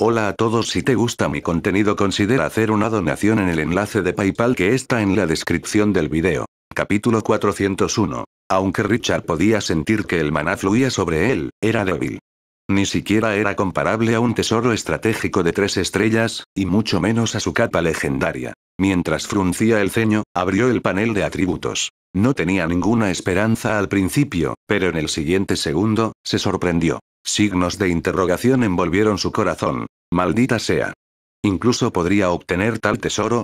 Hola a todos si te gusta mi contenido considera hacer una donación en el enlace de Paypal que está en la descripción del video. Capítulo 401. Aunque Richard podía sentir que el maná fluía sobre él, era débil. Ni siquiera era comparable a un tesoro estratégico de tres estrellas, y mucho menos a su capa legendaria. Mientras fruncía el ceño, abrió el panel de atributos. No tenía ninguna esperanza al principio, pero en el siguiente segundo, se sorprendió. Signos de interrogación envolvieron su corazón. Maldita sea. Incluso podría obtener tal tesoro.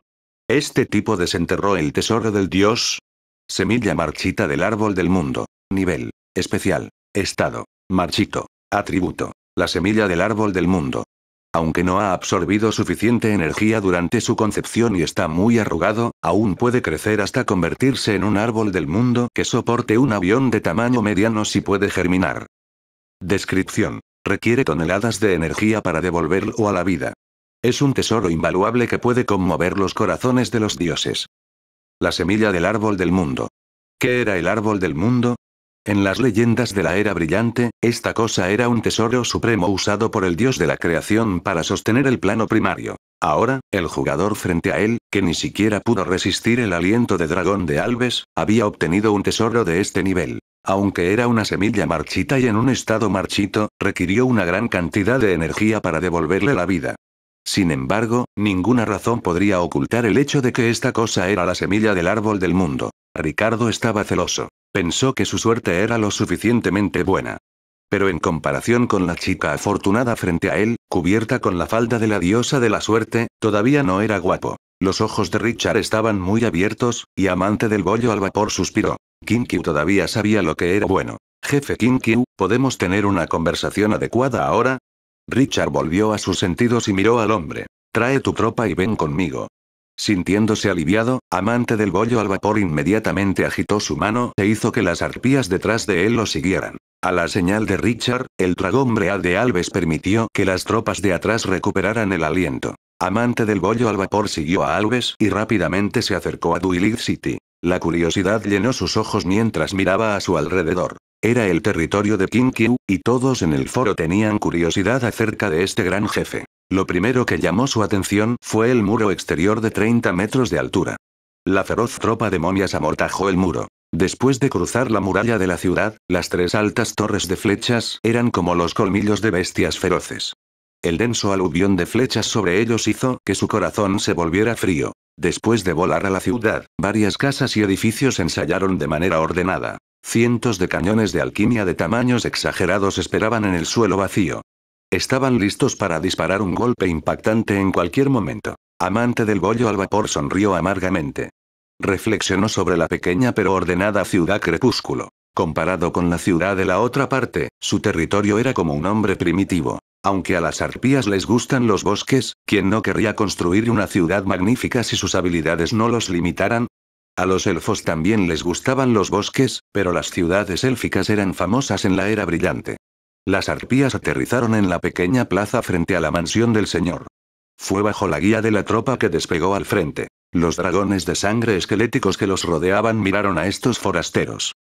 Este tipo desenterró el tesoro del dios. Semilla marchita del árbol del mundo. Nivel. Especial. Estado. Marchito. Atributo. La semilla del árbol del mundo. Aunque no ha absorbido suficiente energía durante su concepción y está muy arrugado, aún puede crecer hasta convertirse en un árbol del mundo que soporte un avión de tamaño mediano si puede germinar. Descripción. Requiere toneladas de energía para devolverlo a la vida. Es un tesoro invaluable que puede conmover los corazones de los dioses. La semilla del árbol del mundo. ¿Qué era el árbol del mundo? En las leyendas de la era brillante, esta cosa era un tesoro supremo usado por el dios de la creación para sostener el plano primario. Ahora, el jugador frente a él, que ni siquiera pudo resistir el aliento de dragón de Alves, había obtenido un tesoro de este nivel. Aunque era una semilla marchita y en un estado marchito, requirió una gran cantidad de energía para devolverle la vida. Sin embargo, ninguna razón podría ocultar el hecho de que esta cosa era la semilla del árbol del mundo. Ricardo estaba celoso. Pensó que su suerte era lo suficientemente buena. Pero en comparación con la chica afortunada frente a él, cubierta con la falda de la diosa de la suerte, todavía no era guapo. Los ojos de Richard estaban muy abiertos, y amante del bollo al vapor suspiró. Kinkyu todavía sabía lo que era bueno. Jefe Kinkyu, ¿podemos tener una conversación adecuada ahora? Richard volvió a sus sentidos y miró al hombre. Trae tu tropa y ven conmigo. Sintiéndose aliviado, amante del bollo al vapor inmediatamente agitó su mano e hizo que las arpías detrás de él lo siguieran. A la señal de Richard, el dragón real de Alves permitió que las tropas de atrás recuperaran el aliento. Amante del bollo al vapor siguió a Alves y rápidamente se acercó a Duilid City. La curiosidad llenó sus ojos mientras miraba a su alrededor. Era el territorio de Kinkyu, y todos en el foro tenían curiosidad acerca de este gran jefe. Lo primero que llamó su atención fue el muro exterior de 30 metros de altura. La feroz tropa de momias amortajó el muro. Después de cruzar la muralla de la ciudad, las tres altas torres de flechas eran como los colmillos de bestias feroces. El denso aluvión de flechas sobre ellos hizo que su corazón se volviera frío. Después de volar a la ciudad, varias casas y edificios ensayaron de manera ordenada. Cientos de cañones de alquimia de tamaños exagerados esperaban en el suelo vacío. Estaban listos para disparar un golpe impactante en cualquier momento. Amante del bollo al vapor sonrió amargamente. Reflexionó sobre la pequeña pero ordenada ciudad crepúsculo. Comparado con la ciudad de la otra parte, su territorio era como un hombre primitivo. Aunque a las arpías les gustan los bosques, ¿quién no querría construir una ciudad magnífica si sus habilidades no los limitaran? A los elfos también les gustaban los bosques, pero las ciudades élficas eran famosas en la era brillante. Las arpías aterrizaron en la pequeña plaza frente a la mansión del señor. Fue bajo la guía de la tropa que despegó al frente. Los dragones de sangre esqueléticos que los rodeaban miraron a estos forasteros.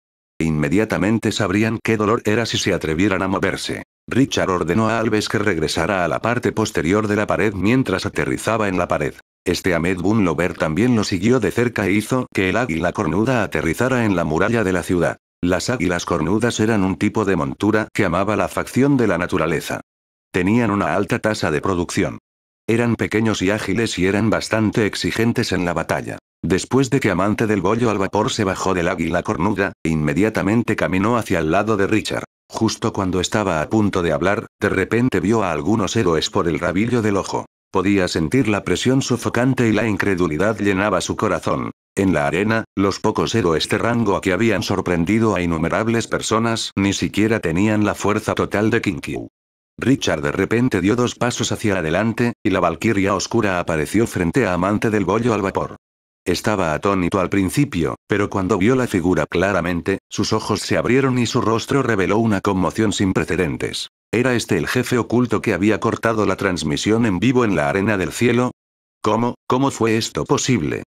Inmediatamente sabrían qué dolor era si se atrevieran a moverse. Richard ordenó a Alves que regresara a la parte posterior de la pared mientras aterrizaba en la pared. Este Ahmed Bunlover también lo siguió de cerca e hizo que el águila cornuda aterrizara en la muralla de la ciudad. Las águilas cornudas eran un tipo de montura que amaba la facción de la naturaleza. Tenían una alta tasa de producción. Eran pequeños y ágiles y eran bastante exigentes en la batalla. Después de que Amante del Bollo al vapor se bajó del águila cornuda, inmediatamente caminó hacia el lado de Richard. Justo cuando estaba a punto de hablar, de repente vio a algunos héroes por el rabillo del ojo. Podía sentir la presión sofocante y la incredulidad llenaba su corazón. En la arena, los pocos héroes de rango a que habían sorprendido a innumerables personas ni siquiera tenían la fuerza total de Kinkyu. Richard de repente dio dos pasos hacia adelante, y la valquiria oscura apareció frente a Amante del Bollo al vapor. Estaba atónito al principio, pero cuando vio la figura claramente, sus ojos se abrieron y su rostro reveló una conmoción sin precedentes. ¿Era este el jefe oculto que había cortado la transmisión en vivo en la arena del cielo? ¿Cómo, cómo fue esto posible?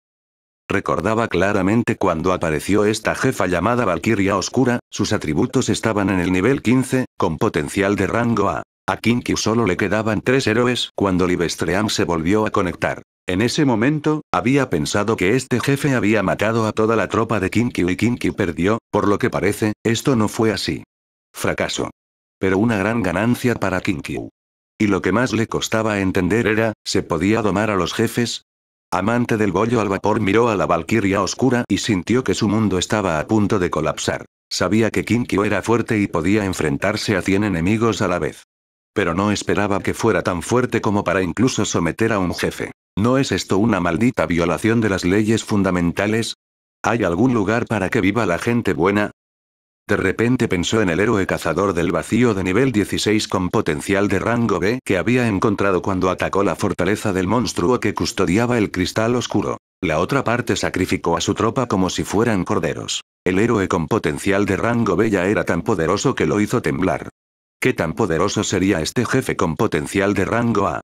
Recordaba claramente cuando apareció esta jefa llamada Valkyria Oscura, sus atributos estaban en el nivel 15, con potencial de rango A. A Kinkyu solo le quedaban tres héroes cuando Libestream se volvió a conectar. En ese momento, había pensado que este jefe había matado a toda la tropa de Kinkyu y Kinkyu perdió, por lo que parece, esto no fue así. Fracaso. Pero una gran ganancia para Kinkyu. Y lo que más le costaba entender era, ¿se podía domar a los jefes? Amante del bollo al vapor miró a la Valquiria oscura y sintió que su mundo estaba a punto de colapsar. Sabía que Kinkyu era fuerte y podía enfrentarse a 100 enemigos a la vez. Pero no esperaba que fuera tan fuerte como para incluso someter a un jefe. ¿No es esto una maldita violación de las leyes fundamentales? ¿Hay algún lugar para que viva la gente buena? De repente pensó en el héroe cazador del vacío de nivel 16 con potencial de rango B que había encontrado cuando atacó la fortaleza del monstruo que custodiaba el cristal oscuro. La otra parte sacrificó a su tropa como si fueran corderos. El héroe con potencial de rango B ya era tan poderoso que lo hizo temblar. ¿Qué tan poderoso sería este jefe con potencial de rango A?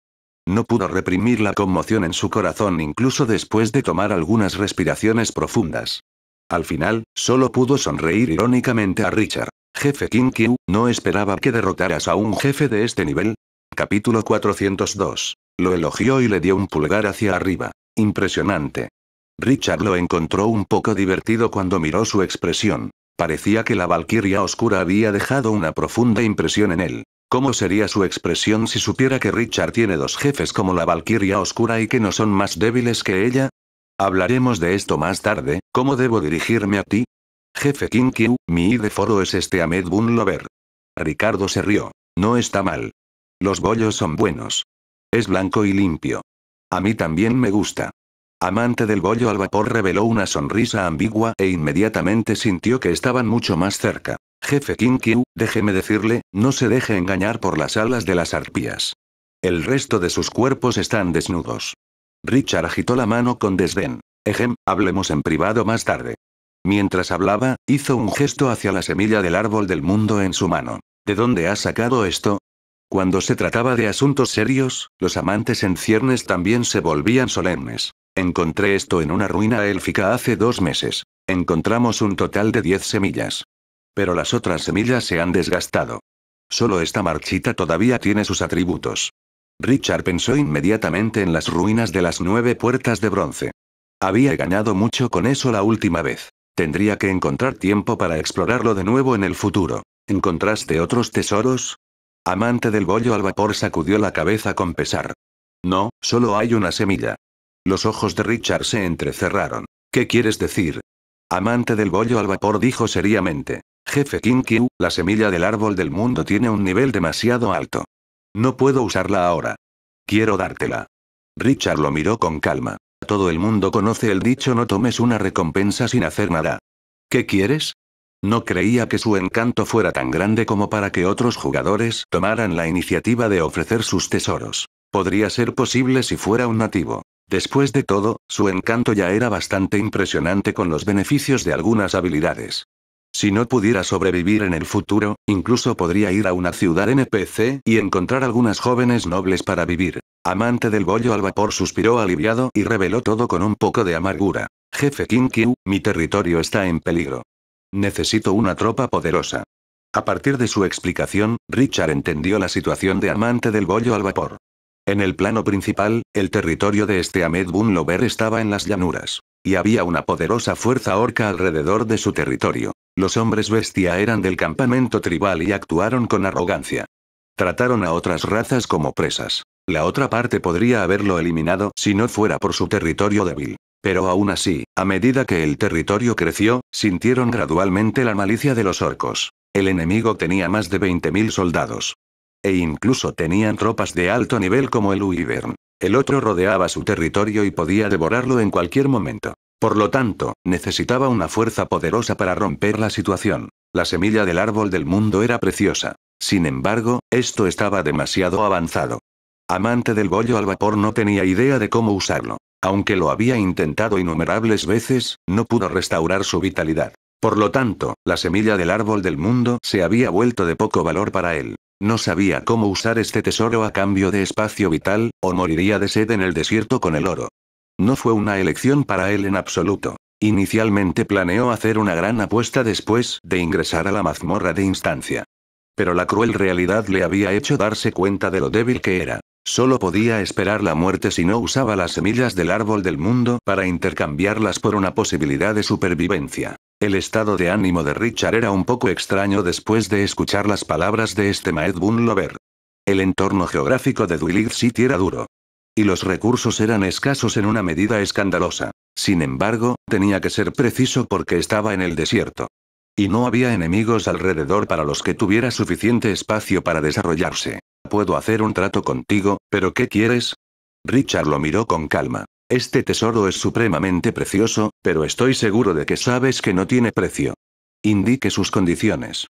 No pudo reprimir la conmoción en su corazón incluso después de tomar algunas respiraciones profundas. Al final, solo pudo sonreír irónicamente a Richard. Jefe King Q, no esperaba que derrotaras a un jefe de este nivel. Capítulo 402. Lo elogió y le dio un pulgar hacia arriba. Impresionante. Richard lo encontró un poco divertido cuando miró su expresión. Parecía que la Valquiria Oscura había dejado una profunda impresión en él. ¿Cómo sería su expresión si supiera que Richard tiene dos jefes como la Valquiria Oscura y que no son más débiles que ella? Hablaremos de esto más tarde, ¿cómo debo dirigirme a ti? Jefe King Q, mi I de foro es este Ahmed Bunlover. Ricardo se rió. No está mal. Los bollos son buenos. Es blanco y limpio. A mí también me gusta. Amante del bollo al vapor reveló una sonrisa ambigua e inmediatamente sintió que estaban mucho más cerca. Jefe Q, déjeme decirle, no se deje engañar por las alas de las arpías. El resto de sus cuerpos están desnudos. Richard agitó la mano con desdén. Ejem, hablemos en privado más tarde. Mientras hablaba, hizo un gesto hacia la semilla del árbol del mundo en su mano. ¿De dónde ha sacado esto? Cuando se trataba de asuntos serios, los amantes en ciernes también se volvían solemnes. Encontré esto en una ruina élfica hace dos meses. Encontramos un total de 10 semillas. Pero las otras semillas se han desgastado. Solo esta marchita todavía tiene sus atributos. Richard pensó inmediatamente en las ruinas de las nueve puertas de bronce. Había ganado mucho con eso la última vez. Tendría que encontrar tiempo para explorarlo de nuevo en el futuro. ¿Encontraste otros tesoros? Amante del bollo al vapor sacudió la cabeza con pesar. No, solo hay una semilla. Los ojos de Richard se entrecerraron. ¿Qué quieres decir? Amante del bollo al vapor dijo seriamente. Jefe King Q, la semilla del árbol del mundo tiene un nivel demasiado alto. No puedo usarla ahora. Quiero dártela. Richard lo miró con calma. Todo el mundo conoce el dicho no tomes una recompensa sin hacer nada. ¿Qué quieres? No creía que su encanto fuera tan grande como para que otros jugadores tomaran la iniciativa de ofrecer sus tesoros. Podría ser posible si fuera un nativo. Después de todo, su encanto ya era bastante impresionante con los beneficios de algunas habilidades. Si no pudiera sobrevivir en el futuro, incluso podría ir a una ciudad NPC y encontrar algunas jóvenes nobles para vivir. Amante del bollo al vapor suspiró aliviado y reveló todo con un poco de amargura. Jefe King Q, mi territorio está en peligro. Necesito una tropa poderosa. A partir de su explicación, Richard entendió la situación de amante del bollo al vapor. En el plano principal, el territorio de este Ahmed Bun Lober estaba en las llanuras. Y había una poderosa fuerza orca alrededor de su territorio. Los hombres bestia eran del campamento tribal y actuaron con arrogancia. Trataron a otras razas como presas. La otra parte podría haberlo eliminado si no fuera por su territorio débil. Pero aún así, a medida que el territorio creció, sintieron gradualmente la malicia de los orcos. El enemigo tenía más de 20.000 soldados. E incluso tenían tropas de alto nivel como el Wyvern. El otro rodeaba su territorio y podía devorarlo en cualquier momento. Por lo tanto, necesitaba una fuerza poderosa para romper la situación. La semilla del árbol del mundo era preciosa. Sin embargo, esto estaba demasiado avanzado. Amante del bollo al vapor no tenía idea de cómo usarlo. Aunque lo había intentado innumerables veces, no pudo restaurar su vitalidad. Por lo tanto, la semilla del árbol del mundo se había vuelto de poco valor para él. No sabía cómo usar este tesoro a cambio de espacio vital, o moriría de sed en el desierto con el oro. No fue una elección para él en absoluto. Inicialmente planeó hacer una gran apuesta después de ingresar a la mazmorra de instancia. Pero la cruel realidad le había hecho darse cuenta de lo débil que era. Solo podía esperar la muerte si no usaba las semillas del árbol del mundo para intercambiarlas por una posibilidad de supervivencia. El estado de ánimo de Richard era un poco extraño después de escuchar las palabras de este Maed Lover. El entorno geográfico de Duilith City era duro. Y los recursos eran escasos en una medida escandalosa. Sin embargo, tenía que ser preciso porque estaba en el desierto. Y no había enemigos alrededor para los que tuviera suficiente espacio para desarrollarse. Puedo hacer un trato contigo, pero ¿qué quieres? Richard lo miró con calma. Este tesoro es supremamente precioso, pero estoy seguro de que sabes que no tiene precio. Indique sus condiciones.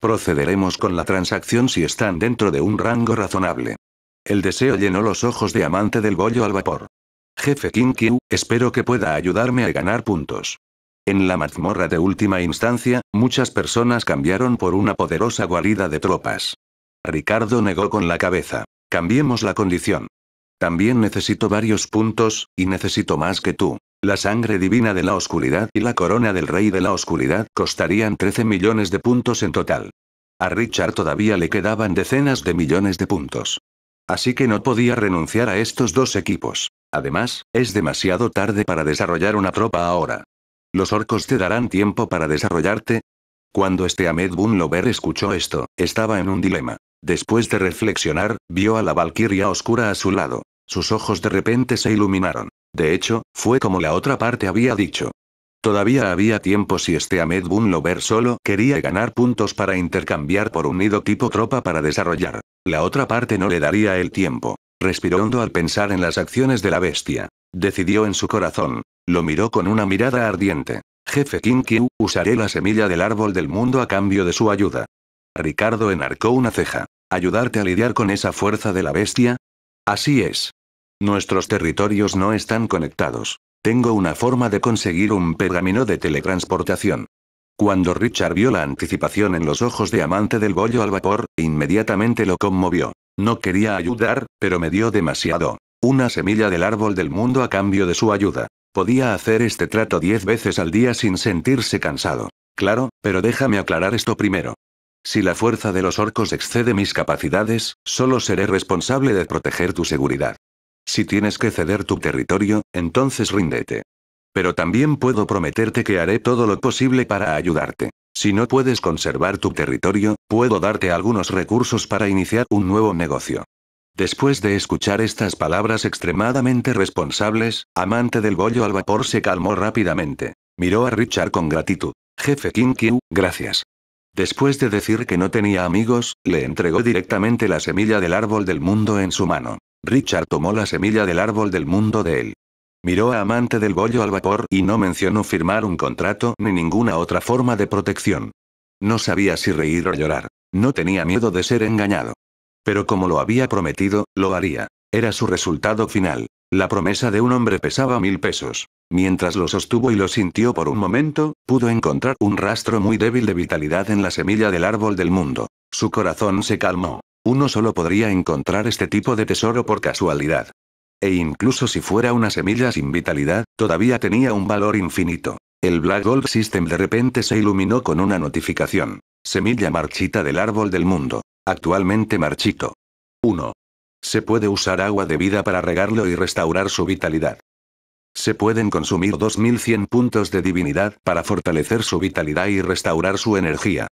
Procederemos con la transacción si están dentro de un rango razonable. El deseo llenó los ojos de amante del bollo al vapor. Jefe King espero que pueda ayudarme a ganar puntos. En la mazmorra de última instancia, muchas personas cambiaron por una poderosa guarida de tropas. Ricardo negó con la cabeza. Cambiemos la condición. También necesito varios puntos, y necesito más que tú. La sangre divina de la oscuridad y la corona del rey de la oscuridad costarían 13 millones de puntos en total. A Richard todavía le quedaban decenas de millones de puntos. Así que no podía renunciar a estos dos equipos. Además, es demasiado tarde para desarrollar una tropa ahora. Los orcos te darán tiempo para desarrollarte. Cuando este Ahmed Bunlover escuchó esto, estaba en un dilema. Después de reflexionar, vio a la Valquiria oscura a su lado. Sus ojos de repente se iluminaron. De hecho, fue como la otra parte había dicho. Todavía había tiempo si este Ahmed lo ver solo quería ganar puntos para intercambiar por un nido tipo tropa para desarrollar. La otra parte no le daría el tiempo. Respiró hondo al pensar en las acciones de la bestia. Decidió en su corazón. Lo miró con una mirada ardiente. Jefe King usaré la semilla del árbol del mundo a cambio de su ayuda. Ricardo enarcó una ceja. ¿Ayudarte a lidiar con esa fuerza de la bestia? Así es. Nuestros territorios no están conectados. Tengo una forma de conseguir un pergamino de teletransportación. Cuando Richard vio la anticipación en los ojos de amante del bollo al vapor, inmediatamente lo conmovió. No quería ayudar, pero me dio demasiado. Una semilla del árbol del mundo a cambio de su ayuda. Podía hacer este trato diez veces al día sin sentirse cansado. Claro, pero déjame aclarar esto primero. Si la fuerza de los orcos excede mis capacidades, solo seré responsable de proteger tu seguridad. Si tienes que ceder tu territorio, entonces ríndete. Pero también puedo prometerte que haré todo lo posible para ayudarte. Si no puedes conservar tu territorio, puedo darte algunos recursos para iniciar un nuevo negocio. Después de escuchar estas palabras extremadamente responsables, amante del bollo al vapor se calmó rápidamente. Miró a Richard con gratitud. Jefe King Q, gracias. Después de decir que no tenía amigos, le entregó directamente la semilla del árbol del mundo en su mano. Richard tomó la semilla del árbol del mundo de él. Miró a Amante del Bollo al vapor y no mencionó firmar un contrato ni ninguna otra forma de protección. No sabía si reír o llorar. No tenía miedo de ser engañado. Pero como lo había prometido, lo haría. Era su resultado final. La promesa de un hombre pesaba mil pesos. Mientras lo sostuvo y lo sintió por un momento, pudo encontrar un rastro muy débil de vitalidad en la semilla del árbol del mundo. Su corazón se calmó. Uno solo podría encontrar este tipo de tesoro por casualidad. E incluso si fuera una semilla sin vitalidad, todavía tenía un valor infinito. El Black Gold System de repente se iluminó con una notificación. Semilla marchita del árbol del mundo. Actualmente marchito. 1. Se puede usar agua de vida para regarlo y restaurar su vitalidad. Se pueden consumir 2100 puntos de divinidad para fortalecer su vitalidad y restaurar su energía.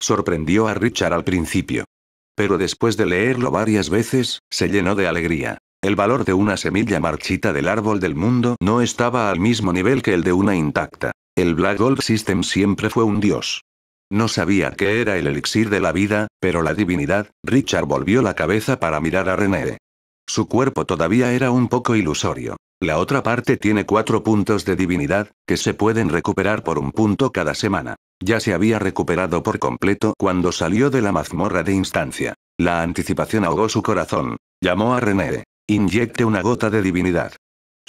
Sorprendió a Richard al principio. Pero después de leerlo varias veces, se llenó de alegría. El valor de una semilla marchita del árbol del mundo no estaba al mismo nivel que el de una intacta. El Black Gold System siempre fue un dios. No sabía qué era el elixir de la vida, pero la divinidad, Richard volvió la cabeza para mirar a René. Su cuerpo todavía era un poco ilusorio. La otra parte tiene cuatro puntos de divinidad, que se pueden recuperar por un punto cada semana. Ya se había recuperado por completo cuando salió de la mazmorra de instancia. La anticipación ahogó su corazón. Llamó a René. Inyecte una gota de divinidad.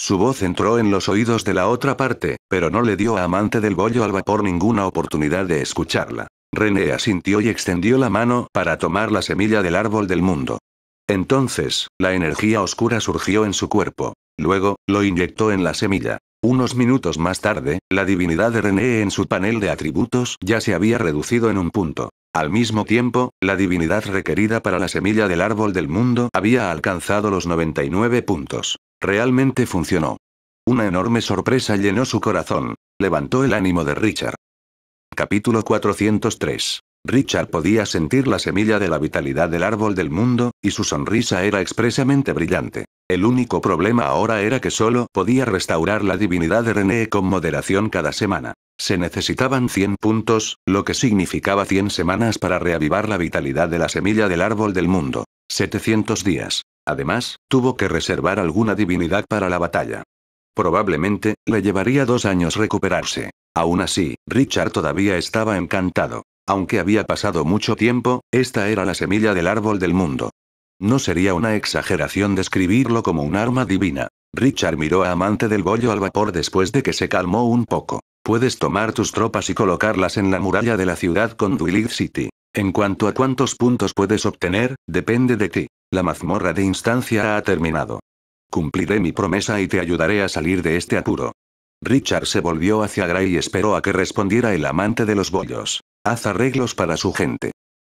Su voz entró en los oídos de la otra parte, pero no le dio a Amante del Bollo al vapor ninguna oportunidad de escucharla. René asintió y extendió la mano para tomar la semilla del árbol del mundo. Entonces, la energía oscura surgió en su cuerpo. Luego, lo inyectó en la semilla. Unos minutos más tarde, la divinidad de René en su panel de atributos ya se había reducido en un punto. Al mismo tiempo, la divinidad requerida para la semilla del árbol del mundo había alcanzado los 99 puntos. Realmente funcionó. Una enorme sorpresa llenó su corazón, levantó el ánimo de Richard. Capítulo 403. Richard podía sentir la semilla de la vitalidad del árbol del mundo, y su sonrisa era expresamente brillante. El único problema ahora era que solo podía restaurar la divinidad de René con moderación cada semana. Se necesitaban 100 puntos, lo que significaba 100 semanas para reavivar la vitalidad de la semilla del árbol del mundo. 700 días. Además, tuvo que reservar alguna divinidad para la batalla. Probablemente, le llevaría dos años recuperarse. Aún así, Richard todavía estaba encantado. Aunque había pasado mucho tiempo, esta era la semilla del árbol del mundo. No sería una exageración describirlo como un arma divina. Richard miró a Amante del Bollo al vapor después de que se calmó un poco. Puedes tomar tus tropas y colocarlas en la muralla de la ciudad con Duilith City. En cuanto a cuántos puntos puedes obtener, depende de ti. La mazmorra de instancia ha terminado. Cumpliré mi promesa y te ayudaré a salir de este apuro. Richard se volvió hacia Gray y esperó a que respondiera el amante de los bollos. Haz arreglos para su gente.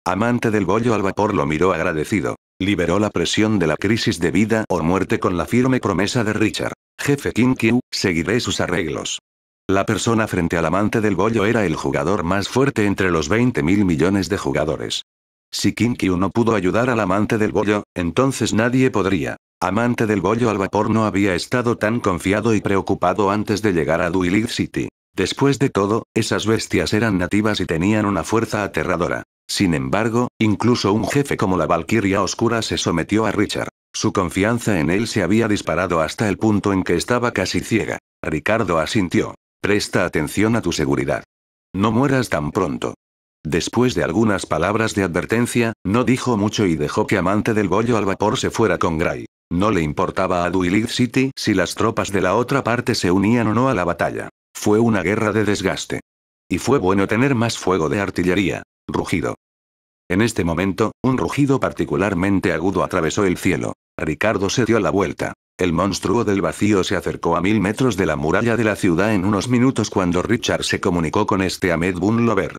Amante del bollo al vapor lo miró agradecido. Liberó la presión de la crisis de vida o muerte con la firme promesa de Richard. Jefe King seguiré sus arreglos. La persona frente al amante del bollo era el jugador más fuerte entre los 20.000 millones de jugadores. Si Kinkyu no pudo ayudar al amante del bollo, entonces nadie podría. Amante del bollo al vapor no había estado tan confiado y preocupado antes de llegar a Duilig City. Después de todo, esas bestias eran nativas y tenían una fuerza aterradora. Sin embargo, incluso un jefe como la Valkyria Oscura se sometió a Richard. Su confianza en él se había disparado hasta el punto en que estaba casi ciega. Ricardo asintió. Presta atención a tu seguridad. No mueras tan pronto. Después de algunas palabras de advertencia, no dijo mucho y dejó que Amante del Bollo al vapor se fuera con Gray. No le importaba a Duilid City si las tropas de la otra parte se unían o no a la batalla. Fue una guerra de desgaste. Y fue bueno tener más fuego de artillería. Rugido. En este momento, un rugido particularmente agudo atravesó el cielo. Ricardo se dio la vuelta. El monstruo del vacío se acercó a mil metros de la muralla de la ciudad en unos minutos cuando Richard se comunicó con este Ahmed Bunlover.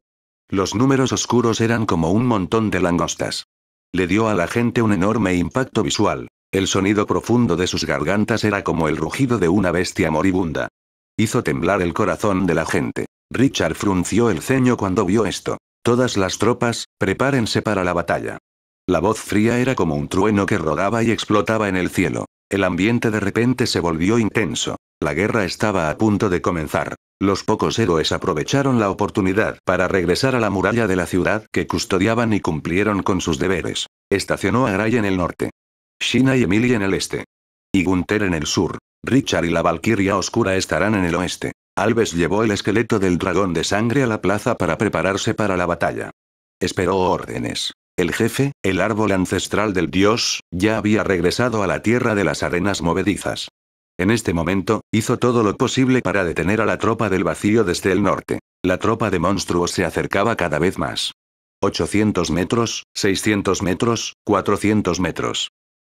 Los números oscuros eran como un montón de langostas. Le dio a la gente un enorme impacto visual. El sonido profundo de sus gargantas era como el rugido de una bestia moribunda. Hizo temblar el corazón de la gente. Richard frunció el ceño cuando vio esto. Todas las tropas, prepárense para la batalla. La voz fría era como un trueno que rodaba y explotaba en el cielo. El ambiente de repente se volvió intenso. La guerra estaba a punto de comenzar. Los pocos héroes aprovecharon la oportunidad para regresar a la muralla de la ciudad que custodiaban y cumplieron con sus deberes. Estacionó a Gray en el norte. Shina y Emily en el este. Y Gunther en el sur. Richard y la Valquiria Oscura estarán en el oeste. Alves llevó el esqueleto del dragón de sangre a la plaza para prepararse para la batalla. Esperó órdenes. El jefe, el árbol ancestral del dios, ya había regresado a la tierra de las arenas movedizas. En este momento, hizo todo lo posible para detener a la tropa del vacío desde el norte. La tropa de monstruos se acercaba cada vez más. 800 metros, 600 metros, 400 metros.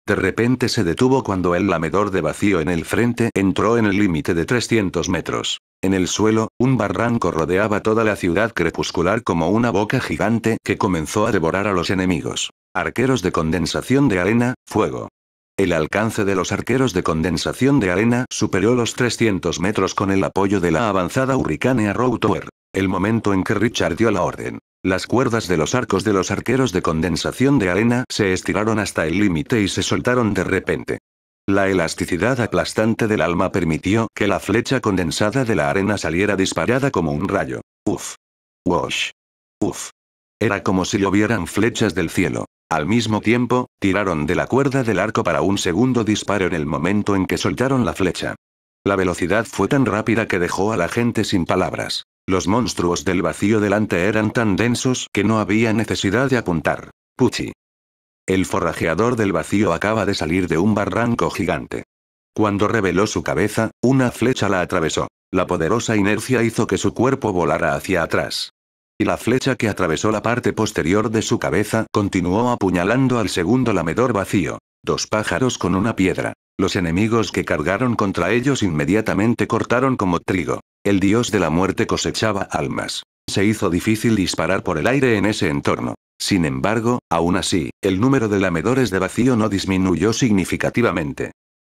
De repente se detuvo cuando el lamedor de vacío en el frente entró en el límite de 300 metros. En el suelo, un barranco rodeaba toda la ciudad crepuscular como una boca gigante que comenzó a devorar a los enemigos. Arqueros de condensación de arena, fuego. El alcance de los arqueros de condensación de arena superó los 300 metros con el apoyo de la avanzada Hurricane Arrow el momento en que Richard dio la orden. Las cuerdas de los arcos de los arqueros de condensación de arena se estiraron hasta el límite y se soltaron de repente. La elasticidad aplastante del alma permitió que la flecha condensada de la arena saliera disparada como un rayo. Uf. ¡Wosh! Uf. Era como si llovieran flechas del cielo. Al mismo tiempo, tiraron de la cuerda del arco para un segundo disparo en el momento en que soltaron la flecha. La velocidad fue tan rápida que dejó a la gente sin palabras. Los monstruos del vacío delante eran tan densos que no había necesidad de apuntar. Puchi. El forrajeador del vacío acaba de salir de un barranco gigante. Cuando reveló su cabeza, una flecha la atravesó. La poderosa inercia hizo que su cuerpo volara hacia atrás. Y la flecha que atravesó la parte posterior de su cabeza continuó apuñalando al segundo lamedor vacío. Dos pájaros con una piedra. Los enemigos que cargaron contra ellos inmediatamente cortaron como trigo. El dios de la muerte cosechaba almas. Se hizo difícil disparar por el aire en ese entorno. Sin embargo, aún así, el número de lamedores de vacío no disminuyó significativamente.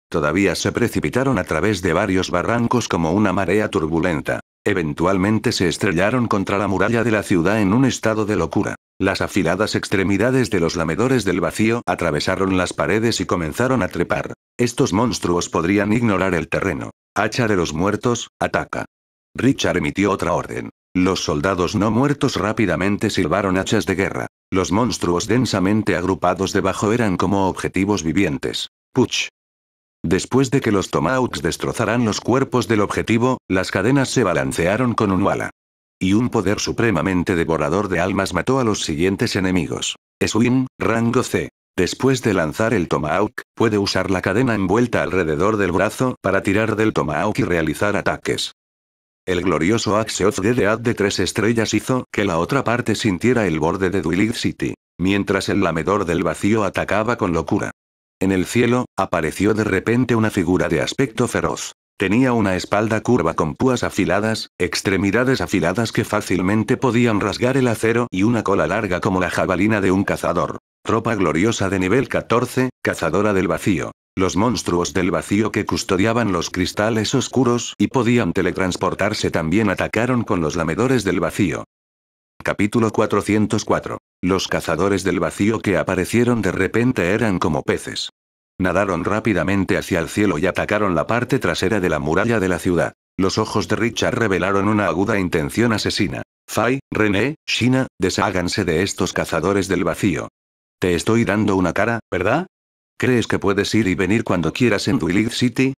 Todavía se precipitaron a través de varios barrancos como una marea turbulenta. Eventualmente se estrellaron contra la muralla de la ciudad en un estado de locura. Las afiladas extremidades de los lamedores del vacío atravesaron las paredes y comenzaron a trepar. Estos monstruos podrían ignorar el terreno. Hacha de los muertos, ataca. Richard emitió otra orden. Los soldados no muertos rápidamente silbaron hachas de guerra. Los monstruos densamente agrupados debajo eran como objetivos vivientes. Puch. Después de que los tomahawks destrozaran los cuerpos del objetivo, las cadenas se balancearon con un wala y un poder supremamente devorador de almas mató a los siguientes enemigos. Swim, rango C. Después de lanzar el tomahawk, puede usar la cadena envuelta alrededor del brazo para tirar del tomahawk y realizar ataques. El glorioso de DDAD de tres estrellas hizo que la otra parte sintiera el borde de dwilight City, mientras el lamedor del vacío atacaba con locura. En el cielo, apareció de repente una figura de aspecto feroz. Tenía una espalda curva con púas afiladas, extremidades afiladas que fácilmente podían rasgar el acero y una cola larga como la jabalina de un cazador. Tropa gloriosa de nivel 14, cazadora del vacío. Los monstruos del vacío que custodiaban los cristales oscuros y podían teletransportarse también atacaron con los lamedores del vacío. Capítulo 404. Los cazadores del vacío que aparecieron de repente eran como peces. Nadaron rápidamente hacia el cielo y atacaron la parte trasera de la muralla de la ciudad. Los ojos de Richard revelaron una aguda intención asesina. Fay, René, Shina, desháganse de estos cazadores del vacío. Te estoy dando una cara, ¿verdad? ¿Crees que puedes ir y venir cuando quieras en Twilight City?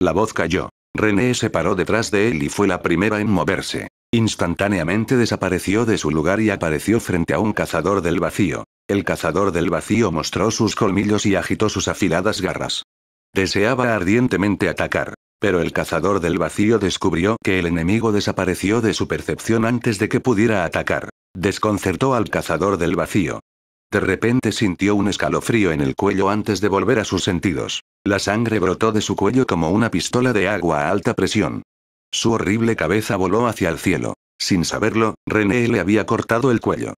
La voz cayó. René se paró detrás de él y fue la primera en moverse. Instantáneamente desapareció de su lugar y apareció frente a un cazador del vacío. El cazador del vacío mostró sus colmillos y agitó sus afiladas garras. Deseaba ardientemente atacar, pero el cazador del vacío descubrió que el enemigo desapareció de su percepción antes de que pudiera atacar. Desconcertó al cazador del vacío. De repente sintió un escalofrío en el cuello antes de volver a sus sentidos. La sangre brotó de su cuello como una pistola de agua a alta presión. Su horrible cabeza voló hacia el cielo. Sin saberlo, René le había cortado el cuello.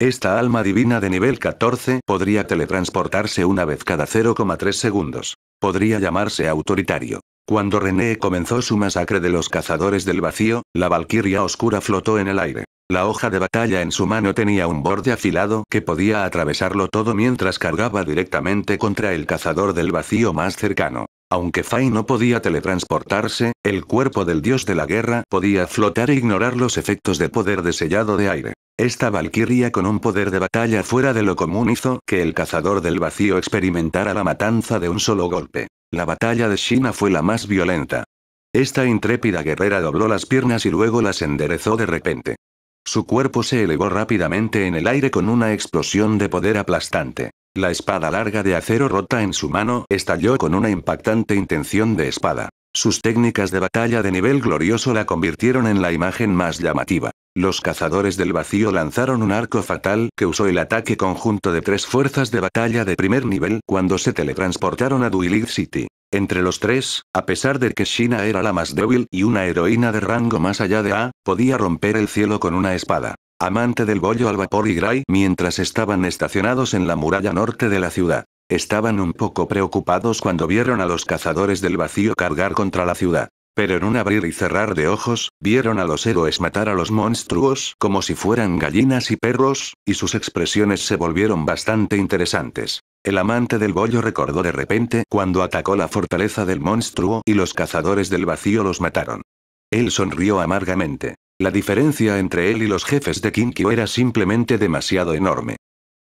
Esta alma divina de nivel 14 podría teletransportarse una vez cada 0,3 segundos. Podría llamarse autoritario. Cuando René comenzó su masacre de los cazadores del vacío, la valquiria oscura flotó en el aire. La hoja de batalla en su mano tenía un borde afilado que podía atravesarlo todo mientras cargaba directamente contra el cazador del vacío más cercano. Aunque Fay no podía teletransportarse, el cuerpo del dios de la guerra podía flotar e ignorar los efectos de poder de sellado de aire. Esta valquiria con un poder de batalla fuera de lo común hizo que el cazador del vacío experimentara la matanza de un solo golpe. La batalla de Shina fue la más violenta. Esta intrépida guerrera dobló las piernas y luego las enderezó de repente. Su cuerpo se elevó rápidamente en el aire con una explosión de poder aplastante. La espada larga de acero rota en su mano estalló con una impactante intención de espada. Sus técnicas de batalla de nivel glorioso la convirtieron en la imagen más llamativa. Los cazadores del vacío lanzaron un arco fatal que usó el ataque conjunto de tres fuerzas de batalla de primer nivel cuando se teletransportaron a Duilith City. Entre los tres, a pesar de que Shina era la más débil y una heroína de rango más allá de A, podía romper el cielo con una espada amante del bollo al vapor y Gray mientras estaban estacionados en la muralla norte de la ciudad. Estaban un poco preocupados cuando vieron a los cazadores del vacío cargar contra la ciudad. Pero en un abrir y cerrar de ojos, vieron a los héroes matar a los monstruos como si fueran gallinas y perros, y sus expresiones se volvieron bastante interesantes. El amante del bollo recordó de repente cuando atacó la fortaleza del monstruo y los cazadores del vacío los mataron. Él sonrió amargamente. La diferencia entre él y los jefes de Kinkyo era simplemente demasiado enorme.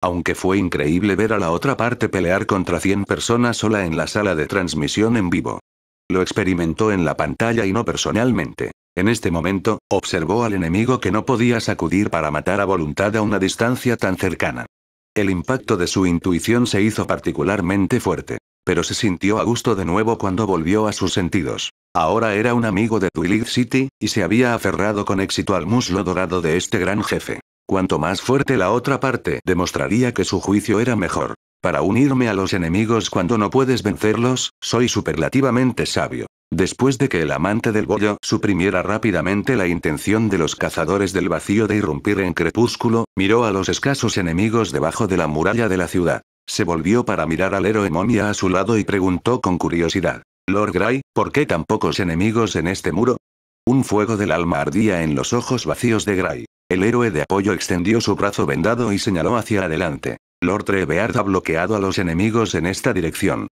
Aunque fue increíble ver a la otra parte pelear contra 100 personas sola en la sala de transmisión en vivo. Lo experimentó en la pantalla y no personalmente. En este momento, observó al enemigo que no podía sacudir para matar a voluntad a una distancia tan cercana. El impacto de su intuición se hizo particularmente fuerte pero se sintió a gusto de nuevo cuando volvió a sus sentidos. Ahora era un amigo de Twilight City, y se había aferrado con éxito al muslo dorado de este gran jefe. Cuanto más fuerte la otra parte, demostraría que su juicio era mejor. Para unirme a los enemigos cuando no puedes vencerlos, soy superlativamente sabio. Después de que el amante del bollo suprimiera rápidamente la intención de los cazadores del vacío de irrumpir en crepúsculo, miró a los escasos enemigos debajo de la muralla de la ciudad. Se volvió para mirar al héroe momia a su lado y preguntó con curiosidad. Lord Gray, ¿por qué tan pocos enemigos en este muro? Un fuego del alma ardía en los ojos vacíos de Gray. El héroe de apoyo extendió su brazo vendado y señaló hacia adelante. Lord Trebeard ha bloqueado a los enemigos en esta dirección.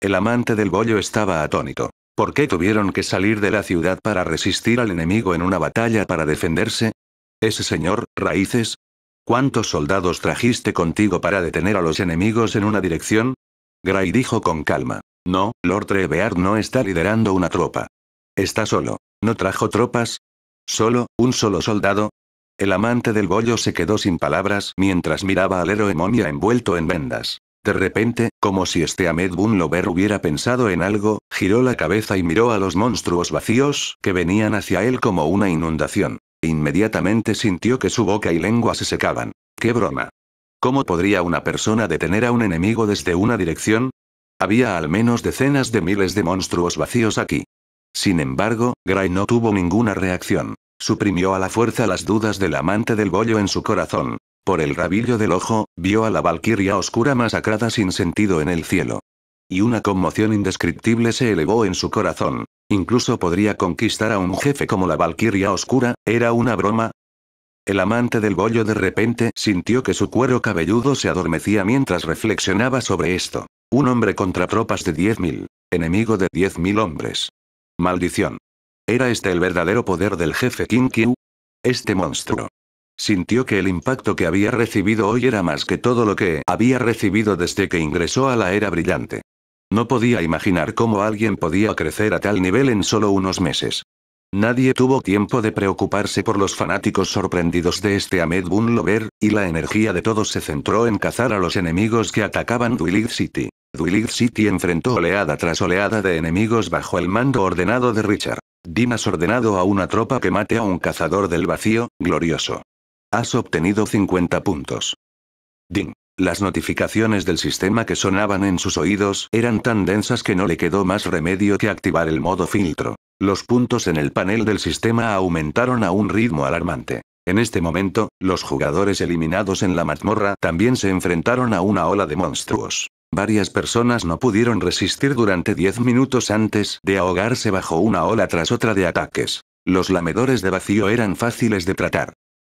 El amante del bollo estaba atónito. ¿Por qué tuvieron que salir de la ciudad para resistir al enemigo en una batalla para defenderse? Ese señor, Raíces, ¿Cuántos soldados trajiste contigo para detener a los enemigos en una dirección? Gray dijo con calma. No, Lord Trebeard no está liderando una tropa. Está solo. ¿No trajo tropas? ¿Solo, un solo soldado? El amante del bollo se quedó sin palabras mientras miraba al héroe momia envuelto en vendas. De repente, como si este Ahmed Bunlover hubiera pensado en algo, giró la cabeza y miró a los monstruos vacíos que venían hacia él como una inundación inmediatamente sintió que su boca y lengua se secaban. ¡Qué broma! ¿Cómo podría una persona detener a un enemigo desde una dirección? Había al menos decenas de miles de monstruos vacíos aquí. Sin embargo, Gray no tuvo ninguna reacción. Suprimió a la fuerza las dudas del amante del bollo en su corazón. Por el rabillo del ojo, vio a la valquiria oscura masacrada sin sentido en el cielo. Y una conmoción indescriptible se elevó en su corazón. Incluso podría conquistar a un jefe como la Valquiria Oscura, ¿era una broma? El amante del bollo de repente sintió que su cuero cabelludo se adormecía mientras reflexionaba sobre esto. Un hombre contra tropas de 10.000. Enemigo de 10.000 hombres. Maldición. ¿Era este el verdadero poder del jefe King Q? Este monstruo. Sintió que el impacto que había recibido hoy era más que todo lo que había recibido desde que ingresó a la era brillante. No podía imaginar cómo alguien podía crecer a tal nivel en solo unos meses. Nadie tuvo tiempo de preocuparse por los fanáticos sorprendidos de este Ahmed Lover, y la energía de todos se centró en cazar a los enemigos que atacaban Duilig City. Dwilig City enfrentó oleada tras oleada de enemigos bajo el mando ordenado de Richard. has ordenado a una tropa que mate a un cazador del vacío, glorioso. Has obtenido 50 puntos. Ding. Las notificaciones del sistema que sonaban en sus oídos eran tan densas que no le quedó más remedio que activar el modo filtro. Los puntos en el panel del sistema aumentaron a un ritmo alarmante. En este momento, los jugadores eliminados en la mazmorra también se enfrentaron a una ola de monstruos. Varias personas no pudieron resistir durante 10 minutos antes de ahogarse bajo una ola tras otra de ataques. Los lamedores de vacío eran fáciles de tratar.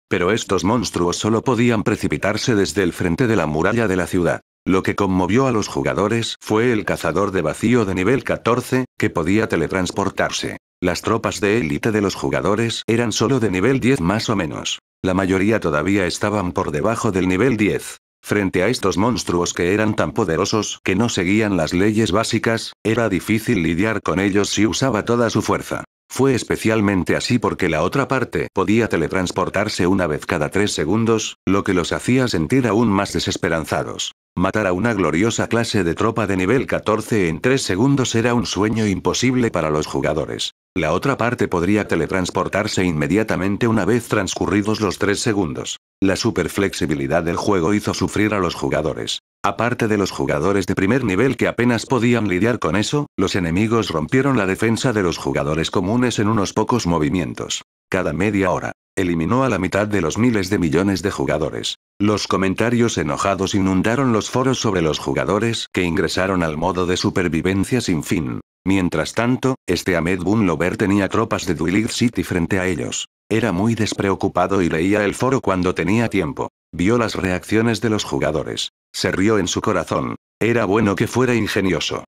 Pero estos monstruos solo podían precipitarse desde el frente de la muralla de la ciudad. Lo que conmovió a los jugadores fue el cazador de vacío de nivel 14, que podía teletransportarse. Las tropas de élite de los jugadores eran solo de nivel 10 más o menos. La mayoría todavía estaban por debajo del nivel 10. Frente a estos monstruos que eran tan poderosos que no seguían las leyes básicas, era difícil lidiar con ellos si usaba toda su fuerza. Fue especialmente así porque la otra parte podía teletransportarse una vez cada tres segundos, lo que los hacía sentir aún más desesperanzados. Matar a una gloriosa clase de tropa de nivel 14 en 3 segundos era un sueño imposible para los jugadores. La otra parte podría teletransportarse inmediatamente una vez transcurridos los 3 segundos. La superflexibilidad del juego hizo sufrir a los jugadores. Aparte de los jugadores de primer nivel que apenas podían lidiar con eso, los enemigos rompieron la defensa de los jugadores comunes en unos pocos movimientos. Cada media hora. Eliminó a la mitad de los miles de millones de jugadores. Los comentarios enojados inundaron los foros sobre los jugadores que ingresaron al modo de supervivencia sin fin. Mientras tanto, este Ahmed Bunlover tenía tropas de Duelig City frente a ellos. Era muy despreocupado y leía el foro cuando tenía tiempo. Vio las reacciones de los jugadores. Se rió en su corazón. Era bueno que fuera ingenioso.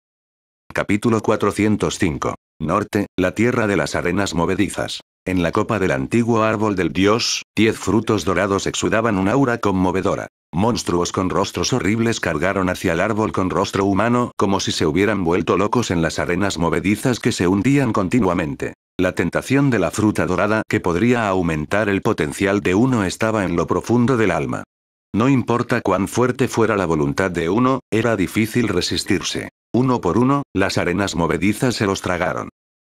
Capítulo 405. Norte, la tierra de las arenas movedizas. En la copa del antiguo árbol del dios, diez frutos dorados exudaban un aura conmovedora. Monstruos con rostros horribles cargaron hacia el árbol con rostro humano, como si se hubieran vuelto locos en las arenas movedizas que se hundían continuamente. La tentación de la fruta dorada que podría aumentar el potencial de uno estaba en lo profundo del alma. No importa cuán fuerte fuera la voluntad de uno, era difícil resistirse. Uno por uno, las arenas movedizas se los tragaron.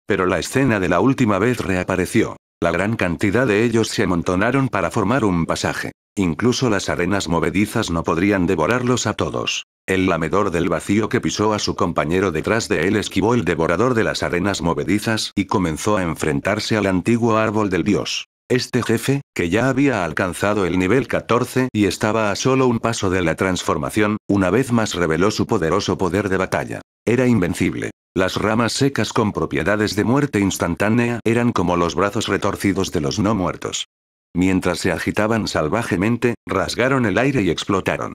Pero la escena de la última vez reapareció. La gran cantidad de ellos se amontonaron para formar un pasaje. Incluso las arenas movedizas no podrían devorarlos a todos. El lamedor del vacío que pisó a su compañero detrás de él esquivó el devorador de las arenas movedizas y comenzó a enfrentarse al antiguo árbol del dios. Este jefe, que ya había alcanzado el nivel 14 y estaba a solo un paso de la transformación, una vez más reveló su poderoso poder de batalla. Era invencible. Las ramas secas con propiedades de muerte instantánea eran como los brazos retorcidos de los no muertos. Mientras se agitaban salvajemente, rasgaron el aire y explotaron.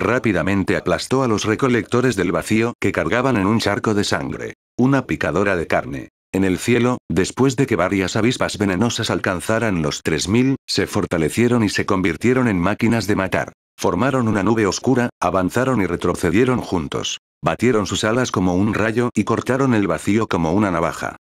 Rápidamente aplastó a los recolectores del vacío que cargaban en un charco de sangre. Una picadora de carne. En el cielo, después de que varias avispas venenosas alcanzaran los 3.000, se fortalecieron y se convirtieron en máquinas de matar. Formaron una nube oscura, avanzaron y retrocedieron juntos. Batieron sus alas como un rayo y cortaron el vacío como una navaja.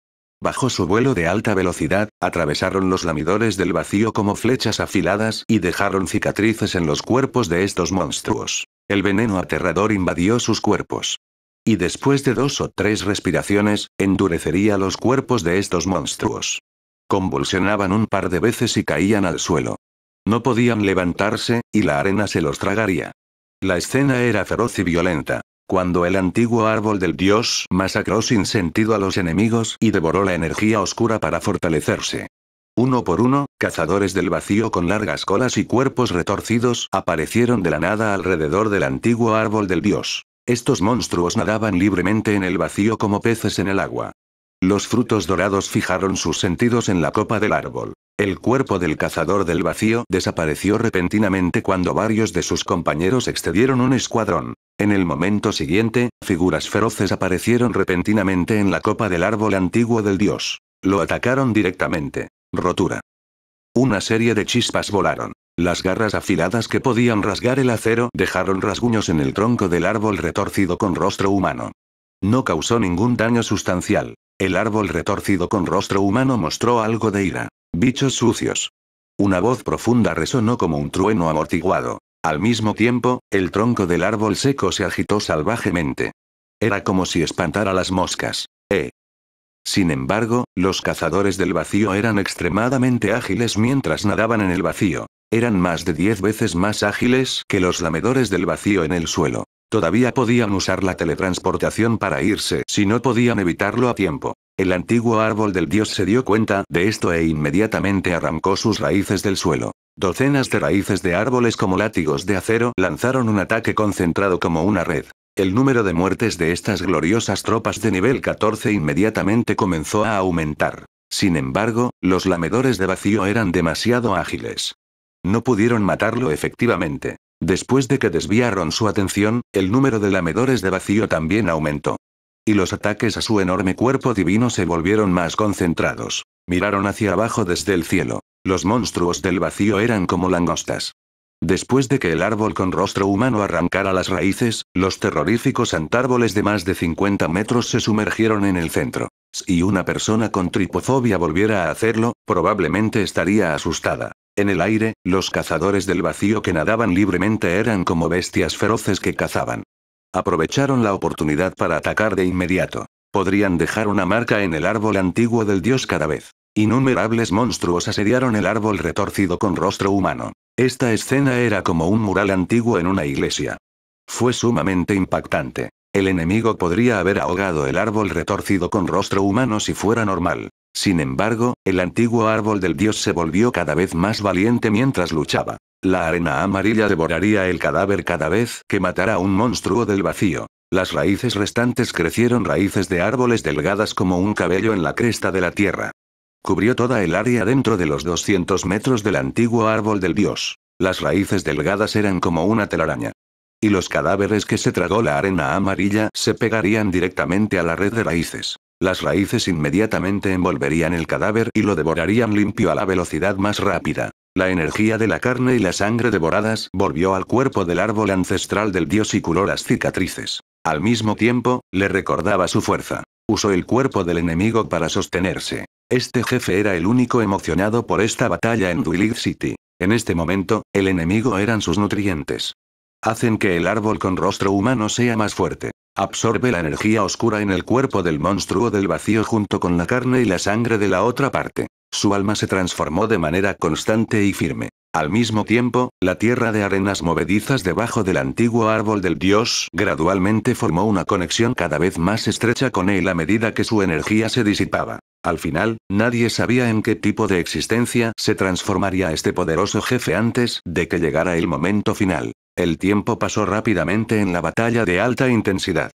Bajo su vuelo de alta velocidad, atravesaron los lamidores del vacío como flechas afiladas y dejaron cicatrices en los cuerpos de estos monstruos. El veneno aterrador invadió sus cuerpos. Y después de dos o tres respiraciones, endurecería los cuerpos de estos monstruos. Convulsionaban un par de veces y caían al suelo. No podían levantarse, y la arena se los tragaría. La escena era feroz y violenta. Cuando el antiguo árbol del dios masacró sin sentido a los enemigos y devoró la energía oscura para fortalecerse. Uno por uno, cazadores del vacío con largas colas y cuerpos retorcidos aparecieron de la nada alrededor del antiguo árbol del dios. Estos monstruos nadaban libremente en el vacío como peces en el agua. Los frutos dorados fijaron sus sentidos en la copa del árbol. El cuerpo del cazador del vacío desapareció repentinamente cuando varios de sus compañeros excedieron un escuadrón. En el momento siguiente, figuras feroces aparecieron repentinamente en la copa del árbol antiguo del dios. Lo atacaron directamente. Rotura. Una serie de chispas volaron. Las garras afiladas que podían rasgar el acero dejaron rasguños en el tronco del árbol retorcido con rostro humano. No causó ningún daño sustancial. El árbol retorcido con rostro humano mostró algo de ira. Bichos sucios. Una voz profunda resonó como un trueno amortiguado. Al mismo tiempo, el tronco del árbol seco se agitó salvajemente. Era como si espantara las moscas. ¡Eh! Sin embargo, los cazadores del vacío eran extremadamente ágiles mientras nadaban en el vacío. Eran más de diez veces más ágiles que los lamedores del vacío en el suelo. Todavía podían usar la teletransportación para irse si no podían evitarlo a tiempo. El antiguo árbol del dios se dio cuenta de esto e inmediatamente arrancó sus raíces del suelo. Docenas de raíces de árboles como látigos de acero lanzaron un ataque concentrado como una red. El número de muertes de estas gloriosas tropas de nivel 14 inmediatamente comenzó a aumentar. Sin embargo, los lamedores de vacío eran demasiado ágiles. No pudieron matarlo efectivamente. Después de que desviaron su atención, el número de lamedores de vacío también aumentó y los ataques a su enorme cuerpo divino se volvieron más concentrados. Miraron hacia abajo desde el cielo. Los monstruos del vacío eran como langostas. Después de que el árbol con rostro humano arrancara las raíces, los terroríficos antárboles de más de 50 metros se sumergieron en el centro. Si una persona con tripofobia volviera a hacerlo, probablemente estaría asustada. En el aire, los cazadores del vacío que nadaban libremente eran como bestias feroces que cazaban. Aprovecharon la oportunidad para atacar de inmediato. Podrían dejar una marca en el árbol antiguo del dios cada vez. Innumerables monstruos asediaron el árbol retorcido con rostro humano. Esta escena era como un mural antiguo en una iglesia. Fue sumamente impactante. El enemigo podría haber ahogado el árbol retorcido con rostro humano si fuera normal. Sin embargo, el antiguo árbol del dios se volvió cada vez más valiente mientras luchaba. La arena amarilla devoraría el cadáver cada vez que matara un monstruo del vacío. Las raíces restantes crecieron raíces de árboles delgadas como un cabello en la cresta de la tierra. Cubrió toda el área dentro de los 200 metros del antiguo árbol del dios. Las raíces delgadas eran como una telaraña. Y los cadáveres que se tragó la arena amarilla se pegarían directamente a la red de raíces. Las raíces inmediatamente envolverían el cadáver y lo devorarían limpio a la velocidad más rápida. La energía de la carne y la sangre devoradas volvió al cuerpo del árbol ancestral del dios y curó las cicatrices. Al mismo tiempo, le recordaba su fuerza. Usó el cuerpo del enemigo para sostenerse. Este jefe era el único emocionado por esta batalla en Duilig City. En este momento, el enemigo eran sus nutrientes. Hacen que el árbol con rostro humano sea más fuerte. Absorbe la energía oscura en el cuerpo del monstruo del vacío junto con la carne y la sangre de la otra parte. Su alma se transformó de manera constante y firme. Al mismo tiempo, la tierra de arenas movedizas debajo del antiguo árbol del dios gradualmente formó una conexión cada vez más estrecha con él a medida que su energía se disipaba. Al final, nadie sabía en qué tipo de existencia se transformaría este poderoso jefe antes de que llegara el momento final. El tiempo pasó rápidamente en la batalla de alta intensidad.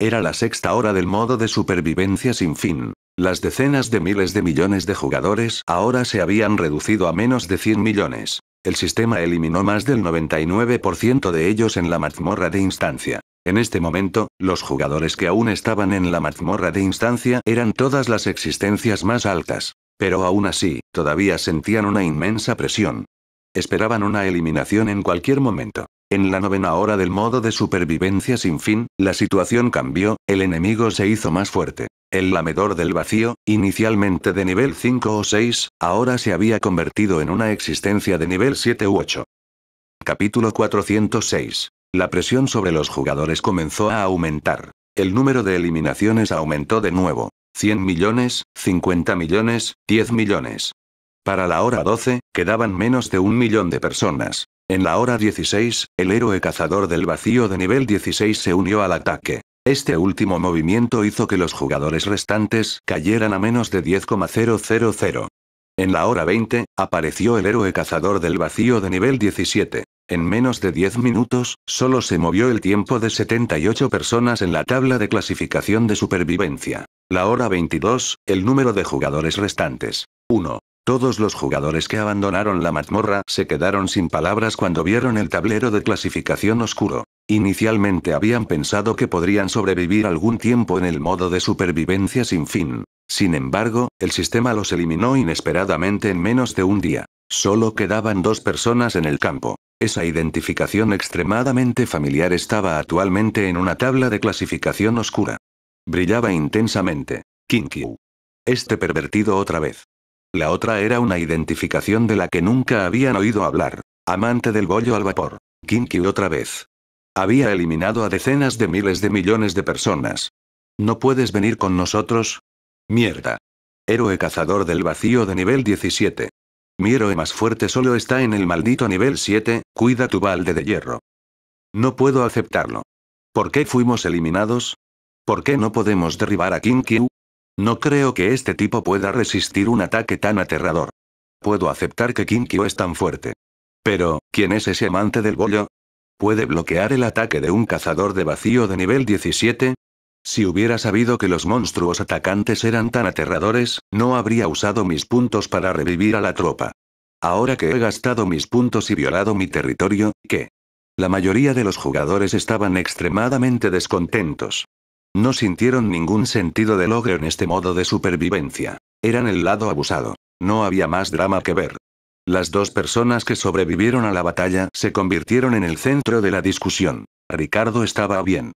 Era la sexta hora del modo de supervivencia sin fin. Las decenas de miles de millones de jugadores ahora se habían reducido a menos de 100 millones. El sistema eliminó más del 99% de ellos en la mazmorra de instancia. En este momento, los jugadores que aún estaban en la mazmorra de instancia eran todas las existencias más altas. Pero aún así, todavía sentían una inmensa presión. Esperaban una eliminación en cualquier momento. En la novena hora del modo de supervivencia sin fin, la situación cambió, el enemigo se hizo más fuerte. El lamedor del vacío, inicialmente de nivel 5 o 6, ahora se había convertido en una existencia de nivel 7 u 8. Capítulo 406. La presión sobre los jugadores comenzó a aumentar. El número de eliminaciones aumentó de nuevo. 100 millones, 50 millones, 10 millones. Para la hora 12, quedaban menos de un millón de personas. En la hora 16, el héroe cazador del vacío de nivel 16 se unió al ataque. Este último movimiento hizo que los jugadores restantes cayeran a menos de 10,000. En la hora 20, apareció el héroe cazador del vacío de nivel 17. En menos de 10 minutos, solo se movió el tiempo de 78 personas en la tabla de clasificación de supervivencia. La hora 22, el número de jugadores restantes. 1. Todos los jugadores que abandonaron la mazmorra se quedaron sin palabras cuando vieron el tablero de clasificación oscuro. Inicialmente habían pensado que podrían sobrevivir algún tiempo en el modo de supervivencia sin fin. Sin embargo, el sistema los eliminó inesperadamente en menos de un día. Solo quedaban dos personas en el campo. Esa identificación extremadamente familiar estaba actualmente en una tabla de clasificación oscura. Brillaba intensamente. Kinkyu. Este pervertido otra vez. La otra era una identificación de la que nunca habían oído hablar. Amante del bollo al vapor. Kinky otra vez. Había eliminado a decenas de miles de millones de personas. ¿No puedes venir con nosotros? Mierda. Héroe cazador del vacío de nivel 17. Mi héroe más fuerte solo está en el maldito nivel 7, cuida tu balde de hierro. No puedo aceptarlo. ¿Por qué fuimos eliminados? ¿Por qué no podemos derribar a King no creo que este tipo pueda resistir un ataque tan aterrador. Puedo aceptar que Kinkyo es tan fuerte. Pero, ¿quién es ese amante del bollo? ¿Puede bloquear el ataque de un cazador de vacío de nivel 17? Si hubiera sabido que los monstruos atacantes eran tan aterradores, no habría usado mis puntos para revivir a la tropa. Ahora que he gastado mis puntos y violado mi territorio, ¿qué? La mayoría de los jugadores estaban extremadamente descontentos. No sintieron ningún sentido de logro en este modo de supervivencia. Eran el lado abusado. No había más drama que ver. Las dos personas que sobrevivieron a la batalla se convirtieron en el centro de la discusión. Ricardo estaba bien.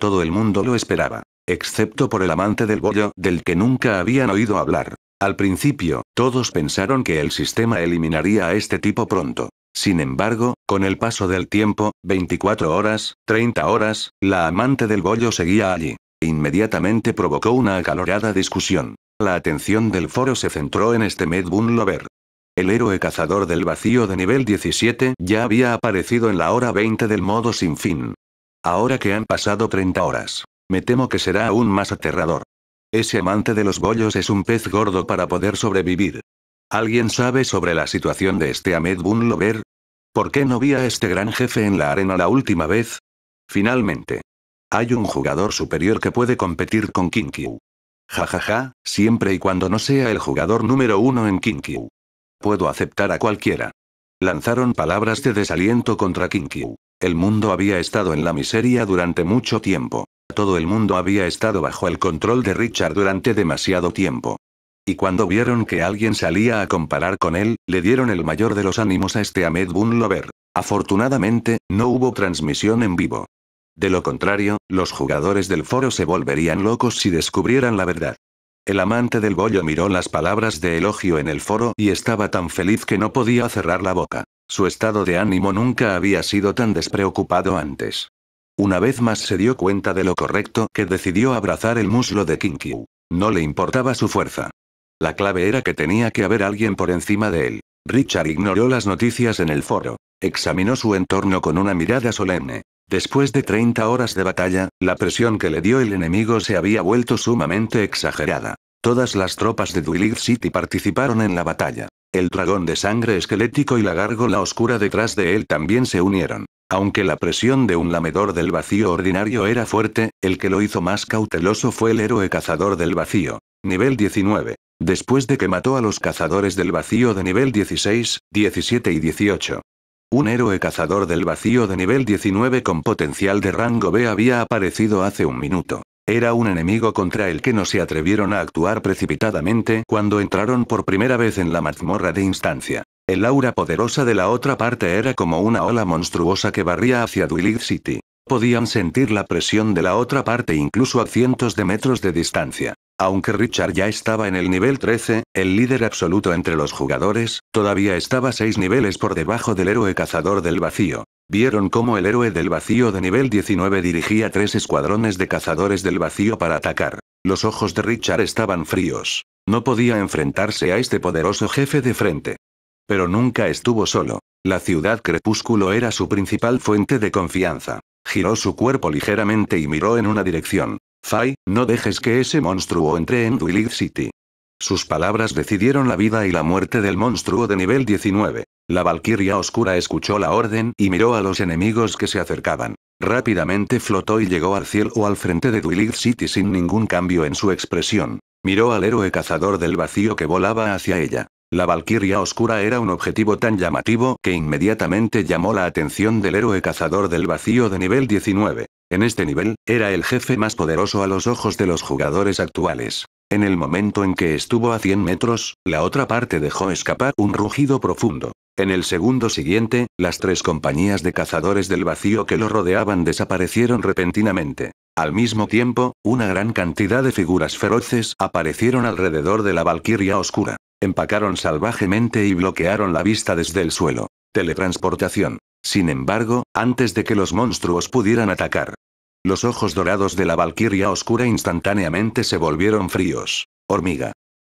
Todo el mundo lo esperaba, excepto por el amante del bollo, del que nunca habían oído hablar. Al principio, todos pensaron que el sistema eliminaría a este tipo pronto. Sin embargo, con el paso del tiempo, 24 horas, 30 horas, la amante del bollo seguía allí. Inmediatamente provocó una acalorada discusión. La atención del foro se centró en este Medbun Lover. El héroe cazador del vacío de nivel 17 ya había aparecido en la hora 20 del modo sin fin. Ahora que han pasado 30 horas, me temo que será aún más aterrador. Ese amante de los bollos es un pez gordo para poder sobrevivir. ¿Alguien sabe sobre la situación de este Ahmed Lover? ¿Por qué no vi a este gran jefe en la arena la última vez? Finalmente. Hay un jugador superior que puede competir con Kinkyu. Jajaja, ja, siempre y cuando no sea el jugador número uno en Kinkyu. Puedo aceptar a cualquiera. Lanzaron palabras de desaliento contra Kinkyu. El mundo había estado en la miseria durante mucho tiempo. Todo el mundo había estado bajo el control de Richard durante demasiado tiempo y cuando vieron que alguien salía a comparar con él, le dieron el mayor de los ánimos a este Ahmed Lover. Afortunadamente, no hubo transmisión en vivo. De lo contrario, los jugadores del foro se volverían locos si descubrieran la verdad. El amante del bollo miró las palabras de elogio en el foro y estaba tan feliz que no podía cerrar la boca. Su estado de ánimo nunca había sido tan despreocupado antes. Una vez más se dio cuenta de lo correcto que decidió abrazar el muslo de Kinky. No le importaba su fuerza. La clave era que tenía que haber alguien por encima de él. Richard ignoró las noticias en el foro. Examinó su entorno con una mirada solemne. Después de 30 horas de batalla, la presión que le dio el enemigo se había vuelto sumamente exagerada. Todas las tropas de Duilig City participaron en la batalla. El dragón de sangre esquelético y la gárgola oscura detrás de él también se unieron. Aunque la presión de un lamedor del vacío ordinario era fuerte, el que lo hizo más cauteloso fue el héroe cazador del vacío. Nivel 19. Después de que mató a los cazadores del vacío de nivel 16, 17 y 18. Un héroe cazador del vacío de nivel 19 con potencial de rango B había aparecido hace un minuto. Era un enemigo contra el que no se atrevieron a actuar precipitadamente cuando entraron por primera vez en la mazmorra de instancia. El aura poderosa de la otra parte era como una ola monstruosa que barría hacia Duilith City. Podían sentir la presión de la otra parte incluso a cientos de metros de distancia. Aunque Richard ya estaba en el nivel 13, el líder absoluto entre los jugadores, todavía estaba 6 niveles por debajo del héroe cazador del vacío. Vieron cómo el héroe del vacío de nivel 19 dirigía tres escuadrones de cazadores del vacío para atacar. Los ojos de Richard estaban fríos. No podía enfrentarse a este poderoso jefe de frente. Pero nunca estuvo solo. La ciudad crepúsculo era su principal fuente de confianza. Giró su cuerpo ligeramente y miró en una dirección. «Fai, no dejes que ese monstruo entre en Duilith City. Sus palabras decidieron la vida y la muerte del monstruo de nivel 19. La Valquiria Oscura escuchó la orden y miró a los enemigos que se acercaban. Rápidamente flotó y llegó al cielo o al frente de Duilith City sin ningún cambio en su expresión. Miró al héroe cazador del vacío que volaba hacia ella. La Valquiria Oscura era un objetivo tan llamativo que inmediatamente llamó la atención del héroe cazador del vacío de nivel 19. En este nivel, era el jefe más poderoso a los ojos de los jugadores actuales. En el momento en que estuvo a 100 metros, la otra parte dejó escapar un rugido profundo. En el segundo siguiente, las tres compañías de cazadores del vacío que lo rodeaban desaparecieron repentinamente. Al mismo tiempo, una gran cantidad de figuras feroces aparecieron alrededor de la Valquiria Oscura. Empacaron salvajemente y bloquearon la vista desde el suelo. Teletransportación. Sin embargo, antes de que los monstruos pudieran atacar, los ojos dorados de la Valquiria Oscura instantáneamente se volvieron fríos. Hormiga.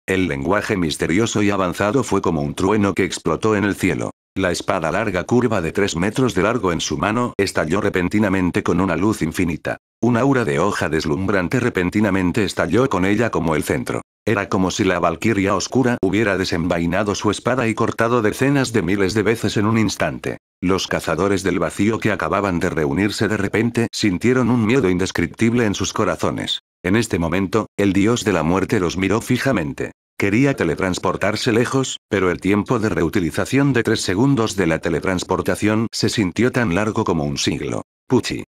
El lenguaje misterioso y avanzado fue como un trueno que explotó en el cielo. La espada larga curva de tres metros de largo en su mano estalló repentinamente con una luz infinita. Un aura de hoja deslumbrante repentinamente estalló con ella como el centro. Era como si la Valquiria Oscura hubiera desenvainado su espada y cortado decenas de miles de veces en un instante. Los cazadores del vacío que acababan de reunirse de repente sintieron un miedo indescriptible en sus corazones. En este momento, el dios de la muerte los miró fijamente. Quería teletransportarse lejos, pero el tiempo de reutilización de tres segundos de la teletransportación se sintió tan largo como un siglo. Puchi.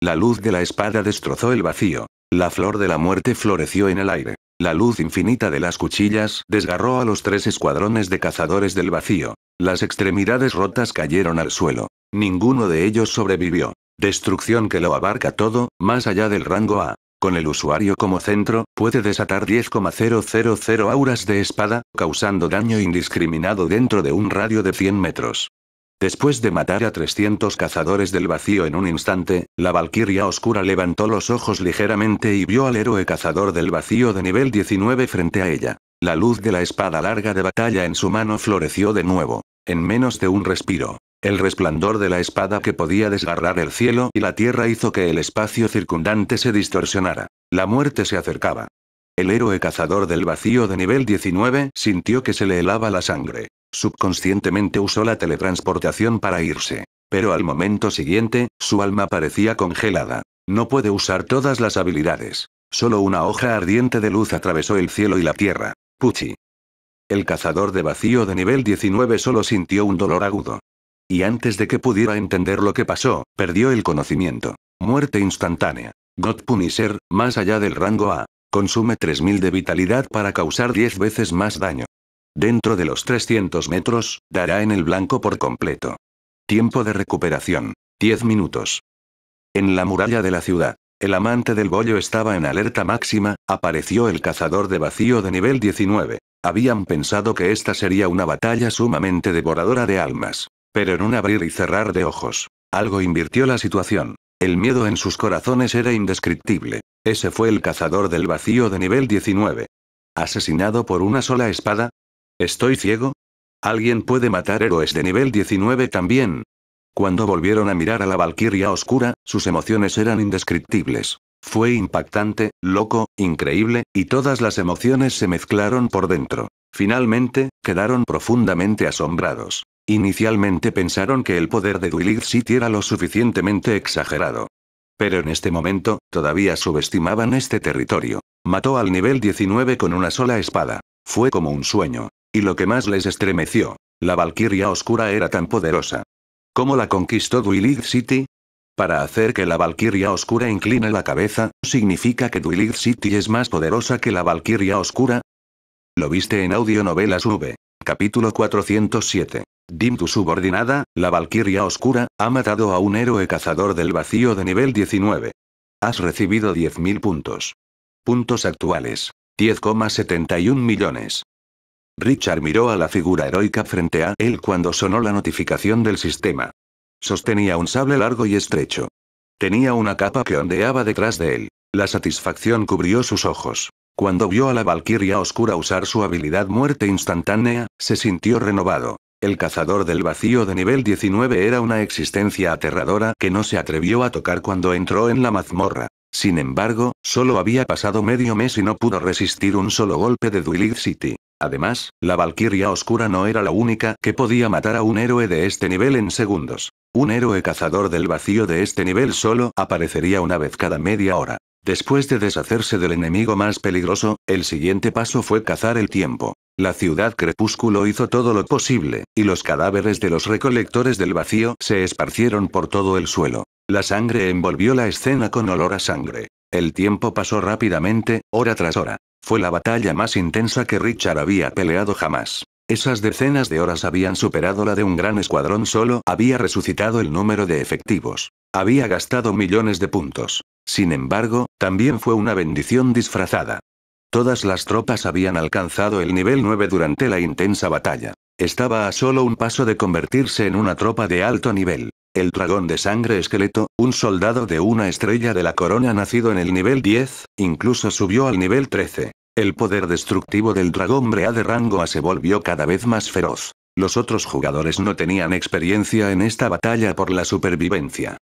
La luz de la espada destrozó el vacío. La flor de la muerte floreció en el aire. La luz infinita de las cuchillas desgarró a los tres escuadrones de cazadores del vacío. Las extremidades rotas cayeron al suelo. Ninguno de ellos sobrevivió. Destrucción que lo abarca todo, más allá del rango A. Con el usuario como centro, puede desatar 10,000 auras de espada, causando daño indiscriminado dentro de un radio de 100 metros. Después de matar a 300 cazadores del vacío en un instante, la Valquiria Oscura levantó los ojos ligeramente y vio al héroe cazador del vacío de nivel 19 frente a ella. La luz de la espada larga de batalla en su mano floreció de nuevo. En menos de un respiro. El resplandor de la espada que podía desgarrar el cielo y la tierra hizo que el espacio circundante se distorsionara. La muerte se acercaba. El héroe cazador del vacío de nivel 19 sintió que se le helaba la sangre. Subconscientemente usó la teletransportación para irse. Pero al momento siguiente, su alma parecía congelada. No puede usar todas las habilidades. Solo una hoja ardiente de luz atravesó el cielo y la tierra. Puchi. El cazador de vacío de nivel 19 solo sintió un dolor agudo. Y antes de que pudiera entender lo que pasó, perdió el conocimiento. Muerte instantánea. God Punisher, más allá del rango A. Consume 3000 de vitalidad para causar 10 veces más daño. Dentro de los 300 metros, dará en el blanco por completo. Tiempo de recuperación. 10 minutos. En la muralla de la ciudad. El amante del bollo estaba en alerta máxima, apareció el cazador de vacío de nivel 19. Habían pensado que esta sería una batalla sumamente devoradora de almas. Pero en un abrir y cerrar de ojos. Algo invirtió la situación. El miedo en sus corazones era indescriptible. Ese fue el cazador del vacío de nivel 19. Asesinado por una sola espada, ¿Estoy ciego? ¿Alguien puede matar héroes de nivel 19 también? Cuando volvieron a mirar a la Valkyria oscura, sus emociones eran indescriptibles. Fue impactante, loco, increíble, y todas las emociones se mezclaron por dentro. Finalmente, quedaron profundamente asombrados. Inicialmente pensaron que el poder de Duilith City era lo suficientemente exagerado. Pero en este momento, todavía subestimaban este territorio. Mató al nivel 19 con una sola espada. Fue como un sueño. Y lo que más les estremeció, la Valquiria Oscura era tan poderosa. ¿Cómo la conquistó Duilid City? Para hacer que la Valquiria Oscura incline la cabeza, significa que Duilith City es más poderosa que la Valquiria Oscura. Lo viste en Audionovelas V. Capítulo 407. Dim tu subordinada, la Valquiria Oscura, ha matado a un héroe cazador del vacío de nivel 19. Has recibido 10.000 puntos. Puntos actuales. 10,71 millones. Richard miró a la figura heroica frente a él cuando sonó la notificación del sistema. Sostenía un sable largo y estrecho. Tenía una capa que ondeaba detrás de él. La satisfacción cubrió sus ojos. Cuando vio a la Valquiria Oscura usar su habilidad muerte instantánea, se sintió renovado. El cazador del vacío de nivel 19 era una existencia aterradora que no se atrevió a tocar cuando entró en la mazmorra. Sin embargo, solo había pasado medio mes y no pudo resistir un solo golpe de Duilith City. Además, la Valquiria Oscura no era la única que podía matar a un héroe de este nivel en segundos. Un héroe cazador del vacío de este nivel solo aparecería una vez cada media hora. Después de deshacerse del enemigo más peligroso, el siguiente paso fue cazar el tiempo. La ciudad crepúsculo hizo todo lo posible, y los cadáveres de los recolectores del vacío se esparcieron por todo el suelo. La sangre envolvió la escena con olor a sangre. El tiempo pasó rápidamente, hora tras hora. Fue la batalla más intensa que Richard había peleado jamás. Esas decenas de horas habían superado la de un gran escuadrón solo, había resucitado el número de efectivos. Había gastado millones de puntos. Sin embargo, también fue una bendición disfrazada. Todas las tropas habían alcanzado el nivel 9 durante la intensa batalla. Estaba a solo un paso de convertirse en una tropa de alto nivel el dragón de sangre esqueleto, un soldado de una estrella de la corona nacido en el nivel 10, incluso subió al nivel 13. El poder destructivo del dragón Brea de rango A se volvió cada vez más feroz. Los otros jugadores no tenían experiencia en esta batalla por la supervivencia.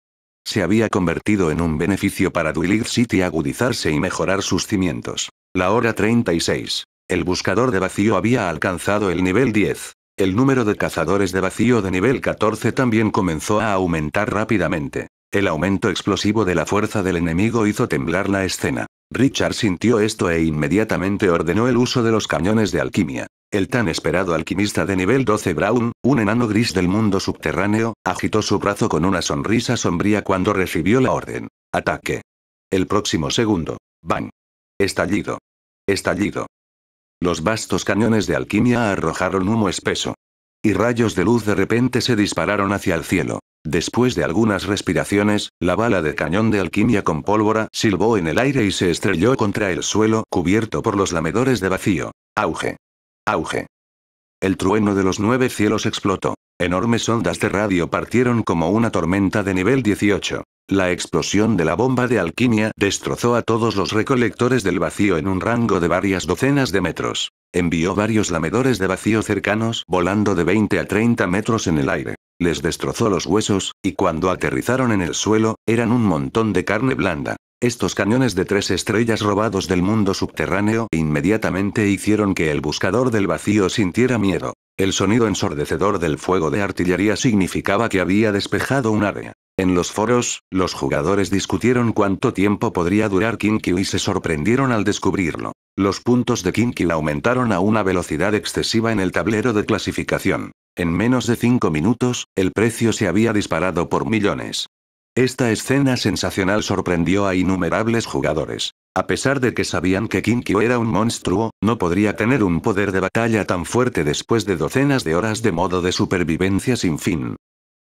Se había convertido en un beneficio para Duilith City agudizarse y mejorar sus cimientos. La hora 36. El buscador de vacío había alcanzado el nivel 10. El número de cazadores de vacío de nivel 14 también comenzó a aumentar rápidamente. El aumento explosivo de la fuerza del enemigo hizo temblar la escena. Richard sintió esto e inmediatamente ordenó el uso de los cañones de alquimia. El tan esperado alquimista de nivel 12 Brown, un enano gris del mundo subterráneo, agitó su brazo con una sonrisa sombría cuando recibió la orden. Ataque. El próximo segundo. Bang. Estallido. Estallido. Los vastos cañones de alquimia arrojaron humo espeso. Y rayos de luz de repente se dispararon hacia el cielo. Después de algunas respiraciones, la bala de cañón de alquimia con pólvora silbó en el aire y se estrelló contra el suelo cubierto por los lamedores de vacío. Auge. Auge. El trueno de los nueve cielos explotó. Enormes ondas de radio partieron como una tormenta de nivel 18. La explosión de la bomba de alquimia destrozó a todos los recolectores del vacío en un rango de varias docenas de metros. Envió varios lamedores de vacío cercanos volando de 20 a 30 metros en el aire. Les destrozó los huesos, y cuando aterrizaron en el suelo, eran un montón de carne blanda. Estos cañones de tres estrellas robados del mundo subterráneo inmediatamente hicieron que el buscador del vacío sintiera miedo. El sonido ensordecedor del fuego de artillería significaba que había despejado un área. En los foros, los jugadores discutieron cuánto tiempo podría durar Kinkyu y se sorprendieron al descubrirlo. Los puntos de Kinkyu aumentaron a una velocidad excesiva en el tablero de clasificación. En menos de 5 minutos, el precio se había disparado por millones. Esta escena sensacional sorprendió a innumerables jugadores. A pesar de que sabían que Kinkyu era un monstruo, no podría tener un poder de batalla tan fuerte después de docenas de horas de modo de supervivencia sin fin.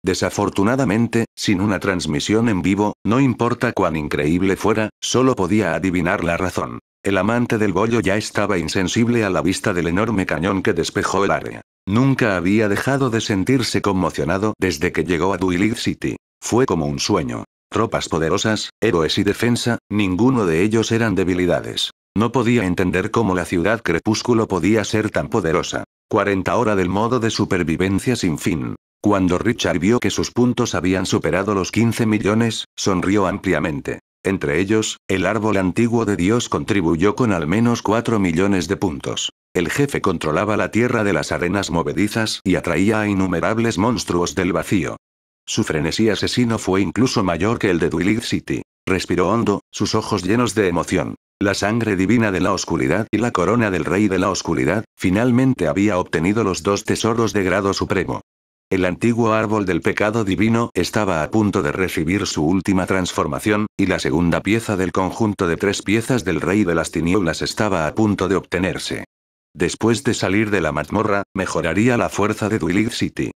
Desafortunadamente, sin una transmisión en vivo, no importa cuán increíble fuera, solo podía adivinar la razón. El amante del bollo ya estaba insensible a la vista del enorme cañón que despejó el área. Nunca había dejado de sentirse conmocionado desde que llegó a Duilith City. Fue como un sueño. Tropas poderosas, héroes y defensa, ninguno de ellos eran debilidades. No podía entender cómo la ciudad crepúsculo podía ser tan poderosa. 40 hora del modo de supervivencia sin fin. Cuando Richard vio que sus puntos habían superado los 15 millones, sonrió ampliamente. Entre ellos, el árbol antiguo de Dios contribuyó con al menos 4 millones de puntos. El jefe controlaba la tierra de las arenas movedizas y atraía a innumerables monstruos del vacío. Su frenesí asesino fue incluso mayor que el de Dwelling City. Respiró hondo, sus ojos llenos de emoción. La sangre divina de la oscuridad y la corona del rey de la oscuridad, finalmente había obtenido los dos tesoros de grado supremo. El antiguo árbol del pecado divino estaba a punto de recibir su última transformación, y la segunda pieza del conjunto de tres piezas del rey de las tinieblas estaba a punto de obtenerse. Después de salir de la mazmorra, mejoraría la fuerza de Duilig City.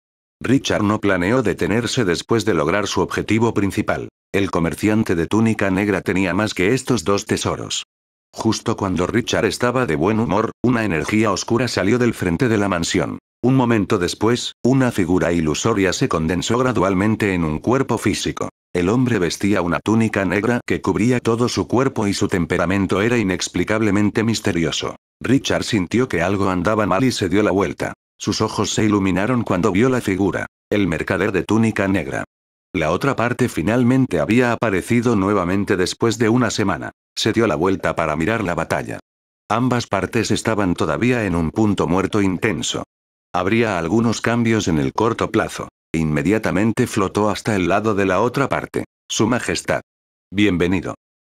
Richard no planeó detenerse después de lograr su objetivo principal. El comerciante de túnica negra tenía más que estos dos tesoros. Justo cuando Richard estaba de buen humor, una energía oscura salió del frente de la mansión. Un momento después, una figura ilusoria se condensó gradualmente en un cuerpo físico. El hombre vestía una túnica negra que cubría todo su cuerpo y su temperamento era inexplicablemente misterioso. Richard sintió que algo andaba mal y se dio la vuelta. Sus ojos se iluminaron cuando vio la figura. El mercader de túnica negra. La otra parte finalmente había aparecido nuevamente después de una semana. Se dio la vuelta para mirar la batalla. Ambas partes estaban todavía en un punto muerto intenso. Habría algunos cambios en el corto plazo. Inmediatamente flotó hasta el lado de la otra parte. Su Majestad. Bienvenido.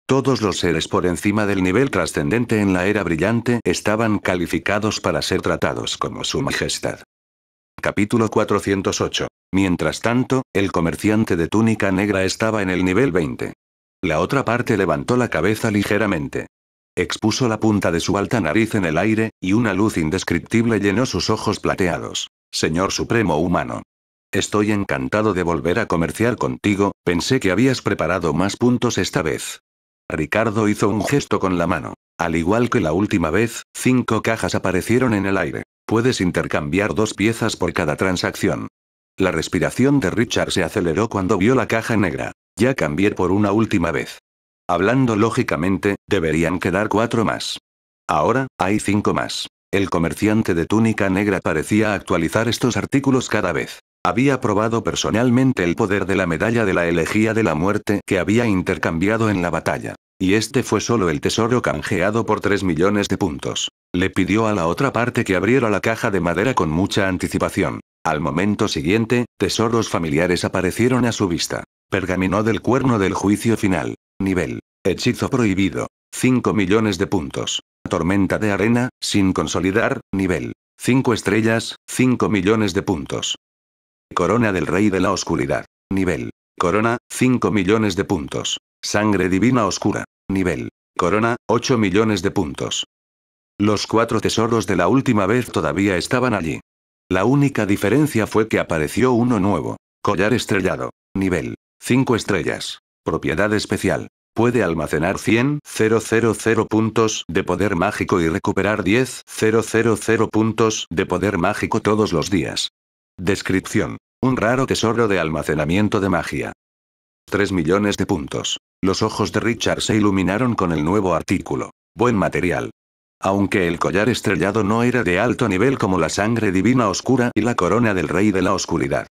Todos los seres por encima del nivel trascendente en la era brillante estaban calificados para ser tratados como Su Majestad. Capítulo 408. Mientras tanto, el comerciante de túnica negra estaba en el nivel 20. La otra parte levantó la cabeza ligeramente. Expuso la punta de su alta nariz en el aire, y una luz indescriptible llenó sus ojos plateados. Señor Supremo Humano. Estoy encantado de volver a comerciar contigo, pensé que habías preparado más puntos esta vez. Ricardo hizo un gesto con la mano. Al igual que la última vez, cinco cajas aparecieron en el aire. Puedes intercambiar dos piezas por cada transacción. La respiración de Richard se aceleró cuando vio la caja negra. Ya cambié por una última vez. Hablando lógicamente, deberían quedar cuatro más. Ahora, hay cinco más. El comerciante de túnica negra parecía actualizar estos artículos cada vez. Había probado personalmente el poder de la medalla de la elegía de la muerte que había intercambiado en la batalla. Y este fue solo el tesoro canjeado por 3 millones de puntos. Le pidió a la otra parte que abriera la caja de madera con mucha anticipación. Al momento siguiente, tesoros familiares aparecieron a su vista. Pergaminó del cuerno del juicio final. Nivel. Hechizo prohibido. 5 millones de puntos. Tormenta de arena, sin consolidar, nivel. 5 estrellas, 5 millones de puntos. Corona del Rey de la Oscuridad. Nivel. Corona, 5 millones de puntos. Sangre Divina Oscura. Nivel. Corona, 8 millones de puntos. Los cuatro tesoros de la última vez todavía estaban allí. La única diferencia fue que apareció uno nuevo. Collar estrellado. Nivel. 5 estrellas. Propiedad especial. Puede almacenar 100 000 puntos de poder mágico y recuperar 10 000 puntos de poder mágico todos los días. Descripción. Un raro tesoro de almacenamiento de magia. 3 millones de puntos. Los ojos de Richard se iluminaron con el nuevo artículo. Buen material. Aunque el collar estrellado no era de alto nivel como la sangre divina oscura y la corona del rey de la oscuridad.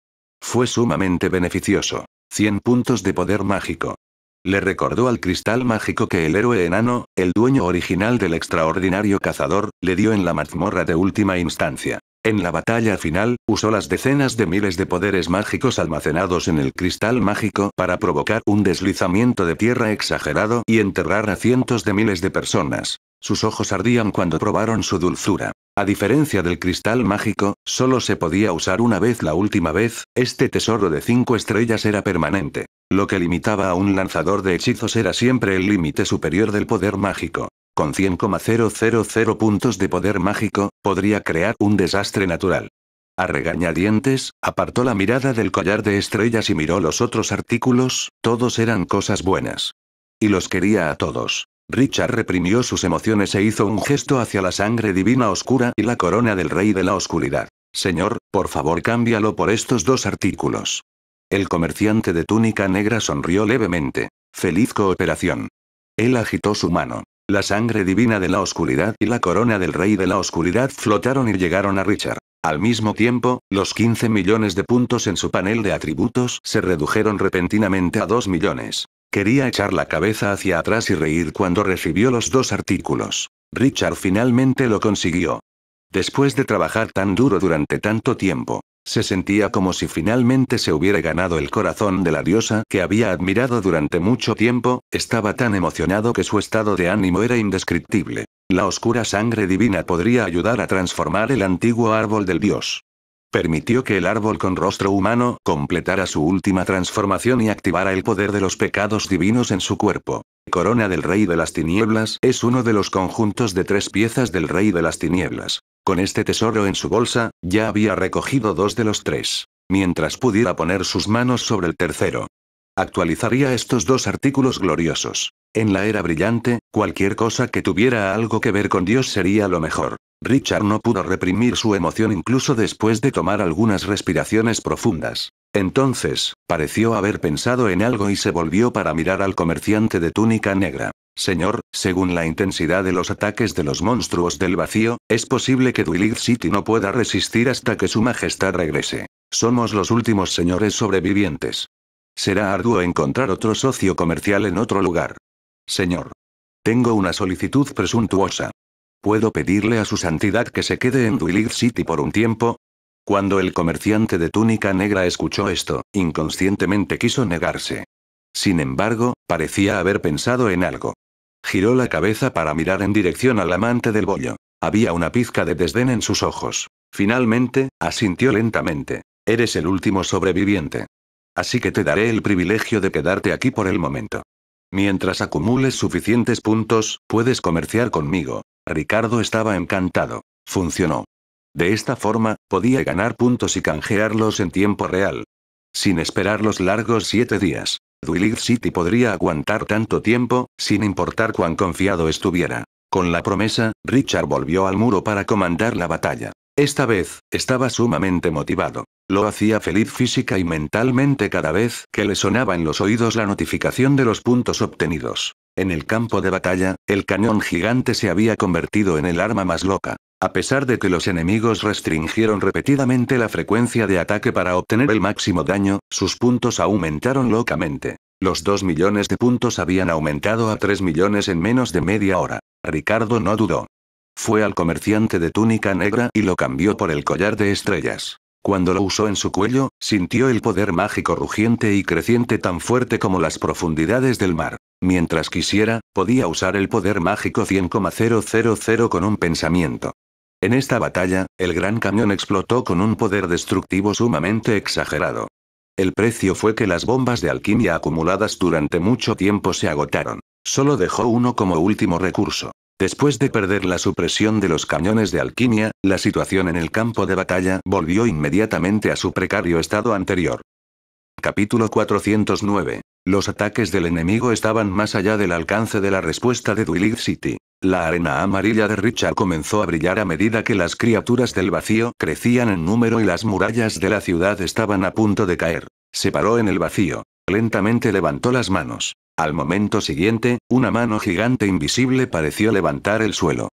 Fue sumamente beneficioso. 100 puntos de poder mágico. Le recordó al cristal mágico que el héroe enano, el dueño original del extraordinario cazador, le dio en la mazmorra de última instancia. En la batalla final, usó las decenas de miles de poderes mágicos almacenados en el cristal mágico para provocar un deslizamiento de tierra exagerado y enterrar a cientos de miles de personas. Sus ojos ardían cuando probaron su dulzura. A diferencia del cristal mágico, solo se podía usar una vez la última vez, este tesoro de cinco estrellas era permanente. Lo que limitaba a un lanzador de hechizos era siempre el límite superior del poder mágico. Con 100,000 puntos de poder mágico, podría crear un desastre natural. A regañadientes, apartó la mirada del collar de estrellas y miró los otros artículos, todos eran cosas buenas. Y los quería a todos. Richard reprimió sus emociones e hizo un gesto hacia la sangre divina oscura y la corona del rey de la oscuridad. Señor, por favor cámbialo por estos dos artículos. El comerciante de túnica negra sonrió levemente. Feliz cooperación. Él agitó su mano. La sangre divina de la oscuridad y la corona del rey de la oscuridad flotaron y llegaron a Richard. Al mismo tiempo, los 15 millones de puntos en su panel de atributos se redujeron repentinamente a 2 millones. Quería echar la cabeza hacia atrás y reír cuando recibió los dos artículos. Richard finalmente lo consiguió. Después de trabajar tan duro durante tanto tiempo, se sentía como si finalmente se hubiera ganado el corazón de la diosa que había admirado durante mucho tiempo, estaba tan emocionado que su estado de ánimo era indescriptible. La oscura sangre divina podría ayudar a transformar el antiguo árbol del dios. Permitió que el árbol con rostro humano completara su última transformación y activara el poder de los pecados divinos en su cuerpo. Corona del Rey de las Tinieblas es uno de los conjuntos de tres piezas del Rey de las Tinieblas. Con este tesoro en su bolsa, ya había recogido dos de los tres, mientras pudiera poner sus manos sobre el tercero. Actualizaría estos dos artículos gloriosos. En la era brillante, cualquier cosa que tuviera algo que ver con Dios sería lo mejor. Richard no pudo reprimir su emoción incluso después de tomar algunas respiraciones profundas. Entonces, pareció haber pensado en algo y se volvió para mirar al comerciante de túnica negra. Señor, según la intensidad de los ataques de los monstruos del vacío, es posible que Duilig City no pueda resistir hasta que su majestad regrese. Somos los últimos señores sobrevivientes. Será arduo encontrar otro socio comercial en otro lugar. Señor. Tengo una solicitud presuntuosa. ¿Puedo pedirle a su santidad que se quede en Duilig City por un tiempo? Cuando el comerciante de túnica negra escuchó esto, inconscientemente quiso negarse. Sin embargo, parecía haber pensado en algo. Giró la cabeza para mirar en dirección al amante del bollo. Había una pizca de desdén en sus ojos. Finalmente, asintió lentamente. Eres el último sobreviviente. Así que te daré el privilegio de quedarte aquí por el momento. Mientras acumules suficientes puntos, puedes comerciar conmigo. Ricardo estaba encantado. Funcionó. De esta forma, podía ganar puntos y canjearlos en tiempo real. Sin esperar los largos siete días. Duilig City podría aguantar tanto tiempo, sin importar cuán confiado estuviera. Con la promesa, Richard volvió al muro para comandar la batalla. Esta vez, estaba sumamente motivado. Lo hacía feliz física y mentalmente cada vez que le sonaba en los oídos la notificación de los puntos obtenidos. En el campo de batalla, el cañón gigante se había convertido en el arma más loca. A pesar de que los enemigos restringieron repetidamente la frecuencia de ataque para obtener el máximo daño, sus puntos aumentaron locamente. Los 2 millones de puntos habían aumentado a 3 millones en menos de media hora. Ricardo no dudó. Fue al comerciante de túnica negra y lo cambió por el collar de estrellas. Cuando lo usó en su cuello, sintió el poder mágico rugiente y creciente tan fuerte como las profundidades del mar. Mientras quisiera, podía usar el poder mágico 100,000 con un pensamiento. En esta batalla, el gran camión explotó con un poder destructivo sumamente exagerado. El precio fue que las bombas de alquimia acumuladas durante mucho tiempo se agotaron. Solo dejó uno como último recurso. Después de perder la supresión de los cañones de alquimia, la situación en el campo de batalla volvió inmediatamente a su precario estado anterior. Capítulo 409. Los ataques del enemigo estaban más allá del alcance de la respuesta de Duilig City. La arena amarilla de Richard comenzó a brillar a medida que las criaturas del vacío crecían en número y las murallas de la ciudad estaban a punto de caer. Se paró en el vacío. Lentamente levantó las manos. Al momento siguiente, una mano gigante invisible pareció levantar el suelo.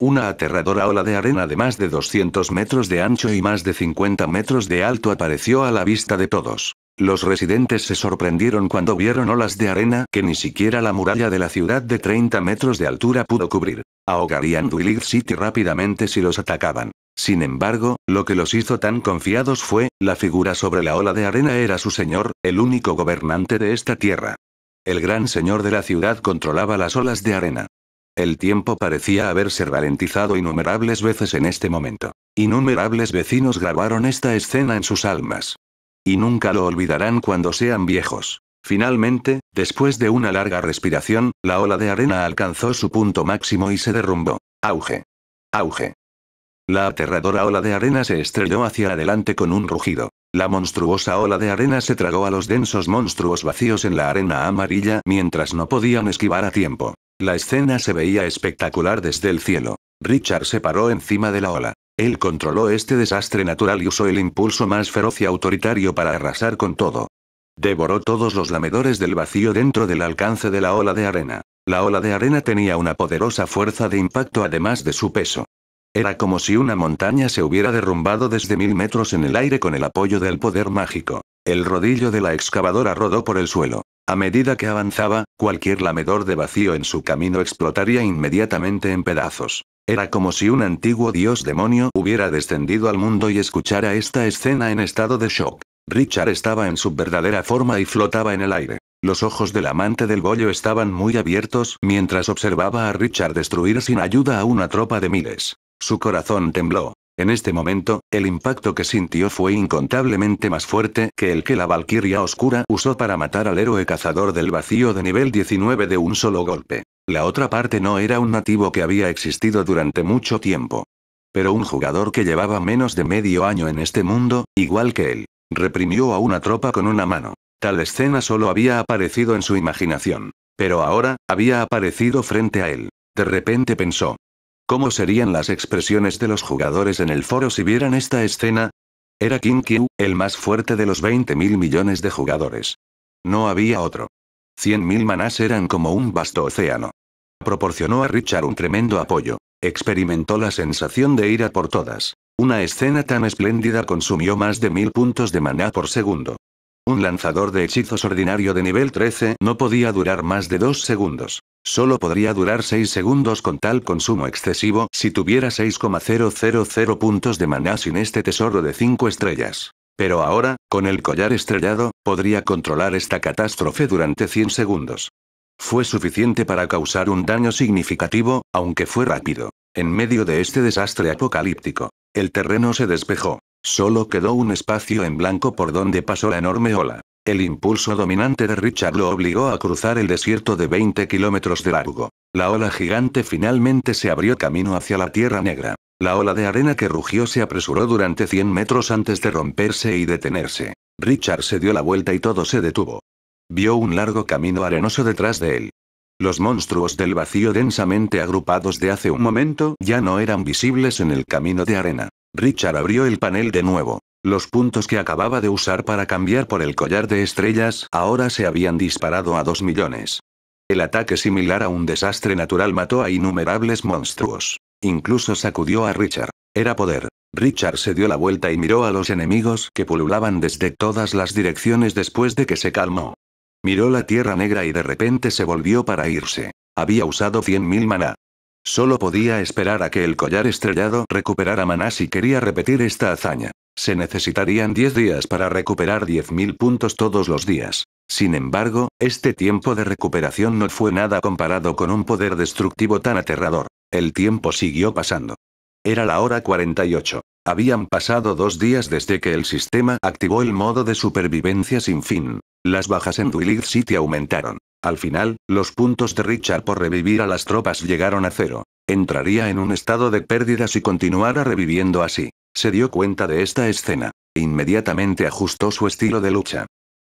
Una aterradora ola de arena de más de 200 metros de ancho y más de 50 metros de alto apareció a la vista de todos. Los residentes se sorprendieron cuando vieron olas de arena que ni siquiera la muralla de la ciudad de 30 metros de altura pudo cubrir. Ahogarían Duilig City rápidamente si los atacaban. Sin embargo, lo que los hizo tan confiados fue, la figura sobre la ola de arena era su señor, el único gobernante de esta tierra. El gran señor de la ciudad controlaba las olas de arena. El tiempo parecía haberse ralentizado innumerables veces en este momento. Innumerables vecinos grabaron esta escena en sus almas. Y nunca lo olvidarán cuando sean viejos. Finalmente, después de una larga respiración, la ola de arena alcanzó su punto máximo y se derrumbó. Auge. Auge. La aterradora ola de arena se estrelló hacia adelante con un rugido. La monstruosa ola de arena se tragó a los densos monstruos vacíos en la arena amarilla mientras no podían esquivar a tiempo. La escena se veía espectacular desde el cielo. Richard se paró encima de la ola. Él controló este desastre natural y usó el impulso más feroz y autoritario para arrasar con todo. Devoró todos los lamedores del vacío dentro del alcance de la ola de arena. La ola de arena tenía una poderosa fuerza de impacto además de su peso. Era como si una montaña se hubiera derrumbado desde mil metros en el aire con el apoyo del poder mágico. El rodillo de la excavadora rodó por el suelo. A medida que avanzaba, cualquier lamedor de vacío en su camino explotaría inmediatamente en pedazos. Era como si un antiguo dios demonio hubiera descendido al mundo y escuchara esta escena en estado de shock. Richard estaba en su verdadera forma y flotaba en el aire. Los ojos del amante del bollo estaban muy abiertos mientras observaba a Richard destruir sin ayuda a una tropa de miles. Su corazón tembló. En este momento, el impacto que sintió fue incontablemente más fuerte que el que la Valquiria Oscura usó para matar al héroe cazador del vacío de nivel 19 de un solo golpe. La otra parte no era un nativo que había existido durante mucho tiempo. Pero un jugador que llevaba menos de medio año en este mundo, igual que él. Reprimió a una tropa con una mano. Tal escena solo había aparecido en su imaginación. Pero ahora, había aparecido frente a él. De repente pensó, ¿Cómo serían las expresiones de los jugadores en el foro si vieran esta escena? Era King Q, el más fuerte de los 20 mil millones de jugadores. No había otro. 100.000 mil manás eran como un vasto océano. Proporcionó a Richard un tremendo apoyo. Experimentó la sensación de ira por todas. Una escena tan espléndida consumió más de mil puntos de maná por segundo. Un lanzador de hechizos ordinario de nivel 13 no podía durar más de 2 segundos. Solo podría durar 6 segundos con tal consumo excesivo si tuviera 6,000 puntos de maná sin este tesoro de 5 estrellas. Pero ahora, con el collar estrellado, podría controlar esta catástrofe durante 100 segundos. Fue suficiente para causar un daño significativo, aunque fue rápido. En medio de este desastre apocalíptico, el terreno se despejó. Solo quedó un espacio en blanco por donde pasó la enorme ola. El impulso dominante de Richard lo obligó a cruzar el desierto de 20 kilómetros de largo. La ola gigante finalmente se abrió camino hacia la Tierra Negra. La ola de arena que rugió se apresuró durante 100 metros antes de romperse y detenerse. Richard se dio la vuelta y todo se detuvo. Vio un largo camino arenoso detrás de él. Los monstruos del vacío densamente agrupados de hace un momento ya no eran visibles en el camino de arena. Richard abrió el panel de nuevo. Los puntos que acababa de usar para cambiar por el collar de estrellas ahora se habían disparado a dos millones. El ataque similar a un desastre natural mató a innumerables monstruos. Incluso sacudió a Richard. Era poder. Richard se dio la vuelta y miró a los enemigos que pululaban desde todas las direcciones después de que se calmó. Miró la tierra negra y de repente se volvió para irse. Había usado 100.000 maná. Solo podía esperar a que el collar estrellado recuperara maná si quería repetir esta hazaña. Se necesitarían 10 días para recuperar 10.000 puntos todos los días. Sin embargo, este tiempo de recuperación no fue nada comparado con un poder destructivo tan aterrador. El tiempo siguió pasando. Era la hora 48. Habían pasado dos días desde que el sistema activó el modo de supervivencia sin fin. Las bajas en Duilith City aumentaron. Al final, los puntos de Richard por revivir a las tropas llegaron a cero. Entraría en un estado de pérdidas si continuara reviviendo así. Se dio cuenta de esta escena. Inmediatamente ajustó su estilo de lucha.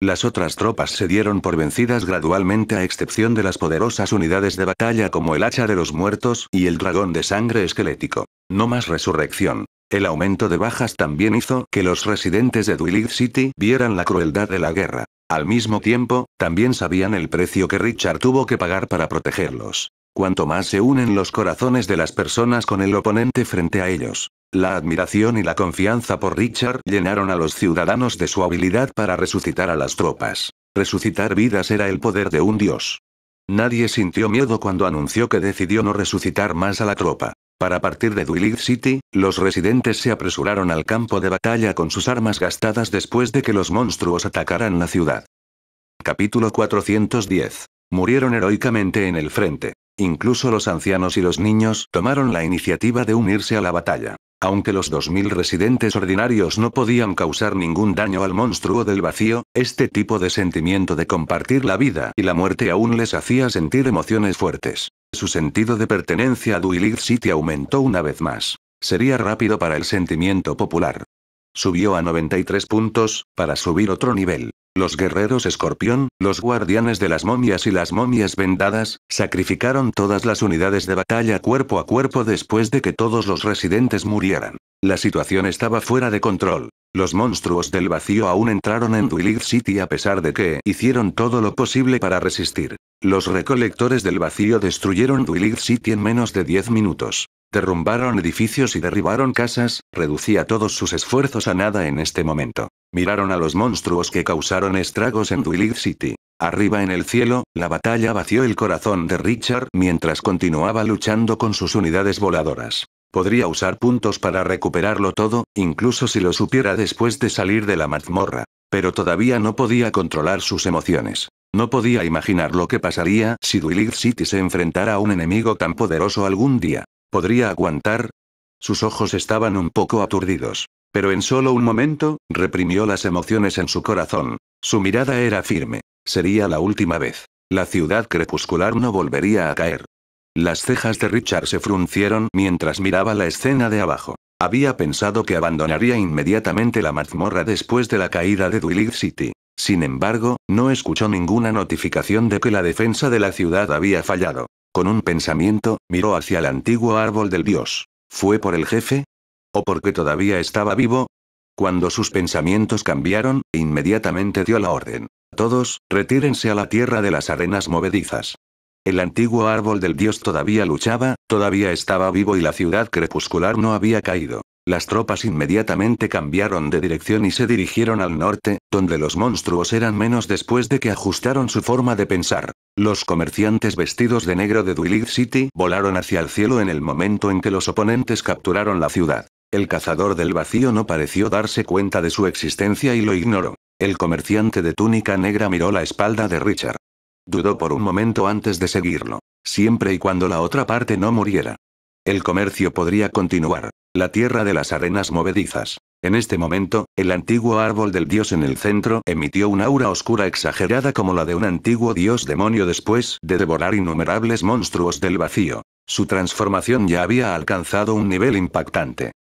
Las otras tropas se dieron por vencidas gradualmente a excepción de las poderosas unidades de batalla como el hacha de los muertos y el dragón de sangre esquelético. No más resurrección. El aumento de bajas también hizo que los residentes de Dwelling City vieran la crueldad de la guerra. Al mismo tiempo, también sabían el precio que Richard tuvo que pagar para protegerlos. Cuanto más se unen los corazones de las personas con el oponente frente a ellos. La admiración y la confianza por Richard llenaron a los ciudadanos de su habilidad para resucitar a las tropas. Resucitar vidas era el poder de un dios. Nadie sintió miedo cuando anunció que decidió no resucitar más a la tropa. Para partir de Dulith City, los residentes se apresuraron al campo de batalla con sus armas gastadas después de que los monstruos atacaran la ciudad. Capítulo 410. Murieron heroicamente en el frente. Incluso los ancianos y los niños tomaron la iniciativa de unirse a la batalla. Aunque los 2.000 residentes ordinarios no podían causar ningún daño al monstruo del vacío, este tipo de sentimiento de compartir la vida y la muerte aún les hacía sentir emociones fuertes. Su sentido de pertenencia a Duilid City aumentó una vez más. Sería rápido para el sentimiento popular. Subió a 93 puntos, para subir otro nivel. Los guerreros escorpión, los guardianes de las momias y las momias vendadas, sacrificaron todas las unidades de batalla cuerpo a cuerpo después de que todos los residentes murieran. La situación estaba fuera de control. Los monstruos del vacío aún entraron en Twilight City a pesar de que hicieron todo lo posible para resistir. Los recolectores del vacío destruyeron Twilight City en menos de 10 minutos. Derrumbaron edificios y derribaron casas, reducía todos sus esfuerzos a nada en este momento. Miraron a los monstruos que causaron estragos en Twilight City. Arriba en el cielo, la batalla vació el corazón de Richard mientras continuaba luchando con sus unidades voladoras. Podría usar puntos para recuperarlo todo, incluso si lo supiera después de salir de la mazmorra. Pero todavía no podía controlar sus emociones. No podía imaginar lo que pasaría si Duilig City se enfrentara a un enemigo tan poderoso algún día. ¿Podría aguantar? Sus ojos estaban un poco aturdidos. Pero en solo un momento, reprimió las emociones en su corazón. Su mirada era firme. Sería la última vez. La ciudad crepuscular no volvería a caer. Las cejas de Richard se fruncieron mientras miraba la escena de abajo. Había pensado que abandonaría inmediatamente la mazmorra después de la caída de Dwilig City. Sin embargo, no escuchó ninguna notificación de que la defensa de la ciudad había fallado. Con un pensamiento, miró hacia el antiguo árbol del dios. ¿Fue por el jefe? ¿O porque todavía estaba vivo? Cuando sus pensamientos cambiaron, inmediatamente dio la orden. Todos, retírense a la tierra de las arenas movedizas. El antiguo árbol del dios todavía luchaba, todavía estaba vivo y la ciudad crepuscular no había caído. Las tropas inmediatamente cambiaron de dirección y se dirigieron al norte, donde los monstruos eran menos después de que ajustaron su forma de pensar. Los comerciantes vestidos de negro de Duilid City volaron hacia el cielo en el momento en que los oponentes capturaron la ciudad. El cazador del vacío no pareció darse cuenta de su existencia y lo ignoró. El comerciante de túnica negra miró la espalda de Richard. Dudó por un momento antes de seguirlo. Siempre y cuando la otra parte no muriera. El comercio podría continuar. La tierra de las arenas movedizas. En este momento, el antiguo árbol del dios en el centro emitió una aura oscura exagerada como la de un antiguo dios demonio después de devorar innumerables monstruos del vacío. Su transformación ya había alcanzado un nivel impactante.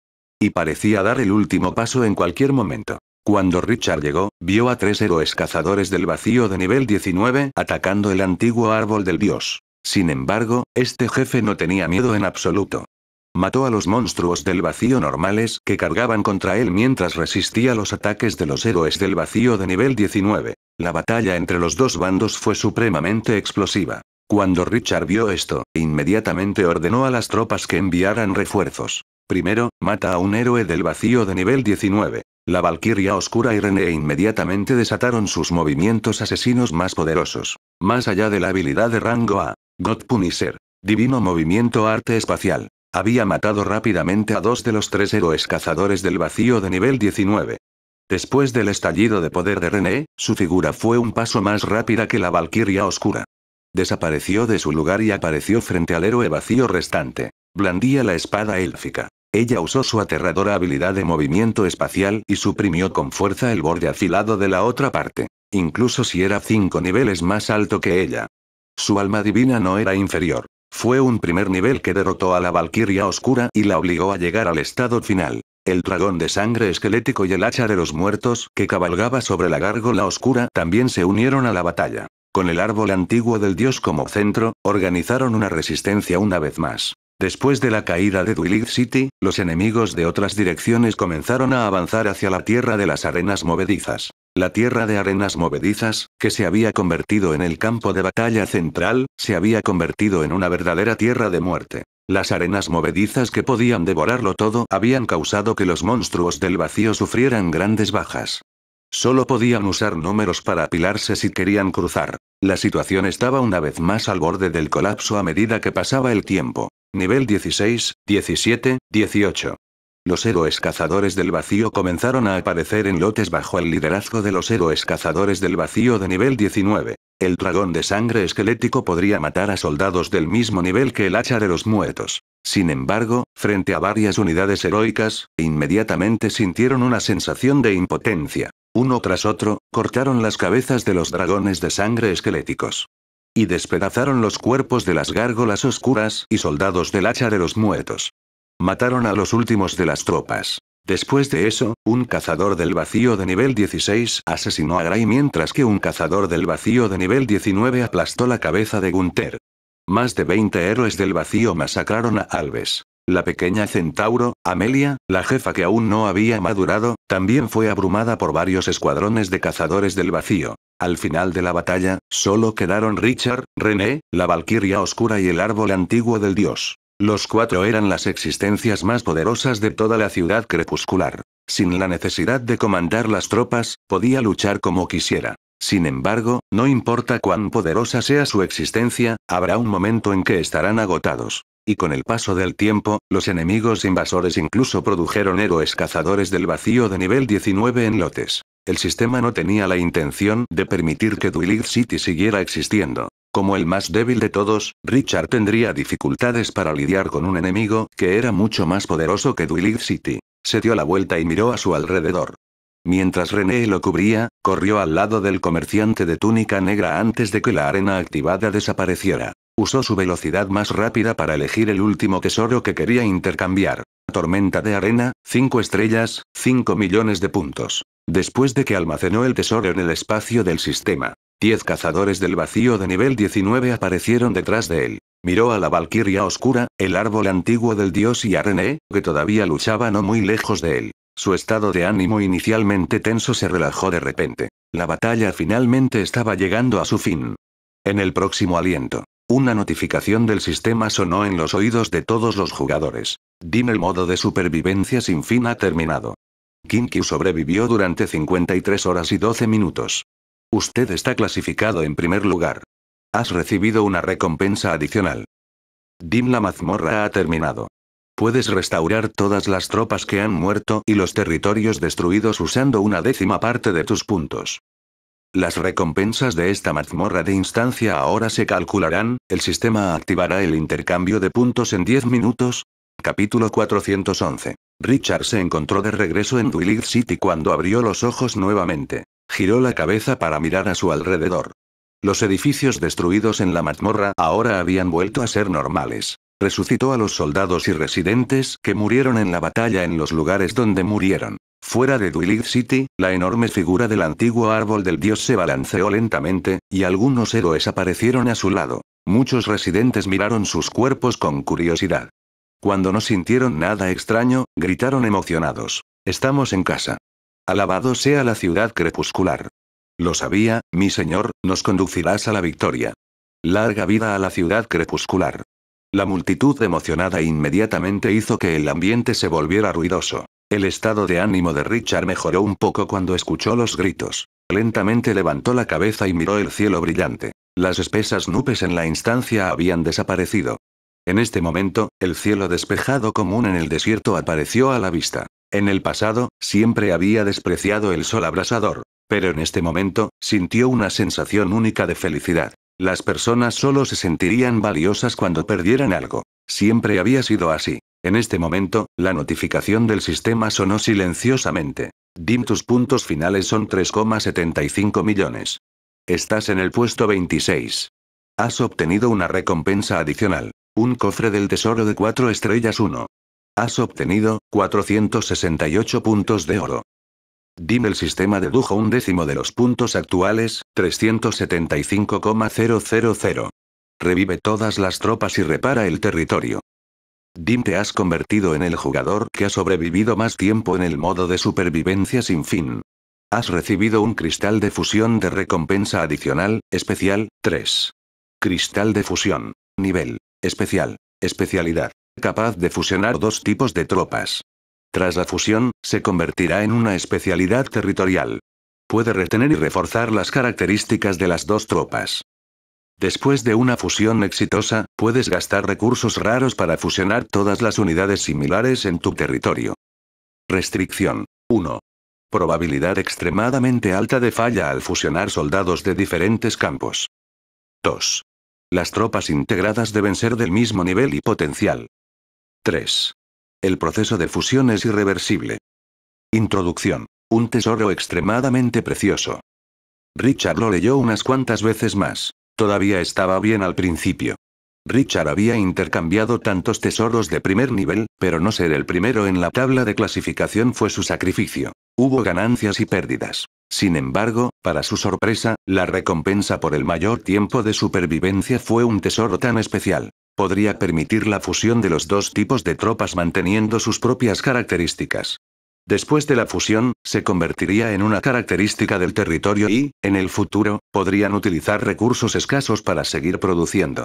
Y parecía dar el último paso en cualquier momento. Cuando Richard llegó, vio a tres héroes cazadores del vacío de nivel 19 atacando el antiguo árbol del dios. Sin embargo, este jefe no tenía miedo en absoluto. Mató a los monstruos del vacío normales que cargaban contra él mientras resistía los ataques de los héroes del vacío de nivel 19. La batalla entre los dos bandos fue supremamente explosiva. Cuando Richard vio esto, inmediatamente ordenó a las tropas que enviaran refuerzos. Primero, mata a un héroe del vacío de nivel 19. La Valquiria Oscura y René inmediatamente desataron sus movimientos asesinos más poderosos. Más allá de la habilidad de rango A, God Punisher, Divino Movimiento Arte Espacial, había matado rápidamente a dos de los tres héroes cazadores del vacío de nivel 19. Después del estallido de poder de René, su figura fue un paso más rápida que la Valquiria Oscura. Desapareció de su lugar y apareció frente al héroe vacío restante. Blandía la espada élfica. Ella usó su aterradora habilidad de movimiento espacial y suprimió con fuerza el borde afilado de la otra parte, incluso si era cinco niveles más alto que ella. Su alma divina no era inferior. Fue un primer nivel que derrotó a la Valquiria Oscura y la obligó a llegar al estado final. El dragón de sangre esquelético y el hacha de los muertos que cabalgaba sobre la gárgola oscura también se unieron a la batalla. Con el árbol antiguo del dios como centro, organizaron una resistencia una vez más. Después de la caída de Duilid City, los enemigos de otras direcciones comenzaron a avanzar hacia la Tierra de las Arenas Movedizas. La Tierra de Arenas Movedizas, que se había convertido en el campo de batalla central, se había convertido en una verdadera tierra de muerte. Las arenas movedizas que podían devorarlo todo habían causado que los monstruos del vacío sufrieran grandes bajas. Solo podían usar números para apilarse si querían cruzar. La situación estaba una vez más al borde del colapso a medida que pasaba el tiempo. Nivel 16, 17, 18. Los héroes cazadores del vacío comenzaron a aparecer en lotes bajo el liderazgo de los héroes cazadores del vacío de nivel 19. El dragón de sangre esquelético podría matar a soldados del mismo nivel que el hacha de los muertos. Sin embargo, frente a varias unidades heroicas, inmediatamente sintieron una sensación de impotencia. Uno tras otro, cortaron las cabezas de los dragones de sangre esqueléticos. Y despedazaron los cuerpos de las gárgolas oscuras y soldados del hacha de los muertos. Mataron a los últimos de las tropas. Después de eso, un cazador del vacío de nivel 16 asesinó a Gray mientras que un cazador del vacío de nivel 19 aplastó la cabeza de Gunther. Más de 20 héroes del vacío masacraron a Alves. La pequeña centauro, Amelia, la jefa que aún no había madurado, también fue abrumada por varios escuadrones de cazadores del vacío. Al final de la batalla, solo quedaron Richard, René, la Valquiria Oscura y el árbol antiguo del dios. Los cuatro eran las existencias más poderosas de toda la ciudad crepuscular. Sin la necesidad de comandar las tropas, podía luchar como quisiera. Sin embargo, no importa cuán poderosa sea su existencia, habrá un momento en que estarán agotados. Y con el paso del tiempo, los enemigos invasores incluso produjeron héroes cazadores del vacío de nivel 19 en lotes. El sistema no tenía la intención de permitir que Duelid City siguiera existiendo. Como el más débil de todos, Richard tendría dificultades para lidiar con un enemigo que era mucho más poderoso que Duelid City. Se dio la vuelta y miró a su alrededor. Mientras René lo cubría, corrió al lado del comerciante de túnica negra antes de que la arena activada desapareciera. Usó su velocidad más rápida para elegir el último tesoro que quería intercambiar. Tormenta de arena, 5 estrellas, 5 millones de puntos. Después de que almacenó el tesoro en el espacio del sistema, 10 cazadores del vacío de nivel 19 aparecieron detrás de él. Miró a la Valquiria Oscura, el árbol antiguo del dios y a René, que todavía luchaba no muy lejos de él. Su estado de ánimo inicialmente tenso se relajó de repente. La batalla finalmente estaba llegando a su fin. En el próximo aliento, una notificación del sistema sonó en los oídos de todos los jugadores. Dim el modo de supervivencia sin fin ha terminado. Kinkyu sobrevivió durante 53 horas y 12 minutos. Usted está clasificado en primer lugar. Has recibido una recompensa adicional. Dim la mazmorra ha terminado puedes restaurar todas las tropas que han muerto y los territorios destruidos usando una décima parte de tus puntos. Las recompensas de esta mazmorra de instancia ahora se calcularán, el sistema activará el intercambio de puntos en 10 minutos. Capítulo 411. Richard se encontró de regreso en Duilid City cuando abrió los ojos nuevamente. Giró la cabeza para mirar a su alrededor. Los edificios destruidos en la mazmorra ahora habían vuelto a ser normales. Resucitó a los soldados y residentes que murieron en la batalla en los lugares donde murieron. Fuera de Duilig City, la enorme figura del antiguo árbol del dios se balanceó lentamente, y algunos héroes aparecieron a su lado. Muchos residentes miraron sus cuerpos con curiosidad. Cuando no sintieron nada extraño, gritaron emocionados. Estamos en casa. Alabado sea la ciudad crepuscular. Lo sabía, mi señor, nos conducirás a la victoria. Larga vida a la ciudad crepuscular. La multitud emocionada inmediatamente hizo que el ambiente se volviera ruidoso. El estado de ánimo de Richard mejoró un poco cuando escuchó los gritos. Lentamente levantó la cabeza y miró el cielo brillante. Las espesas nubes en la instancia habían desaparecido. En este momento, el cielo despejado común en el desierto apareció a la vista. En el pasado, siempre había despreciado el sol abrasador, pero en este momento, sintió una sensación única de felicidad. Las personas solo se sentirían valiosas cuando perdieran algo. Siempre había sido así. En este momento, la notificación del sistema sonó silenciosamente. Dim tus puntos finales son 3,75 millones. Estás en el puesto 26. Has obtenido una recompensa adicional. Un cofre del tesoro de 4 estrellas 1. Has obtenido 468 puntos de oro. Dim el sistema dedujo un décimo de los puntos actuales, 375,000. Revive todas las tropas y repara el territorio. Dim te has convertido en el jugador que ha sobrevivido más tiempo en el modo de supervivencia sin fin. Has recibido un cristal de fusión de recompensa adicional, especial, 3. Cristal de fusión. Nivel. Especial. Especialidad. Capaz de fusionar dos tipos de tropas. Tras la fusión, se convertirá en una especialidad territorial. Puede retener y reforzar las características de las dos tropas. Después de una fusión exitosa, puedes gastar recursos raros para fusionar todas las unidades similares en tu territorio. Restricción. 1. Probabilidad extremadamente alta de falla al fusionar soldados de diferentes campos. 2. Las tropas integradas deben ser del mismo nivel y potencial. 3. El proceso de fusión es irreversible. Introducción. Un tesoro extremadamente precioso. Richard lo leyó unas cuantas veces más. Todavía estaba bien al principio. Richard había intercambiado tantos tesoros de primer nivel, pero no ser el primero en la tabla de clasificación fue su sacrificio. Hubo ganancias y pérdidas. Sin embargo, para su sorpresa, la recompensa por el mayor tiempo de supervivencia fue un tesoro tan especial, podría permitir la fusión de los dos tipos de tropas manteniendo sus propias características. Después de la fusión, se convertiría en una característica del territorio y, en el futuro, podrían utilizar recursos escasos para seguir produciendo.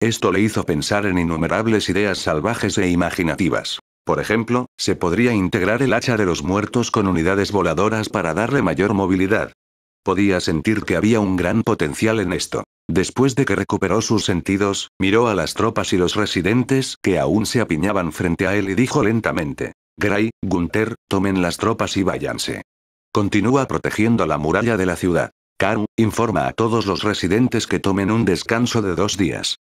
Esto le hizo pensar en innumerables ideas salvajes e imaginativas. Por ejemplo, se podría integrar el hacha de los muertos con unidades voladoras para darle mayor movilidad. Podía sentir que había un gran potencial en esto. Después de que recuperó sus sentidos, miró a las tropas y los residentes que aún se apiñaban frente a él y dijo lentamente. Gray, Gunther, tomen las tropas y váyanse. Continúa protegiendo la muralla de la ciudad. Kang, informa a todos los residentes que tomen un descanso de dos días.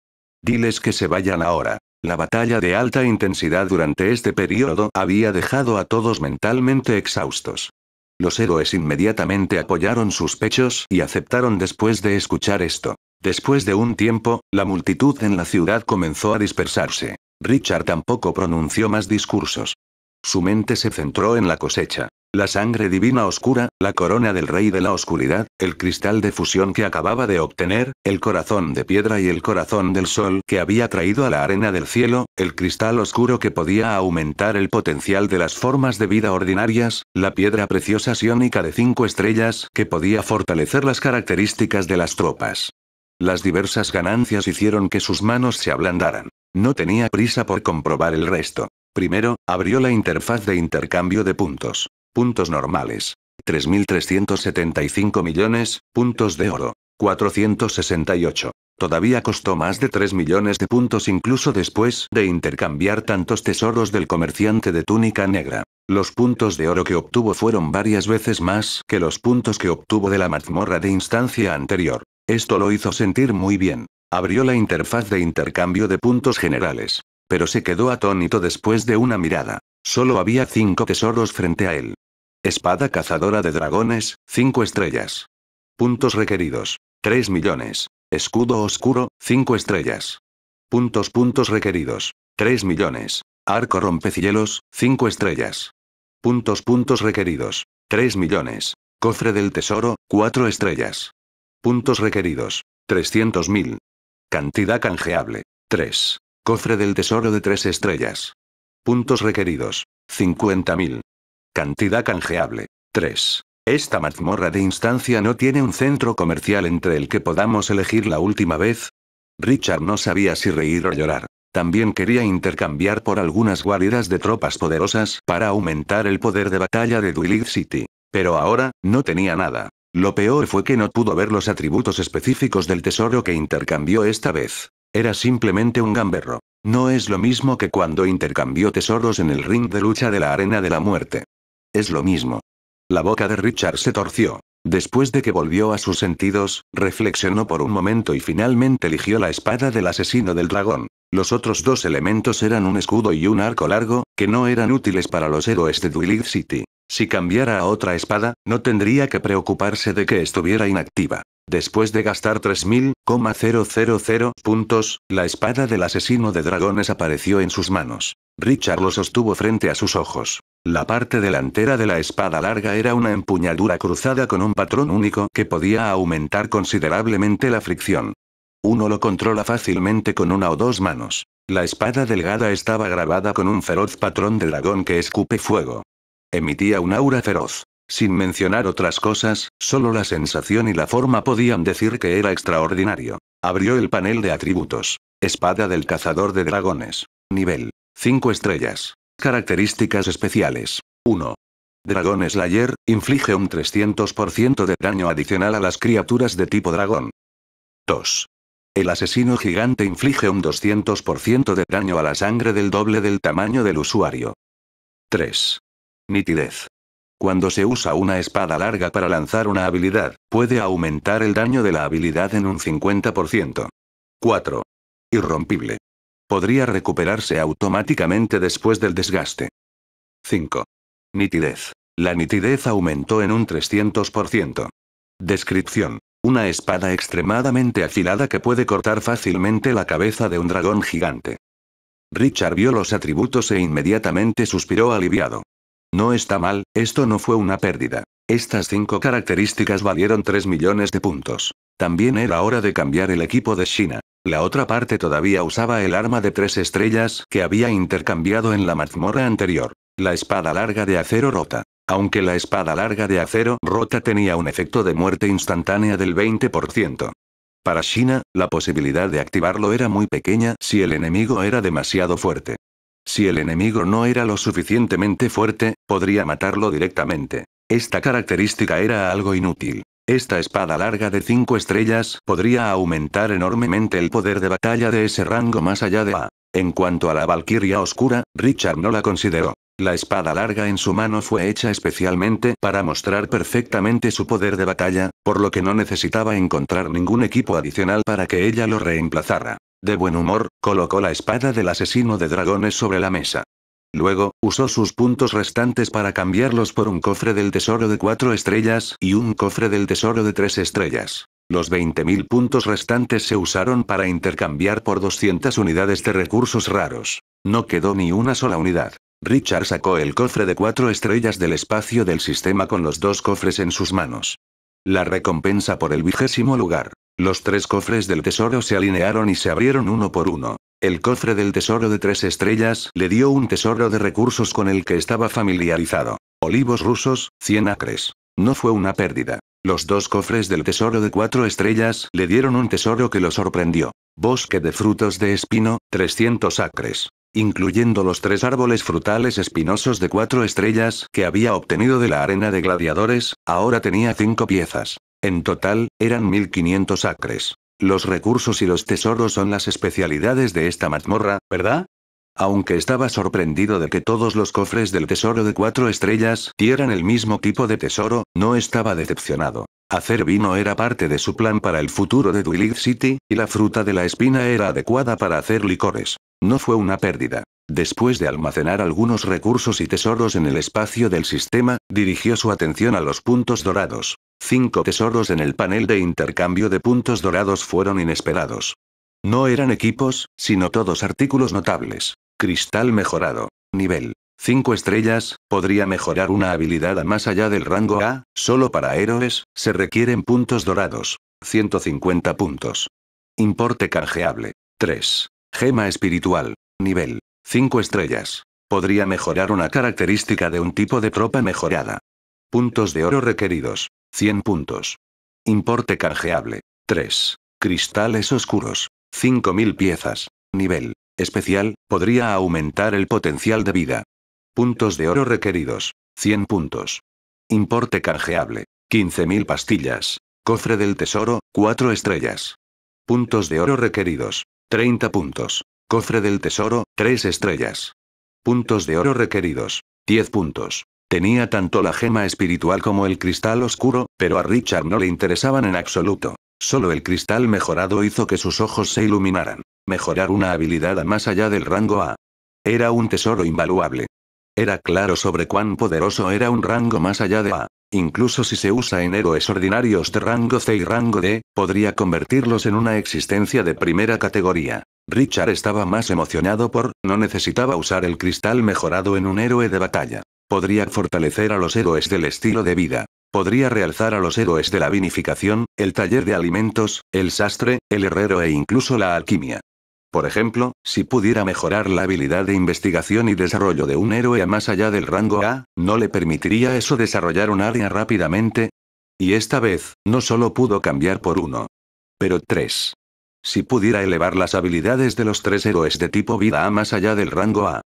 Diles que se vayan ahora. La batalla de alta intensidad durante este periodo había dejado a todos mentalmente exhaustos. Los héroes inmediatamente apoyaron sus pechos y aceptaron después de escuchar esto. Después de un tiempo, la multitud en la ciudad comenzó a dispersarse. Richard tampoco pronunció más discursos. Su mente se centró en la cosecha. La sangre divina oscura, la corona del rey de la oscuridad, el cristal de fusión que acababa de obtener, el corazón de piedra y el corazón del sol que había traído a la arena del cielo, el cristal oscuro que podía aumentar el potencial de las formas de vida ordinarias, la piedra preciosa siónica de cinco estrellas que podía fortalecer las características de las tropas, las diversas ganancias hicieron que sus manos se ablandaran. No tenía prisa por comprobar el resto. Primero, abrió la interfaz de intercambio de puntos. Puntos normales. 3.375 millones, puntos de oro. 468. Todavía costó más de 3 millones de puntos incluso después de intercambiar tantos tesoros del comerciante de túnica negra. Los puntos de oro que obtuvo fueron varias veces más que los puntos que obtuvo de la mazmorra de instancia anterior. Esto lo hizo sentir muy bien. Abrió la interfaz de intercambio de puntos generales. Pero se quedó atónito después de una mirada. Solo había cinco tesoros frente a él. Espada cazadora de dragones, cinco estrellas. Puntos requeridos, 3 millones. Escudo oscuro, cinco estrellas. Puntos puntos requeridos, 3 millones. Arco rompecielos, cinco estrellas. Puntos puntos requeridos, 3 millones. Cofre del tesoro, cuatro estrellas. Puntos requeridos. 300.000. Cantidad canjeable. 3. Cofre del tesoro de 3 estrellas. Puntos requeridos. 50.000. Cantidad canjeable. 3. Esta mazmorra de instancia no tiene un centro comercial entre el que podamos elegir la última vez. Richard no sabía si reír o llorar. También quería intercambiar por algunas guaridas de tropas poderosas para aumentar el poder de batalla de Dulwich City. Pero ahora, no tenía nada. Lo peor fue que no pudo ver los atributos específicos del tesoro que intercambió esta vez. Era simplemente un gamberro. No es lo mismo que cuando intercambió tesoros en el ring de lucha de la Arena de la Muerte. Es lo mismo. La boca de Richard se torció. Después de que volvió a sus sentidos, reflexionó por un momento y finalmente eligió la espada del asesino del dragón. Los otros dos elementos eran un escudo y un arco largo, que no eran útiles para los héroes de Twilight City. Si cambiara a otra espada, no tendría que preocuparse de que estuviera inactiva. Después de gastar 3.000,000 puntos, la espada del asesino de dragones apareció en sus manos. Richard lo sostuvo frente a sus ojos. La parte delantera de la espada larga era una empuñadura cruzada con un patrón único que podía aumentar considerablemente la fricción. Uno lo controla fácilmente con una o dos manos. La espada delgada estaba grabada con un feroz patrón de dragón que escupe fuego. Emitía un aura feroz. Sin mencionar otras cosas, solo la sensación y la forma podían decir que era extraordinario. Abrió el panel de atributos. Espada del cazador de dragones. Nivel. 5 estrellas. Características especiales. 1. Dragón Slayer, inflige un 300% de daño adicional a las criaturas de tipo dragón. 2. El asesino gigante inflige un 200% de daño a la sangre del doble del tamaño del usuario. 3. Nitidez. Cuando se usa una espada larga para lanzar una habilidad, puede aumentar el daño de la habilidad en un 50%. 4. Irrompible. Podría recuperarse automáticamente después del desgaste. 5. Nitidez. La nitidez aumentó en un 300%. Descripción. Una espada extremadamente afilada que puede cortar fácilmente la cabeza de un dragón gigante. Richard vio los atributos e inmediatamente suspiró aliviado. No está mal, esto no fue una pérdida. Estas cinco características valieron 3 millones de puntos. También era hora de cambiar el equipo de China. La otra parte todavía usaba el arma de tres estrellas que había intercambiado en la mazmorra anterior. La espada larga de acero rota. Aunque la espada larga de acero rota tenía un efecto de muerte instantánea del 20%. Para China, la posibilidad de activarlo era muy pequeña si el enemigo era demasiado fuerte. Si el enemigo no era lo suficientemente fuerte, podría matarlo directamente. Esta característica era algo inútil. Esta espada larga de 5 estrellas podría aumentar enormemente el poder de batalla de ese rango más allá de A. En cuanto a la Valkyria Oscura, Richard no la consideró. La espada larga en su mano fue hecha especialmente para mostrar perfectamente su poder de batalla, por lo que no necesitaba encontrar ningún equipo adicional para que ella lo reemplazara de buen humor, colocó la espada del asesino de dragones sobre la mesa. Luego, usó sus puntos restantes para cambiarlos por un cofre del tesoro de cuatro estrellas y un cofre del tesoro de tres estrellas. Los 20.000 puntos restantes se usaron para intercambiar por 200 unidades de recursos raros. No quedó ni una sola unidad. Richard sacó el cofre de cuatro estrellas del espacio del sistema con los dos cofres en sus manos. La recompensa por el vigésimo lugar. Los tres cofres del tesoro se alinearon y se abrieron uno por uno. El cofre del tesoro de tres estrellas le dio un tesoro de recursos con el que estaba familiarizado. Olivos rusos, 100 acres. No fue una pérdida. Los dos cofres del tesoro de cuatro estrellas le dieron un tesoro que lo sorprendió. Bosque de frutos de espino, 300 acres incluyendo los tres árboles frutales espinosos de cuatro estrellas que había obtenido de la arena de gladiadores, ahora tenía cinco piezas. En total, eran 1500 acres. Los recursos y los tesoros son las especialidades de esta mazmorra, ¿verdad? Aunque estaba sorprendido de que todos los cofres del tesoro de cuatro estrellas dieran el mismo tipo de tesoro, no estaba decepcionado. Hacer vino era parte de su plan para el futuro de Dwelid City, y la fruta de la espina era adecuada para hacer licores. No fue una pérdida. Después de almacenar algunos recursos y tesoros en el espacio del sistema, dirigió su atención a los puntos dorados. Cinco tesoros en el panel de intercambio de puntos dorados fueron inesperados. No eran equipos, sino todos artículos notables. Cristal mejorado. Nivel. 5 estrellas, podría mejorar una habilidad a más allá del rango A, solo para héroes, se requieren puntos dorados. 150 puntos. Importe canjeable. 3. Gema espiritual. Nivel. 5 estrellas. Podría mejorar una característica de un tipo de tropa mejorada. Puntos de oro requeridos. 100 puntos. Importe canjeable. 3. Cristales oscuros. 5.000 piezas. Nivel. Especial, podría aumentar el potencial de vida. Puntos de oro requeridos. 100 puntos. Importe canjeable. 15.000 pastillas. Cofre del tesoro, 4 estrellas. Puntos de oro requeridos. 30 puntos. Cofre del tesoro, 3 estrellas. Puntos de oro requeridos. 10 puntos. Tenía tanto la gema espiritual como el cristal oscuro, pero a Richard no le interesaban en absoluto. Solo el cristal mejorado hizo que sus ojos se iluminaran. Mejorar una habilidad a más allá del rango A. Era un tesoro invaluable. Era claro sobre cuán poderoso era un rango más allá de A. Incluso si se usa en héroes ordinarios de rango C y rango D, podría convertirlos en una existencia de primera categoría. Richard estaba más emocionado por, no necesitaba usar el cristal mejorado en un héroe de batalla. Podría fortalecer a los héroes del estilo de vida. Podría realzar a los héroes de la vinificación, el taller de alimentos, el sastre, el herrero e incluso la alquimia. Por ejemplo, si pudiera mejorar la habilidad de investigación y desarrollo de un héroe a más allá del rango A, ¿no le permitiría eso desarrollar un área rápidamente? Y esta vez, no solo pudo cambiar por uno, pero tres. Si pudiera elevar las habilidades de los tres héroes de tipo vida A más allá del rango A.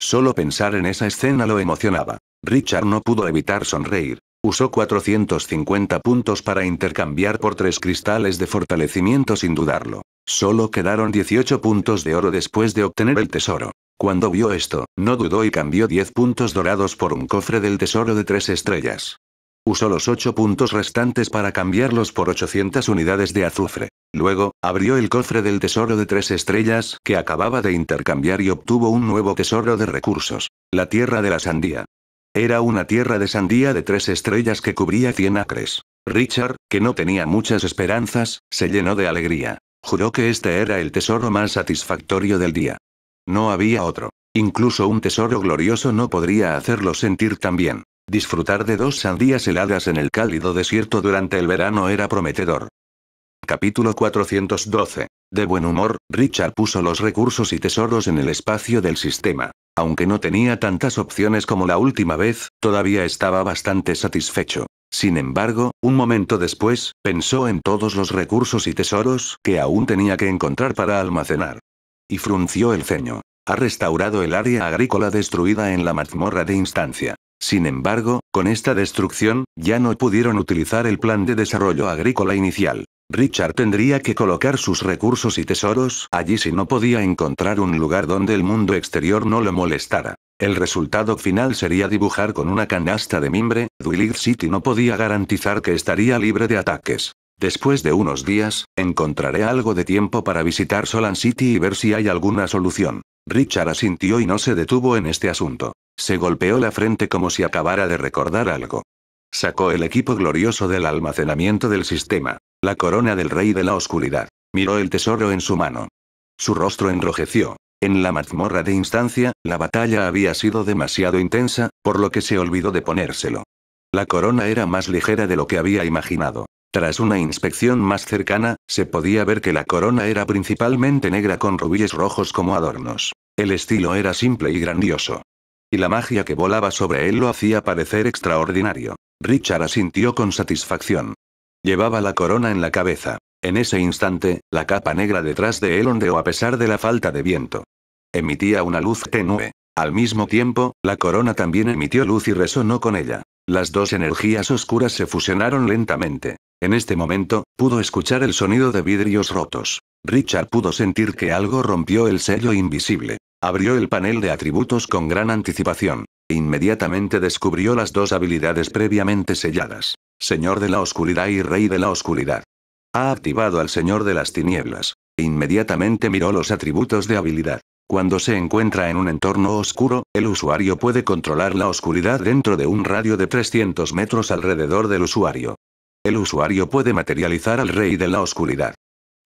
Solo pensar en esa escena lo emocionaba. Richard no pudo evitar sonreír. Usó 450 puntos para intercambiar por tres cristales de fortalecimiento sin dudarlo. Solo quedaron 18 puntos de oro después de obtener el tesoro. Cuando vio esto, no dudó y cambió 10 puntos dorados por un cofre del tesoro de 3 estrellas. Usó los 8 puntos restantes para cambiarlos por 800 unidades de azufre. Luego, abrió el cofre del tesoro de tres estrellas que acababa de intercambiar y obtuvo un nuevo tesoro de recursos, la tierra de la sandía. Era una tierra de sandía de tres estrellas que cubría 100 acres. Richard, que no tenía muchas esperanzas, se llenó de alegría. Juró que este era el tesoro más satisfactorio del día. No había otro. Incluso un tesoro glorioso no podría hacerlo sentir tan bien. Disfrutar de dos sandías heladas en el cálido desierto durante el verano era prometedor. Capítulo 412. De buen humor, Richard puso los recursos y tesoros en el espacio del sistema. Aunque no tenía tantas opciones como la última vez, todavía estaba bastante satisfecho. Sin embargo, un momento después, pensó en todos los recursos y tesoros que aún tenía que encontrar para almacenar. Y frunció el ceño. Ha restaurado el área agrícola destruida en la mazmorra de instancia. Sin embargo, con esta destrucción, ya no pudieron utilizar el plan de desarrollo agrícola inicial. Richard tendría que colocar sus recursos y tesoros allí si no podía encontrar un lugar donde el mundo exterior no lo molestara. El resultado final sería dibujar con una canasta de mimbre, Duilith City no podía garantizar que estaría libre de ataques. Después de unos días, encontraré algo de tiempo para visitar Solan City y ver si hay alguna solución. Richard asintió y no se detuvo en este asunto. Se golpeó la frente como si acabara de recordar algo. Sacó el equipo glorioso del almacenamiento del sistema, la corona del rey de la oscuridad. Miró el tesoro en su mano. Su rostro enrojeció. En la mazmorra de instancia, la batalla había sido demasiado intensa, por lo que se olvidó de ponérselo. La corona era más ligera de lo que había imaginado. Tras una inspección más cercana, se podía ver que la corona era principalmente negra con rubíes rojos como adornos. El estilo era simple y grandioso. Y la magia que volaba sobre él lo hacía parecer extraordinario. Richard asintió con satisfacción. Llevaba la corona en la cabeza. En ese instante, la capa negra detrás de él ondeó a pesar de la falta de viento emitía una luz tenue. Al mismo tiempo, la corona también emitió luz y resonó con ella. Las dos energías oscuras se fusionaron lentamente. En este momento, pudo escuchar el sonido de vidrios rotos. Richard pudo sentir que algo rompió el sello invisible. Abrió el panel de atributos con gran anticipación. Inmediatamente descubrió las dos habilidades previamente selladas. Señor de la Oscuridad y Rey de la Oscuridad. Ha activado al Señor de las Tinieblas. Inmediatamente miró los atributos de habilidad. Cuando se encuentra en un entorno oscuro, el usuario puede controlar la oscuridad dentro de un radio de 300 metros alrededor del usuario. El usuario puede materializar al rey de la oscuridad.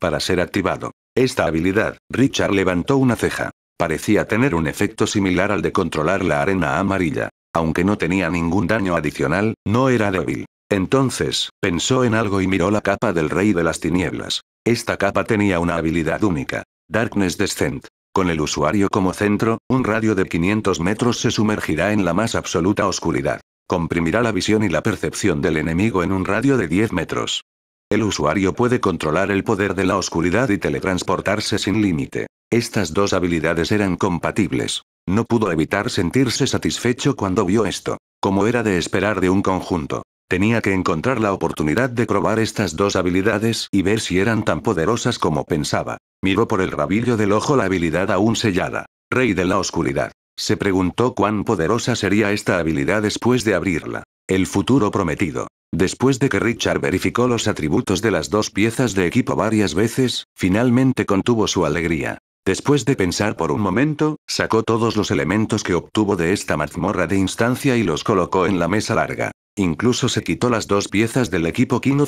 Para ser activado. Esta habilidad, Richard levantó una ceja. Parecía tener un efecto similar al de controlar la arena amarilla. Aunque no tenía ningún daño adicional, no era débil. Entonces, pensó en algo y miró la capa del rey de las tinieblas. Esta capa tenía una habilidad única. Darkness Descent. Con el usuario como centro, un radio de 500 metros se sumergirá en la más absoluta oscuridad. Comprimirá la visión y la percepción del enemigo en un radio de 10 metros. El usuario puede controlar el poder de la oscuridad y teletransportarse sin límite. Estas dos habilidades eran compatibles. No pudo evitar sentirse satisfecho cuando vio esto, como era de esperar de un conjunto. Tenía que encontrar la oportunidad de probar estas dos habilidades y ver si eran tan poderosas como pensaba. Miró por el rabillo del ojo la habilidad aún sellada. Rey de la Oscuridad. Se preguntó cuán poderosa sería esta habilidad después de abrirla. El futuro prometido. Después de que Richard verificó los atributos de las dos piezas de equipo varias veces, finalmente contuvo su alegría. Después de pensar por un momento, sacó todos los elementos que obtuvo de esta mazmorra de instancia y los colocó en la mesa larga. Incluso se quitó las dos piezas del equipo King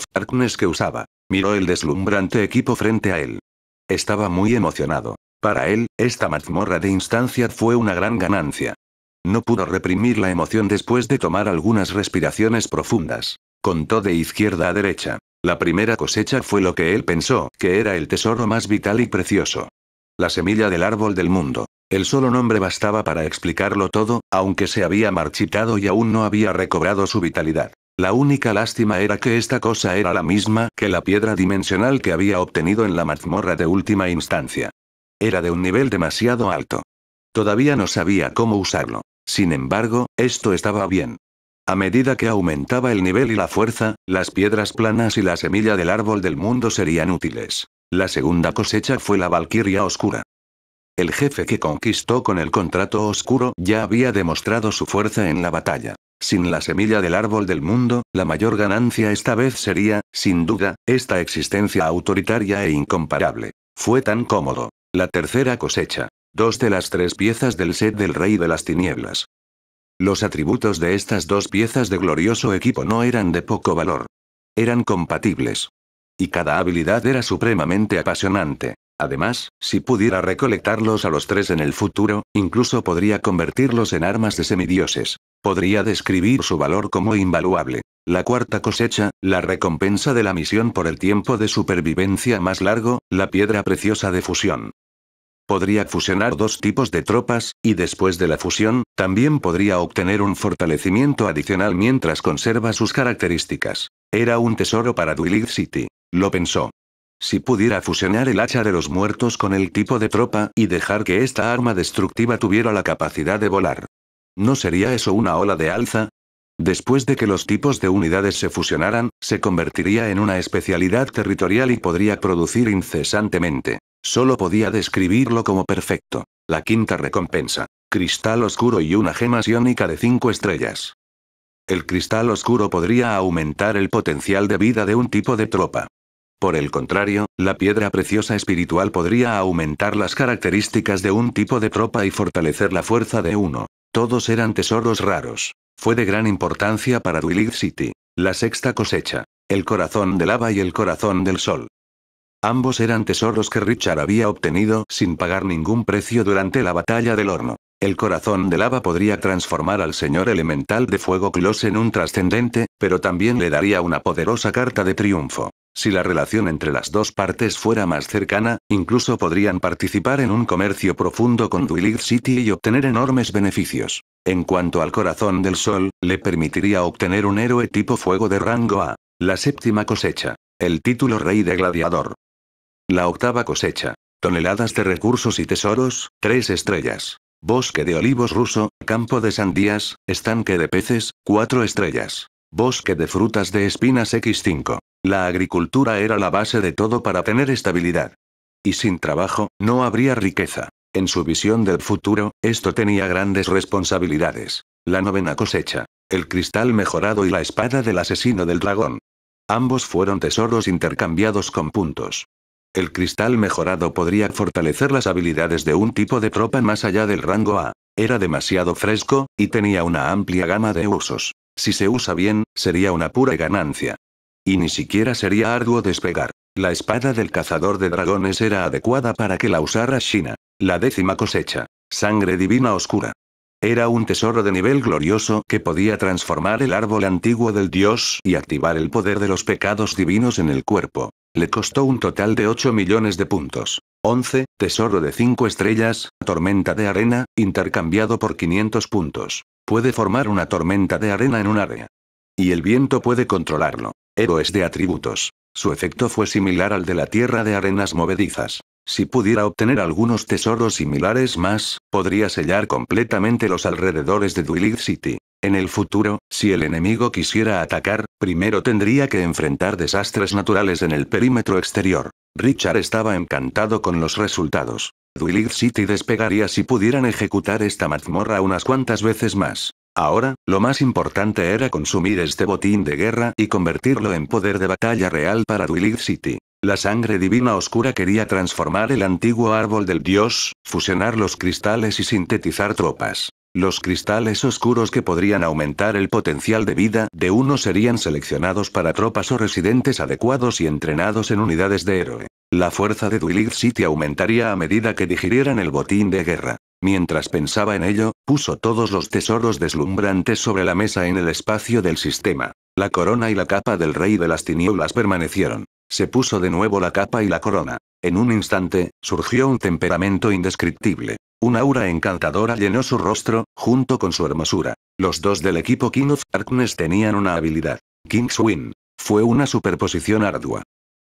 que usaba. Miró el deslumbrante equipo frente a él. Estaba muy emocionado. Para él, esta mazmorra de instancia fue una gran ganancia. No pudo reprimir la emoción después de tomar algunas respiraciones profundas. Contó de izquierda a derecha. La primera cosecha fue lo que él pensó que era el tesoro más vital y precioso. La semilla del árbol del mundo. El solo nombre bastaba para explicarlo todo, aunque se había marchitado y aún no había recobrado su vitalidad. La única lástima era que esta cosa era la misma que la piedra dimensional que había obtenido en la mazmorra de última instancia. Era de un nivel demasiado alto. Todavía no sabía cómo usarlo. Sin embargo, esto estaba bien. A medida que aumentaba el nivel y la fuerza, las piedras planas y la semilla del árbol del mundo serían útiles. La segunda cosecha fue la Valquiria Oscura. El jefe que conquistó con el contrato oscuro ya había demostrado su fuerza en la batalla. Sin la semilla del árbol del mundo, la mayor ganancia esta vez sería, sin duda, esta existencia autoritaria e incomparable. Fue tan cómodo. La tercera cosecha. Dos de las tres piezas del set del Rey de las Tinieblas. Los atributos de estas dos piezas de glorioso equipo no eran de poco valor. Eran compatibles. Y cada habilidad era supremamente apasionante. Además, si pudiera recolectarlos a los tres en el futuro, incluso podría convertirlos en armas de semidioses. Podría describir su valor como invaluable. La cuarta cosecha, la recompensa de la misión por el tiempo de supervivencia más largo, la piedra preciosa de fusión. Podría fusionar dos tipos de tropas, y después de la fusión, también podría obtener un fortalecimiento adicional mientras conserva sus características. Era un tesoro para Duilid City. Lo pensó. Si pudiera fusionar el hacha de los muertos con el tipo de tropa y dejar que esta arma destructiva tuviera la capacidad de volar. ¿No sería eso una ola de alza? Después de que los tipos de unidades se fusionaran, se convertiría en una especialidad territorial y podría producir incesantemente. Solo podía describirlo como perfecto. La quinta recompensa. Cristal oscuro y una gema siónica de cinco estrellas. El cristal oscuro podría aumentar el potencial de vida de un tipo de tropa. Por el contrario, la piedra preciosa espiritual podría aumentar las características de un tipo de tropa y fortalecer la fuerza de uno. Todos eran tesoros raros. Fue de gran importancia para Duilig City. La sexta cosecha. El corazón de lava y el corazón del sol. Ambos eran tesoros que Richard había obtenido sin pagar ningún precio durante la batalla del horno. El corazón de lava podría transformar al señor elemental de fuego Close en un trascendente, pero también le daría una poderosa carta de triunfo. Si la relación entre las dos partes fuera más cercana, incluso podrían participar en un comercio profundo con Duilith City y obtener enormes beneficios. En cuanto al corazón del sol, le permitiría obtener un héroe tipo fuego de rango A. La séptima cosecha. El título Rey de Gladiador. La octava cosecha. Toneladas de recursos y tesoros, tres estrellas. Bosque de olivos ruso, campo de sandías, estanque de peces, cuatro estrellas. Bosque de frutas de espinas X5. La agricultura era la base de todo para tener estabilidad. Y sin trabajo, no habría riqueza. En su visión del futuro, esto tenía grandes responsabilidades. La novena cosecha, el cristal mejorado y la espada del asesino del dragón. Ambos fueron tesoros intercambiados con puntos. El cristal mejorado podría fortalecer las habilidades de un tipo de tropa más allá del rango A. Era demasiado fresco, y tenía una amplia gama de usos. Si se usa bien, sería una pura ganancia. Y ni siquiera sería arduo despegar. La espada del cazador de dragones era adecuada para que la usara Shina. La décima cosecha. Sangre divina oscura. Era un tesoro de nivel glorioso que podía transformar el árbol antiguo del dios y activar el poder de los pecados divinos en el cuerpo. Le costó un total de 8 millones de puntos. 11, tesoro de 5 estrellas, tormenta de arena, intercambiado por 500 puntos. Puede formar una tormenta de arena en un área. Y el viento puede controlarlo héroes de atributos. Su efecto fue similar al de la tierra de arenas movedizas. Si pudiera obtener algunos tesoros similares más, podría sellar completamente los alrededores de Duilid City. En el futuro, si el enemigo quisiera atacar, primero tendría que enfrentar desastres naturales en el perímetro exterior. Richard estaba encantado con los resultados. Duilid City despegaría si pudieran ejecutar esta mazmorra unas cuantas veces más. Ahora, lo más importante era consumir este botín de guerra y convertirlo en poder de batalla real para Duilid City. La sangre divina oscura quería transformar el antiguo árbol del dios, fusionar los cristales y sintetizar tropas. Los cristales oscuros que podrían aumentar el potencial de vida de uno serían seleccionados para tropas o residentes adecuados y entrenados en unidades de héroe. La fuerza de Duilid City aumentaría a medida que digirieran el botín de guerra. Mientras pensaba en ello, puso todos los tesoros deslumbrantes sobre la mesa en el espacio del sistema. La corona y la capa del rey de las tinieblas permanecieron. Se puso de nuevo la capa y la corona. En un instante, surgió un temperamento indescriptible. Una aura encantadora llenó su rostro, junto con su hermosura. Los dos del equipo King of Darkness tenían una habilidad. Kingswin. Fue una superposición ardua.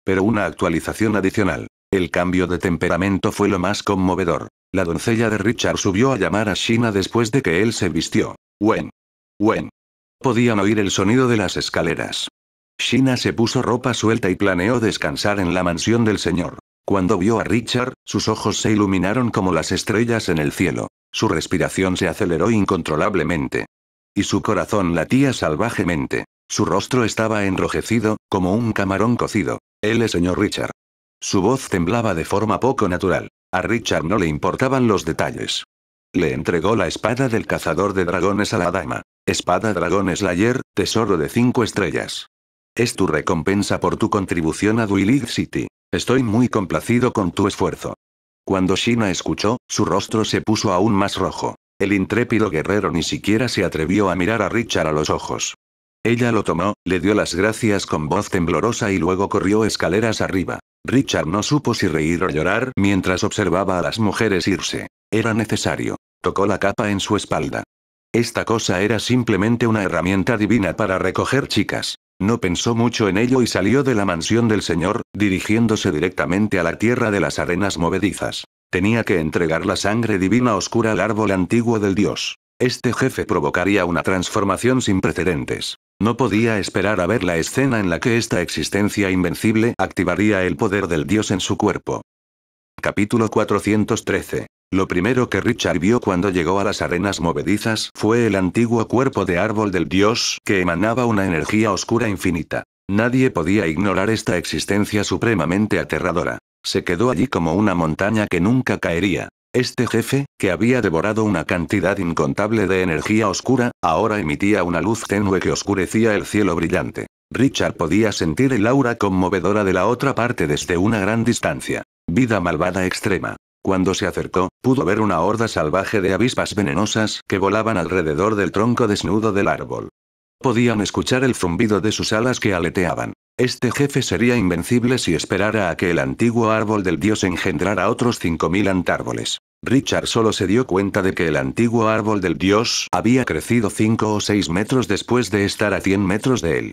Pero una actualización adicional. El cambio de temperamento fue lo más conmovedor. La doncella de Richard subió a llamar a Shina después de que él se vistió. Wen. Wen. Podían oír el sonido de las escaleras. Shina se puso ropa suelta y planeó descansar en la mansión del señor. Cuando vio a Richard, sus ojos se iluminaron como las estrellas en el cielo. Su respiración se aceleró incontrolablemente. Y su corazón latía salvajemente. Su rostro estaba enrojecido, como un camarón cocido. Él es señor Richard. Su voz temblaba de forma poco natural. A Richard no le importaban los detalles. Le entregó la espada del cazador de dragones a la dama. Espada Dragón Slayer, tesoro de cinco estrellas. Es tu recompensa por tu contribución a Duilith City. Estoy muy complacido con tu esfuerzo. Cuando Shina escuchó, su rostro se puso aún más rojo. El intrépido guerrero ni siquiera se atrevió a mirar a Richard a los ojos. Ella lo tomó, le dio las gracias con voz temblorosa y luego corrió escaleras arriba. Richard no supo si reír o llorar mientras observaba a las mujeres irse. Era necesario. Tocó la capa en su espalda. Esta cosa era simplemente una herramienta divina para recoger chicas. No pensó mucho en ello y salió de la mansión del señor, dirigiéndose directamente a la tierra de las arenas movedizas. Tenía que entregar la sangre divina oscura al árbol antiguo del dios. Este jefe provocaría una transformación sin precedentes. No podía esperar a ver la escena en la que esta existencia invencible activaría el poder del dios en su cuerpo. Capítulo 413. Lo primero que Richard vio cuando llegó a las arenas movedizas fue el antiguo cuerpo de árbol del dios que emanaba una energía oscura infinita. Nadie podía ignorar esta existencia supremamente aterradora. Se quedó allí como una montaña que nunca caería. Este jefe, que había devorado una cantidad incontable de energía oscura, ahora emitía una luz tenue que oscurecía el cielo brillante. Richard podía sentir el aura conmovedora de la otra parte desde una gran distancia. Vida malvada extrema. Cuando se acercó, pudo ver una horda salvaje de avispas venenosas que volaban alrededor del tronco desnudo del árbol. Podían escuchar el zumbido de sus alas que aleteaban. Este jefe sería invencible si esperara a que el antiguo árbol del dios engendrara otros 5.000 antárboles. Richard solo se dio cuenta de que el antiguo árbol del dios había crecido 5 o 6 metros después de estar a 100 metros de él.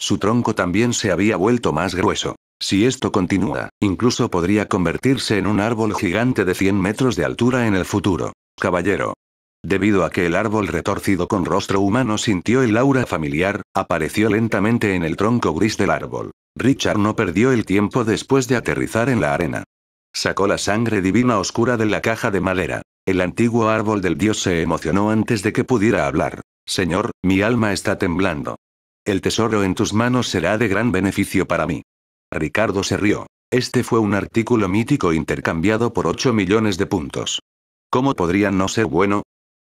Su tronco también se había vuelto más grueso. Si esto continúa, incluso podría convertirse en un árbol gigante de 100 metros de altura en el futuro. Caballero, Debido a que el árbol retorcido con rostro humano sintió el aura familiar, apareció lentamente en el tronco gris del árbol. Richard no perdió el tiempo después de aterrizar en la arena. Sacó la sangre divina oscura de la caja de madera. El antiguo árbol del dios se emocionó antes de que pudiera hablar. Señor, mi alma está temblando. El tesoro en tus manos será de gran beneficio para mí. Ricardo se rió. Este fue un artículo mítico intercambiado por 8 millones de puntos. ¿Cómo podrían no ser bueno?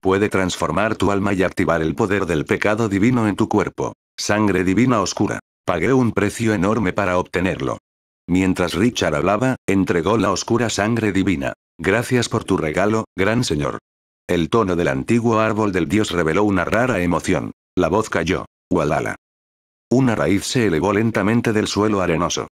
puede transformar tu alma y activar el poder del pecado divino en tu cuerpo. Sangre divina oscura. Pagué un precio enorme para obtenerlo. Mientras Richard hablaba, entregó la oscura sangre divina. Gracias por tu regalo, gran señor. El tono del antiguo árbol del dios reveló una rara emoción. La voz cayó. Walala. Una raíz se elevó lentamente del suelo arenoso.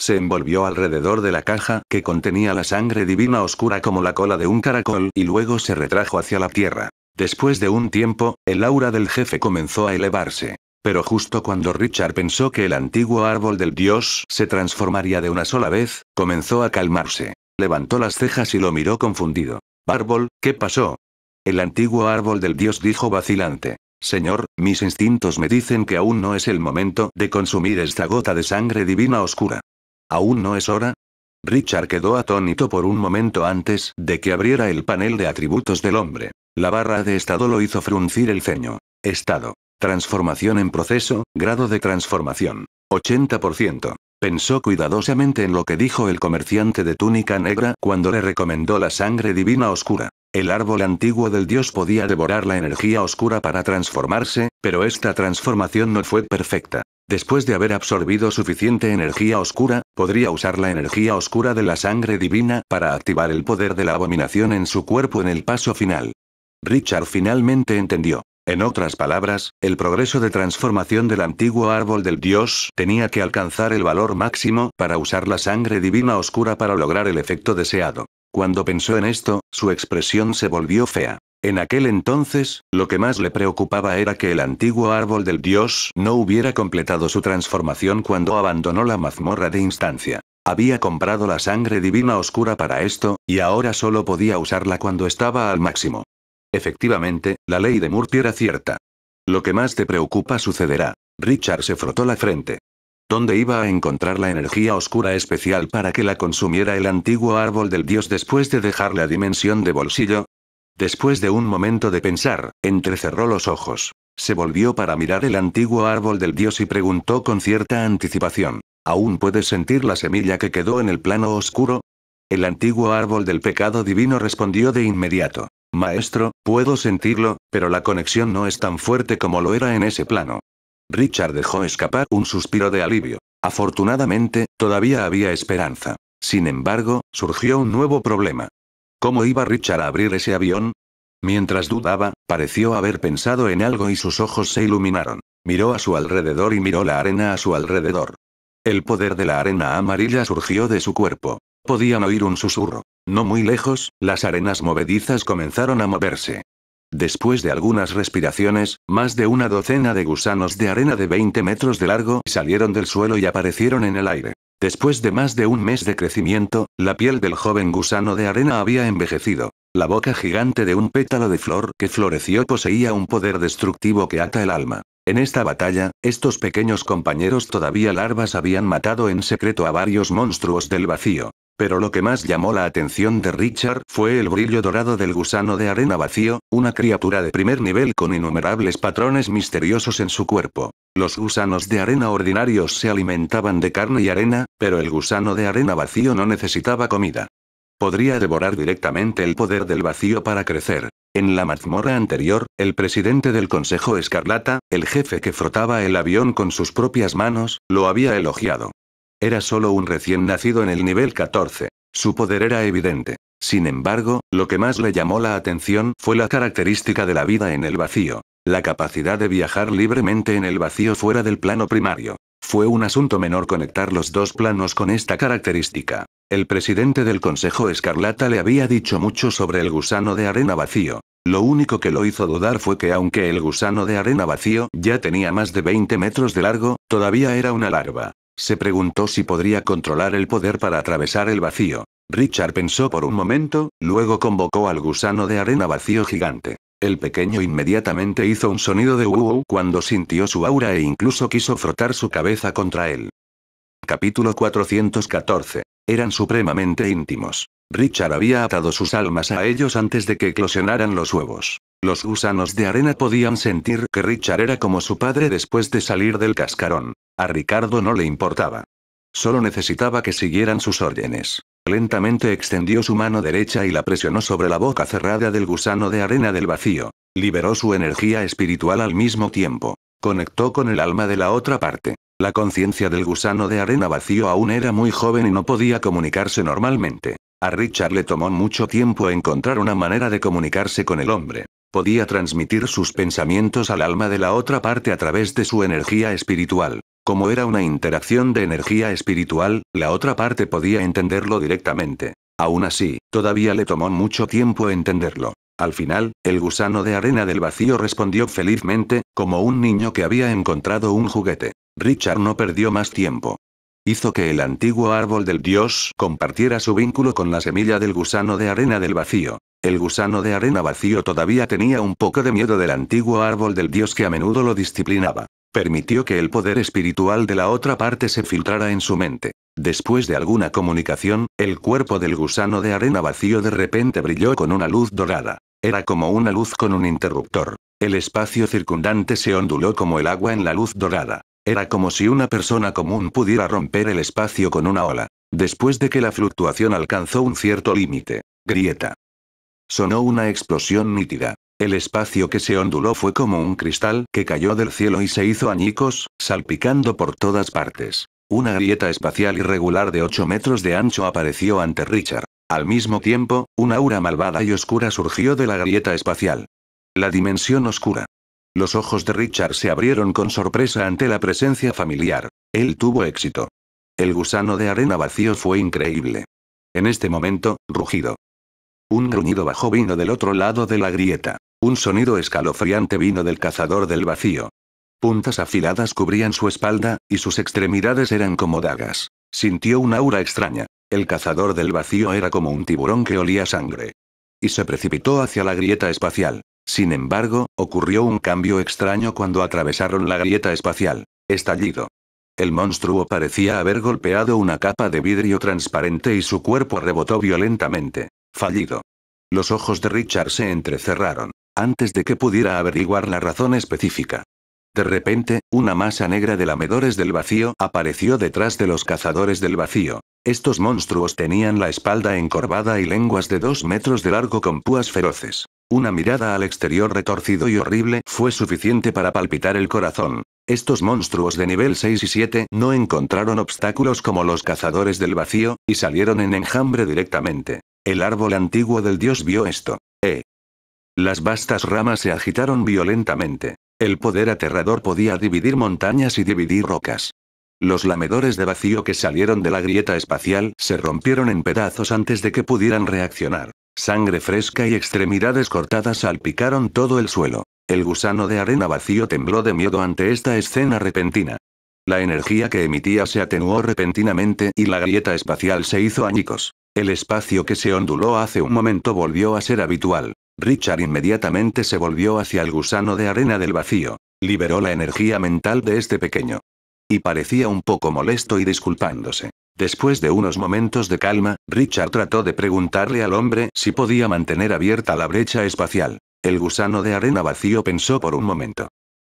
Se envolvió alrededor de la caja, que contenía la sangre divina oscura como la cola de un caracol, y luego se retrajo hacia la tierra. Después de un tiempo, el aura del jefe comenzó a elevarse. Pero justo cuando Richard pensó que el antiguo árbol del dios se transformaría de una sola vez, comenzó a calmarse. Levantó las cejas y lo miró confundido. Árbol, ¿qué pasó? El antiguo árbol del dios dijo vacilante. Señor, mis instintos me dicen que aún no es el momento de consumir esta gota de sangre divina oscura. ¿Aún no es hora? Richard quedó atónito por un momento antes de que abriera el panel de atributos del hombre. La barra de estado lo hizo fruncir el ceño. Estado. Transformación en proceso, grado de transformación. 80%. Pensó cuidadosamente en lo que dijo el comerciante de túnica negra cuando le recomendó la sangre divina oscura. El árbol antiguo del dios podía devorar la energía oscura para transformarse, pero esta transformación no fue perfecta. Después de haber absorbido suficiente energía oscura, podría usar la energía oscura de la sangre divina para activar el poder de la abominación en su cuerpo en el paso final. Richard finalmente entendió. En otras palabras, el progreso de transformación del antiguo árbol del dios tenía que alcanzar el valor máximo para usar la sangre divina oscura para lograr el efecto deseado. Cuando pensó en esto, su expresión se volvió fea. En aquel entonces, lo que más le preocupaba era que el antiguo árbol del dios no hubiera completado su transformación cuando abandonó la mazmorra de instancia. Había comprado la sangre divina oscura para esto, y ahora solo podía usarla cuando estaba al máximo. Efectivamente, la ley de Murphy era cierta. Lo que más te preocupa sucederá. Richard se frotó la frente. ¿Dónde iba a encontrar la energía oscura especial para que la consumiera el antiguo árbol del dios después de dejar la dimensión de bolsillo? Después de un momento de pensar, entrecerró los ojos. Se volvió para mirar el antiguo árbol del dios y preguntó con cierta anticipación. ¿Aún puedes sentir la semilla que quedó en el plano oscuro? El antiguo árbol del pecado divino respondió de inmediato. Maestro, puedo sentirlo, pero la conexión no es tan fuerte como lo era en ese plano. Richard dejó escapar un suspiro de alivio. Afortunadamente, todavía había esperanza. Sin embargo, surgió un nuevo problema. ¿Cómo iba Richard a abrir ese avión? Mientras dudaba, pareció haber pensado en algo y sus ojos se iluminaron. Miró a su alrededor y miró la arena a su alrededor. El poder de la arena amarilla surgió de su cuerpo. Podían oír un susurro. No muy lejos, las arenas movedizas comenzaron a moverse. Después de algunas respiraciones, más de una docena de gusanos de arena de 20 metros de largo salieron del suelo y aparecieron en el aire. Después de más de un mes de crecimiento, la piel del joven gusano de arena había envejecido. La boca gigante de un pétalo de flor que floreció poseía un poder destructivo que ata el alma. En esta batalla, estos pequeños compañeros todavía larvas habían matado en secreto a varios monstruos del vacío. Pero lo que más llamó la atención de Richard fue el brillo dorado del gusano de arena vacío, una criatura de primer nivel con innumerables patrones misteriosos en su cuerpo. Los gusanos de arena ordinarios se alimentaban de carne y arena, pero el gusano de arena vacío no necesitaba comida. Podría devorar directamente el poder del vacío para crecer. En la mazmorra anterior, el presidente del Consejo Escarlata, el jefe que frotaba el avión con sus propias manos, lo había elogiado. Era solo un recién nacido en el nivel 14. Su poder era evidente. Sin embargo, lo que más le llamó la atención fue la característica de la vida en el vacío, la capacidad de viajar libremente en el vacío fuera del plano primario. Fue un asunto menor conectar los dos planos con esta característica. El presidente del Consejo Escarlata le había dicho mucho sobre el gusano de arena vacío. Lo único que lo hizo dudar fue que aunque el gusano de arena vacío ya tenía más de 20 metros de largo, todavía era una larva. Se preguntó si podría controlar el poder para atravesar el vacío. Richard pensó por un momento, luego convocó al gusano de arena vacío gigante. El pequeño inmediatamente hizo un sonido de wow cuando sintió su aura e incluso quiso frotar su cabeza contra él. Capítulo 414. Eran supremamente íntimos. Richard había atado sus almas a ellos antes de que eclosionaran los huevos. Los gusanos de arena podían sentir que Richard era como su padre después de salir del cascarón. A Ricardo no le importaba. Solo necesitaba que siguieran sus órdenes. Lentamente extendió su mano derecha y la presionó sobre la boca cerrada del gusano de arena del vacío. Liberó su energía espiritual al mismo tiempo. Conectó con el alma de la otra parte. La conciencia del gusano de arena vacío aún era muy joven y no podía comunicarse normalmente. A Richard le tomó mucho tiempo encontrar una manera de comunicarse con el hombre. Podía transmitir sus pensamientos al alma de la otra parte a través de su energía espiritual. Como era una interacción de energía espiritual, la otra parte podía entenderlo directamente. Aún así, todavía le tomó mucho tiempo entenderlo. Al final, el gusano de arena del vacío respondió felizmente, como un niño que había encontrado un juguete. Richard no perdió más tiempo hizo que el antiguo árbol del dios compartiera su vínculo con la semilla del gusano de arena del vacío. El gusano de arena vacío todavía tenía un poco de miedo del antiguo árbol del dios que a menudo lo disciplinaba. Permitió que el poder espiritual de la otra parte se filtrara en su mente. Después de alguna comunicación, el cuerpo del gusano de arena vacío de repente brilló con una luz dorada. Era como una luz con un interruptor. El espacio circundante se onduló como el agua en la luz dorada. Era como si una persona común pudiera romper el espacio con una ola. Después de que la fluctuación alcanzó un cierto límite. Grieta. Sonó una explosión nítida. El espacio que se onduló fue como un cristal que cayó del cielo y se hizo añicos, salpicando por todas partes. Una grieta espacial irregular de 8 metros de ancho apareció ante Richard. Al mismo tiempo, una aura malvada y oscura surgió de la grieta espacial. La dimensión oscura. Los ojos de Richard se abrieron con sorpresa ante la presencia familiar. Él tuvo éxito. El gusano de arena vacío fue increíble. En este momento, rugido. Un gruñido bajo vino del otro lado de la grieta. Un sonido escalofriante vino del cazador del vacío. Puntas afiladas cubrían su espalda, y sus extremidades eran como dagas. Sintió un aura extraña. El cazador del vacío era como un tiburón que olía sangre. Y se precipitó hacia la grieta espacial. Sin embargo, ocurrió un cambio extraño cuando atravesaron la grieta espacial. Estallido. El monstruo parecía haber golpeado una capa de vidrio transparente y su cuerpo rebotó violentamente. Fallido. Los ojos de Richard se entrecerraron, antes de que pudiera averiguar la razón específica. De repente, una masa negra de lamedores del vacío apareció detrás de los cazadores del vacío. Estos monstruos tenían la espalda encorvada y lenguas de dos metros de largo con púas feroces. Una mirada al exterior retorcido y horrible fue suficiente para palpitar el corazón. Estos monstruos de nivel 6 y 7 no encontraron obstáculos como los cazadores del vacío, y salieron en enjambre directamente. El árbol antiguo del dios vio esto. ¡Eh! Las vastas ramas se agitaron violentamente. El poder aterrador podía dividir montañas y dividir rocas. Los lamedores de vacío que salieron de la grieta espacial se rompieron en pedazos antes de que pudieran reaccionar. Sangre fresca y extremidades cortadas salpicaron todo el suelo. El gusano de arena vacío tembló de miedo ante esta escena repentina. La energía que emitía se atenuó repentinamente y la grieta espacial se hizo añicos. El espacio que se onduló hace un momento volvió a ser habitual. Richard inmediatamente se volvió hacia el gusano de arena del vacío. Liberó la energía mental de este pequeño. Y parecía un poco molesto y disculpándose. Después de unos momentos de calma, Richard trató de preguntarle al hombre si podía mantener abierta la brecha espacial. El gusano de arena vacío pensó por un momento.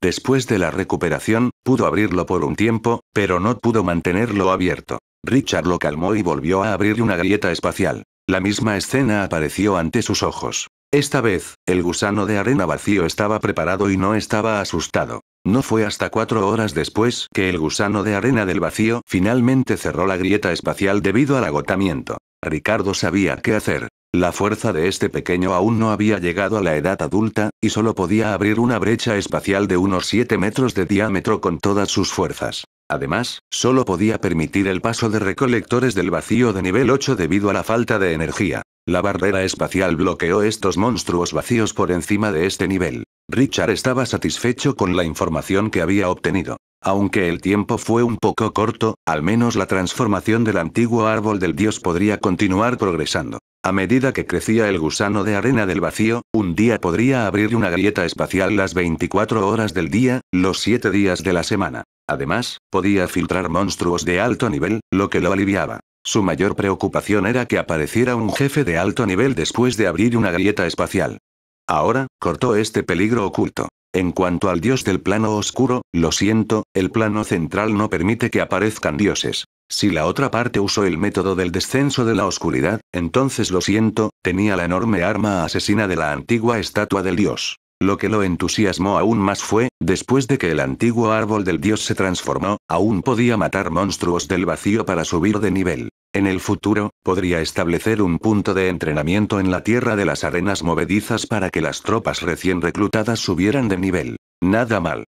Después de la recuperación, pudo abrirlo por un tiempo, pero no pudo mantenerlo abierto. Richard lo calmó y volvió a abrir una grieta espacial. La misma escena apareció ante sus ojos. Esta vez, el gusano de arena vacío estaba preparado y no estaba asustado. No fue hasta cuatro horas después que el gusano de arena del vacío finalmente cerró la grieta espacial debido al agotamiento. Ricardo sabía qué hacer. La fuerza de este pequeño aún no había llegado a la edad adulta, y solo podía abrir una brecha espacial de unos 7 metros de diámetro con todas sus fuerzas. Además, solo podía permitir el paso de recolectores del vacío de nivel 8 debido a la falta de energía. La barrera espacial bloqueó estos monstruos vacíos por encima de este nivel. Richard estaba satisfecho con la información que había obtenido. Aunque el tiempo fue un poco corto, al menos la transformación del antiguo árbol del dios podría continuar progresando. A medida que crecía el gusano de arena del vacío, un día podría abrir una grieta espacial las 24 horas del día, los 7 días de la semana. Además, podía filtrar monstruos de alto nivel, lo que lo aliviaba. Su mayor preocupación era que apareciera un jefe de alto nivel después de abrir una grieta espacial. Ahora, cortó este peligro oculto. En cuanto al dios del plano oscuro, lo siento, el plano central no permite que aparezcan dioses. Si la otra parte usó el método del descenso de la oscuridad, entonces lo siento, tenía la enorme arma asesina de la antigua estatua del dios. Lo que lo entusiasmó aún más fue, después de que el antiguo árbol del dios se transformó, aún podía matar monstruos del vacío para subir de nivel. En el futuro, podría establecer un punto de entrenamiento en la Tierra de las Arenas Movedizas para que las tropas recién reclutadas subieran de nivel. Nada mal.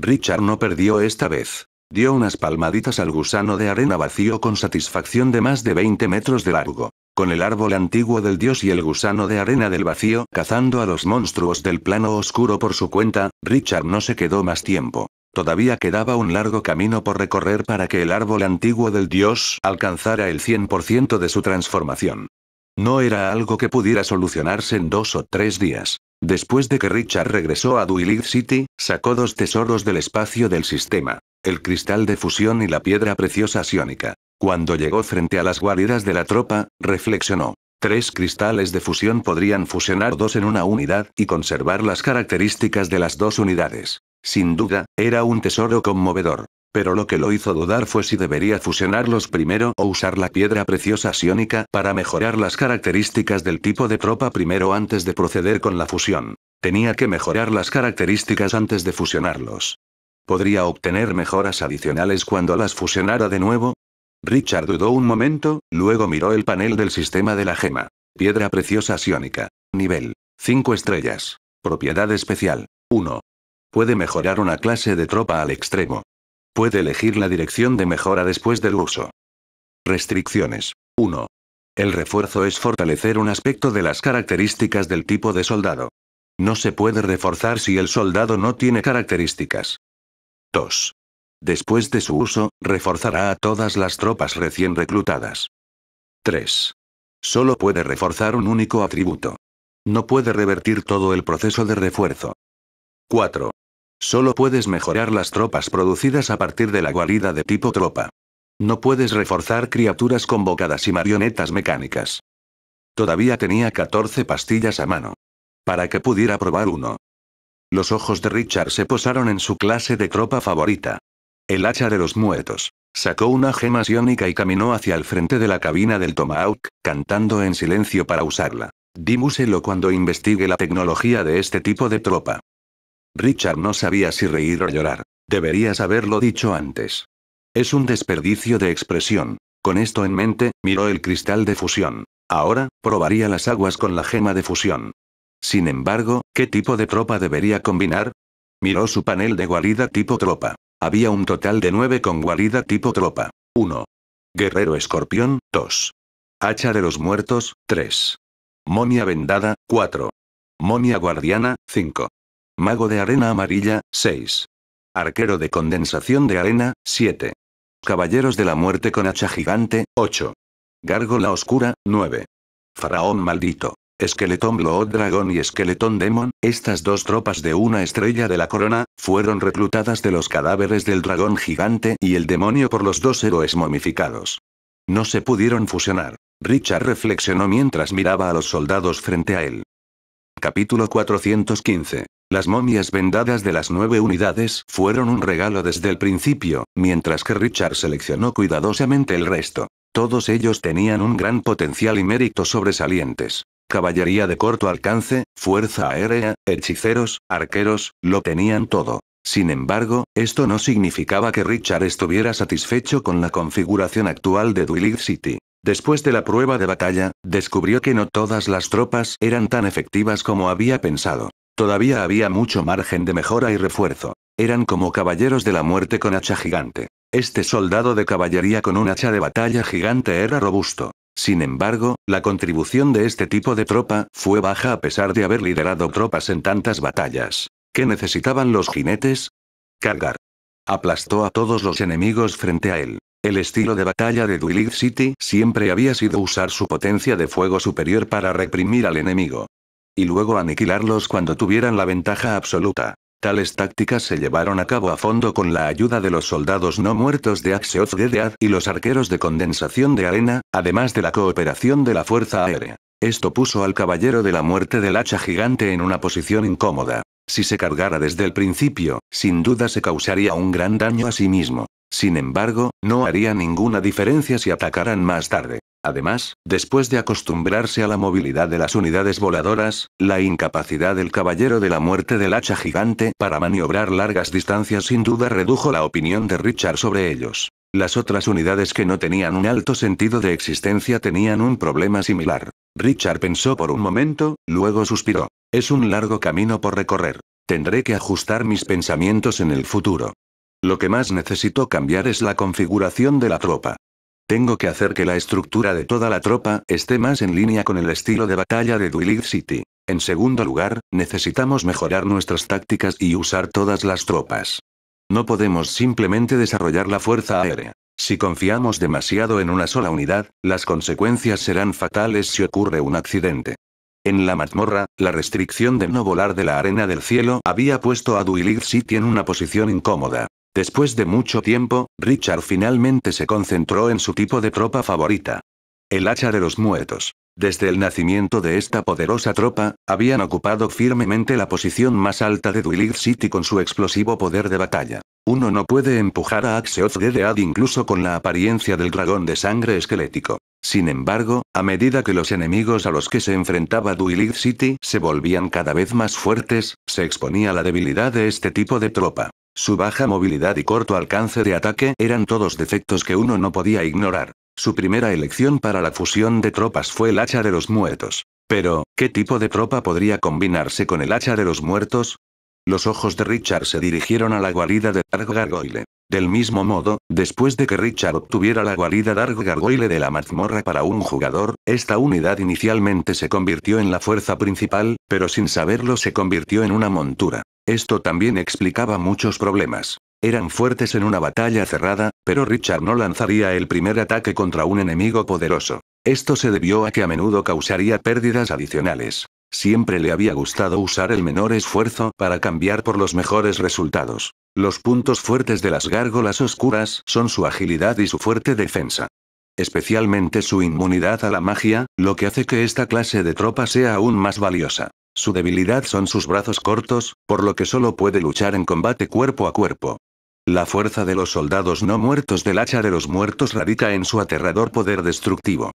Richard no perdió esta vez. Dio unas palmaditas al gusano de arena vacío con satisfacción de más de 20 metros de largo. Con el árbol antiguo del dios y el gusano de arena del vacío cazando a los monstruos del plano oscuro por su cuenta, Richard no se quedó más tiempo. Todavía quedaba un largo camino por recorrer para que el árbol antiguo del dios alcanzara el 100% de su transformación. No era algo que pudiera solucionarse en dos o tres días. Después de que Richard regresó a Duilig City, sacó dos tesoros del espacio del sistema. El cristal de fusión y la piedra preciosa sionica. Cuando llegó frente a las guaridas de la tropa, reflexionó. Tres cristales de fusión podrían fusionar dos en una unidad y conservar las características de las dos unidades. Sin duda, era un tesoro conmovedor. Pero lo que lo hizo dudar fue si debería fusionarlos primero o usar la piedra preciosa siónica para mejorar las características del tipo de tropa primero antes de proceder con la fusión. Tenía que mejorar las características antes de fusionarlos. ¿Podría obtener mejoras adicionales cuando las fusionara de nuevo? Richard dudó un momento, luego miró el panel del sistema de la gema. Piedra preciosa siónica. Nivel. 5 estrellas. Propiedad especial. 1. Puede mejorar una clase de tropa al extremo. Puede elegir la dirección de mejora después del uso. Restricciones. 1. El refuerzo es fortalecer un aspecto de las características del tipo de soldado. No se puede reforzar si el soldado no tiene características. 2. Después de su uso, reforzará a todas las tropas recién reclutadas. 3. Solo puede reforzar un único atributo. No puede revertir todo el proceso de refuerzo. 4. Solo puedes mejorar las tropas producidas a partir de la guarida de tipo tropa. No puedes reforzar criaturas convocadas y marionetas mecánicas. Todavía tenía 14 pastillas a mano. Para que pudiera probar uno. Los ojos de Richard se posaron en su clase de tropa favorita. El hacha de los muertos. Sacó una gema iónica y caminó hacia el frente de la cabina del Tomahawk, cantando en silencio para usarla. Dimúselo cuando investigue la tecnología de este tipo de tropa. Richard no sabía si reír o llorar. Deberías haberlo dicho antes. Es un desperdicio de expresión. Con esto en mente, miró el cristal de fusión. Ahora, probaría las aguas con la gema de fusión. Sin embargo, ¿qué tipo de tropa debería combinar? Miró su panel de guarida tipo tropa. Había un total de nueve con guarida tipo tropa. 1. Guerrero escorpión, 2. Hacha de los muertos, 3. Momia vendada, 4. Momia guardiana, 5. Mago de arena amarilla, 6. Arquero de condensación de arena, 7. Caballeros de la muerte con hacha gigante, 8. Gárgola oscura, 9. Faraón maldito. Esqueletón Blood dragón y Esqueletón Demon, estas dos tropas de una estrella de la corona, fueron reclutadas de los cadáveres del dragón gigante y el demonio por los dos héroes momificados. No se pudieron fusionar. Richard reflexionó mientras miraba a los soldados frente a él. Capítulo 415. Las momias vendadas de las nueve unidades fueron un regalo desde el principio, mientras que Richard seleccionó cuidadosamente el resto. Todos ellos tenían un gran potencial y méritos sobresalientes. Caballería de corto alcance, fuerza aérea, hechiceros, arqueros, lo tenían todo. Sin embargo, esto no significaba que Richard estuviera satisfecho con la configuración actual de Dueling City. Después de la prueba de batalla, descubrió que no todas las tropas eran tan efectivas como había pensado. Todavía había mucho margen de mejora y refuerzo. Eran como caballeros de la muerte con hacha gigante. Este soldado de caballería con un hacha de batalla gigante era robusto. Sin embargo, la contribución de este tipo de tropa fue baja a pesar de haber liderado tropas en tantas batallas. ¿Qué necesitaban los jinetes? Cargar. Aplastó a todos los enemigos frente a él. El estilo de batalla de Dulith City siempre había sido usar su potencia de fuego superior para reprimir al enemigo y luego aniquilarlos cuando tuvieran la ventaja absoluta. Tales tácticas se llevaron a cabo a fondo con la ayuda de los soldados no muertos de Axeoth Gedead y los arqueros de condensación de arena, además de la cooperación de la Fuerza Aérea. Esto puso al Caballero de la Muerte del Hacha Gigante en una posición incómoda. Si se cargara desde el principio, sin duda se causaría un gran daño a sí mismo. Sin embargo, no haría ninguna diferencia si atacaran más tarde. Además, después de acostumbrarse a la movilidad de las unidades voladoras, la incapacidad del Caballero de la Muerte del hacha gigante para maniobrar largas distancias sin duda redujo la opinión de Richard sobre ellos. Las otras unidades que no tenían un alto sentido de existencia tenían un problema similar. Richard pensó por un momento, luego suspiró. Es un largo camino por recorrer. Tendré que ajustar mis pensamientos en el futuro. Lo que más necesito cambiar es la configuración de la tropa. Tengo que hacer que la estructura de toda la tropa esté más en línea con el estilo de batalla de Duelig City. En segundo lugar, necesitamos mejorar nuestras tácticas y usar todas las tropas. No podemos simplemente desarrollar la fuerza aérea. Si confiamos demasiado en una sola unidad, las consecuencias serán fatales si ocurre un accidente. En la mazmorra, la restricción de no volar de la arena del cielo había puesto a Duelig City en una posición incómoda. Después de mucho tiempo, Richard finalmente se concentró en su tipo de tropa favorita. El hacha de los muertos. Desde el nacimiento de esta poderosa tropa, habían ocupado firmemente la posición más alta de Duilith City con su explosivo poder de batalla. Uno no puede empujar a Axeoth Dead incluso con la apariencia del dragón de sangre esquelético. Sin embargo, a medida que los enemigos a los que se enfrentaba Duelig City se volvían cada vez más fuertes, se exponía la debilidad de este tipo de tropa. Su baja movilidad y corto alcance de ataque eran todos defectos que uno no podía ignorar. Su primera elección para la fusión de tropas fue el hacha de los muertos. Pero, ¿qué tipo de tropa podría combinarse con el hacha de los muertos? Los ojos de Richard se dirigieron a la guarida de Gargoyle. Del mismo modo, después de que Richard obtuviera la guarida Dark Gargoyle de la mazmorra para un jugador, esta unidad inicialmente se convirtió en la fuerza principal, pero sin saberlo se convirtió en una montura. Esto también explicaba muchos problemas. Eran fuertes en una batalla cerrada, pero Richard no lanzaría el primer ataque contra un enemigo poderoso. Esto se debió a que a menudo causaría pérdidas adicionales. Siempre le había gustado usar el menor esfuerzo para cambiar por los mejores resultados. Los puntos fuertes de las gárgolas oscuras son su agilidad y su fuerte defensa. Especialmente su inmunidad a la magia, lo que hace que esta clase de tropa sea aún más valiosa. Su debilidad son sus brazos cortos, por lo que solo puede luchar en combate cuerpo a cuerpo. La fuerza de los soldados no muertos del hacha de los muertos radica en su aterrador poder destructivo.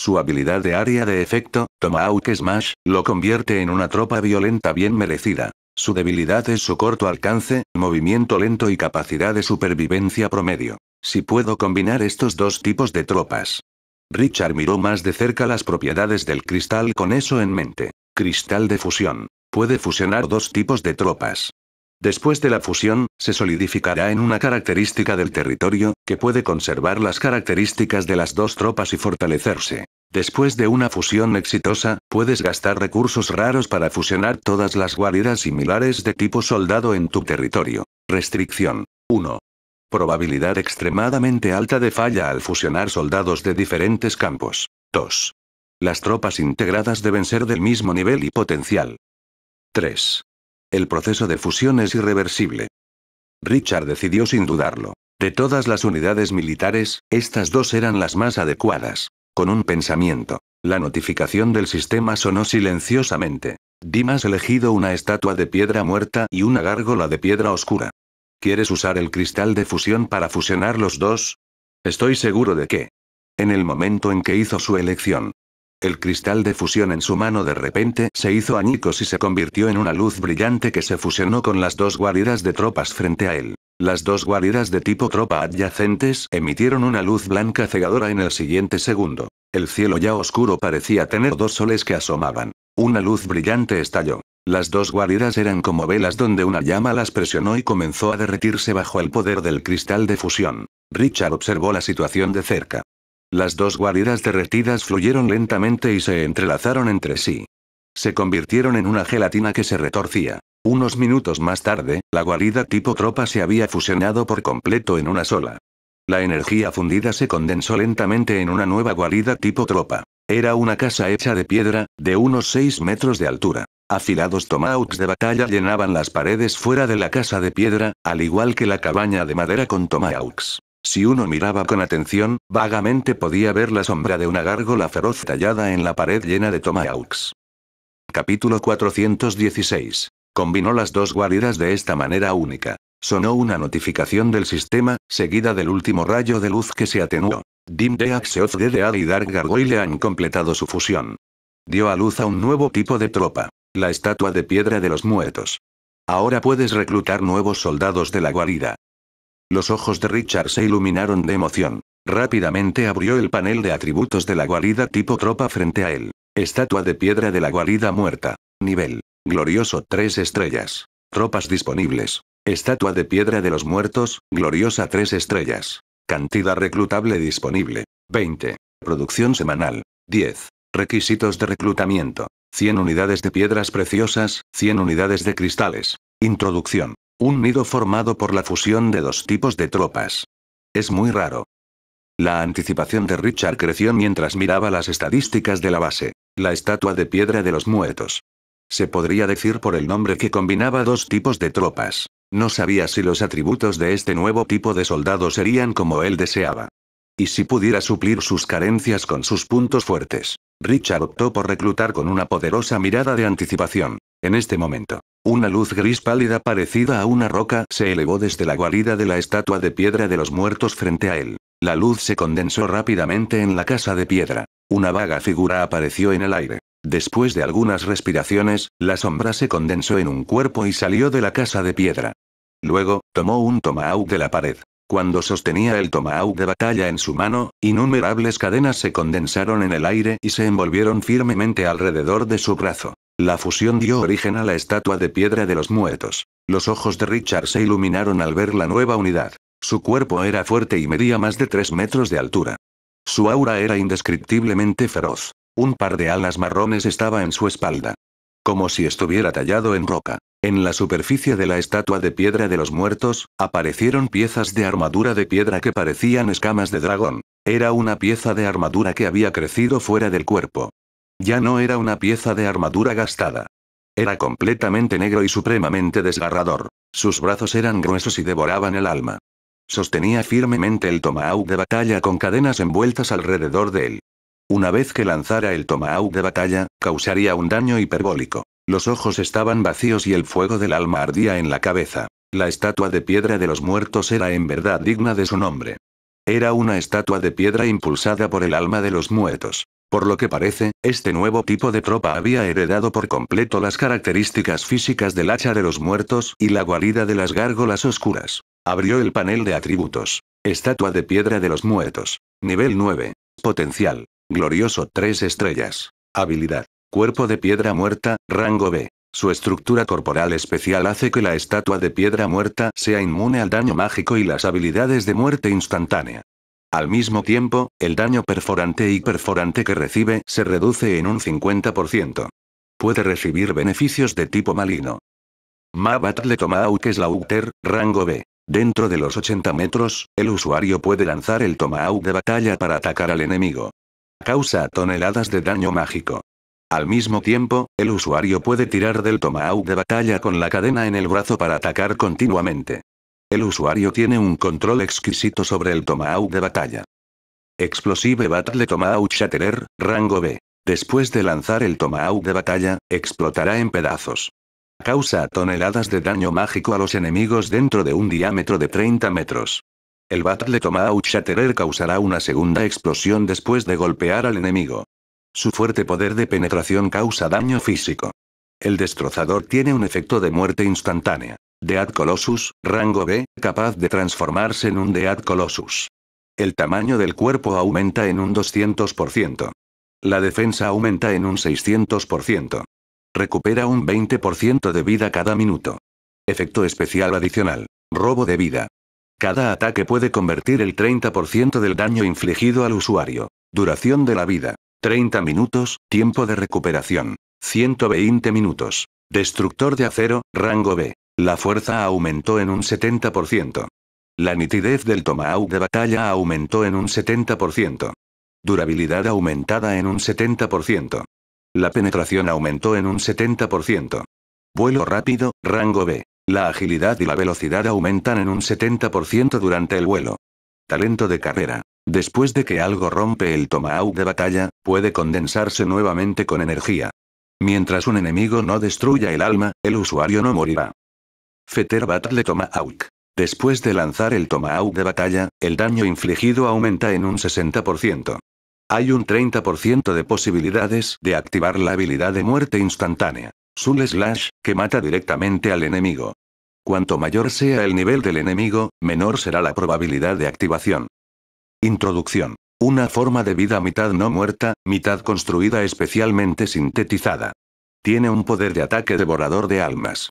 Su habilidad de área de efecto, Tomahawk Smash, lo convierte en una tropa violenta bien merecida. Su debilidad es su corto alcance, movimiento lento y capacidad de supervivencia promedio. Si puedo combinar estos dos tipos de tropas. Richard miró más de cerca las propiedades del cristal con eso en mente. Cristal de fusión. Puede fusionar dos tipos de tropas. Después de la fusión, se solidificará en una característica del territorio, que puede conservar las características de las dos tropas y fortalecerse. Después de una fusión exitosa, puedes gastar recursos raros para fusionar todas las guaridas similares de tipo soldado en tu territorio. Restricción. 1. Probabilidad extremadamente alta de falla al fusionar soldados de diferentes campos. 2. Las tropas integradas deben ser del mismo nivel y potencial. 3. El proceso de fusión es irreversible. Richard decidió sin dudarlo. De todas las unidades militares, estas dos eran las más adecuadas. Con un pensamiento. La notificación del sistema sonó silenciosamente. Dimas elegido una estatua de piedra muerta y una gárgola de piedra oscura. ¿Quieres usar el cristal de fusión para fusionar los dos? Estoy seguro de que. En el momento en que hizo su elección, el cristal de fusión en su mano de repente se hizo añicos y se convirtió en una luz brillante que se fusionó con las dos guaridas de tropas frente a él. Las dos guaridas de tipo tropa adyacentes emitieron una luz blanca cegadora en el siguiente segundo. El cielo ya oscuro parecía tener dos soles que asomaban. Una luz brillante estalló. Las dos guaridas eran como velas donde una llama las presionó y comenzó a derretirse bajo el poder del cristal de fusión. Richard observó la situación de cerca. Las dos guaridas derretidas fluyeron lentamente y se entrelazaron entre sí. Se convirtieron en una gelatina que se retorcía. Unos minutos más tarde, la guarida tipo tropa se había fusionado por completo en una sola. La energía fundida se condensó lentamente en una nueva guarida tipo tropa. Era una casa hecha de piedra, de unos 6 metros de altura. Afilados tomahawks de batalla llenaban las paredes fuera de la casa de piedra, al igual que la cabaña de madera con tomahawks. Si uno miraba con atención, vagamente podía ver la sombra de una gárgola feroz tallada en la pared llena de tomahawks. Capítulo 416. Combinó las dos guaridas de esta manera única. Sonó una notificación del sistema, seguida del último rayo de luz que se atenuó. Dim de Axeoth Deal y Dark Gargoyle han completado su fusión. Dio a luz a un nuevo tipo de tropa. La estatua de piedra de los muertos. Ahora puedes reclutar nuevos soldados de la guarida. Los ojos de Richard se iluminaron de emoción. Rápidamente abrió el panel de atributos de la guarida tipo tropa frente a él. Estatua de piedra de la guarida muerta. Nivel. Glorioso 3 estrellas. Tropas disponibles. Estatua de piedra de los muertos, gloriosa 3 estrellas. Cantidad reclutable disponible. 20. Producción semanal. 10. Requisitos de reclutamiento. 100 unidades de piedras preciosas, 100 unidades de cristales. Introducción. Un nido formado por la fusión de dos tipos de tropas. Es muy raro. La anticipación de Richard creció mientras miraba las estadísticas de la base. La estatua de piedra de los muertos. Se podría decir por el nombre que combinaba dos tipos de tropas. No sabía si los atributos de este nuevo tipo de soldado serían como él deseaba. Y si pudiera suplir sus carencias con sus puntos fuertes. Richard optó por reclutar con una poderosa mirada de anticipación. En este momento, una luz gris pálida parecida a una roca se elevó desde la guarida de la estatua de piedra de los muertos frente a él. La luz se condensó rápidamente en la casa de piedra. Una vaga figura apareció en el aire. Después de algunas respiraciones, la sombra se condensó en un cuerpo y salió de la casa de piedra. Luego, tomó un tomahawk de la pared. Cuando sostenía el tomahawk de batalla en su mano, innumerables cadenas se condensaron en el aire y se envolvieron firmemente alrededor de su brazo. La fusión dio origen a la estatua de piedra de los muertos. Los ojos de Richard se iluminaron al ver la nueva unidad. Su cuerpo era fuerte y medía más de 3 metros de altura. Su aura era indescriptiblemente feroz. Un par de alas marrones estaba en su espalda. Como si estuviera tallado en roca. En la superficie de la estatua de piedra de los muertos, aparecieron piezas de armadura de piedra que parecían escamas de dragón. Era una pieza de armadura que había crecido fuera del cuerpo. Ya no era una pieza de armadura gastada. Era completamente negro y supremamente desgarrador. Sus brazos eran gruesos y devoraban el alma. Sostenía firmemente el tomahawk de batalla con cadenas envueltas alrededor de él. Una vez que lanzara el tomahawk de batalla, causaría un daño hiperbólico. Los ojos estaban vacíos y el fuego del alma ardía en la cabeza. La estatua de piedra de los muertos era en verdad digna de su nombre. Era una estatua de piedra impulsada por el alma de los muertos. Por lo que parece, este nuevo tipo de tropa había heredado por completo las características físicas del hacha de los muertos y la guarida de las gárgolas oscuras. Abrió el panel de atributos. Estatua de piedra de los muertos. Nivel 9. Potencial. Glorioso 3 estrellas. Habilidad. Cuerpo de piedra muerta, rango B. Su estructura corporal especial hace que la estatua de piedra muerta sea inmune al daño mágico y las habilidades de muerte instantánea. Al mismo tiempo, el daño perforante y perforante que recibe se reduce en un 50%. Puede recibir beneficios de tipo maligno. Mabat le toma Slaughter, rango B. Dentro de los 80 metros, el usuario puede lanzar el Tomahawk de batalla para atacar al enemigo. Causa toneladas de daño mágico. Al mismo tiempo, el usuario puede tirar del Tomahawk de batalla con la cadena en el brazo para atacar continuamente. El usuario tiene un control exquisito sobre el Tomahawk de batalla. Explosive Battle Tomahawk Shatterer, rango B. Después de lanzar el Tomahawk de batalla, explotará en pedazos. Causa toneladas de daño mágico a los enemigos dentro de un diámetro de 30 metros. El Battle Tomahawk Shatterer causará una segunda explosión después de golpear al enemigo. Su fuerte poder de penetración causa daño físico. El destrozador tiene un efecto de muerte instantánea. Dead Colossus, rango B, capaz de transformarse en un Dead Colossus. El tamaño del cuerpo aumenta en un 200%. La defensa aumenta en un 600%. Recupera un 20% de vida cada minuto. Efecto especial adicional. Robo de vida. Cada ataque puede convertir el 30% del daño infligido al usuario. Duración de la vida. 30 minutos, tiempo de recuperación. 120 minutos. Destructor de acero, rango B. La fuerza aumentó en un 70%. La nitidez del tomahawk de batalla aumentó en un 70%. Durabilidad aumentada en un 70%. La penetración aumentó en un 70%. Vuelo rápido, rango B. La agilidad y la velocidad aumentan en un 70% durante el vuelo. Talento de carrera. Después de que algo rompe el tomahawk de batalla, puede condensarse nuevamente con energía. Mientras un enemigo no destruya el alma, el usuario no morirá. Battle le out. Después de lanzar el Tomahawk de batalla, el daño infligido aumenta en un 60%. Hay un 30% de posibilidades de activar la habilidad de muerte instantánea. Soul Slash, que mata directamente al enemigo. Cuanto mayor sea el nivel del enemigo, menor será la probabilidad de activación. Introducción. Una forma de vida mitad no muerta, mitad construida especialmente sintetizada. Tiene un poder de ataque devorador de almas.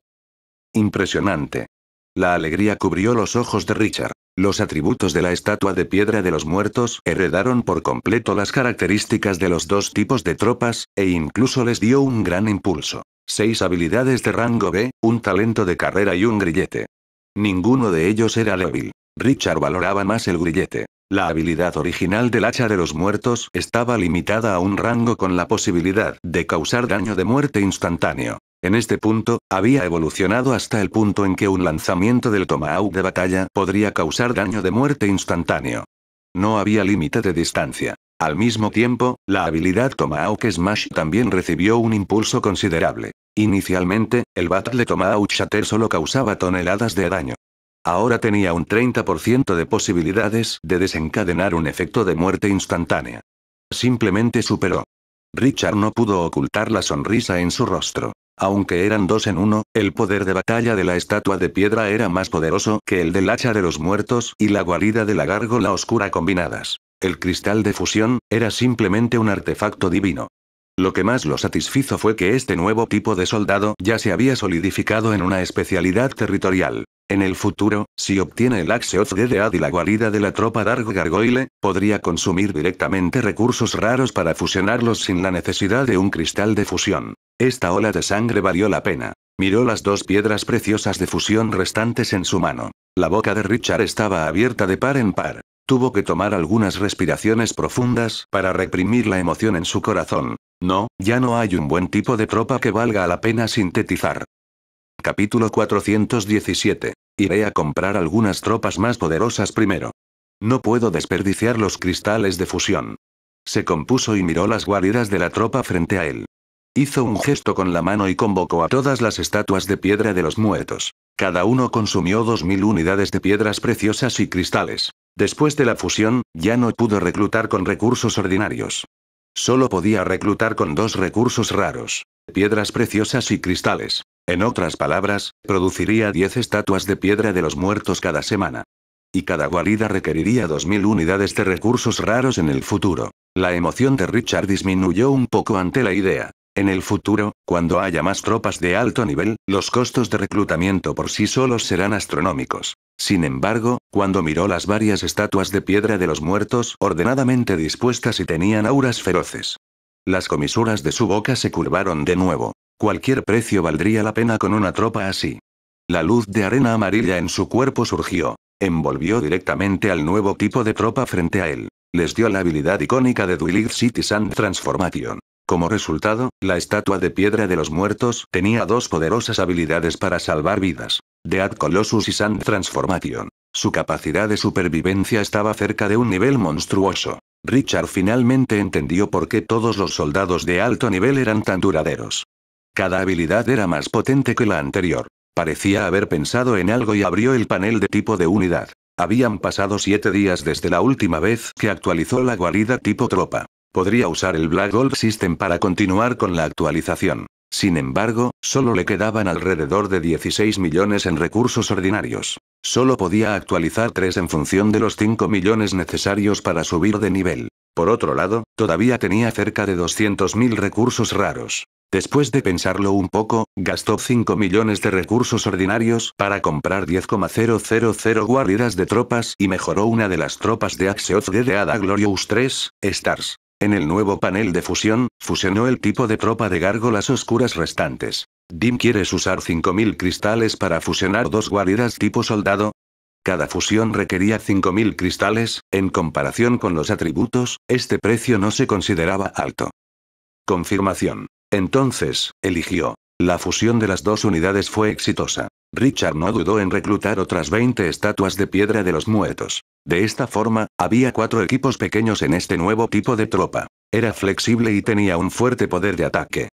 Impresionante. La alegría cubrió los ojos de Richard. Los atributos de la estatua de piedra de los muertos heredaron por completo las características de los dos tipos de tropas, e incluso les dio un gran impulso. Seis habilidades de rango B, un talento de carrera y un grillete. Ninguno de ellos era débil. Richard valoraba más el grillete. La habilidad original del hacha de los muertos estaba limitada a un rango con la posibilidad de causar daño de muerte instantáneo. En este punto, había evolucionado hasta el punto en que un lanzamiento del Tomahawk de batalla podría causar daño de muerte instantáneo. No había límite de distancia. Al mismo tiempo, la habilidad Tomahawk Smash también recibió un impulso considerable. Inicialmente, el Battle Tomahawk Shatter solo causaba toneladas de daño. Ahora tenía un 30% de posibilidades de desencadenar un efecto de muerte instantánea. Simplemente superó. Richard no pudo ocultar la sonrisa en su rostro. Aunque eran dos en uno, el poder de batalla de la estatua de piedra era más poderoso que el del hacha de los muertos y la guarida de la gárgola oscura combinadas. El cristal de fusión, era simplemente un artefacto divino. Lo que más lo satisfizo fue que este nuevo tipo de soldado ya se había solidificado en una especialidad territorial. En el futuro, si obtiene el Axe de de y la guarida de la tropa Dark Gargoyle, podría consumir directamente recursos raros para fusionarlos sin la necesidad de un cristal de fusión. Esta ola de sangre valió la pena. Miró las dos piedras preciosas de fusión restantes en su mano. La boca de Richard estaba abierta de par en par. Tuvo que tomar algunas respiraciones profundas para reprimir la emoción en su corazón. No, ya no hay un buen tipo de tropa que valga la pena sintetizar. Capítulo 417. Iré a comprar algunas tropas más poderosas primero. No puedo desperdiciar los cristales de fusión. Se compuso y miró las guaridas de la tropa frente a él. Hizo un gesto con la mano y convocó a todas las estatuas de piedra de los muertos. Cada uno consumió 2.000 unidades de piedras preciosas y cristales. Después de la fusión, ya no pudo reclutar con recursos ordinarios. Solo podía reclutar con dos recursos raros. Piedras preciosas y cristales. En otras palabras, produciría 10 estatuas de piedra de los muertos cada semana. Y cada guarida requeriría 2.000 unidades de recursos raros en el futuro. La emoción de Richard disminuyó un poco ante la idea. En el futuro, cuando haya más tropas de alto nivel, los costos de reclutamiento por sí solos serán astronómicos. Sin embargo, cuando miró las varias estatuas de piedra de los muertos ordenadamente dispuestas y tenían auras feroces. Las comisuras de su boca se curvaron de nuevo. Cualquier precio valdría la pena con una tropa así. La luz de arena amarilla en su cuerpo surgió. Envolvió directamente al nuevo tipo de tropa frente a él. Les dio la habilidad icónica de Duelid Citizen Transformation. Como resultado, la estatua de piedra de los muertos tenía dos poderosas habilidades para salvar vidas. Dead Colossus y Sand Transformation. Su capacidad de supervivencia estaba cerca de un nivel monstruoso. Richard finalmente entendió por qué todos los soldados de alto nivel eran tan duraderos. Cada habilidad era más potente que la anterior. Parecía haber pensado en algo y abrió el panel de tipo de unidad. Habían pasado siete días desde la última vez que actualizó la guarida tipo tropa. Podría usar el Black Gold System para continuar con la actualización. Sin embargo, solo le quedaban alrededor de 16 millones en recursos ordinarios. Solo podía actualizar 3 en función de los 5 millones necesarios para subir de nivel. Por otro lado, todavía tenía cerca de 200.000 recursos raros. Después de pensarlo un poco, gastó 5 millones de recursos ordinarios para comprar 10,000 guardias de tropas y mejoró una de las tropas de Axeoth de Ada Glorious 3, Stars. En el nuevo panel de fusión, fusionó el tipo de tropa de gárgolas oscuras restantes. Dim quieres usar 5000 cristales para fusionar dos guaridas tipo soldado. Cada fusión requería 5000 cristales, en comparación con los atributos, este precio no se consideraba alto. Confirmación. Entonces, eligió. La fusión de las dos unidades fue exitosa. Richard no dudó en reclutar otras 20 estatuas de piedra de los muertos. De esta forma, había cuatro equipos pequeños en este nuevo tipo de tropa. Era flexible y tenía un fuerte poder de ataque.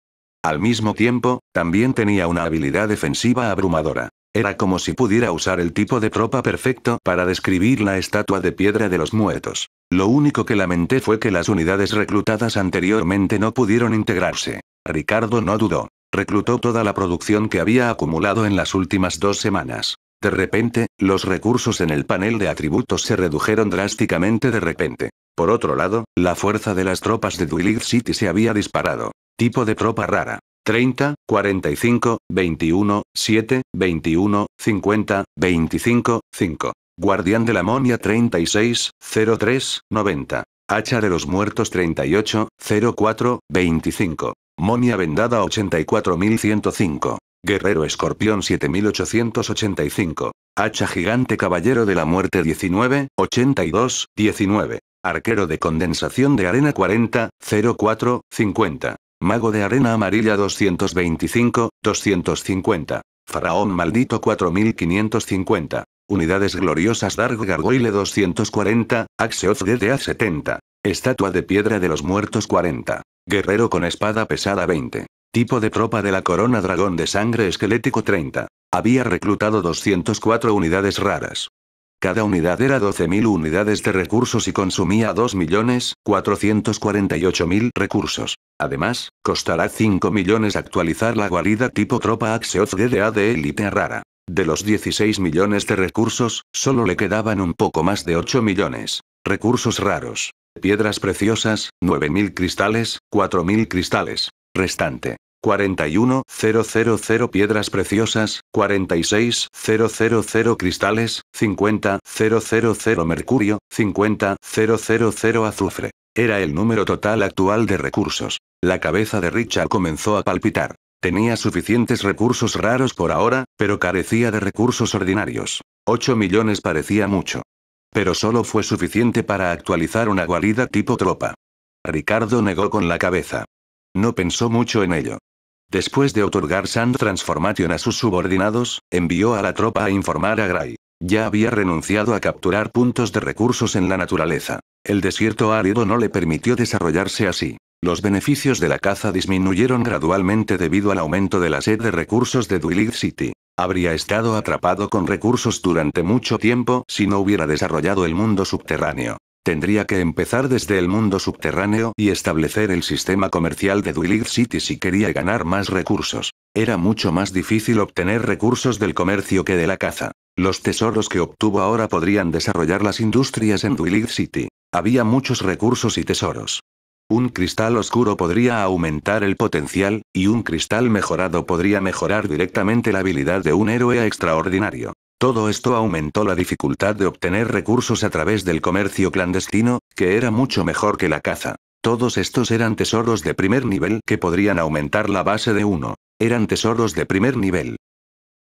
Al mismo tiempo, también tenía una habilidad defensiva abrumadora. Era como si pudiera usar el tipo de tropa perfecto para describir la estatua de piedra de los muertos. Lo único que lamenté fue que las unidades reclutadas anteriormente no pudieron integrarse. Ricardo no dudó reclutó toda la producción que había acumulado en las últimas dos semanas. De repente, los recursos en el panel de atributos se redujeron drásticamente de repente. Por otro lado, la fuerza de las tropas de Duilith City se había disparado. Tipo de tropa rara. 30, 45, 21, 7, 21, 50, 25, 5. Guardián de la Monia 36, 03, 90. Hacha de los Muertos 38, 04, 25. Monia Vendada 84105. Guerrero Escorpión 7885. Hacha Gigante Caballero de la Muerte 19, 82, 19. Arquero de Condensación de Arena 40, 04, 50. Mago de Arena Amarilla 225, 250. Faraón Maldito 4550. Unidades Gloriosas Dark Gargoyle 240, Axeoth DDA 70. Estatua de piedra de los muertos 40. Guerrero con espada pesada 20. Tipo de tropa de la corona dragón de sangre esquelético 30. Había reclutado 204 unidades raras. Cada unidad era 12.000 unidades de recursos y consumía 2.448.000 recursos. Además, costará 5 millones actualizar la guarida tipo tropa Axios DDA de élite rara. De los 16 millones de recursos, solo le quedaban un poco más de 8 millones. Recursos raros. Piedras preciosas, 9000 cristales, 4000 cristales. Restante. 41.000 piedras preciosas, 46.000 cristales, 50.000 mercurio, 50.000 azufre. Era el número total actual de recursos. La cabeza de Richard comenzó a palpitar. Tenía suficientes recursos raros por ahora, pero carecía de recursos ordinarios. 8 millones parecía mucho. Pero solo fue suficiente para actualizar una guarida tipo tropa. Ricardo negó con la cabeza. No pensó mucho en ello. Después de otorgar Sand Transformation a sus subordinados, envió a la tropa a informar a Gray. Ya había renunciado a capturar puntos de recursos en la naturaleza. El desierto árido no le permitió desarrollarse así. Los beneficios de la caza disminuyeron gradualmente debido al aumento de la sed de recursos de Duilith City. Habría estado atrapado con recursos durante mucho tiempo si no hubiera desarrollado el mundo subterráneo. Tendría que empezar desde el mundo subterráneo y establecer el sistema comercial de Duilig City si quería ganar más recursos. Era mucho más difícil obtener recursos del comercio que de la caza. Los tesoros que obtuvo ahora podrían desarrollar las industrias en Duilig City. Había muchos recursos y tesoros. Un cristal oscuro podría aumentar el potencial, y un cristal mejorado podría mejorar directamente la habilidad de un héroe extraordinario. Todo esto aumentó la dificultad de obtener recursos a través del comercio clandestino, que era mucho mejor que la caza. Todos estos eran tesoros de primer nivel que podrían aumentar la base de uno. Eran tesoros de primer nivel.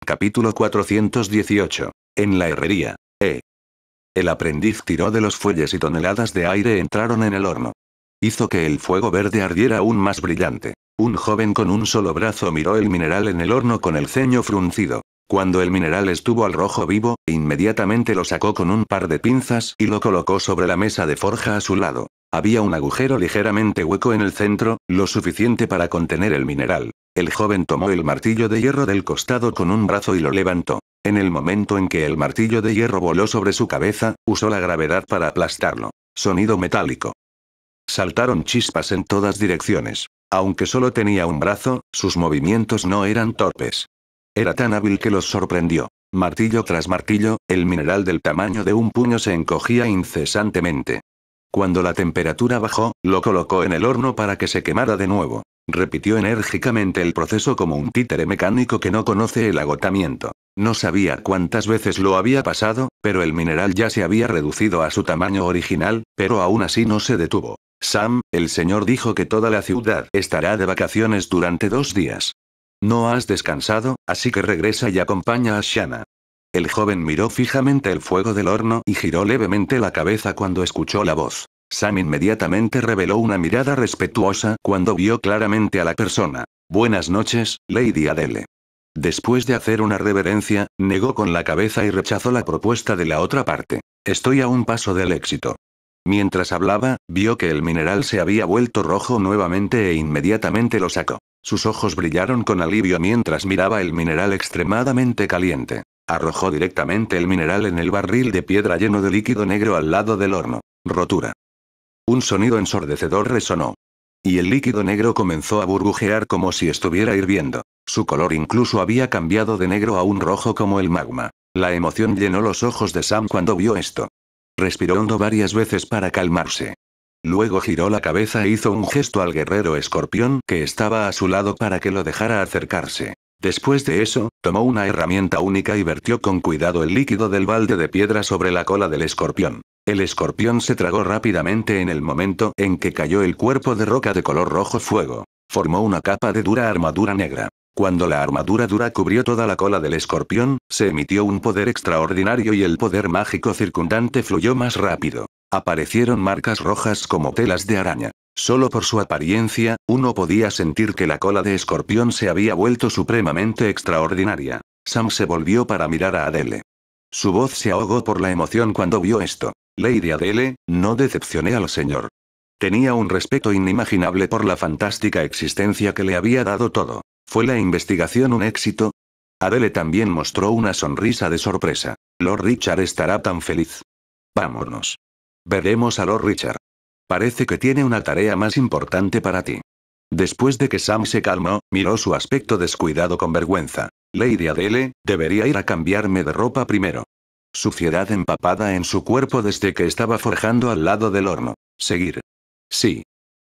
Capítulo 418. En la herrería. E. El aprendiz tiró de los fuelles y toneladas de aire entraron en el horno hizo que el fuego verde ardiera aún más brillante. Un joven con un solo brazo miró el mineral en el horno con el ceño fruncido. Cuando el mineral estuvo al rojo vivo, inmediatamente lo sacó con un par de pinzas y lo colocó sobre la mesa de forja a su lado. Había un agujero ligeramente hueco en el centro, lo suficiente para contener el mineral. El joven tomó el martillo de hierro del costado con un brazo y lo levantó. En el momento en que el martillo de hierro voló sobre su cabeza, usó la gravedad para aplastarlo. Sonido metálico. Saltaron chispas en todas direcciones. Aunque solo tenía un brazo, sus movimientos no eran torpes. Era tan hábil que los sorprendió. Martillo tras martillo, el mineral del tamaño de un puño se encogía incesantemente. Cuando la temperatura bajó, lo colocó en el horno para que se quemara de nuevo. Repitió enérgicamente el proceso como un títere mecánico que no conoce el agotamiento. No sabía cuántas veces lo había pasado, pero el mineral ya se había reducido a su tamaño original, pero aún así no se detuvo. Sam, el señor dijo que toda la ciudad estará de vacaciones durante dos días. No has descansado, así que regresa y acompaña a Shanna. El joven miró fijamente el fuego del horno y giró levemente la cabeza cuando escuchó la voz. Sam inmediatamente reveló una mirada respetuosa cuando vio claramente a la persona. Buenas noches, Lady Adele. Después de hacer una reverencia, negó con la cabeza y rechazó la propuesta de la otra parte. Estoy a un paso del éxito. Mientras hablaba, vio que el mineral se había vuelto rojo nuevamente e inmediatamente lo sacó. Sus ojos brillaron con alivio mientras miraba el mineral extremadamente caliente. Arrojó directamente el mineral en el barril de piedra lleno de líquido negro al lado del horno. Rotura. Un sonido ensordecedor resonó. Y el líquido negro comenzó a burbujear como si estuviera hirviendo. Su color incluso había cambiado de negro a un rojo como el magma. La emoción llenó los ojos de Sam cuando vio esto. Respiró hondo varias veces para calmarse. Luego giró la cabeza e hizo un gesto al guerrero escorpión que estaba a su lado para que lo dejara acercarse. Después de eso, tomó una herramienta única y vertió con cuidado el líquido del balde de piedra sobre la cola del escorpión. El escorpión se tragó rápidamente en el momento en que cayó el cuerpo de roca de color rojo fuego. Formó una capa de dura armadura negra. Cuando la armadura dura cubrió toda la cola del escorpión, se emitió un poder extraordinario y el poder mágico circundante fluyó más rápido. Aparecieron marcas rojas como telas de araña. Solo por su apariencia, uno podía sentir que la cola de escorpión se había vuelto supremamente extraordinaria. Sam se volvió para mirar a Adele. Su voz se ahogó por la emoción cuando vio esto. Lady Adele, no decepcioné al señor. Tenía un respeto inimaginable por la fantástica existencia que le había dado todo. ¿Fue la investigación un éxito? Adele también mostró una sonrisa de sorpresa. Lord Richard estará tan feliz. Vámonos. Veremos a Lord Richard. Parece que tiene una tarea más importante para ti. Después de que Sam se calmó, miró su aspecto descuidado con vergüenza. Lady Adele, debería ir a cambiarme de ropa primero. Suciedad empapada en su cuerpo desde que estaba forjando al lado del horno. Seguir. Sí.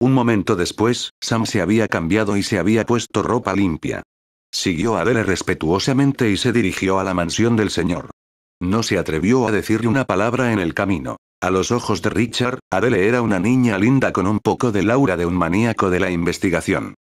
Un momento después, Sam se había cambiado y se había puesto ropa limpia. Siguió a Adele respetuosamente y se dirigió a la mansión del señor. No se atrevió a decirle una palabra en el camino. A los ojos de Richard, Adele era una niña linda con un poco de laura de un maníaco de la investigación.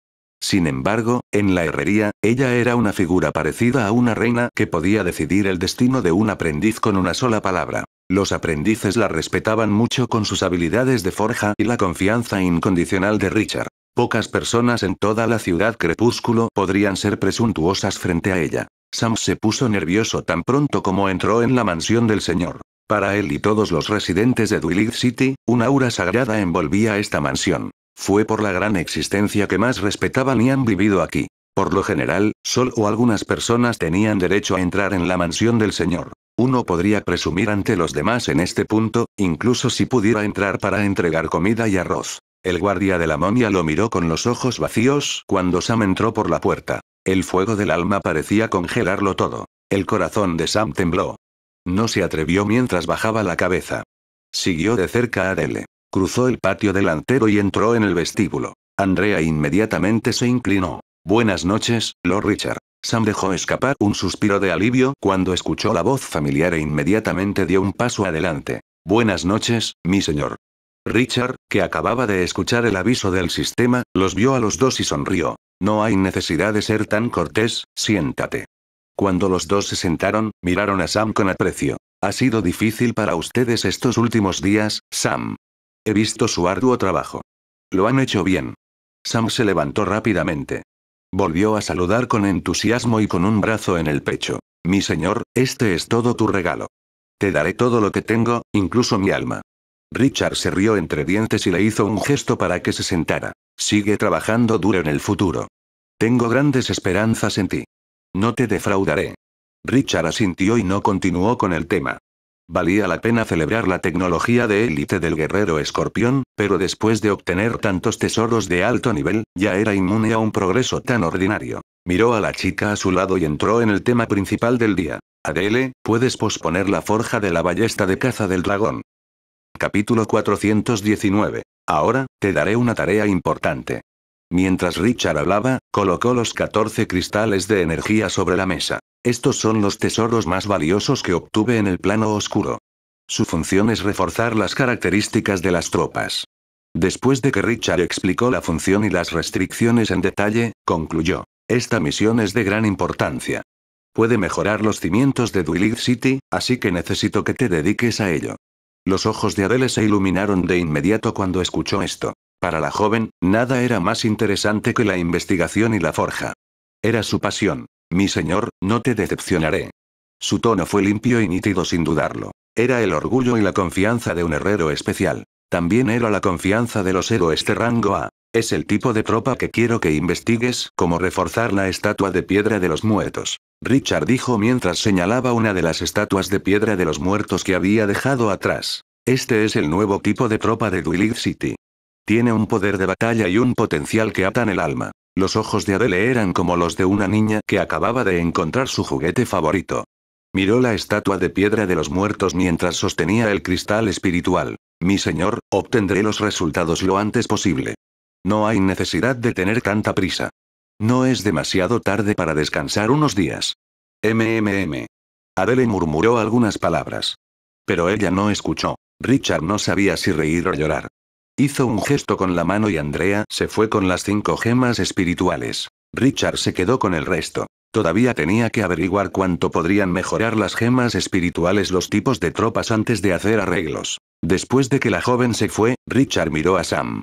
Sin embargo, en la herrería, ella era una figura parecida a una reina que podía decidir el destino de un aprendiz con una sola palabra. Los aprendices la respetaban mucho con sus habilidades de forja y la confianza incondicional de Richard. Pocas personas en toda la ciudad crepúsculo podrían ser presuntuosas frente a ella. Sam se puso nervioso tan pronto como entró en la mansión del señor. Para él y todos los residentes de Duilith City, una aura sagrada envolvía esta mansión. Fue por la gran existencia que más respetaban y han vivido aquí. Por lo general, solo algunas personas tenían derecho a entrar en la mansión del señor. Uno podría presumir ante los demás en este punto, incluso si pudiera entrar para entregar comida y arroz. El guardia de la momia lo miró con los ojos vacíos cuando Sam entró por la puerta. El fuego del alma parecía congelarlo todo. El corazón de Sam tembló. No se atrevió mientras bajaba la cabeza. Siguió de cerca a Adele. Cruzó el patio delantero y entró en el vestíbulo. Andrea inmediatamente se inclinó. Buenas noches, Lord Richard. Sam dejó escapar un suspiro de alivio cuando escuchó la voz familiar e inmediatamente dio un paso adelante. Buenas noches, mi señor. Richard, que acababa de escuchar el aviso del sistema, los vio a los dos y sonrió. No hay necesidad de ser tan cortés, siéntate. Cuando los dos se sentaron, miraron a Sam con aprecio. Ha sido difícil para ustedes estos últimos días, Sam. He visto su arduo trabajo. Lo han hecho bien. Sam se levantó rápidamente. Volvió a saludar con entusiasmo y con un brazo en el pecho. Mi señor, este es todo tu regalo. Te daré todo lo que tengo, incluso mi alma. Richard se rió entre dientes y le hizo un gesto para que se sentara. Sigue trabajando duro en el futuro. Tengo grandes esperanzas en ti. No te defraudaré. Richard asintió y no continuó con el tema. Valía la pena celebrar la tecnología de élite del guerrero escorpión, pero después de obtener tantos tesoros de alto nivel, ya era inmune a un progreso tan ordinario. Miró a la chica a su lado y entró en el tema principal del día. Adele, puedes posponer la forja de la ballesta de caza del dragón. Capítulo 419. Ahora, te daré una tarea importante. Mientras Richard hablaba, colocó los 14 cristales de energía sobre la mesa. Estos son los tesoros más valiosos que obtuve en el plano oscuro. Su función es reforzar las características de las tropas. Después de que Richard explicó la función y las restricciones en detalle, concluyó. Esta misión es de gran importancia. Puede mejorar los cimientos de Duilith City, así que necesito que te dediques a ello. Los ojos de Adele se iluminaron de inmediato cuando escuchó esto. Para la joven, nada era más interesante que la investigación y la forja. Era su pasión. Mi señor, no te decepcionaré. Su tono fue limpio y nítido sin dudarlo. Era el orgullo y la confianza de un herrero especial. También era la confianza de los héroes de rango A. Es el tipo de tropa que quiero que investigues, como reforzar la estatua de piedra de los muertos. Richard dijo mientras señalaba una de las estatuas de piedra de los muertos que había dejado atrás. Este es el nuevo tipo de tropa de Dulith City. Tiene un poder de batalla y un potencial que atan el alma. Los ojos de Adele eran como los de una niña que acababa de encontrar su juguete favorito. Miró la estatua de piedra de los muertos mientras sostenía el cristal espiritual. Mi señor, obtendré los resultados lo antes posible. No hay necesidad de tener tanta prisa. No es demasiado tarde para descansar unos días. MMM. Adele murmuró algunas palabras. Pero ella no escuchó. Richard no sabía si reír o llorar. Hizo un gesto con la mano y Andrea se fue con las cinco gemas espirituales. Richard se quedó con el resto. Todavía tenía que averiguar cuánto podrían mejorar las gemas espirituales los tipos de tropas antes de hacer arreglos. Después de que la joven se fue, Richard miró a Sam.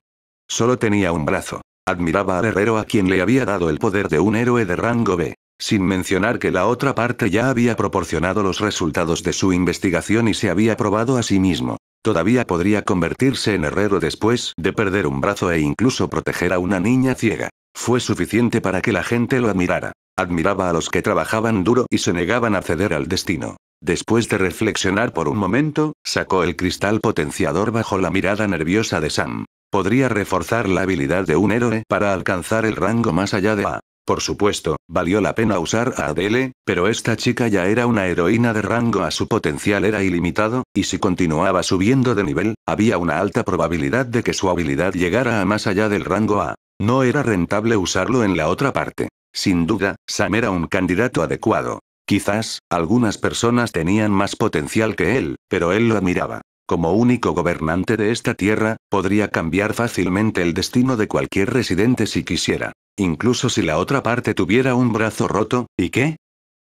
Solo tenía un brazo. Admiraba al herrero a quien le había dado el poder de un héroe de rango B. Sin mencionar que la otra parte ya había proporcionado los resultados de su investigación y se había probado a sí mismo. Todavía podría convertirse en herrero después de perder un brazo e incluso proteger a una niña ciega. Fue suficiente para que la gente lo admirara. Admiraba a los que trabajaban duro y se negaban a ceder al destino. Después de reflexionar por un momento, sacó el cristal potenciador bajo la mirada nerviosa de Sam. Podría reforzar la habilidad de un héroe para alcanzar el rango más allá de A. Por supuesto, valió la pena usar a Adele, pero esta chica ya era una heroína de rango a su potencial era ilimitado, y si continuaba subiendo de nivel, había una alta probabilidad de que su habilidad llegara a más allá del rango A. No era rentable usarlo en la otra parte. Sin duda, Sam era un candidato adecuado. Quizás, algunas personas tenían más potencial que él, pero él lo admiraba. Como único gobernante de esta tierra, podría cambiar fácilmente el destino de cualquier residente si quisiera. Incluso si la otra parte tuviera un brazo roto, ¿y qué?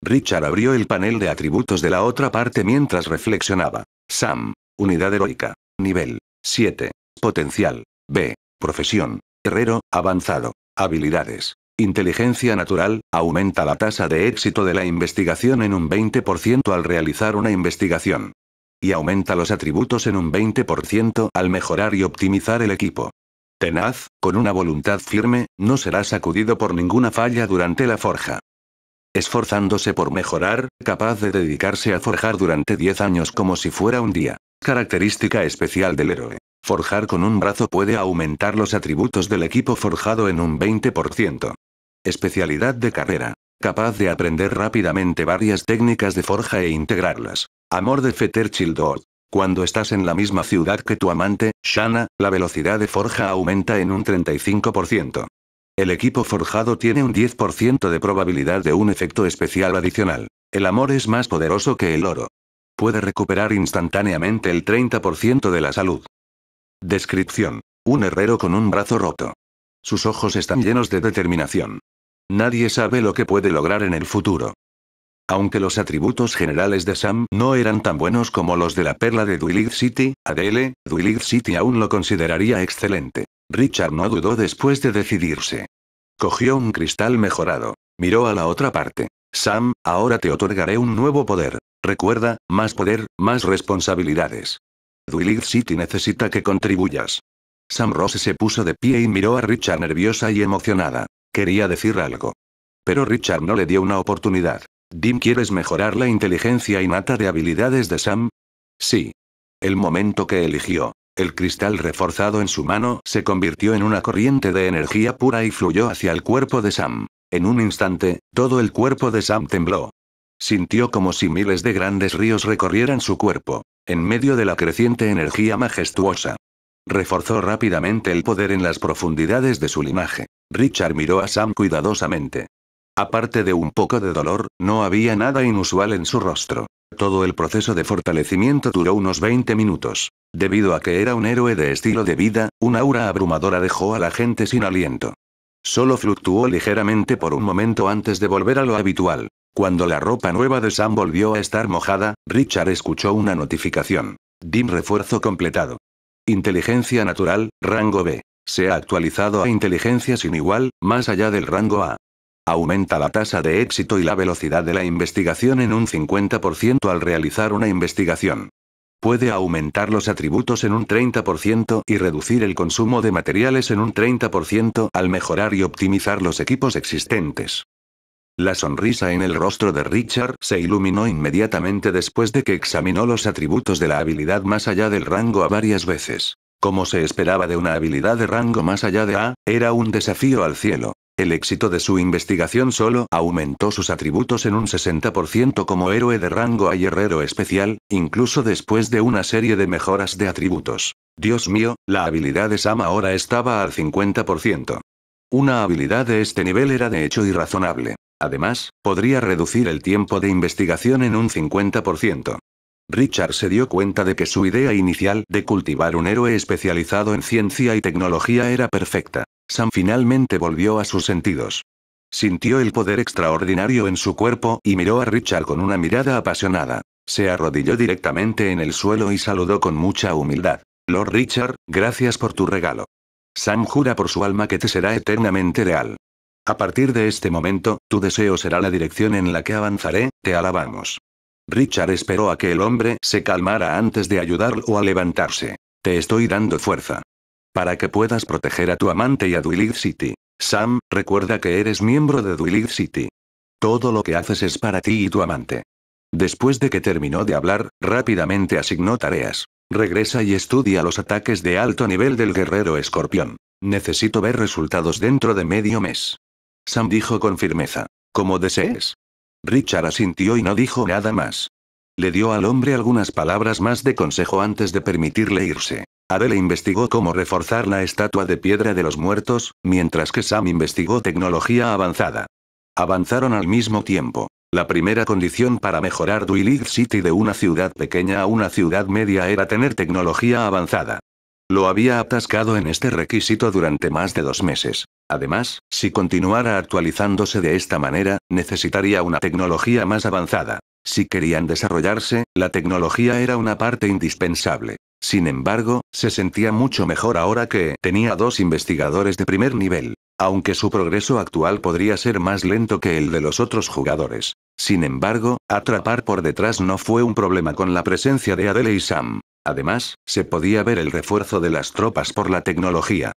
Richard abrió el panel de atributos de la otra parte mientras reflexionaba. Sam. Unidad heroica. Nivel. 7. Potencial. B. Profesión. Herrero, avanzado. Habilidades. Inteligencia natural, aumenta la tasa de éxito de la investigación en un 20% al realizar una investigación. Y aumenta los atributos en un 20% al mejorar y optimizar el equipo tenaz, con una voluntad firme, no será sacudido por ninguna falla durante la forja. Esforzándose por mejorar, capaz de dedicarse a forjar durante 10 años como si fuera un día. Característica especial del héroe. Forjar con un brazo puede aumentar los atributos del equipo forjado en un 20%. Especialidad de carrera. Capaz de aprender rápidamente varias técnicas de forja e integrarlas. Amor de Feter cuando estás en la misma ciudad que tu amante, Shana, la velocidad de forja aumenta en un 35%. El equipo forjado tiene un 10% de probabilidad de un efecto especial adicional. El amor es más poderoso que el oro. Puede recuperar instantáneamente el 30% de la salud. Descripción. Un herrero con un brazo roto. Sus ojos están llenos de determinación. Nadie sabe lo que puede lograr en el futuro. Aunque los atributos generales de Sam no eran tan buenos como los de la perla de dwilight City, Adele, dwilight City aún lo consideraría excelente. Richard no dudó después de decidirse. Cogió un cristal mejorado. Miró a la otra parte. Sam, ahora te otorgaré un nuevo poder. Recuerda, más poder, más responsabilidades. dwilight City necesita que contribuyas. Sam Rose se puso de pie y miró a Richard nerviosa y emocionada. Quería decir algo. Pero Richard no le dio una oportunidad. Dim, ¿quieres mejorar la inteligencia innata de habilidades de Sam? Sí. El momento que eligió, el cristal reforzado en su mano se convirtió en una corriente de energía pura y fluyó hacia el cuerpo de Sam. En un instante, todo el cuerpo de Sam tembló. Sintió como si miles de grandes ríos recorrieran su cuerpo, en medio de la creciente energía majestuosa. Reforzó rápidamente el poder en las profundidades de su linaje. Richard miró a Sam cuidadosamente. Aparte de un poco de dolor, no había nada inusual en su rostro. Todo el proceso de fortalecimiento duró unos 20 minutos. Debido a que era un héroe de estilo de vida, una aura abrumadora dejó a la gente sin aliento. Solo fluctuó ligeramente por un momento antes de volver a lo habitual. Cuando la ropa nueva de Sam volvió a estar mojada, Richard escuchó una notificación. DIM refuerzo completado. Inteligencia natural, rango B. Se ha actualizado a inteligencia sin igual, más allá del rango A. Aumenta la tasa de éxito y la velocidad de la investigación en un 50% al realizar una investigación. Puede aumentar los atributos en un 30% y reducir el consumo de materiales en un 30% al mejorar y optimizar los equipos existentes. La sonrisa en el rostro de Richard se iluminó inmediatamente después de que examinó los atributos de la habilidad más allá del rango a varias veces. Como se esperaba de una habilidad de rango más allá de A, era un desafío al cielo. El éxito de su investigación solo aumentó sus atributos en un 60% como héroe de rango y herrero especial, incluso después de una serie de mejoras de atributos. Dios mío, la habilidad de Sam ahora estaba al 50%. Una habilidad de este nivel era de hecho irrazonable. Además, podría reducir el tiempo de investigación en un 50%. Richard se dio cuenta de que su idea inicial de cultivar un héroe especializado en ciencia y tecnología era perfecta. Sam finalmente volvió a sus sentidos. Sintió el poder extraordinario en su cuerpo y miró a Richard con una mirada apasionada. Se arrodilló directamente en el suelo y saludó con mucha humildad. Lord Richard, gracias por tu regalo. Sam jura por su alma que te será eternamente leal. A partir de este momento, tu deseo será la dirección en la que avanzaré, te alabamos. Richard esperó a que el hombre se calmara antes de ayudarlo a levantarse. Te estoy dando fuerza. Para que puedas proteger a tu amante y a Duilith City. Sam, recuerda que eres miembro de Duilith City. Todo lo que haces es para ti y tu amante. Después de que terminó de hablar, rápidamente asignó tareas. Regresa y estudia los ataques de alto nivel del guerrero escorpión. Necesito ver resultados dentro de medio mes. Sam dijo con firmeza. Como desees. Richard asintió y no dijo nada más. Le dio al hombre algunas palabras más de consejo antes de permitirle irse. Adele investigó cómo reforzar la estatua de piedra de los muertos, mientras que Sam investigó tecnología avanzada. Avanzaron al mismo tiempo. La primera condición para mejorar League City de una ciudad pequeña a una ciudad media era tener tecnología avanzada. Lo había atascado en este requisito durante más de dos meses. Además, si continuara actualizándose de esta manera, necesitaría una tecnología más avanzada. Si querían desarrollarse, la tecnología era una parte indispensable. Sin embargo, se sentía mucho mejor ahora que tenía dos investigadores de primer nivel. Aunque su progreso actual podría ser más lento que el de los otros jugadores. Sin embargo, atrapar por detrás no fue un problema con la presencia de Adele y Sam. Además, se podía ver el refuerzo de las tropas por la tecnología.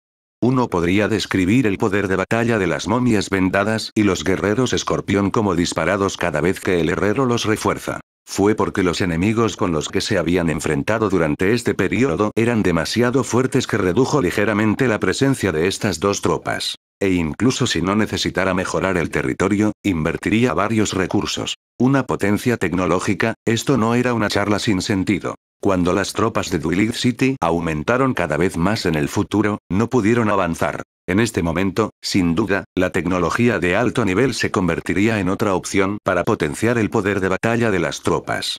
Uno podría describir el poder de batalla de las momias vendadas y los guerreros escorpión como disparados cada vez que el herrero los refuerza. Fue porque los enemigos con los que se habían enfrentado durante este periodo eran demasiado fuertes que redujo ligeramente la presencia de estas dos tropas. E incluso si no necesitara mejorar el territorio, invertiría varios recursos. Una potencia tecnológica, esto no era una charla sin sentido. Cuando las tropas de Duilith City aumentaron cada vez más en el futuro, no pudieron avanzar. En este momento, sin duda, la tecnología de alto nivel se convertiría en otra opción para potenciar el poder de batalla de las tropas.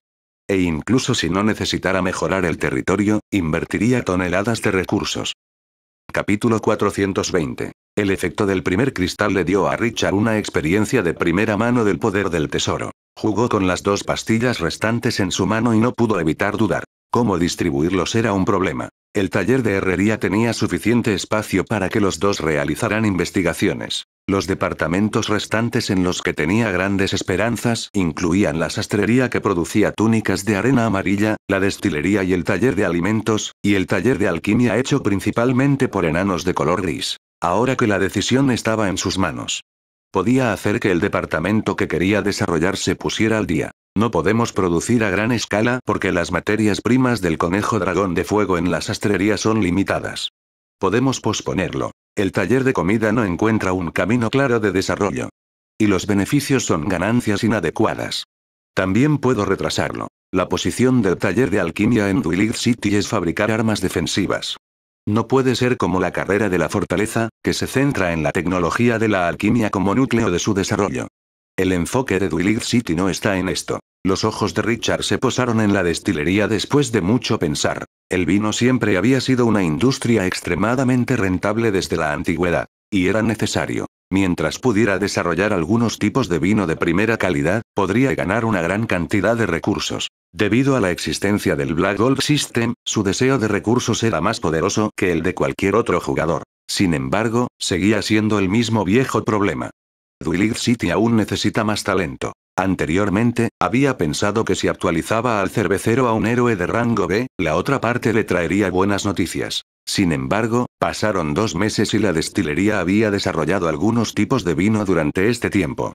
E incluso si no necesitara mejorar el territorio, invertiría toneladas de recursos. Capítulo 420. El efecto del primer cristal le dio a Richard una experiencia de primera mano del poder del tesoro. Jugó con las dos pastillas restantes en su mano y no pudo evitar dudar. Cómo distribuirlos era un problema. El taller de herrería tenía suficiente espacio para que los dos realizaran investigaciones. Los departamentos restantes en los que tenía grandes esperanzas incluían la sastrería que producía túnicas de arena amarilla, la destilería y el taller de alimentos, y el taller de alquimia hecho principalmente por enanos de color gris. Ahora que la decisión estaba en sus manos, Podía hacer que el departamento que quería desarrollar se pusiera al día. No podemos producir a gran escala porque las materias primas del conejo dragón de fuego en las astrerías son limitadas. Podemos posponerlo. El taller de comida no encuentra un camino claro de desarrollo. Y los beneficios son ganancias inadecuadas. También puedo retrasarlo. La posición del taller de alquimia en Twilight City es fabricar armas defensivas. No puede ser como la carrera de la fortaleza, que se centra en la tecnología de la alquimia como núcleo de su desarrollo. El enfoque de dwilight City no está en esto. Los ojos de Richard se posaron en la destilería después de mucho pensar. El vino siempre había sido una industria extremadamente rentable desde la antigüedad, y era necesario. Mientras pudiera desarrollar algunos tipos de vino de primera calidad, podría ganar una gran cantidad de recursos. Debido a la existencia del Black Gold System, su deseo de recursos era más poderoso que el de cualquier otro jugador. Sin embargo, seguía siendo el mismo viejo problema. Duelid City aún necesita más talento. Anteriormente, había pensado que si actualizaba al cervecero a un héroe de rango B, la otra parte le traería buenas noticias. Sin embargo, pasaron dos meses y la destilería había desarrollado algunos tipos de vino durante este tiempo.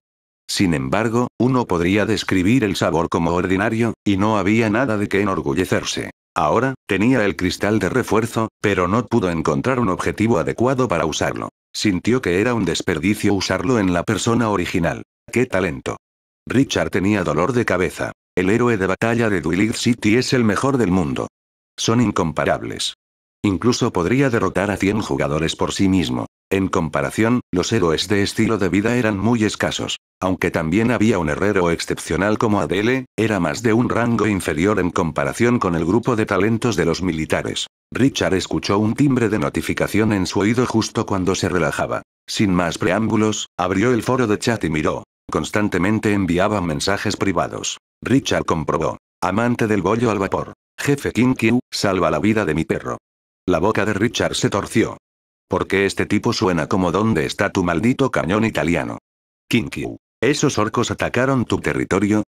Sin embargo, uno podría describir el sabor como ordinario, y no había nada de qué enorgullecerse. Ahora, tenía el cristal de refuerzo, pero no pudo encontrar un objetivo adecuado para usarlo. Sintió que era un desperdicio usarlo en la persona original. ¡Qué talento! Richard tenía dolor de cabeza. El héroe de batalla de Duilith City es el mejor del mundo. Son incomparables. Incluso podría derrotar a 100 jugadores por sí mismo. En comparación, los héroes de estilo de vida eran muy escasos. Aunque también había un herrero excepcional como Adele, era más de un rango inferior en comparación con el grupo de talentos de los militares. Richard escuchó un timbre de notificación en su oído justo cuando se relajaba. Sin más preámbulos, abrió el foro de chat y miró. Constantemente enviaba mensajes privados. Richard comprobó. Amante del bollo al vapor. Jefe King salva la vida de mi perro. La boca de Richard se torció. Porque este tipo suena como ¿Dónde está tu maldito cañón italiano? Kinkyu. ¿Esos orcos atacaron tu territorio?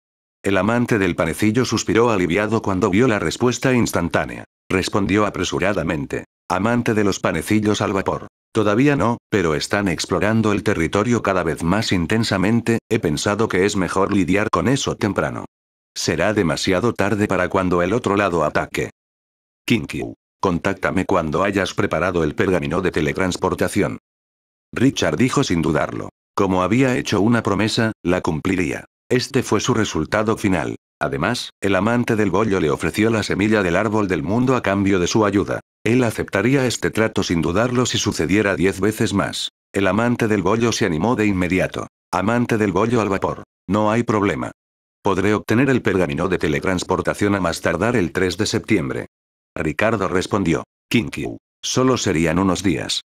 El amante del panecillo suspiró aliviado cuando vio la respuesta instantánea. Respondió apresuradamente. Amante de los panecillos al vapor. Todavía no, pero están explorando el territorio cada vez más intensamente, he pensado que es mejor lidiar con eso temprano. Será demasiado tarde para cuando el otro lado ataque. Kinkyu. Contáctame cuando hayas preparado el pergamino de teletransportación. Richard dijo sin dudarlo. Como había hecho una promesa, la cumpliría. Este fue su resultado final. Además, el amante del bollo le ofreció la semilla del árbol del mundo a cambio de su ayuda. Él aceptaría este trato sin dudarlo si sucediera diez veces más. El amante del bollo se animó de inmediato. Amante del bollo al vapor. No hay problema. Podré obtener el pergamino de teletransportación a más tardar el 3 de septiembre. Ricardo respondió. Kinkyu. Solo serían unos días.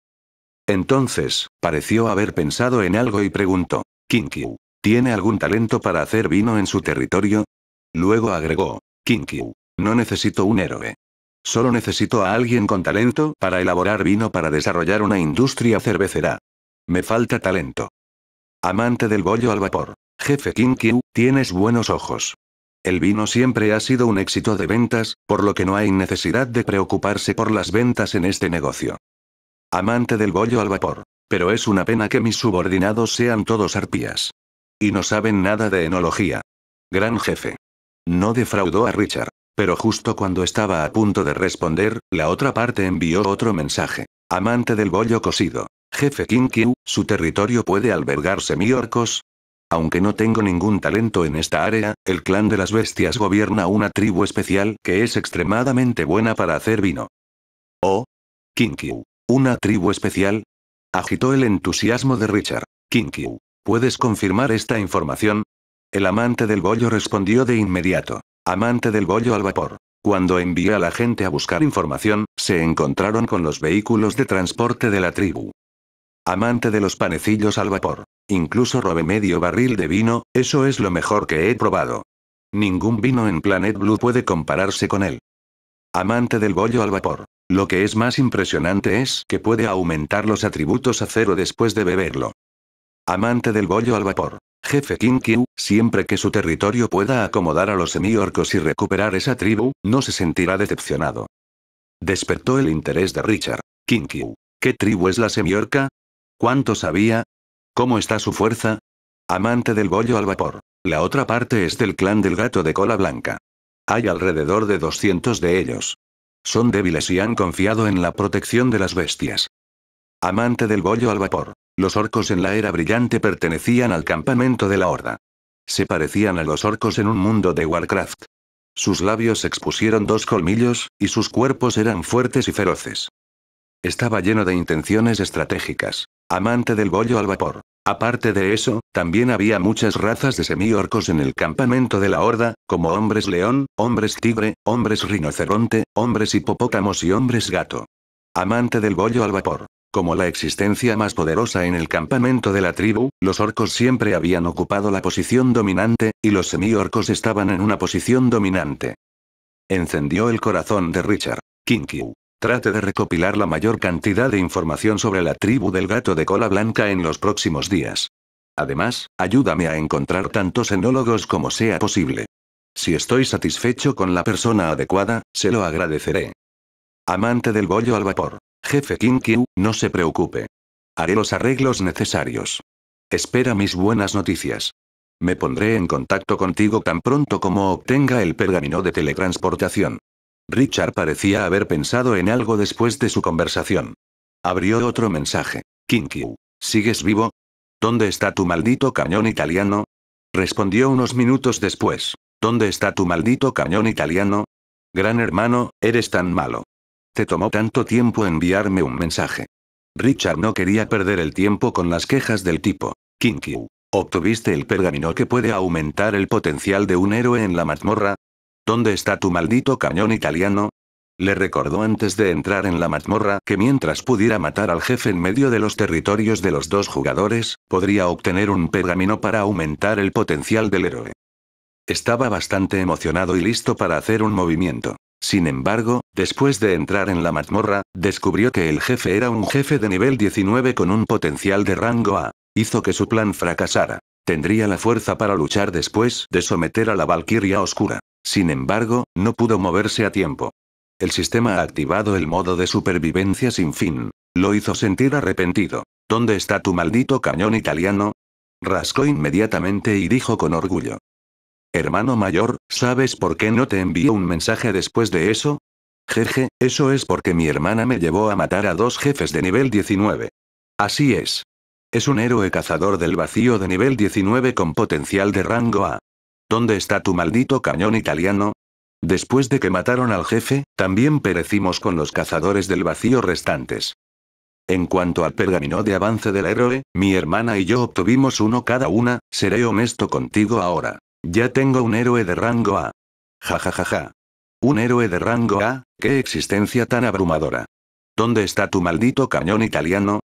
Entonces, pareció haber pensado en algo y preguntó. Kinkyu. ¿Tiene algún talento para hacer vino en su territorio? Luego agregó. Kinkyu. No necesito un héroe. Solo necesito a alguien con talento para elaborar vino para desarrollar una industria cervecera. Me falta talento. Amante del bollo al vapor. Jefe Kinkyu, tienes buenos ojos. El vino siempre ha sido un éxito de ventas, por lo que no hay necesidad de preocuparse por las ventas en este negocio. Amante del bollo al vapor. Pero es una pena que mis subordinados sean todos arpías. Y no saben nada de enología. Gran jefe. No defraudó a Richard. Pero justo cuando estaba a punto de responder, la otra parte envió otro mensaje. Amante del bollo cosido. Jefe King su territorio puede albergar orcos? Aunque no tengo ningún talento en esta área, el clan de las bestias gobierna una tribu especial que es extremadamente buena para hacer vino. Oh. Kinkyu. ¿Una tribu especial? Agitó el entusiasmo de Richard. Kinkyu. ¿Puedes confirmar esta información? El amante del bollo respondió de inmediato. Amante del bollo al vapor. Cuando envié a la gente a buscar información, se encontraron con los vehículos de transporte de la tribu. Amante de los panecillos al vapor. Incluso robé medio barril de vino, eso es lo mejor que he probado. Ningún vino en Planet Blue puede compararse con él. Amante del bollo al vapor. Lo que es más impresionante es que puede aumentar los atributos a cero después de beberlo. Amante del bollo al vapor. Jefe King siempre que su territorio pueda acomodar a los semiorcos y recuperar esa tribu, no se sentirá decepcionado. Despertó el interés de Richard. King ¿Qué tribu es la semiorca? ¿Cuánto sabía? ¿Cómo está su fuerza? Amante del bollo al vapor. La otra parte es del clan del gato de cola blanca. Hay alrededor de 200 de ellos. Son débiles y han confiado en la protección de las bestias. Amante del bollo al vapor. Los orcos en la era brillante pertenecían al campamento de la Horda. Se parecían a los orcos en un mundo de Warcraft. Sus labios expusieron dos colmillos, y sus cuerpos eran fuertes y feroces. Estaba lleno de intenciones estratégicas amante del bollo al vapor. Aparte de eso, también había muchas razas de semiorcos en el campamento de la Horda, como hombres león, hombres tigre, hombres rinoceronte, hombres hipopótamos y hombres gato. Amante del bollo al vapor. Como la existencia más poderosa en el campamento de la tribu, los orcos siempre habían ocupado la posición dominante, y los semiorcos estaban en una posición dominante. Encendió el corazón de Richard. Kinkyu. Trate de recopilar la mayor cantidad de información sobre la tribu del gato de cola blanca en los próximos días. Además, ayúdame a encontrar tantos enólogos como sea posible. Si estoy satisfecho con la persona adecuada, se lo agradeceré. Amante del bollo al vapor. Jefe King no se preocupe. Haré los arreglos necesarios. Espera mis buenas noticias. Me pondré en contacto contigo tan pronto como obtenga el pergamino de teletransportación. Richard parecía haber pensado en algo después de su conversación. Abrió otro mensaje. Kinkyu. ¿Sigues vivo? ¿Dónde está tu maldito cañón italiano? Respondió unos minutos después. ¿Dónde está tu maldito cañón italiano? Gran hermano, eres tan malo. Te tomó tanto tiempo enviarme un mensaje. Richard no quería perder el tiempo con las quejas del tipo. Kinkyu. Obtuviste el pergamino que puede aumentar el potencial de un héroe en la mazmorra, ¿Dónde está tu maldito cañón italiano? Le recordó antes de entrar en la mazmorra que mientras pudiera matar al jefe en medio de los territorios de los dos jugadores, podría obtener un pergamino para aumentar el potencial del héroe. Estaba bastante emocionado y listo para hacer un movimiento. Sin embargo, después de entrar en la mazmorra, descubrió que el jefe era un jefe de nivel 19 con un potencial de rango A. Hizo que su plan fracasara. Tendría la fuerza para luchar después de someter a la Valquiria Oscura. Sin embargo, no pudo moverse a tiempo. El sistema ha activado el modo de supervivencia sin fin. Lo hizo sentir arrepentido. ¿Dónde está tu maldito cañón italiano? Rascó inmediatamente y dijo con orgullo. Hermano mayor, ¿sabes por qué no te envío un mensaje después de eso? Jeje, eso es porque mi hermana me llevó a matar a dos jefes de nivel 19. Así es. Es un héroe cazador del vacío de nivel 19 con potencial de rango A. ¿Dónde está tu maldito cañón italiano? Después de que mataron al jefe, también perecimos con los cazadores del vacío restantes. En cuanto al pergamino de avance del héroe, mi hermana y yo obtuvimos uno cada una, seré honesto contigo ahora. Ya tengo un héroe de rango A. Ja Un héroe de rango A, qué existencia tan abrumadora. ¿Dónde está tu maldito cañón italiano?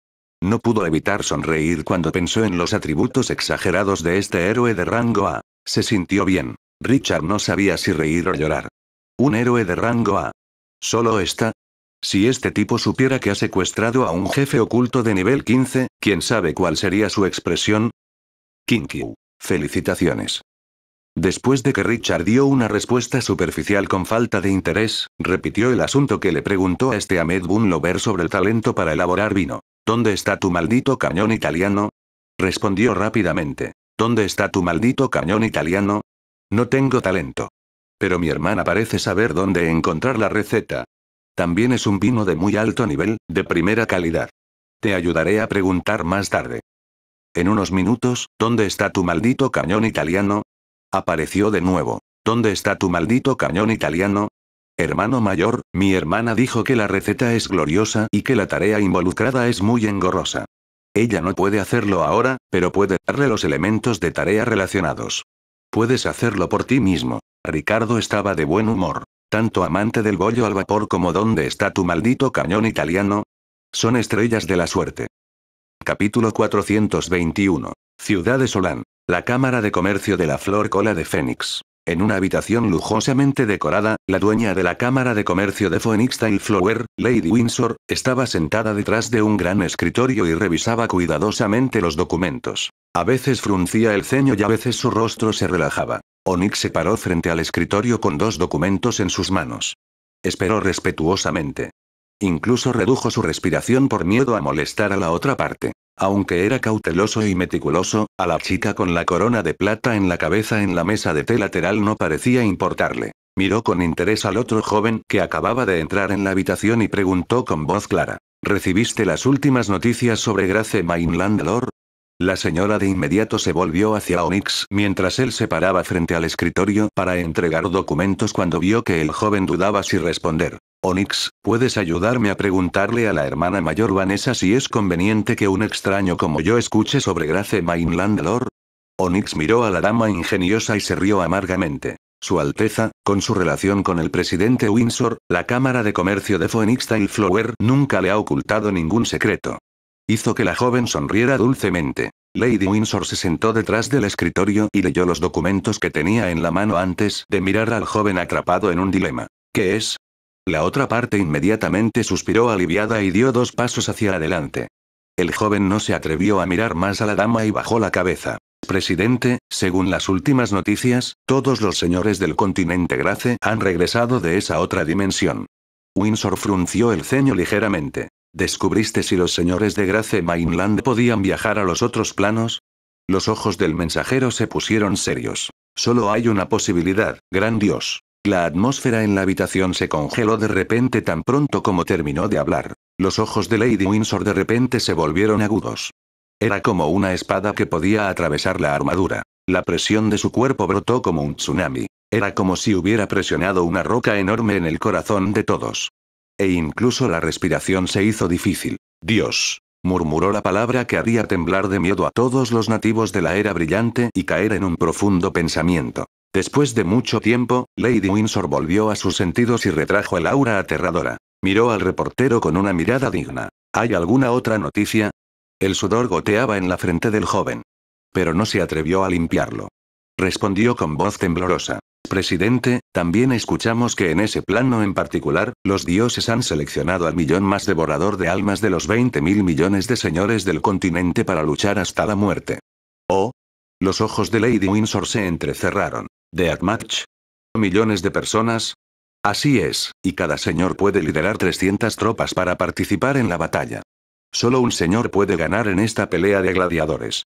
No pudo evitar sonreír cuando pensó en los atributos exagerados de este héroe de rango A. Se sintió bien. Richard no sabía si reír o llorar. Un héroe de rango A. Solo está. Si este tipo supiera que ha secuestrado a un jefe oculto de nivel 15, ¿quién sabe cuál sería su expresión? Kinkyu. Felicitaciones. Después de que Richard dio una respuesta superficial con falta de interés, repitió el asunto que le preguntó a este Ahmed Bunlover sobre el talento para elaborar vino. ¿Dónde está tu maldito cañón italiano? Respondió rápidamente. ¿Dónde está tu maldito cañón italiano? No tengo talento. Pero mi hermana parece saber dónde encontrar la receta. También es un vino de muy alto nivel, de primera calidad. Te ayudaré a preguntar más tarde. En unos minutos, ¿dónde está tu maldito cañón italiano? Apareció de nuevo. ¿Dónde está tu maldito cañón italiano? Hermano mayor, mi hermana dijo que la receta es gloriosa y que la tarea involucrada es muy engorrosa. Ella no puede hacerlo ahora, pero puede darle los elementos de tarea relacionados. Puedes hacerlo por ti mismo. Ricardo estaba de buen humor. Tanto amante del bollo al vapor como ¿Dónde está tu maldito cañón italiano? Son estrellas de la suerte. Capítulo 421. Ciudad de Solán. La Cámara de Comercio de la Flor Cola de Fénix. En una habitación lujosamente decorada, la dueña de la Cámara de Comercio de Phoenix Flower, Lady Windsor, estaba sentada detrás de un gran escritorio y revisaba cuidadosamente los documentos. A veces fruncía el ceño y a veces su rostro se relajaba. Onyx se paró frente al escritorio con dos documentos en sus manos. Esperó respetuosamente. Incluso redujo su respiración por miedo a molestar a la otra parte. Aunque era cauteloso y meticuloso, a la chica con la corona de plata en la cabeza en la mesa de té lateral no parecía importarle. Miró con interés al otro joven que acababa de entrar en la habitación y preguntó con voz clara. ¿Recibiste las últimas noticias sobre Grace Mainland Lord? La señora de inmediato se volvió hacia Onyx mientras él se paraba frente al escritorio para entregar documentos cuando vio que el joven dudaba si responder. Onyx, ¿puedes ayudarme a preguntarle a la hermana mayor Vanessa si es conveniente que un extraño como yo escuche sobre Grace Mainland Lord? Onyx miró a la dama ingeniosa y se rió amargamente. Su Alteza, con su relación con el presidente Windsor, la Cámara de Comercio de Phoenix Flower nunca le ha ocultado ningún secreto. Hizo que la joven sonriera dulcemente. Lady Windsor se sentó detrás del escritorio y leyó los documentos que tenía en la mano antes de mirar al joven atrapado en un dilema. ¿Qué es? La otra parte inmediatamente suspiró aliviada y dio dos pasos hacia adelante. El joven no se atrevió a mirar más a la dama y bajó la cabeza. Presidente, según las últimas noticias, todos los señores del continente Grace han regresado de esa otra dimensión. Windsor frunció el ceño ligeramente. ¿Descubriste si los señores de Grace Mainland podían viajar a los otros planos? Los ojos del mensajero se pusieron serios. Solo hay una posibilidad, gran Dios. La atmósfera en la habitación se congeló de repente tan pronto como terminó de hablar. Los ojos de Lady Windsor de repente se volvieron agudos. Era como una espada que podía atravesar la armadura. La presión de su cuerpo brotó como un tsunami. Era como si hubiera presionado una roca enorme en el corazón de todos. E incluso la respiración se hizo difícil. Dios. murmuró la palabra que haría temblar de miedo a todos los nativos de la era brillante y caer en un profundo pensamiento. Después de mucho tiempo, Lady Windsor volvió a sus sentidos y retrajo el aura aterradora. Miró al reportero con una mirada digna. ¿Hay alguna otra noticia? El sudor goteaba en la frente del joven. Pero no se atrevió a limpiarlo. Respondió con voz temblorosa. Presidente, también escuchamos que en ese plano en particular, los dioses han seleccionado al millón más devorador de almas de los 20 mil millones de señores del continente para luchar hasta la muerte. Oh. Los ojos de Lady Windsor se entrecerraron de Atmach. Millones de personas. Así es, y cada señor puede liderar 300 tropas para participar en la batalla. Solo un señor puede ganar en esta pelea de gladiadores.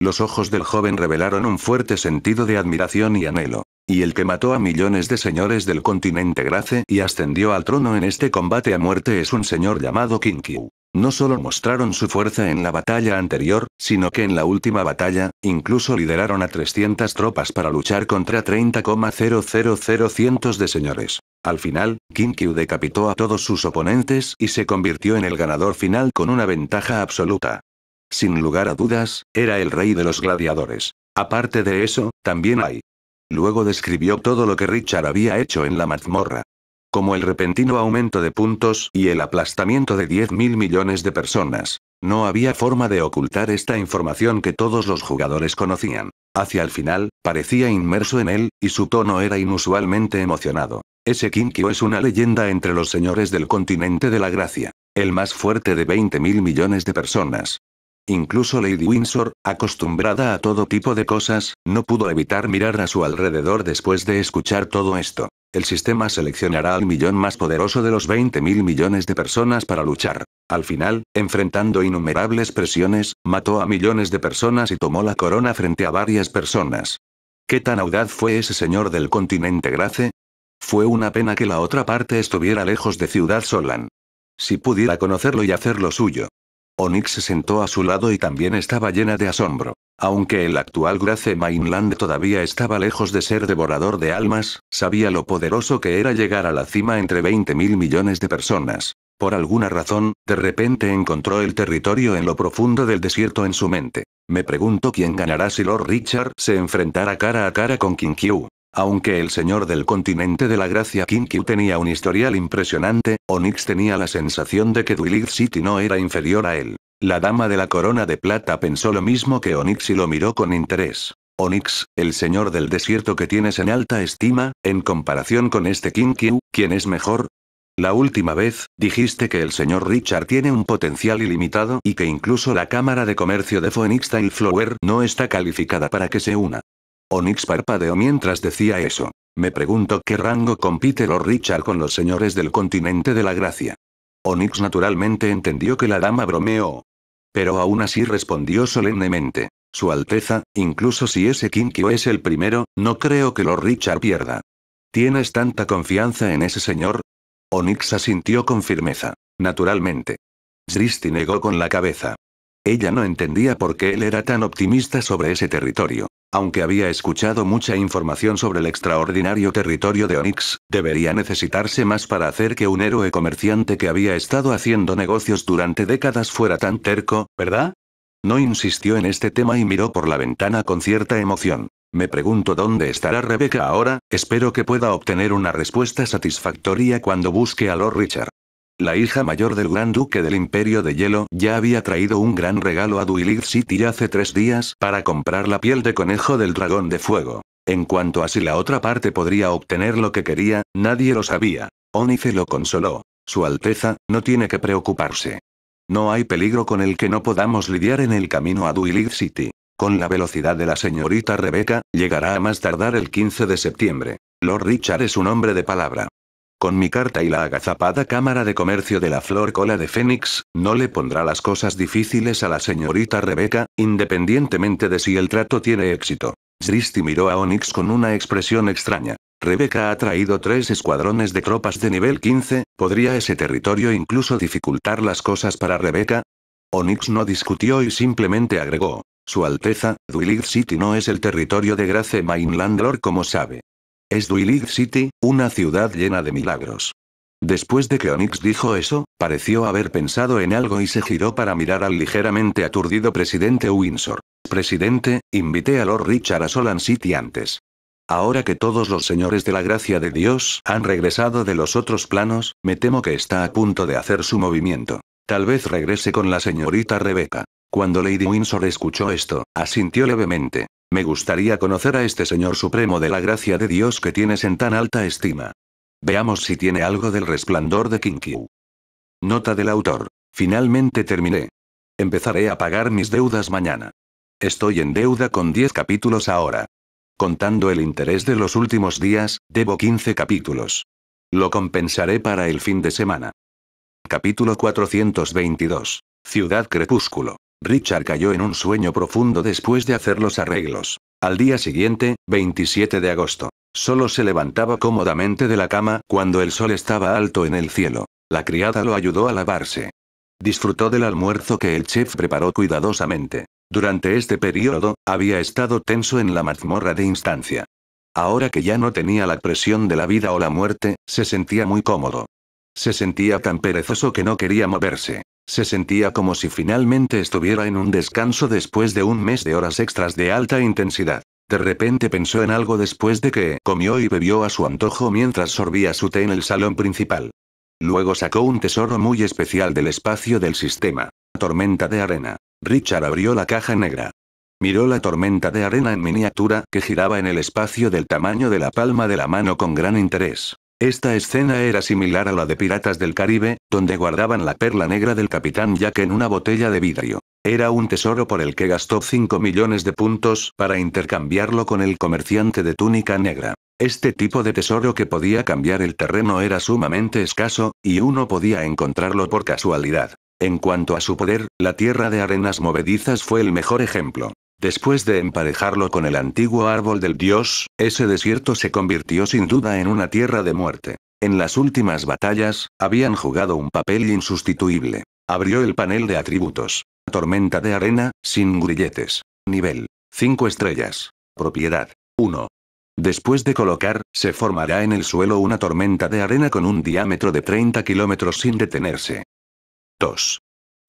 Los ojos del joven revelaron un fuerte sentido de admiración y anhelo. Y el que mató a millones de señores del continente Grace y ascendió al trono en este combate a muerte es un señor llamado Kinkyu. No solo mostraron su fuerza en la batalla anterior, sino que en la última batalla, incluso lideraron a 300 tropas para luchar contra cientos de señores. Al final, Kinkyu decapitó a todos sus oponentes y se convirtió en el ganador final con una ventaja absoluta. Sin lugar a dudas, era el rey de los gladiadores. Aparte de eso, también hay. Luego describió todo lo que Richard había hecho en la mazmorra como el repentino aumento de puntos y el aplastamiento de 10 mil millones de personas. No había forma de ocultar esta información que todos los jugadores conocían. Hacia el final, parecía inmerso en él, y su tono era inusualmente emocionado. Ese Kinkyo es una leyenda entre los señores del continente de la gracia. El más fuerte de 20 mil millones de personas. Incluso Lady Windsor, acostumbrada a todo tipo de cosas, no pudo evitar mirar a su alrededor después de escuchar todo esto. El sistema seleccionará al millón más poderoso de los 20 mil millones de personas para luchar. Al final, enfrentando innumerables presiones, mató a millones de personas y tomó la corona frente a varias personas. ¿Qué tan audaz fue ese señor del continente Grace? Fue una pena que la otra parte estuviera lejos de Ciudad Solan. Si pudiera conocerlo y hacerlo suyo. Onyx se sentó a su lado y también estaba llena de asombro. Aunque el actual Grace Mainland todavía estaba lejos de ser devorador de almas, sabía lo poderoso que era llegar a la cima entre 20 mil millones de personas. Por alguna razón, de repente encontró el territorio en lo profundo del desierto en su mente. Me pregunto quién ganará si Lord Richard se enfrentara cara a cara con King Q. Aunque el señor del continente de la gracia Kinkyu tenía un historial impresionante, Onyx tenía la sensación de que Duilid City no era inferior a él. La dama de la corona de plata pensó lo mismo que Onyx y lo miró con interés. Onyx, el señor del desierto que tienes en alta estima, en comparación con este Kinkyu, ¿quién es mejor? La última vez, dijiste que el señor Richard tiene un potencial ilimitado y que incluso la Cámara de Comercio de Phoenix Flower no está calificada para que se una. Onyx parpadeó mientras decía eso. Me pregunto qué rango compite Lord Richard con los señores del continente de la gracia. Onyx naturalmente entendió que la dama bromeó. Pero aún así respondió solemnemente. Su Alteza, incluso si ese Kinkyo es el primero, no creo que Lord Richard pierda. ¿Tienes tanta confianza en ese señor? Onyx asintió con firmeza. Naturalmente. Zristi negó con la cabeza. Ella no entendía por qué él era tan optimista sobre ese territorio. Aunque había escuchado mucha información sobre el extraordinario territorio de Onyx, debería necesitarse más para hacer que un héroe comerciante que había estado haciendo negocios durante décadas fuera tan terco, ¿verdad? No insistió en este tema y miró por la ventana con cierta emoción. Me pregunto dónde estará Rebecca ahora, espero que pueda obtener una respuesta satisfactoria cuando busque a Lord Richard la hija mayor del gran duque del Imperio de Hielo, ya había traído un gran regalo a Duilid City hace tres días para comprar la piel de conejo del dragón de fuego. En cuanto a si la otra parte podría obtener lo que quería, nadie lo sabía. Onife lo consoló. Su Alteza, no tiene que preocuparse. No hay peligro con el que no podamos lidiar en el camino a Duilid City. Con la velocidad de la señorita Rebeca, llegará a más tardar el 15 de septiembre. Lord Richard es un hombre de palabra. Con mi carta y la agazapada Cámara de Comercio de la Flor Cola de Fénix, no le pondrá las cosas difíciles a la señorita Rebeca, independientemente de si el trato tiene éxito. Zristi miró a Onyx con una expresión extraña. Rebeca ha traído tres escuadrones de tropas de nivel 15, ¿podría ese territorio incluso dificultar las cosas para Rebeca? Onyx no discutió y simplemente agregó. Su Alteza, Duilid City no es el territorio de Grace Mainland Lord como sabe. Es Duilid City, una ciudad llena de milagros. Después de que Onyx dijo eso, pareció haber pensado en algo y se giró para mirar al ligeramente aturdido presidente Windsor. Presidente, invité a Lord Richard a Solan City antes. Ahora que todos los señores de la gracia de Dios han regresado de los otros planos, me temo que está a punto de hacer su movimiento. Tal vez regrese con la señorita Rebeca. Cuando Lady Windsor escuchó esto, asintió levemente. Me gustaría conocer a este Señor Supremo de la gracia de Dios que tienes en tan alta estima. Veamos si tiene algo del resplandor de Kinkyu. Nota del autor. Finalmente terminé. Empezaré a pagar mis deudas mañana. Estoy en deuda con 10 capítulos ahora. Contando el interés de los últimos días, debo 15 capítulos. Lo compensaré para el fin de semana. Capítulo 422. Ciudad Crepúsculo. Richard cayó en un sueño profundo después de hacer los arreglos. Al día siguiente, 27 de agosto, solo se levantaba cómodamente de la cama cuando el sol estaba alto en el cielo. La criada lo ayudó a lavarse. Disfrutó del almuerzo que el chef preparó cuidadosamente. Durante este periodo, había estado tenso en la mazmorra de instancia. Ahora que ya no tenía la presión de la vida o la muerte, se sentía muy cómodo. Se sentía tan perezoso que no quería moverse. Se sentía como si finalmente estuviera en un descanso después de un mes de horas extras de alta intensidad. De repente pensó en algo después de que comió y bebió a su antojo mientras sorbía su té en el salón principal. Luego sacó un tesoro muy especial del espacio del sistema. Tormenta de arena. Richard abrió la caja negra. Miró la tormenta de arena en miniatura que giraba en el espacio del tamaño de la palma de la mano con gran interés. Esta escena era similar a la de Piratas del Caribe, donde guardaban la perla negra del capitán Jack en una botella de vidrio. Era un tesoro por el que gastó 5 millones de puntos para intercambiarlo con el comerciante de túnica negra. Este tipo de tesoro que podía cambiar el terreno era sumamente escaso, y uno podía encontrarlo por casualidad. En cuanto a su poder, la Tierra de Arenas Movedizas fue el mejor ejemplo. Después de emparejarlo con el antiguo árbol del dios, ese desierto se convirtió sin duda en una tierra de muerte. En las últimas batallas, habían jugado un papel insustituible. Abrió el panel de atributos. Tormenta de arena, sin grilletes. Nivel. 5 estrellas. Propiedad. 1. Después de colocar, se formará en el suelo una tormenta de arena con un diámetro de 30 kilómetros sin detenerse. 2.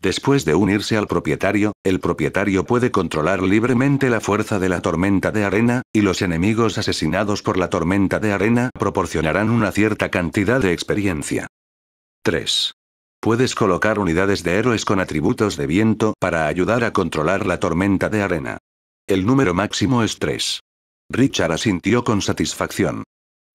Después de unirse al propietario, el propietario puede controlar libremente la fuerza de la tormenta de arena, y los enemigos asesinados por la tormenta de arena proporcionarán una cierta cantidad de experiencia. 3. Puedes colocar unidades de héroes con atributos de viento para ayudar a controlar la tormenta de arena. El número máximo es 3. Richard asintió con satisfacción.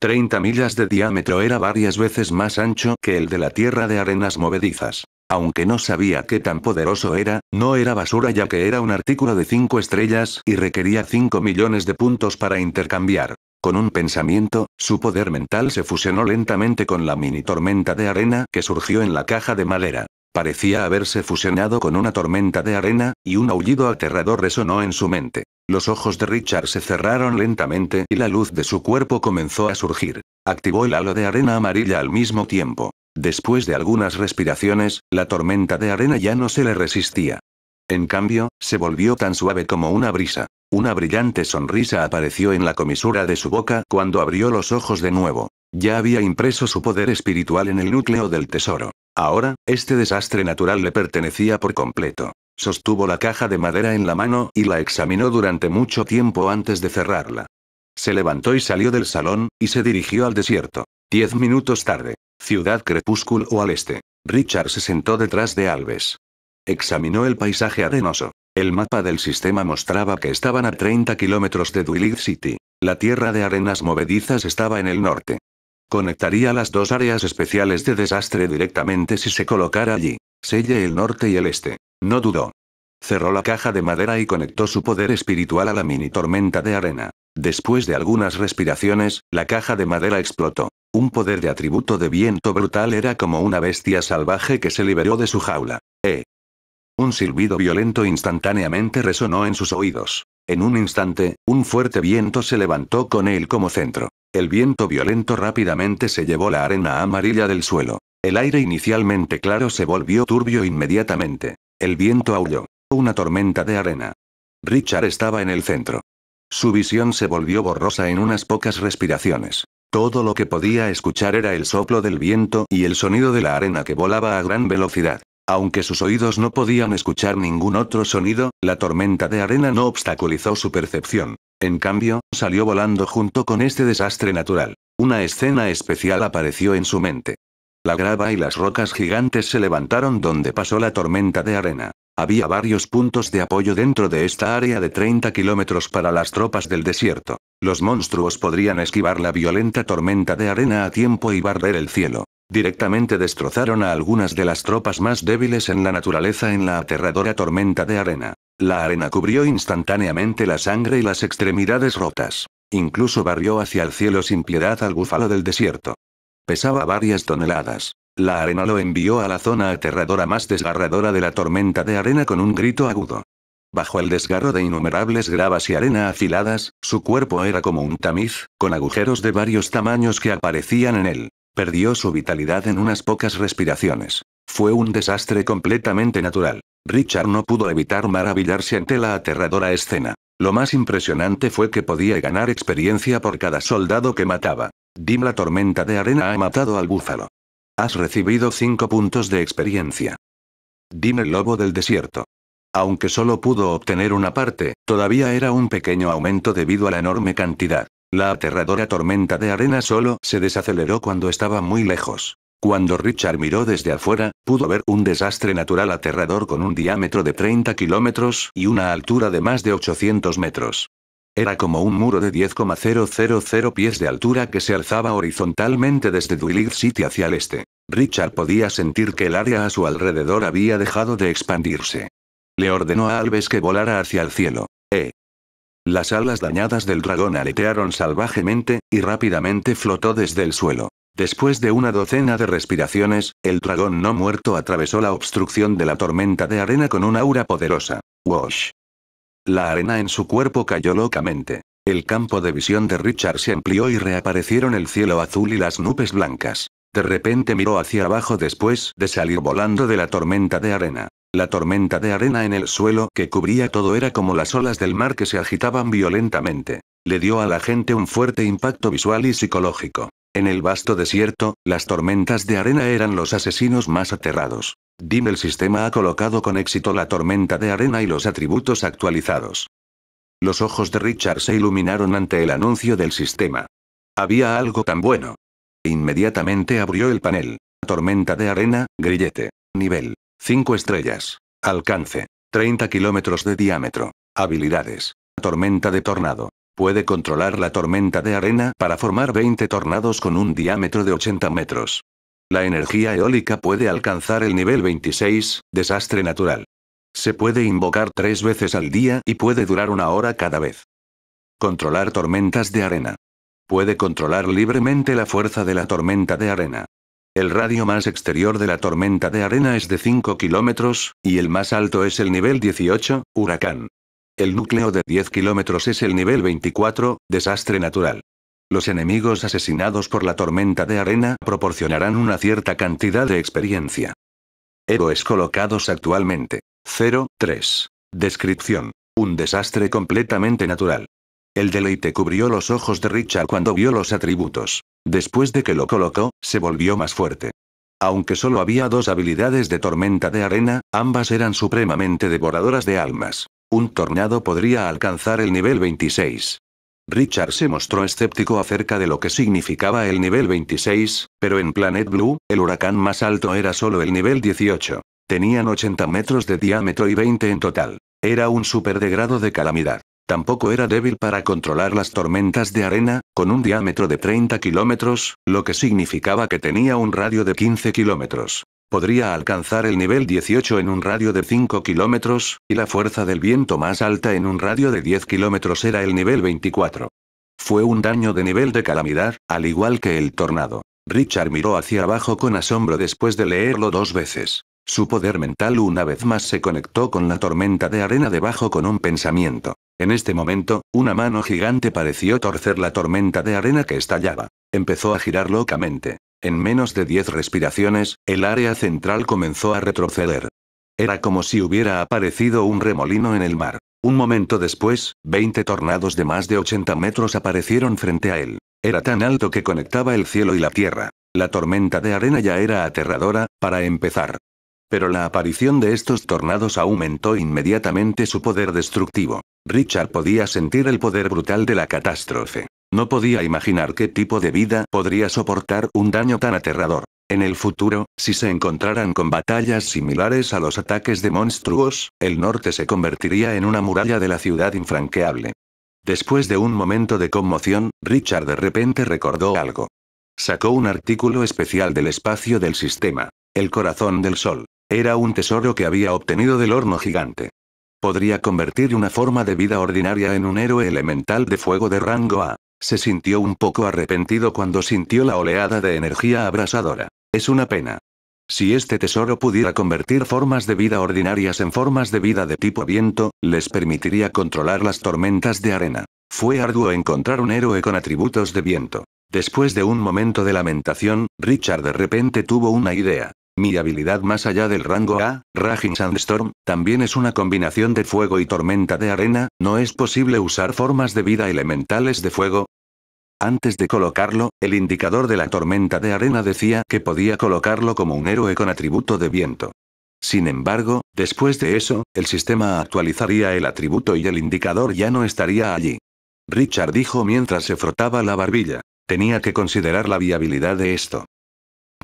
30 millas de diámetro era varias veces más ancho que el de la tierra de arenas movedizas. Aunque no sabía qué tan poderoso era, no era basura ya que era un artículo de 5 estrellas y requería 5 millones de puntos para intercambiar. Con un pensamiento, su poder mental se fusionó lentamente con la mini tormenta de arena que surgió en la caja de madera. Parecía haberse fusionado con una tormenta de arena, y un aullido aterrador resonó en su mente. Los ojos de Richard se cerraron lentamente y la luz de su cuerpo comenzó a surgir. Activó el halo de arena amarilla al mismo tiempo. Después de algunas respiraciones, la tormenta de arena ya no se le resistía. En cambio, se volvió tan suave como una brisa. Una brillante sonrisa apareció en la comisura de su boca cuando abrió los ojos de nuevo. Ya había impreso su poder espiritual en el núcleo del tesoro. Ahora, este desastre natural le pertenecía por completo. Sostuvo la caja de madera en la mano y la examinó durante mucho tiempo antes de cerrarla. Se levantó y salió del salón, y se dirigió al desierto. Diez minutos tarde. Ciudad Crepúsculo o al este. Richard se sentó detrás de Alves. Examinó el paisaje arenoso. El mapa del sistema mostraba que estaban a 30 kilómetros de Duilig City. La tierra de arenas movedizas estaba en el norte. Conectaría las dos áreas especiales de desastre directamente si se colocara allí. Selle el norte y el este. No dudó. Cerró la caja de madera y conectó su poder espiritual a la mini tormenta de arena. Después de algunas respiraciones, la caja de madera explotó. Un poder de atributo de viento brutal era como una bestia salvaje que se liberó de su jaula. ¡Eh! Un silbido violento instantáneamente resonó en sus oídos. En un instante, un fuerte viento se levantó con él como centro. El viento violento rápidamente se llevó la arena amarilla del suelo. El aire inicialmente claro se volvió turbio inmediatamente. El viento aulló. Una tormenta de arena. Richard estaba en el centro. Su visión se volvió borrosa en unas pocas respiraciones. Todo lo que podía escuchar era el soplo del viento y el sonido de la arena que volaba a gran velocidad. Aunque sus oídos no podían escuchar ningún otro sonido, la tormenta de arena no obstaculizó su percepción. En cambio, salió volando junto con este desastre natural. Una escena especial apareció en su mente. La grava y las rocas gigantes se levantaron donde pasó la tormenta de arena. Había varios puntos de apoyo dentro de esta área de 30 kilómetros para las tropas del desierto. Los monstruos podrían esquivar la violenta tormenta de arena a tiempo y barrer el cielo. Directamente destrozaron a algunas de las tropas más débiles en la naturaleza en la aterradora tormenta de arena. La arena cubrió instantáneamente la sangre y las extremidades rotas. Incluso barrió hacia el cielo sin piedad al búfalo del desierto. Pesaba varias toneladas. La arena lo envió a la zona aterradora más desgarradora de la tormenta de arena con un grito agudo. Bajo el desgarro de innumerables gravas y arena afiladas, su cuerpo era como un tamiz, con agujeros de varios tamaños que aparecían en él. Perdió su vitalidad en unas pocas respiraciones. Fue un desastre completamente natural. Richard no pudo evitar maravillarse ante la aterradora escena. Lo más impresionante fue que podía ganar experiencia por cada soldado que mataba. Dim la tormenta de arena ha matado al búfalo. Has recibido 5 puntos de experiencia. Dime el lobo del desierto. Aunque solo pudo obtener una parte, todavía era un pequeño aumento debido a la enorme cantidad. La aterradora tormenta de arena solo se desaceleró cuando estaba muy lejos. Cuando Richard miró desde afuera, pudo ver un desastre natural aterrador con un diámetro de 30 kilómetros y una altura de más de 800 metros. Era como un muro de 10,000 pies de altura que se alzaba horizontalmente desde Duilig City hacia el este. Richard podía sentir que el área a su alrededor había dejado de expandirse. Le ordenó a Alves que volara hacia el cielo. ¡Eh! Las alas dañadas del dragón aletearon salvajemente, y rápidamente flotó desde el suelo. Después de una docena de respiraciones, el dragón no muerto atravesó la obstrucción de la tormenta de arena con un aura poderosa. ¡Wash! La arena en su cuerpo cayó locamente. El campo de visión de Richard se amplió y reaparecieron el cielo azul y las nubes blancas. De repente miró hacia abajo después de salir volando de la tormenta de arena. La tormenta de arena en el suelo que cubría todo era como las olas del mar que se agitaban violentamente. Le dio a la gente un fuerte impacto visual y psicológico. En el vasto desierto, las tormentas de arena eran los asesinos más aterrados. Dim el sistema ha colocado con éxito la tormenta de arena y los atributos actualizados. Los ojos de Richard se iluminaron ante el anuncio del sistema. Había algo tan bueno. Inmediatamente abrió el panel. Tormenta de arena, grillete. Nivel. 5 estrellas. Alcance. 30 kilómetros de diámetro. Habilidades. Tormenta de tornado. Puede controlar la tormenta de arena para formar 20 tornados con un diámetro de 80 metros. La energía eólica puede alcanzar el nivel 26, desastre natural. Se puede invocar tres veces al día y puede durar una hora cada vez. Controlar tormentas de arena. Puede controlar libremente la fuerza de la tormenta de arena. El radio más exterior de la tormenta de arena es de 5 kilómetros, y el más alto es el nivel 18, huracán. El núcleo de 10 kilómetros es el nivel 24, desastre natural. Los enemigos asesinados por la tormenta de arena proporcionarán una cierta cantidad de experiencia. Héroes colocados actualmente. 0.3. Descripción. Un desastre completamente natural. El deleite cubrió los ojos de Richard cuando vio los atributos. Después de que lo colocó, se volvió más fuerte. Aunque solo había dos habilidades de tormenta de arena, ambas eran supremamente devoradoras de almas. Un tornado podría alcanzar el nivel 26. Richard se mostró escéptico acerca de lo que significaba el nivel 26, pero en Planet Blue, el huracán más alto era solo el nivel 18. Tenían 80 metros de diámetro y 20 en total. Era un superdegrado de calamidad. Tampoco era débil para controlar las tormentas de arena, con un diámetro de 30 kilómetros, lo que significaba que tenía un radio de 15 kilómetros. Podría alcanzar el nivel 18 en un radio de 5 kilómetros, y la fuerza del viento más alta en un radio de 10 kilómetros era el nivel 24. Fue un daño de nivel de calamidad, al igual que el tornado. Richard miró hacia abajo con asombro después de leerlo dos veces. Su poder mental una vez más se conectó con la tormenta de arena debajo con un pensamiento. En este momento, una mano gigante pareció torcer la tormenta de arena que estallaba. Empezó a girar locamente. En menos de 10 respiraciones, el área central comenzó a retroceder. Era como si hubiera aparecido un remolino en el mar. Un momento después, 20 tornados de más de 80 metros aparecieron frente a él. Era tan alto que conectaba el cielo y la tierra. La tormenta de arena ya era aterradora, para empezar. Pero la aparición de estos tornados aumentó inmediatamente su poder destructivo. Richard podía sentir el poder brutal de la catástrofe. No podía imaginar qué tipo de vida podría soportar un daño tan aterrador. En el futuro, si se encontraran con batallas similares a los ataques de monstruos, el norte se convertiría en una muralla de la ciudad infranqueable. Después de un momento de conmoción, Richard de repente recordó algo. Sacó un artículo especial del espacio del sistema. El corazón del sol. Era un tesoro que había obtenido del horno gigante. Podría convertir una forma de vida ordinaria en un héroe elemental de fuego de rango A. Se sintió un poco arrepentido cuando sintió la oleada de energía abrasadora. Es una pena. Si este tesoro pudiera convertir formas de vida ordinarias en formas de vida de tipo viento, les permitiría controlar las tormentas de arena. Fue arduo encontrar un héroe con atributos de viento. Después de un momento de lamentación, Richard de repente tuvo una idea. Mi habilidad más allá del rango A, Raging Sandstorm, también es una combinación de fuego y tormenta de arena, ¿no es posible usar formas de vida elementales de fuego? Antes de colocarlo, el indicador de la tormenta de arena decía que podía colocarlo como un héroe con atributo de viento. Sin embargo, después de eso, el sistema actualizaría el atributo y el indicador ya no estaría allí. Richard dijo mientras se frotaba la barbilla. Tenía que considerar la viabilidad de esto.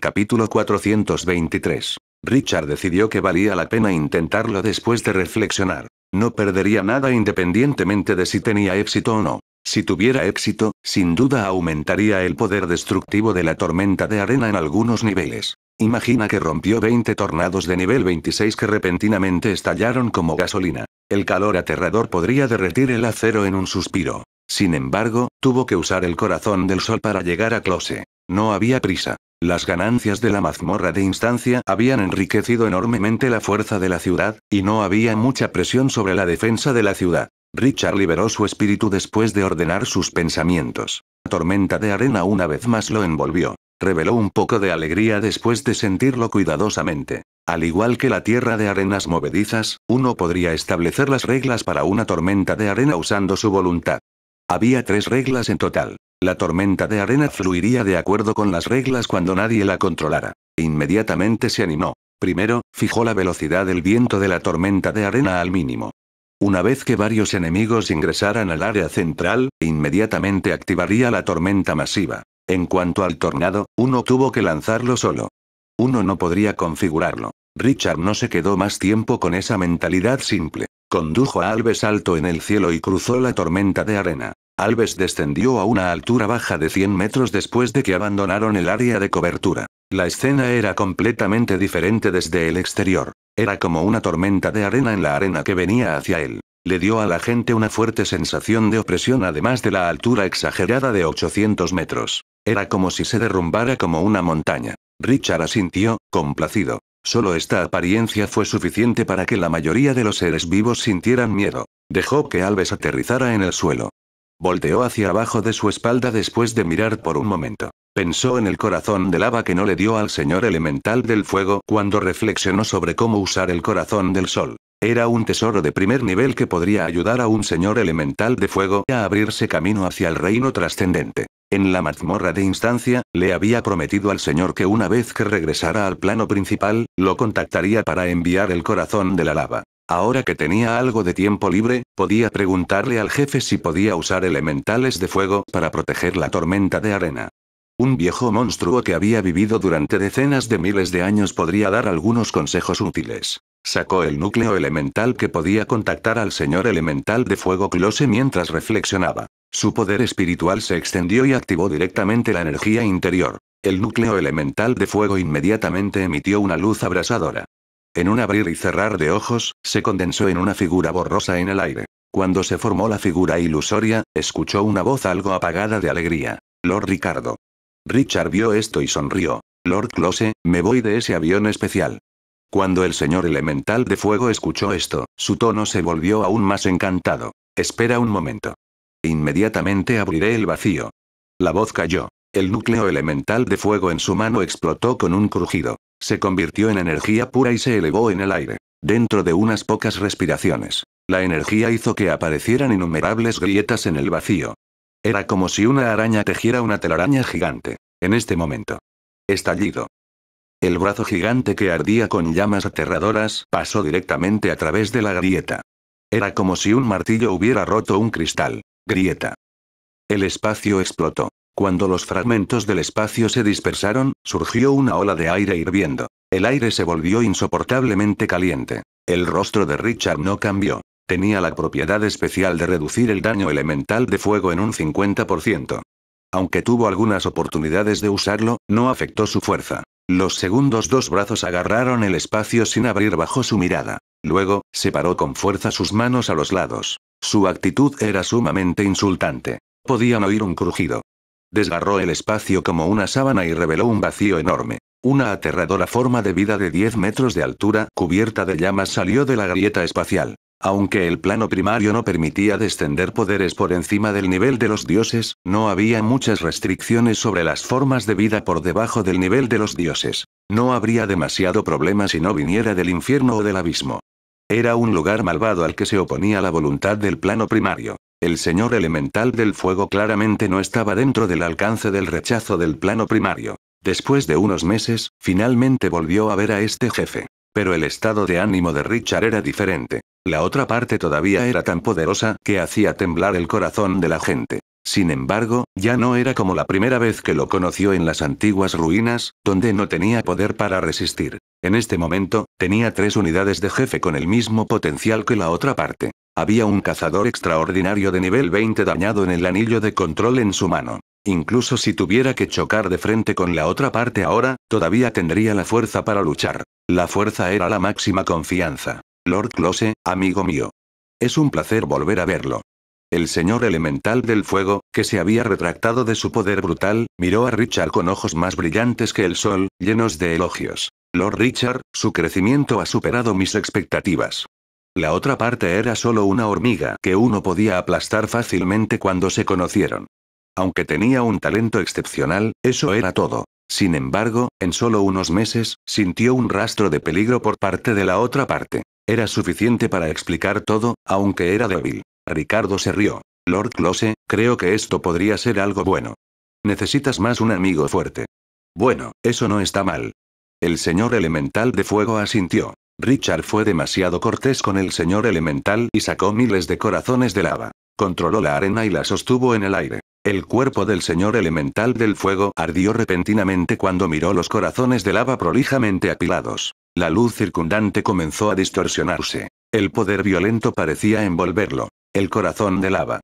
Capítulo 423. Richard decidió que valía la pena intentarlo después de reflexionar. No perdería nada independientemente de si tenía éxito o no. Si tuviera éxito, sin duda aumentaría el poder destructivo de la tormenta de arena en algunos niveles. Imagina que rompió 20 tornados de nivel 26 que repentinamente estallaron como gasolina. El calor aterrador podría derretir el acero en un suspiro. Sin embargo, tuvo que usar el corazón del sol para llegar a Close. No había prisa. Las ganancias de la mazmorra de instancia habían enriquecido enormemente la fuerza de la ciudad, y no había mucha presión sobre la defensa de la ciudad. Richard liberó su espíritu después de ordenar sus pensamientos. La tormenta de arena una vez más lo envolvió. Reveló un poco de alegría después de sentirlo cuidadosamente. Al igual que la tierra de arenas movedizas, uno podría establecer las reglas para una tormenta de arena usando su voluntad. Había tres reglas en total. La tormenta de arena fluiría de acuerdo con las reglas cuando nadie la controlara. Inmediatamente se animó. Primero, fijó la velocidad del viento de la tormenta de arena al mínimo. Una vez que varios enemigos ingresaran al área central, inmediatamente activaría la tormenta masiva. En cuanto al tornado, uno tuvo que lanzarlo solo. Uno no podría configurarlo. Richard no se quedó más tiempo con esa mentalidad simple. Condujo a Alves alto en el cielo y cruzó la tormenta de arena. Alves descendió a una altura baja de 100 metros después de que abandonaron el área de cobertura. La escena era completamente diferente desde el exterior. Era como una tormenta de arena en la arena que venía hacia él. Le dio a la gente una fuerte sensación de opresión además de la altura exagerada de 800 metros. Era como si se derrumbara como una montaña. Richard asintió, complacido. Solo esta apariencia fue suficiente para que la mayoría de los seres vivos sintieran miedo. Dejó que Alves aterrizara en el suelo. Volteó hacia abajo de su espalda después de mirar por un momento. Pensó en el corazón de lava que no le dio al señor elemental del fuego cuando reflexionó sobre cómo usar el corazón del sol. Era un tesoro de primer nivel que podría ayudar a un señor elemental de fuego a abrirse camino hacia el reino trascendente. En la mazmorra de instancia, le había prometido al señor que una vez que regresara al plano principal, lo contactaría para enviar el corazón de la lava. Ahora que tenía algo de tiempo libre, podía preguntarle al jefe si podía usar elementales de fuego para proteger la tormenta de arena. Un viejo monstruo que había vivido durante decenas de miles de años podría dar algunos consejos útiles. Sacó el núcleo elemental que podía contactar al señor elemental de fuego Close mientras reflexionaba. Su poder espiritual se extendió y activó directamente la energía interior. El núcleo elemental de fuego inmediatamente emitió una luz abrasadora. En un abrir y cerrar de ojos, se condensó en una figura borrosa en el aire. Cuando se formó la figura ilusoria, escuchó una voz algo apagada de alegría. Lord Ricardo. Richard vio esto y sonrió. Lord Close, me voy de ese avión especial. Cuando el señor elemental de fuego escuchó esto, su tono se volvió aún más encantado. Espera un momento. Inmediatamente abriré el vacío. La voz cayó. El núcleo elemental de fuego en su mano explotó con un crujido. Se convirtió en energía pura y se elevó en el aire. Dentro de unas pocas respiraciones, la energía hizo que aparecieran innumerables grietas en el vacío. Era como si una araña tejiera una telaraña gigante. En este momento. Estallido. El brazo gigante que ardía con llamas aterradoras pasó directamente a través de la grieta. Era como si un martillo hubiera roto un cristal. Grieta. El espacio explotó. Cuando los fragmentos del espacio se dispersaron, surgió una ola de aire hirviendo. El aire se volvió insoportablemente caliente. El rostro de Richard no cambió. Tenía la propiedad especial de reducir el daño elemental de fuego en un 50%. Aunque tuvo algunas oportunidades de usarlo, no afectó su fuerza. Los segundos dos brazos agarraron el espacio sin abrir bajo su mirada. Luego, separó con fuerza sus manos a los lados. Su actitud era sumamente insultante. Podían oír un crujido. Desgarró el espacio como una sábana y reveló un vacío enorme. Una aterradora forma de vida de 10 metros de altura, cubierta de llamas, salió de la grieta espacial. Aunque el plano primario no permitía descender poderes por encima del nivel de los dioses, no había muchas restricciones sobre las formas de vida por debajo del nivel de los dioses. No habría demasiado problema si no viniera del infierno o del abismo. Era un lugar malvado al que se oponía la voluntad del plano primario. El señor elemental del fuego claramente no estaba dentro del alcance del rechazo del plano primario. Después de unos meses, finalmente volvió a ver a este jefe. Pero el estado de ánimo de Richard era diferente. La otra parte todavía era tan poderosa que hacía temblar el corazón de la gente. Sin embargo, ya no era como la primera vez que lo conoció en las antiguas ruinas, donde no tenía poder para resistir. En este momento, tenía tres unidades de jefe con el mismo potencial que la otra parte. Había un cazador extraordinario de nivel 20 dañado en el anillo de control en su mano. Incluso si tuviera que chocar de frente con la otra parte ahora, todavía tendría la fuerza para luchar. La fuerza era la máxima confianza. Lord Close, amigo mío. Es un placer volver a verlo. El señor elemental del fuego, que se había retractado de su poder brutal, miró a Richard con ojos más brillantes que el sol, llenos de elogios. Lord Richard, su crecimiento ha superado mis expectativas. La otra parte era solo una hormiga que uno podía aplastar fácilmente cuando se conocieron. Aunque tenía un talento excepcional, eso era todo. Sin embargo, en solo unos meses, sintió un rastro de peligro por parte de la otra parte. Era suficiente para explicar todo, aunque era débil. Ricardo se rió. Lord Close, creo que esto podría ser algo bueno. Necesitas más un amigo fuerte. Bueno, eso no está mal. El señor elemental de fuego asintió. Richard fue demasiado cortés con el señor elemental y sacó miles de corazones de lava. Controló la arena y la sostuvo en el aire. El cuerpo del señor elemental del fuego ardió repentinamente cuando miró los corazones de lava prolijamente apilados. La luz circundante comenzó a distorsionarse. El poder violento parecía envolverlo. El corazón de lava.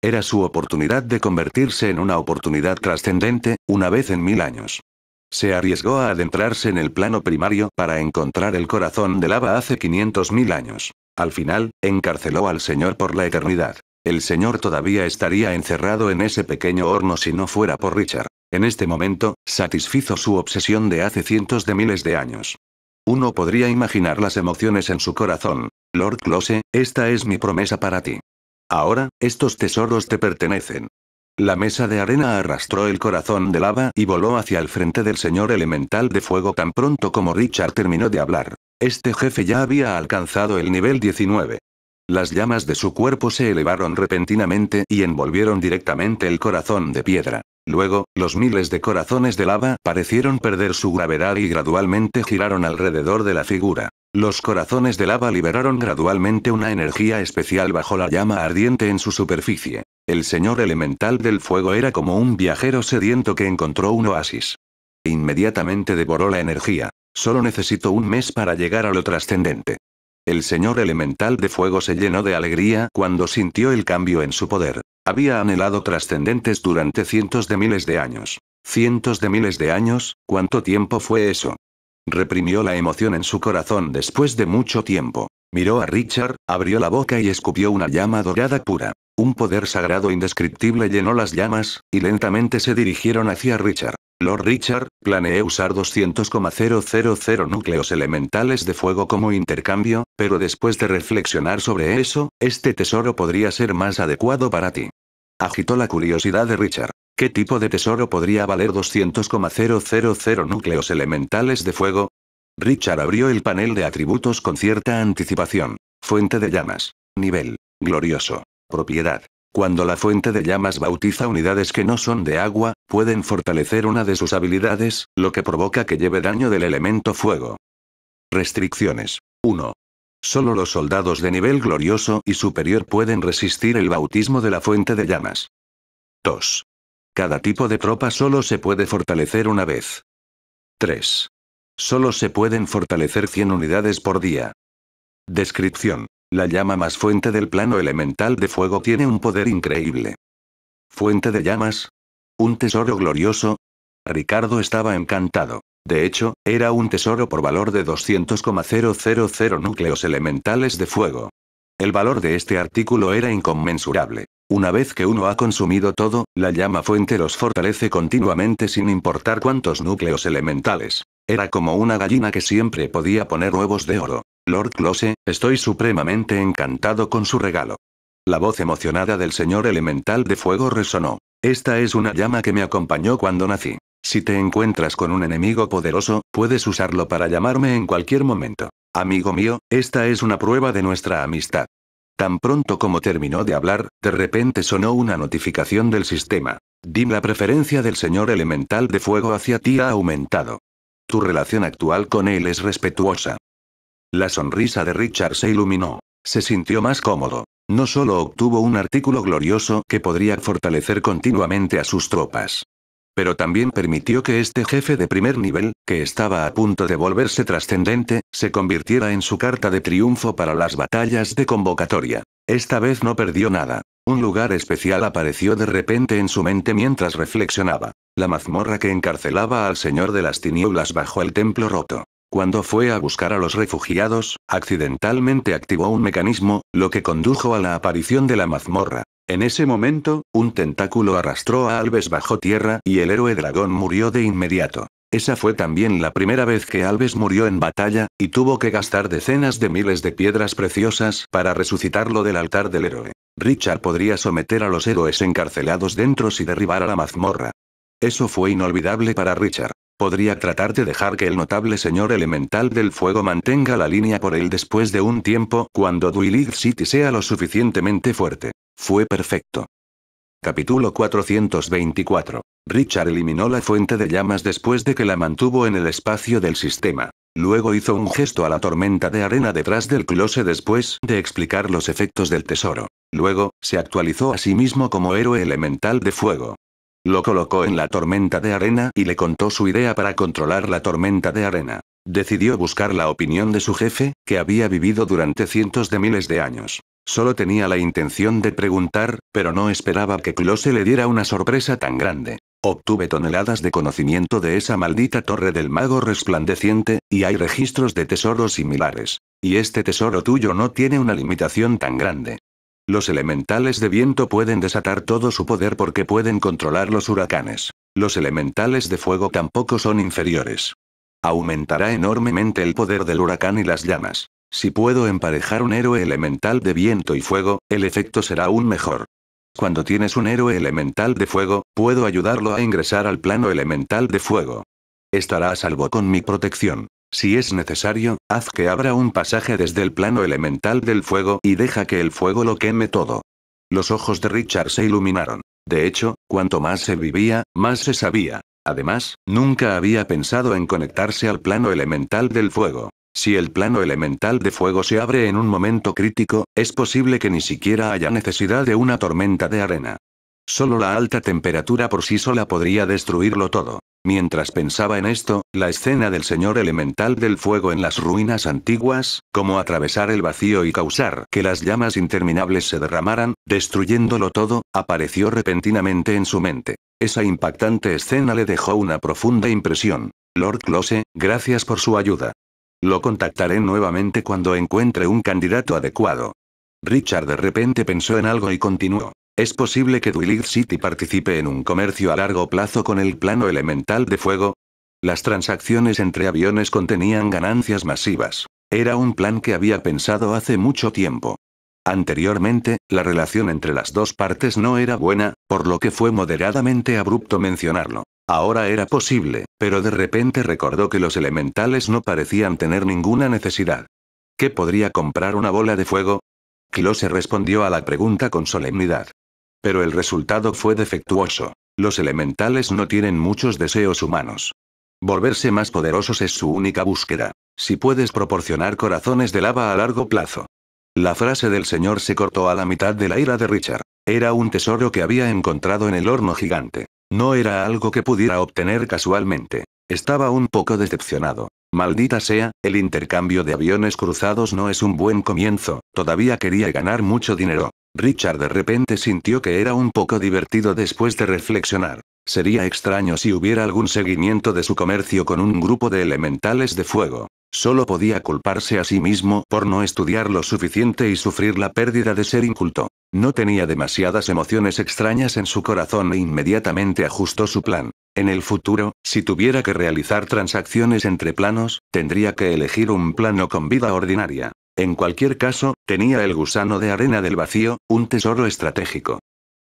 Era su oportunidad de convertirse en una oportunidad trascendente, una vez en mil años. Se arriesgó a adentrarse en el plano primario para encontrar el corazón de lava hace mil años. Al final, encarceló al Señor por la eternidad. El Señor todavía estaría encerrado en ese pequeño horno si no fuera por Richard. En este momento, satisfizo su obsesión de hace cientos de miles de años. Uno podría imaginar las emociones en su corazón. Lord Close, esta es mi promesa para ti. Ahora, estos tesoros te pertenecen. La mesa de arena arrastró el corazón de lava y voló hacia el frente del señor elemental de fuego tan pronto como Richard terminó de hablar. Este jefe ya había alcanzado el nivel 19. Las llamas de su cuerpo se elevaron repentinamente y envolvieron directamente el corazón de piedra. Luego, los miles de corazones de lava parecieron perder su gravedad y gradualmente giraron alrededor de la figura. Los corazones de lava liberaron gradualmente una energía especial bajo la llama ardiente en su superficie. El señor elemental del fuego era como un viajero sediento que encontró un oasis. Inmediatamente devoró la energía. Solo necesitó un mes para llegar a lo trascendente. El señor elemental de fuego se llenó de alegría cuando sintió el cambio en su poder. Había anhelado trascendentes durante cientos de miles de años. Cientos de miles de años, ¿cuánto tiempo fue eso? Reprimió la emoción en su corazón después de mucho tiempo. Miró a Richard, abrió la boca y escupió una llama dorada pura. Un poder sagrado indescriptible llenó las llamas, y lentamente se dirigieron hacia Richard. Lord Richard, planeé usar 200,000 núcleos elementales de fuego como intercambio, pero después de reflexionar sobre eso, este tesoro podría ser más adecuado para ti. Agitó la curiosidad de Richard. ¿Qué tipo de tesoro podría valer 200,000 núcleos elementales de fuego? Richard abrió el panel de atributos con cierta anticipación. Fuente de llamas. Nivel. Glorioso. Propiedad. Cuando la fuente de llamas bautiza unidades que no son de agua, pueden fortalecer una de sus habilidades, lo que provoca que lleve daño del elemento fuego. Restricciones. 1. Solo los soldados de nivel glorioso y superior pueden resistir el bautismo de la fuente de llamas. 2. Cada tipo de tropa solo se puede fortalecer una vez. 3. Solo se pueden fortalecer 100 unidades por día. Descripción. La llama más fuente del plano elemental de fuego tiene un poder increíble. Fuente de llamas. Un tesoro glorioso. Ricardo estaba encantado. De hecho, era un tesoro por valor de 200,000 núcleos elementales de fuego. El valor de este artículo era inconmensurable. Una vez que uno ha consumido todo, la llama fuente los fortalece continuamente sin importar cuántos núcleos elementales. Era como una gallina que siempre podía poner huevos de oro. Lord Close, estoy supremamente encantado con su regalo. La voz emocionada del señor elemental de fuego resonó. Esta es una llama que me acompañó cuando nací. Si te encuentras con un enemigo poderoso, puedes usarlo para llamarme en cualquier momento. Amigo mío, esta es una prueba de nuestra amistad. Tan pronto como terminó de hablar, de repente sonó una notificación del sistema. Dim la preferencia del señor elemental de fuego hacia ti ha aumentado. Tu relación actual con él es respetuosa. La sonrisa de Richard se iluminó. Se sintió más cómodo. No solo obtuvo un artículo glorioso que podría fortalecer continuamente a sus tropas, pero también permitió que este jefe de primer nivel, que estaba a punto de volverse trascendente, se convirtiera en su carta de triunfo para las batallas de convocatoria. Esta vez no perdió nada. Un lugar especial apareció de repente en su mente mientras reflexionaba. La mazmorra que encarcelaba al Señor de las Tinieblas bajo el templo roto. Cuando fue a buscar a los refugiados, accidentalmente activó un mecanismo, lo que condujo a la aparición de la mazmorra. En ese momento, un tentáculo arrastró a Alves bajo tierra y el héroe dragón murió de inmediato. Esa fue también la primera vez que Alves murió en batalla, y tuvo que gastar decenas de miles de piedras preciosas para resucitarlo del altar del héroe. Richard podría someter a los héroes encarcelados dentro si a la mazmorra. Eso fue inolvidable para Richard. Podría tratar de dejar que el notable señor elemental del fuego mantenga la línea por él después de un tiempo, cuando Duilith City sea lo suficientemente fuerte. Fue perfecto. Capítulo 424. Richard eliminó la fuente de llamas después de que la mantuvo en el espacio del sistema. Luego hizo un gesto a la tormenta de arena detrás del close después de explicar los efectos del tesoro. Luego, se actualizó a sí mismo como héroe elemental de fuego. Lo colocó en la tormenta de arena y le contó su idea para controlar la tormenta de arena. Decidió buscar la opinión de su jefe, que había vivido durante cientos de miles de años. Solo tenía la intención de preguntar, pero no esperaba que Close le diera una sorpresa tan grande. Obtuve toneladas de conocimiento de esa maldita torre del mago resplandeciente, y hay registros de tesoros similares. Y este tesoro tuyo no tiene una limitación tan grande. Los elementales de viento pueden desatar todo su poder porque pueden controlar los huracanes. Los elementales de fuego tampoco son inferiores. Aumentará enormemente el poder del huracán y las llamas. Si puedo emparejar un héroe elemental de viento y fuego, el efecto será aún mejor. Cuando tienes un héroe elemental de fuego, puedo ayudarlo a ingresar al plano elemental de fuego. Estará a salvo con mi protección. Si es necesario, haz que abra un pasaje desde el plano elemental del fuego y deja que el fuego lo queme todo. Los ojos de Richard se iluminaron. De hecho, cuanto más se vivía, más se sabía. Además, nunca había pensado en conectarse al plano elemental del fuego. Si el plano elemental de fuego se abre en un momento crítico, es posible que ni siquiera haya necesidad de una tormenta de arena. Solo la alta temperatura por sí sola podría destruirlo todo. Mientras pensaba en esto, la escena del señor elemental del fuego en las ruinas antiguas, como atravesar el vacío y causar que las llamas interminables se derramaran, destruyéndolo todo, apareció repentinamente en su mente. Esa impactante escena le dejó una profunda impresión. Lord Close, gracias por su ayuda. Lo contactaré nuevamente cuando encuentre un candidato adecuado. Richard de repente pensó en algo y continuó. Es posible que Duilid City participe en un comercio a largo plazo con el plano elemental de fuego. Las transacciones entre aviones contenían ganancias masivas. Era un plan que había pensado hace mucho tiempo. Anteriormente, la relación entre las dos partes no era buena, por lo que fue moderadamente abrupto mencionarlo. Ahora era posible, pero de repente recordó que los elementales no parecían tener ninguna necesidad. ¿Qué podría comprar una bola de fuego? Close respondió a la pregunta con solemnidad. Pero el resultado fue defectuoso. Los elementales no tienen muchos deseos humanos. Volverse más poderosos es su única búsqueda. Si puedes proporcionar corazones de lava a largo plazo. La frase del señor se cortó a la mitad de la ira de Richard. Era un tesoro que había encontrado en el horno gigante. No era algo que pudiera obtener casualmente. Estaba un poco decepcionado. Maldita sea, el intercambio de aviones cruzados no es un buen comienzo, todavía quería ganar mucho dinero. Richard de repente sintió que era un poco divertido después de reflexionar. Sería extraño si hubiera algún seguimiento de su comercio con un grupo de elementales de fuego. Solo podía culparse a sí mismo por no estudiar lo suficiente y sufrir la pérdida de ser inculto. No tenía demasiadas emociones extrañas en su corazón e inmediatamente ajustó su plan. En el futuro, si tuviera que realizar transacciones entre planos, tendría que elegir un plano con vida ordinaria. En cualquier caso, tenía el gusano de arena del vacío, un tesoro estratégico.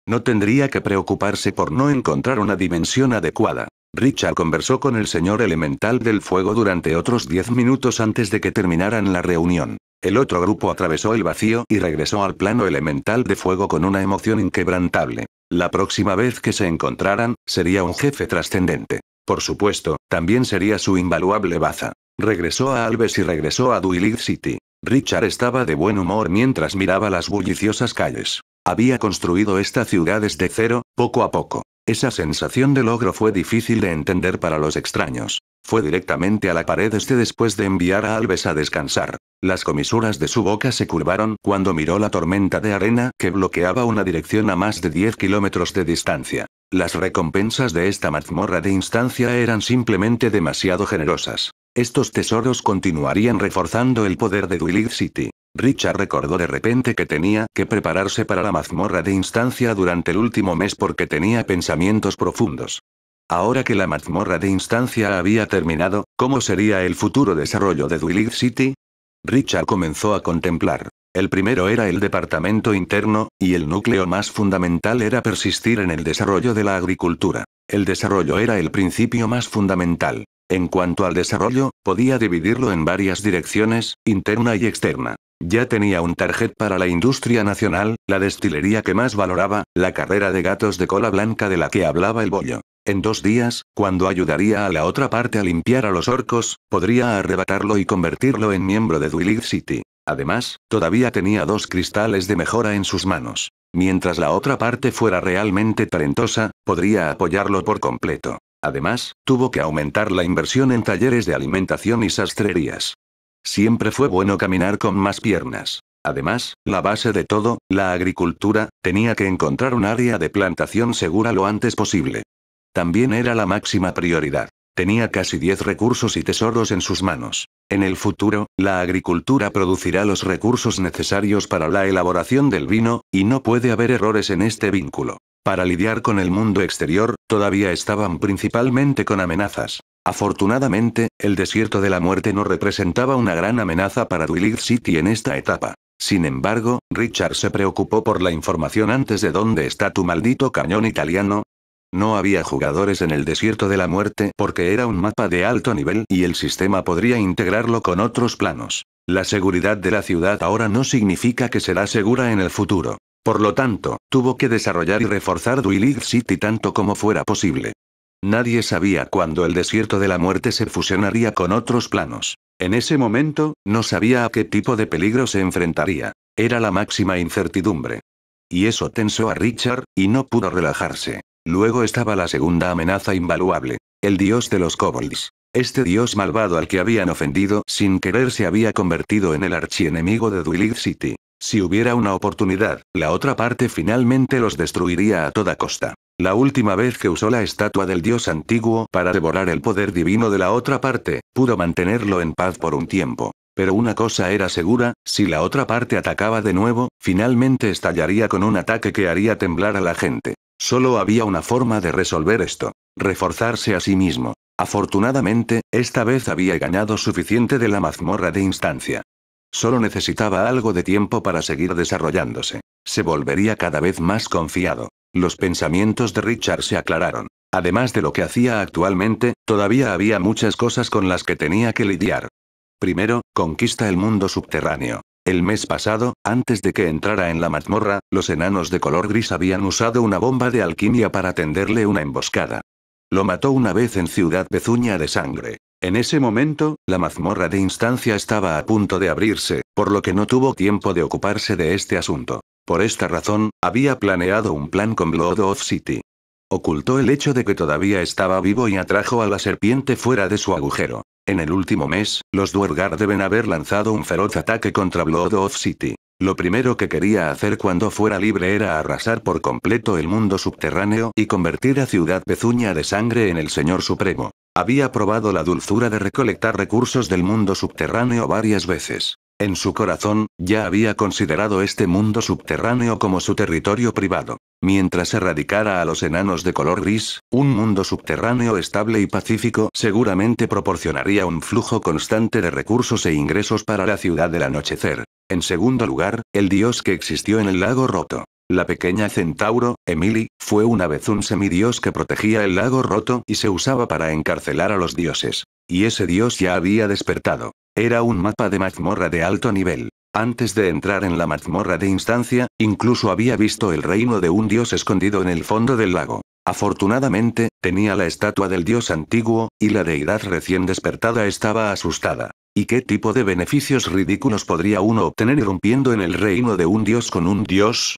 No tendría que preocuparse por no encontrar una dimensión adecuada. Richard conversó con el señor elemental del fuego durante otros diez minutos antes de que terminaran la reunión. El otro grupo atravesó el vacío y regresó al plano elemental de fuego con una emoción inquebrantable. La próxima vez que se encontraran, sería un jefe trascendente. Por supuesto, también sería su invaluable baza. Regresó a Alves y regresó a Duilith City. Richard estaba de buen humor mientras miraba las bulliciosas calles. Había construido esta ciudad desde cero, poco a poco. Esa sensación de logro fue difícil de entender para los extraños. Fue directamente a la pared este después de enviar a Alves a descansar. Las comisuras de su boca se curvaron cuando miró la tormenta de arena que bloqueaba una dirección a más de 10 kilómetros de distancia. Las recompensas de esta mazmorra de instancia eran simplemente demasiado generosas. Estos tesoros continuarían reforzando el poder de Duilid City. Richard recordó de repente que tenía que prepararse para la mazmorra de instancia durante el último mes porque tenía pensamientos profundos. Ahora que la mazmorra de instancia había terminado, ¿cómo sería el futuro desarrollo de Duilig City? Richard comenzó a contemplar. El primero era el departamento interno, y el núcleo más fundamental era persistir en el desarrollo de la agricultura. El desarrollo era el principio más fundamental. En cuanto al desarrollo, podía dividirlo en varias direcciones, interna y externa. Ya tenía un tarjet para la industria nacional, la destilería que más valoraba, la carrera de gatos de cola blanca de la que hablaba el bollo. En dos días, cuando ayudaría a la otra parte a limpiar a los orcos, podría arrebatarlo y convertirlo en miembro de Dwelid City. Además, todavía tenía dos cristales de mejora en sus manos. Mientras la otra parte fuera realmente talentosa, podría apoyarlo por completo. Además, tuvo que aumentar la inversión en talleres de alimentación y sastrerías. Siempre fue bueno caminar con más piernas. Además, la base de todo, la agricultura, tenía que encontrar un área de plantación segura lo antes posible. También era la máxima prioridad. Tenía casi 10 recursos y tesoros en sus manos. En el futuro, la agricultura producirá los recursos necesarios para la elaboración del vino, y no puede haber errores en este vínculo. Para lidiar con el mundo exterior, todavía estaban principalmente con amenazas. Afortunadamente, el desierto de la muerte no representaba una gran amenaza para Twilight City en esta etapa. Sin embargo, Richard se preocupó por la información antes de dónde está tu maldito cañón italiano, no había jugadores en el desierto de la muerte porque era un mapa de alto nivel y el sistema podría integrarlo con otros planos. La seguridad de la ciudad ahora no significa que será segura en el futuro. Por lo tanto, tuvo que desarrollar y reforzar League City tanto como fuera posible. Nadie sabía cuándo el desierto de la muerte se fusionaría con otros planos. En ese momento, no sabía a qué tipo de peligro se enfrentaría. Era la máxima incertidumbre. Y eso tensó a Richard, y no pudo relajarse. Luego estaba la segunda amenaza invaluable. El dios de los kobolds. Este dios malvado al que habían ofendido sin querer se había convertido en el archienemigo de Dwelid City. Si hubiera una oportunidad, la otra parte finalmente los destruiría a toda costa. La última vez que usó la estatua del dios antiguo para devorar el poder divino de la otra parte, pudo mantenerlo en paz por un tiempo. Pero una cosa era segura, si la otra parte atacaba de nuevo, finalmente estallaría con un ataque que haría temblar a la gente. Solo había una forma de resolver esto. Reforzarse a sí mismo. Afortunadamente, esta vez había ganado suficiente de la mazmorra de instancia. Solo necesitaba algo de tiempo para seguir desarrollándose. Se volvería cada vez más confiado. Los pensamientos de Richard se aclararon. Además de lo que hacía actualmente, todavía había muchas cosas con las que tenía que lidiar. Primero, conquista el mundo subterráneo. El mes pasado, antes de que entrara en la mazmorra, los enanos de color gris habían usado una bomba de alquimia para tenderle una emboscada. Lo mató una vez en Ciudad Pezuña de Sangre. En ese momento, la mazmorra de instancia estaba a punto de abrirse, por lo que no tuvo tiempo de ocuparse de este asunto. Por esta razón, había planeado un plan con Blood of City. Ocultó el hecho de que todavía estaba vivo y atrajo a la serpiente fuera de su agujero. En el último mes, los Duergar deben haber lanzado un feroz ataque contra Blood of City. Lo primero que quería hacer cuando fuera libre era arrasar por completo el mundo subterráneo y convertir a Ciudad Pezuña de sangre en el Señor Supremo. Había probado la dulzura de recolectar recursos del mundo subterráneo varias veces. En su corazón, ya había considerado este mundo subterráneo como su territorio privado. Mientras erradicara a los enanos de color gris, un mundo subterráneo estable y pacífico seguramente proporcionaría un flujo constante de recursos e ingresos para la ciudad del anochecer. En segundo lugar, el dios que existió en el lago roto. La pequeña centauro, Emily, fue una vez un semidios que protegía el lago roto y se usaba para encarcelar a los dioses. Y ese dios ya había despertado. Era un mapa de mazmorra de alto nivel. Antes de entrar en la mazmorra de instancia, incluso había visto el reino de un dios escondido en el fondo del lago. Afortunadamente, tenía la estatua del dios antiguo, y la deidad recién despertada estaba asustada. ¿Y qué tipo de beneficios ridículos podría uno obtener irrumpiendo en el reino de un dios con un dios?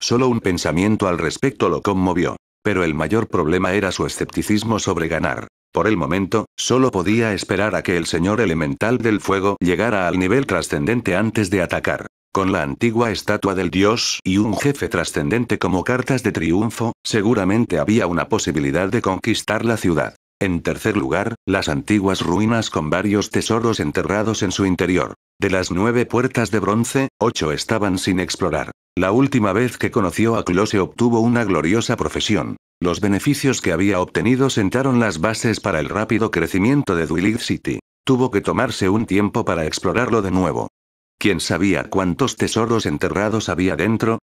Solo un pensamiento al respecto lo conmovió pero el mayor problema era su escepticismo sobre ganar. Por el momento, solo podía esperar a que el señor elemental del fuego llegara al nivel trascendente antes de atacar. Con la antigua estatua del dios y un jefe trascendente como cartas de triunfo, seguramente había una posibilidad de conquistar la ciudad. En tercer lugar, las antiguas ruinas con varios tesoros enterrados en su interior. De las nueve puertas de bronce, ocho estaban sin explorar. La última vez que conoció a Close obtuvo una gloriosa profesión. Los beneficios que había obtenido sentaron las bases para el rápido crecimiento de Dwellig City. Tuvo que tomarse un tiempo para explorarlo de nuevo. ¿Quién sabía cuántos tesoros enterrados había dentro?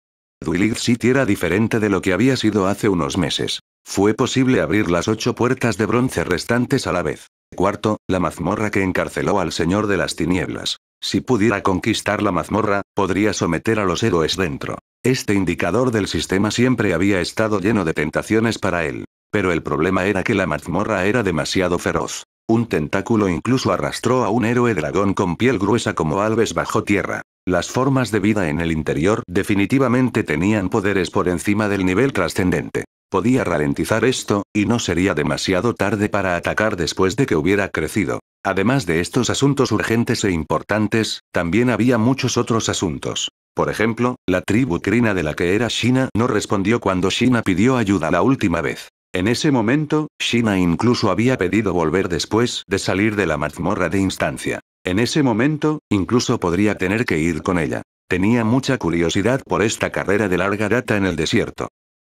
Dwellig City era diferente de lo que había sido hace unos meses. Fue posible abrir las ocho puertas de bronce restantes a la vez. Cuarto, la mazmorra que encarceló al Señor de las Tinieblas. Si pudiera conquistar la mazmorra, podría someter a los héroes dentro. Este indicador del sistema siempre había estado lleno de tentaciones para él. Pero el problema era que la mazmorra era demasiado feroz. Un tentáculo incluso arrastró a un héroe dragón con piel gruesa como Alves bajo tierra. Las formas de vida en el interior definitivamente tenían poderes por encima del nivel trascendente. Podía ralentizar esto, y no sería demasiado tarde para atacar después de que hubiera crecido. Además de estos asuntos urgentes e importantes, también había muchos otros asuntos. Por ejemplo, la tribu crina de la que era Shina no respondió cuando Shina pidió ayuda la última vez. En ese momento, Shina incluso había pedido volver después de salir de la mazmorra de instancia. En ese momento, incluso podría tener que ir con ella. Tenía mucha curiosidad por esta carrera de larga data en el desierto.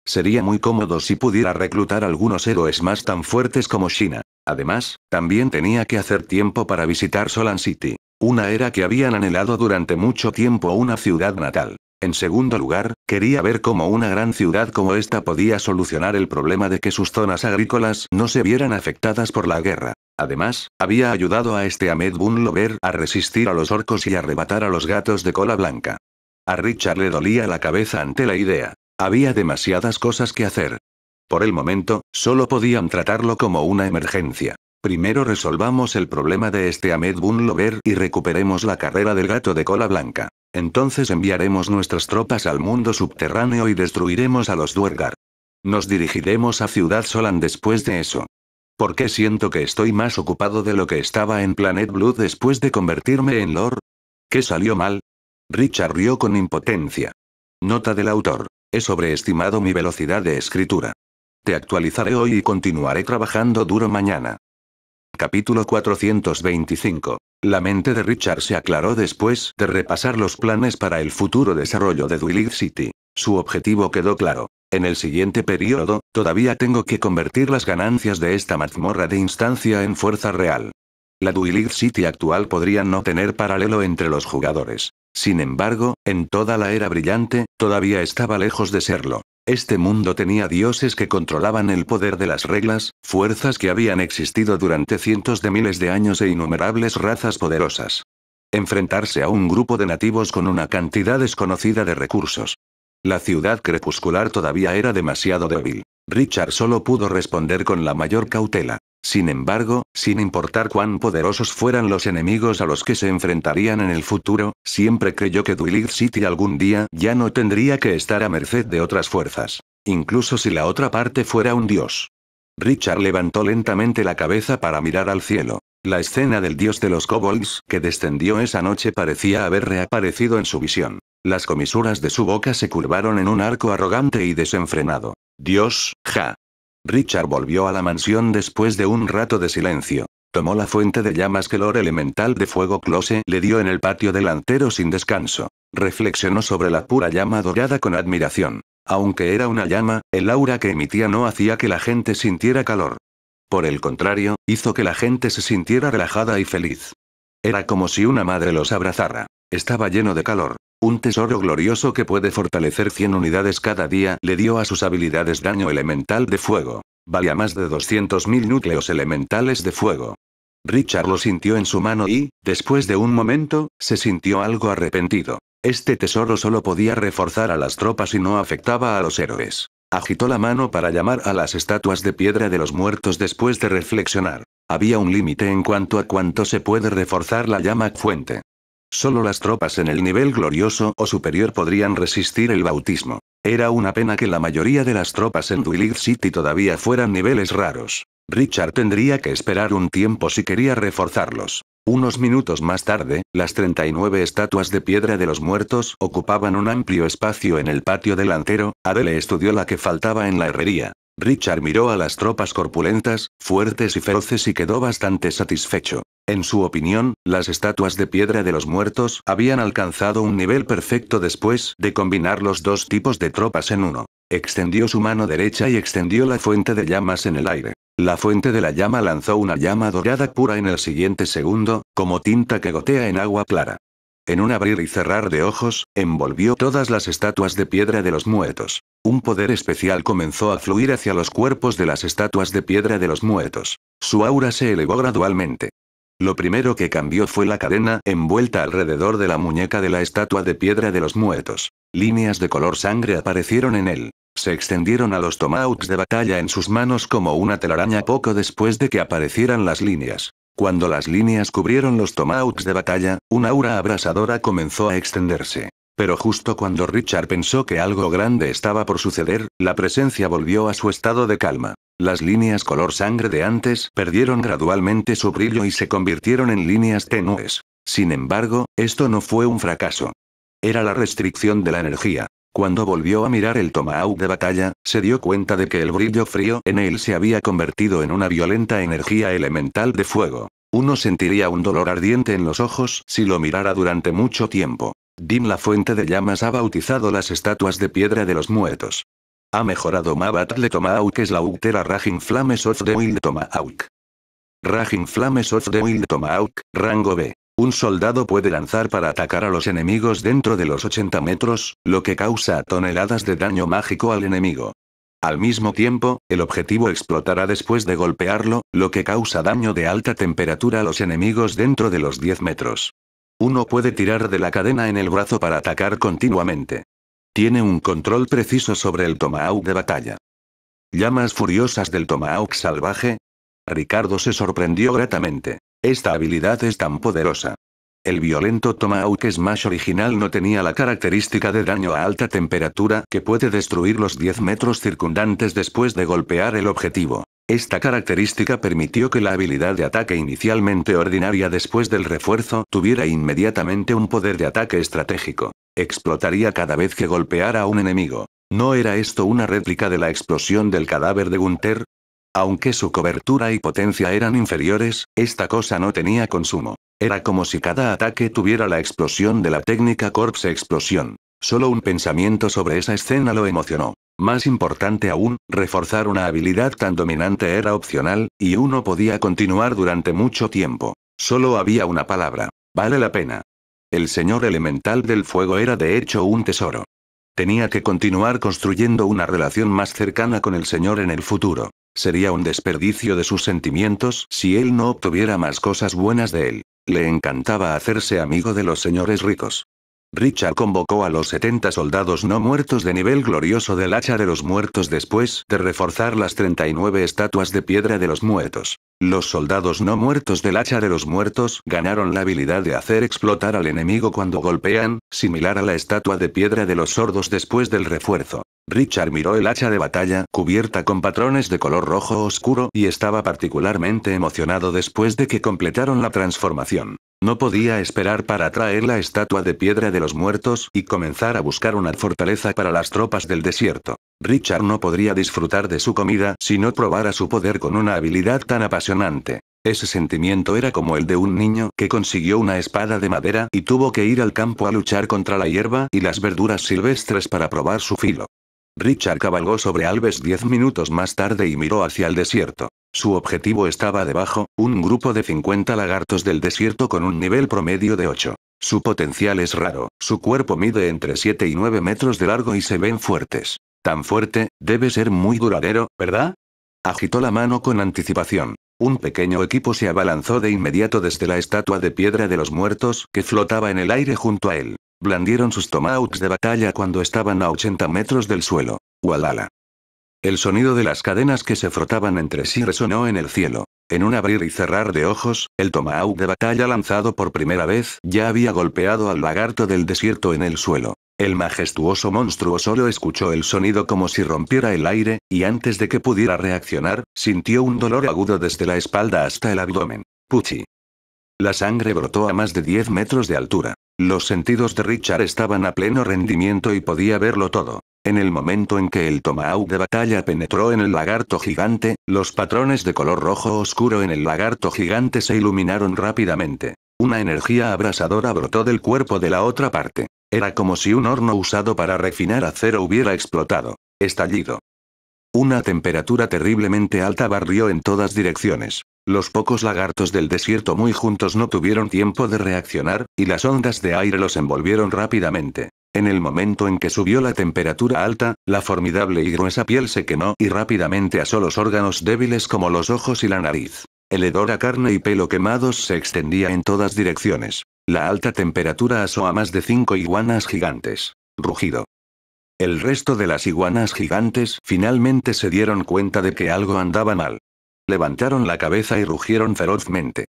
Sería muy cómodo si pudiera reclutar algunos héroes más tan fuertes como China. Además, también tenía que hacer tiempo para visitar Solan City. Una era que habían anhelado durante mucho tiempo una ciudad natal. En segundo lugar, quería ver cómo una gran ciudad como esta podía solucionar el problema de que sus zonas agrícolas no se vieran afectadas por la guerra. Además, había ayudado a este Ahmed Bunlover a resistir a los orcos y arrebatar a los gatos de cola blanca. A Richard le dolía la cabeza ante la idea. Había demasiadas cosas que hacer. Por el momento, solo podían tratarlo como una emergencia. Primero resolvamos el problema de este Ahmed Lover y recuperemos la carrera del gato de cola blanca. Entonces enviaremos nuestras tropas al mundo subterráneo y destruiremos a los Duergar. Nos dirigiremos a Ciudad Solan después de eso. ¿Por qué siento que estoy más ocupado de lo que estaba en Planet Blue después de convertirme en Lord? ¿Qué salió mal? Richard rió con impotencia. Nota del autor. He sobreestimado mi velocidad de escritura. Te actualizaré hoy y continuaré trabajando duro mañana. Capítulo 425. La mente de Richard se aclaró después de repasar los planes para el futuro desarrollo de Dwelling City. Su objetivo quedó claro. En el siguiente periodo, todavía tengo que convertir las ganancias de esta mazmorra de instancia en fuerza real. La League City actual podría no tener paralelo entre los jugadores. Sin embargo, en toda la era brillante, todavía estaba lejos de serlo. Este mundo tenía dioses que controlaban el poder de las reglas, fuerzas que habían existido durante cientos de miles de años e innumerables razas poderosas. Enfrentarse a un grupo de nativos con una cantidad desconocida de recursos. La ciudad crepuscular todavía era demasiado débil. Richard solo pudo responder con la mayor cautela. Sin embargo, sin importar cuán poderosos fueran los enemigos a los que se enfrentarían en el futuro, siempre creyó que Duilith City algún día ya no tendría que estar a merced de otras fuerzas. Incluso si la otra parte fuera un dios. Richard levantó lentamente la cabeza para mirar al cielo. La escena del dios de los kobolds que descendió esa noche parecía haber reaparecido en su visión. Las comisuras de su boca se curvaron en un arco arrogante y desenfrenado. Dios, ja. Richard volvió a la mansión después de un rato de silencio. Tomó la fuente de llamas que el or elemental de fuego Close le dio en el patio delantero sin descanso. Reflexionó sobre la pura llama dorada con admiración. Aunque era una llama, el aura que emitía no hacía que la gente sintiera calor. Por el contrario, hizo que la gente se sintiera relajada y feliz. Era como si una madre los abrazara. Estaba lleno de calor. Un tesoro glorioso que puede fortalecer 100 unidades cada día le dio a sus habilidades daño elemental de fuego. Valía más de 200.000 núcleos elementales de fuego. Richard lo sintió en su mano y, después de un momento, se sintió algo arrepentido. Este tesoro solo podía reforzar a las tropas y no afectaba a los héroes. Agitó la mano para llamar a las estatuas de piedra de los muertos después de reflexionar. Había un límite en cuanto a cuánto se puede reforzar la llama fuente. Solo las tropas en el nivel glorioso o superior podrían resistir el bautismo. Era una pena que la mayoría de las tropas en Duilid City todavía fueran niveles raros. Richard tendría que esperar un tiempo si quería reforzarlos. Unos minutos más tarde, las 39 estatuas de piedra de los muertos ocupaban un amplio espacio en el patio delantero, Adele estudió la que faltaba en la herrería. Richard miró a las tropas corpulentas, fuertes y feroces y quedó bastante satisfecho. En su opinión, las estatuas de piedra de los muertos habían alcanzado un nivel perfecto después de combinar los dos tipos de tropas en uno. Extendió su mano derecha y extendió la fuente de llamas en el aire. La fuente de la llama lanzó una llama dorada pura en el siguiente segundo, como tinta que gotea en agua clara. En un abrir y cerrar de ojos, envolvió todas las estatuas de piedra de los muertos. Un poder especial comenzó a fluir hacia los cuerpos de las estatuas de piedra de los muertos. Su aura se elevó gradualmente. Lo primero que cambió fue la cadena envuelta alrededor de la muñeca de la estatua de piedra de los muertos. Líneas de color sangre aparecieron en él. Se extendieron a los tomahawks de batalla en sus manos como una telaraña poco después de que aparecieran las líneas. Cuando las líneas cubrieron los tomahawks de batalla, un aura abrasadora comenzó a extenderse. Pero justo cuando Richard pensó que algo grande estaba por suceder, la presencia volvió a su estado de calma. Las líneas color sangre de antes perdieron gradualmente su brillo y se convirtieron en líneas tenues. Sin embargo, esto no fue un fracaso. Era la restricción de la energía. Cuando volvió a mirar el tomahawk de batalla, se dio cuenta de que el brillo frío en él se había convertido en una violenta energía elemental de fuego. Uno sentiría un dolor ardiente en los ojos si lo mirara durante mucho tiempo. Dim la fuente de llamas ha bautizado las estatuas de piedra de los muertos. Ha mejorado Mabatle que es la a raging flames of the wild tomahawk. Raging flames of the wild tomahawk, rango B. Un soldado puede lanzar para atacar a los enemigos dentro de los 80 metros, lo que causa toneladas de daño mágico al enemigo. Al mismo tiempo, el objetivo explotará después de golpearlo, lo que causa daño de alta temperatura a los enemigos dentro de los 10 metros. Uno puede tirar de la cadena en el brazo para atacar continuamente. Tiene un control preciso sobre el tomahawk de batalla. Llamas furiosas del tomahawk salvaje. Ricardo se sorprendió gratamente. Esta habilidad es tan poderosa. El violento Tomahawk Smash original no tenía la característica de daño a alta temperatura que puede destruir los 10 metros circundantes después de golpear el objetivo. Esta característica permitió que la habilidad de ataque inicialmente ordinaria después del refuerzo tuviera inmediatamente un poder de ataque estratégico. Explotaría cada vez que golpeara a un enemigo. ¿No era esto una réplica de la explosión del cadáver de Gunther? Aunque su cobertura y potencia eran inferiores, esta cosa no tenía consumo. Era como si cada ataque tuviera la explosión de la técnica Corpse Explosión. Solo un pensamiento sobre esa escena lo emocionó. Más importante aún, reforzar una habilidad tan dominante era opcional, y uno podía continuar durante mucho tiempo. Solo había una palabra. Vale la pena. El señor elemental del fuego era de hecho un tesoro. Tenía que continuar construyendo una relación más cercana con el señor en el futuro. Sería un desperdicio de sus sentimientos si él no obtuviera más cosas buenas de él. Le encantaba hacerse amigo de los señores ricos. Richard convocó a los 70 soldados no muertos de nivel glorioso del hacha de los muertos después de reforzar las 39 estatuas de piedra de los muertos. Los soldados no muertos del hacha de los muertos ganaron la habilidad de hacer explotar al enemigo cuando golpean, similar a la estatua de piedra de los sordos después del refuerzo. Richard miró el hacha de batalla cubierta con patrones de color rojo oscuro y estaba particularmente emocionado después de que completaron la transformación. No podía esperar para traer la estatua de piedra de los muertos y comenzar a buscar una fortaleza para las tropas del desierto. Richard no podría disfrutar de su comida si no probara su poder con una habilidad tan apasionante. Ese sentimiento era como el de un niño que consiguió una espada de madera y tuvo que ir al campo a luchar contra la hierba y las verduras silvestres para probar su filo. Richard cabalgó sobre Alves diez minutos más tarde y miró hacia el desierto. Su objetivo estaba debajo, un grupo de 50 lagartos del desierto con un nivel promedio de 8. Su potencial es raro, su cuerpo mide entre 7 y 9 metros de largo y se ven fuertes. Tan fuerte, debe ser muy duradero, ¿verdad? Agitó la mano con anticipación. Un pequeño equipo se abalanzó de inmediato desde la estatua de piedra de los muertos que flotaba en el aire junto a él. Blandieron sus tomahawks de batalla cuando estaban a 80 metros del suelo. Walala. El sonido de las cadenas que se frotaban entre sí resonó en el cielo. En un abrir y cerrar de ojos, el tomahawk de batalla lanzado por primera vez ya había golpeado al lagarto del desierto en el suelo. El majestuoso monstruo solo escuchó el sonido como si rompiera el aire, y antes de que pudiera reaccionar, sintió un dolor agudo desde la espalda hasta el abdomen. Puchi. La sangre brotó a más de 10 metros de altura. Los sentidos de Richard estaban a pleno rendimiento y podía verlo todo. En el momento en que el tomahawk de batalla penetró en el lagarto gigante, los patrones de color rojo oscuro en el lagarto gigante se iluminaron rápidamente. Una energía abrasadora brotó del cuerpo de la otra parte. Era como si un horno usado para refinar acero hubiera explotado. Estallido. Una temperatura terriblemente alta barrió en todas direcciones. Los pocos lagartos del desierto muy juntos no tuvieron tiempo de reaccionar, y las ondas de aire los envolvieron rápidamente. En el momento en que subió la temperatura alta, la formidable y gruesa piel se quemó y rápidamente asó los órganos débiles como los ojos y la nariz. El hedor a carne y pelo quemados se extendía en todas direcciones. La alta temperatura asó a más de cinco iguanas gigantes. Rugido. El resto de las iguanas gigantes finalmente se dieron cuenta de que algo andaba mal. Levantaron la cabeza y rugieron ferozmente.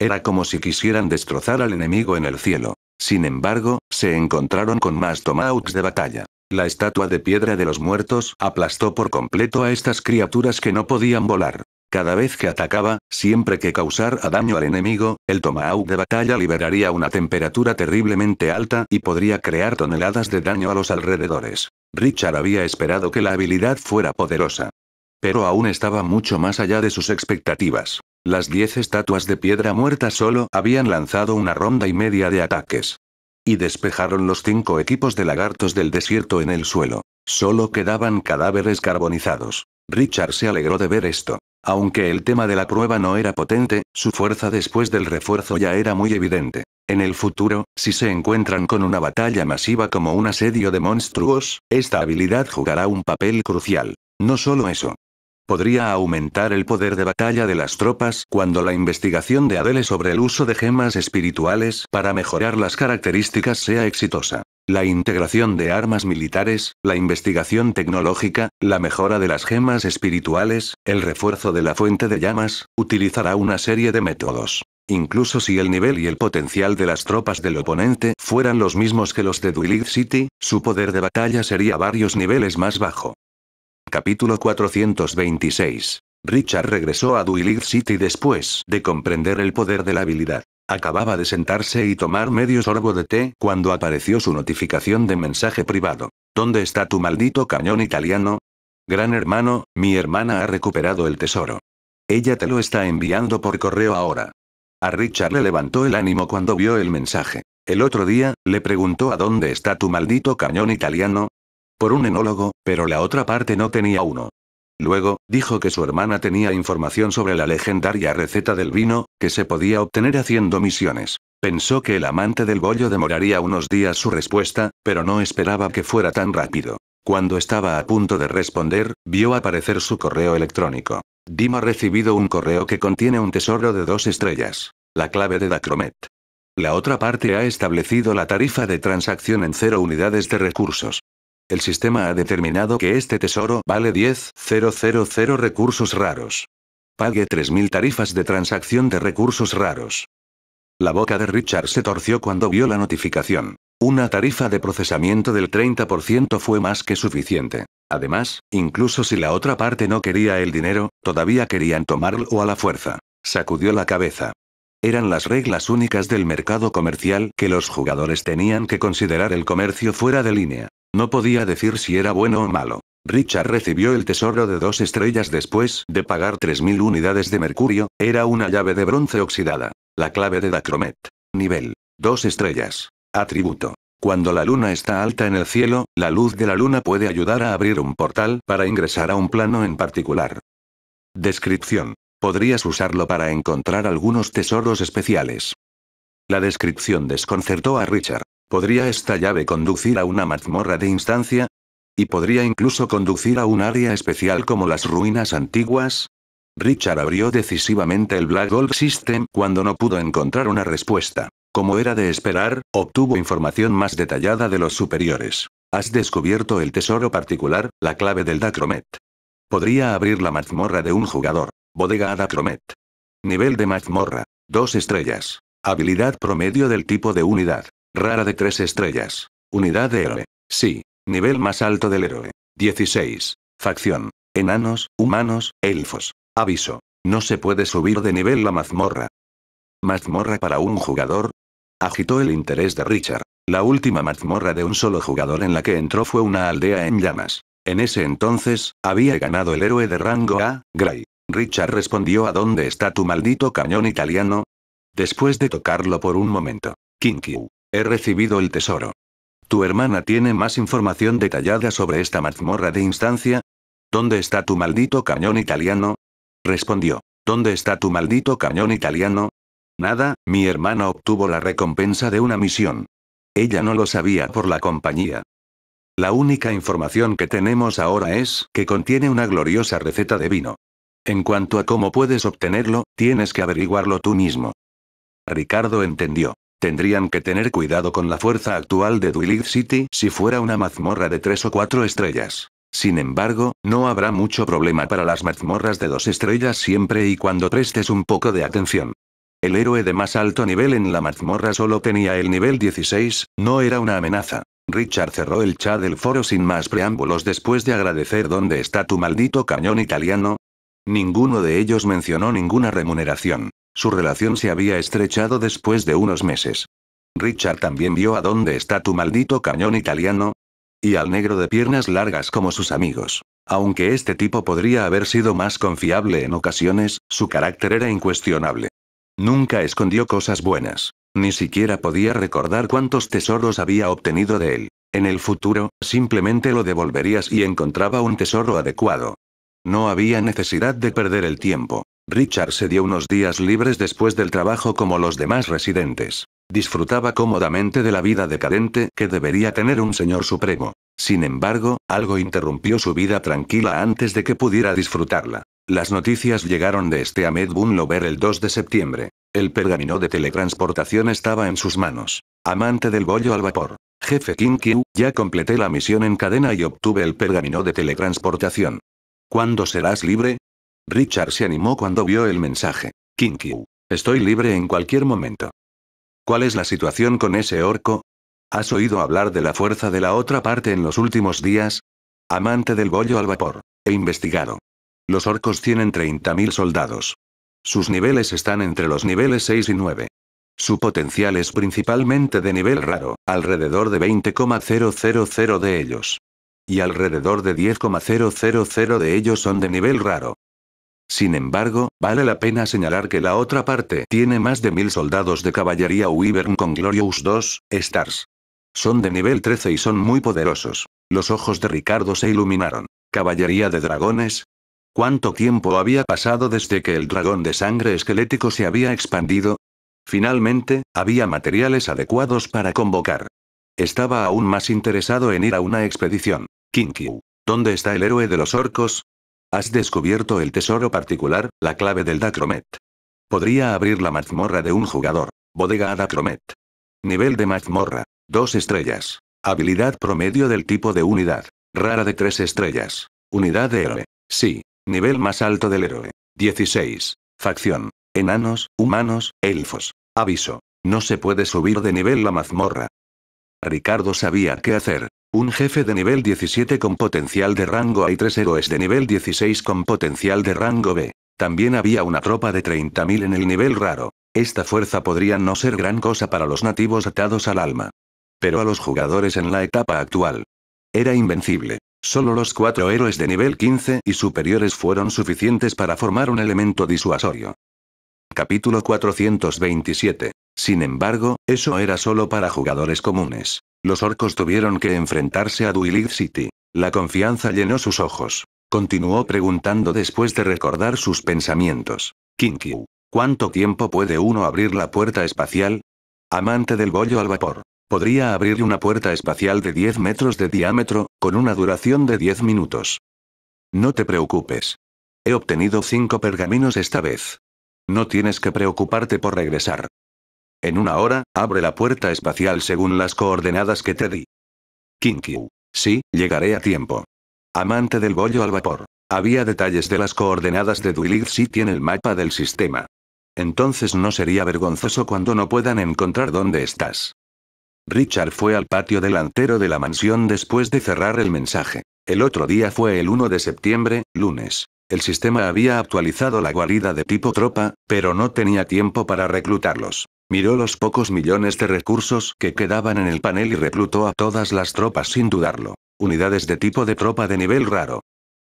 Era como si quisieran destrozar al enemigo en el cielo. Sin embargo, se encontraron con más tomahawks de batalla. La estatua de piedra de los muertos aplastó por completo a estas criaturas que no podían volar. Cada vez que atacaba, siempre que causara daño al enemigo, el tomahawk de batalla liberaría una temperatura terriblemente alta y podría crear toneladas de daño a los alrededores. Richard había esperado que la habilidad fuera poderosa. Pero aún estaba mucho más allá de sus expectativas. Las diez estatuas de piedra muerta solo habían lanzado una ronda y media de ataques. Y despejaron los cinco equipos de lagartos del desierto en el suelo. Solo quedaban cadáveres carbonizados. Richard se alegró de ver esto. Aunque el tema de la prueba no era potente, su fuerza después del refuerzo ya era muy evidente. En el futuro, si se encuentran con una batalla masiva como un asedio de monstruos, esta habilidad jugará un papel crucial. No solo eso, Podría aumentar el poder de batalla de las tropas cuando la investigación de Adele sobre el uso de gemas espirituales para mejorar las características sea exitosa. La integración de armas militares, la investigación tecnológica, la mejora de las gemas espirituales, el refuerzo de la fuente de llamas, utilizará una serie de métodos. Incluso si el nivel y el potencial de las tropas del oponente fueran los mismos que los de Duelid City, su poder de batalla sería varios niveles más bajo. Capítulo 426. Richard regresó a Duilith City después de comprender el poder de la habilidad. Acababa de sentarse y tomar medio sorbo de té cuando apareció su notificación de mensaje privado. ¿Dónde está tu maldito cañón italiano? Gran hermano, mi hermana ha recuperado el tesoro. Ella te lo está enviando por correo ahora. A Richard le levantó el ánimo cuando vio el mensaje. El otro día, le preguntó a dónde está tu maldito cañón italiano, un enólogo, pero la otra parte no tenía uno. Luego, dijo que su hermana tenía información sobre la legendaria receta del vino, que se podía obtener haciendo misiones. Pensó que el amante del bollo demoraría unos días su respuesta, pero no esperaba que fuera tan rápido. Cuando estaba a punto de responder, vio aparecer su correo electrónico. Dima ha recibido un correo que contiene un tesoro de dos estrellas. La clave de Dacromet. La otra parte ha establecido la tarifa de transacción en cero unidades de recursos el sistema ha determinado que este tesoro vale 10.000 recursos raros. Pague 3.000 tarifas de transacción de recursos raros. La boca de Richard se torció cuando vio la notificación. Una tarifa de procesamiento del 30% fue más que suficiente. Además, incluso si la otra parte no quería el dinero, todavía querían tomarlo a la fuerza. Sacudió la cabeza eran las reglas únicas del mercado comercial que los jugadores tenían que considerar el comercio fuera de línea. No podía decir si era bueno o malo. Richard recibió el tesoro de dos estrellas después de pagar 3.000 unidades de mercurio, era una llave de bronce oxidada. La clave de Dacromet. Nivel. Dos estrellas. Atributo. Cuando la luna está alta en el cielo, la luz de la luna puede ayudar a abrir un portal para ingresar a un plano en particular. Descripción. Podrías usarlo para encontrar algunos tesoros especiales. La descripción desconcertó a Richard. ¿Podría esta llave conducir a una mazmorra de instancia? ¿Y podría incluso conducir a un área especial como las ruinas antiguas? Richard abrió decisivamente el Black Gold System cuando no pudo encontrar una respuesta. Como era de esperar, obtuvo información más detallada de los superiores. Has descubierto el tesoro particular, la clave del Dacromet. Podría abrir la mazmorra de un jugador. Bodega Promet. Nivel de mazmorra. 2 estrellas. Habilidad promedio del tipo de unidad. Rara de 3 estrellas. Unidad de héroe. Sí. Nivel más alto del héroe. 16. Facción. Enanos, humanos, elfos. Aviso. No se puede subir de nivel la mazmorra. ¿Mazmorra para un jugador? Agitó el interés de Richard. La última mazmorra de un solo jugador en la que entró fue una aldea en llamas. En ese entonces, había ganado el héroe de rango A, Gray. Richard respondió ¿A dónde está tu maldito cañón italiano? Después de tocarlo por un momento. Kinkyu. He recibido el tesoro. ¿Tu hermana tiene más información detallada sobre esta mazmorra de instancia? ¿Dónde está tu maldito cañón italiano? Respondió. ¿Dónde está tu maldito cañón italiano? Nada, mi hermana obtuvo la recompensa de una misión. Ella no lo sabía por la compañía. La única información que tenemos ahora es que contiene una gloriosa receta de vino. En cuanto a cómo puedes obtenerlo, tienes que averiguarlo tú mismo. Ricardo entendió. Tendrían que tener cuidado con la fuerza actual de Dwelid City si fuera una mazmorra de tres o cuatro estrellas. Sin embargo, no habrá mucho problema para las mazmorras de dos estrellas siempre y cuando prestes un poco de atención. El héroe de más alto nivel en la mazmorra solo tenía el nivel 16, no era una amenaza. Richard cerró el chat del foro sin más preámbulos después de agradecer dónde está tu maldito cañón italiano, Ninguno de ellos mencionó ninguna remuneración. Su relación se había estrechado después de unos meses. Richard también vio a dónde está tu maldito cañón italiano. Y al negro de piernas largas como sus amigos. Aunque este tipo podría haber sido más confiable en ocasiones, su carácter era incuestionable. Nunca escondió cosas buenas. Ni siquiera podía recordar cuántos tesoros había obtenido de él. En el futuro, simplemente lo devolverías y encontraba un tesoro adecuado. No había necesidad de perder el tiempo. Richard se dio unos días libres después del trabajo como los demás residentes. Disfrutaba cómodamente de la vida decadente que debería tener un señor supremo. Sin embargo, algo interrumpió su vida tranquila antes de que pudiera disfrutarla. Las noticias llegaron de este Ahmed Bunlover el 2 de septiembre. El pergamino de teletransportación estaba en sus manos. Amante del bollo al vapor. Jefe King Q, ya completé la misión en cadena y obtuve el pergamino de teletransportación. ¿Cuándo serás libre? Richard se animó cuando vio el mensaje. Kinkyu. Estoy libre en cualquier momento. ¿Cuál es la situación con ese orco? ¿Has oído hablar de la fuerza de la otra parte en los últimos días? Amante del bollo al vapor. He investigado. Los orcos tienen 30.000 soldados. Sus niveles están entre los niveles 6 y 9. Su potencial es principalmente de nivel raro, alrededor de 20,000 de ellos. Y alrededor de 10,000 de ellos son de nivel raro. Sin embargo, vale la pena señalar que la otra parte tiene más de mil soldados de caballería Wyvern con Glorious 2, Stars. Son de nivel 13 y son muy poderosos. Los ojos de Ricardo se iluminaron. Caballería de dragones. ¿Cuánto tiempo había pasado desde que el dragón de sangre esquelético se había expandido? Finalmente, había materiales adecuados para convocar. Estaba aún más interesado en ir a una expedición. Kinkyu. ¿Dónde está el héroe de los orcos? Has descubierto el tesoro particular, la clave del Dacromet. Podría abrir la mazmorra de un jugador. Bodega a Dacromet. Nivel de mazmorra. Dos estrellas. Habilidad promedio del tipo de unidad. Rara de tres estrellas. Unidad de héroe. Sí. Nivel más alto del héroe. 16. Facción. Enanos, humanos, elfos. Aviso. No se puede subir de nivel la mazmorra. Ricardo sabía qué hacer. Un jefe de nivel 17 con potencial de rango A y tres héroes de nivel 16 con potencial de rango B. También había una tropa de 30.000 en el nivel raro. Esta fuerza podría no ser gran cosa para los nativos atados al alma. Pero a los jugadores en la etapa actual. Era invencible. Solo los cuatro héroes de nivel 15 y superiores fueron suficientes para formar un elemento disuasorio. Capítulo 427. Sin embargo, eso era solo para jugadores comunes. Los orcos tuvieron que enfrentarse a Duilith City. La confianza llenó sus ojos. Continuó preguntando después de recordar sus pensamientos. Kinkyu. ¿Cuánto tiempo puede uno abrir la puerta espacial? Amante del bollo al vapor. Podría abrir una puerta espacial de 10 metros de diámetro, con una duración de 10 minutos. No te preocupes. He obtenido 5 pergaminos esta vez. No tienes que preocuparte por regresar. En una hora, abre la puerta espacial según las coordenadas que te di. Kinkyu. Sí, llegaré a tiempo. Amante del bollo al vapor. Había detalles de las coordenadas de Duelig City en el mapa del sistema. Entonces no sería vergonzoso cuando no puedan encontrar dónde estás. Richard fue al patio delantero de la mansión después de cerrar el mensaje. El otro día fue el 1 de septiembre, lunes. El sistema había actualizado la guarida de tipo tropa, pero no tenía tiempo para reclutarlos. Miró los pocos millones de recursos que quedaban en el panel y reclutó a todas las tropas sin dudarlo. Unidades de tipo de tropa de nivel raro.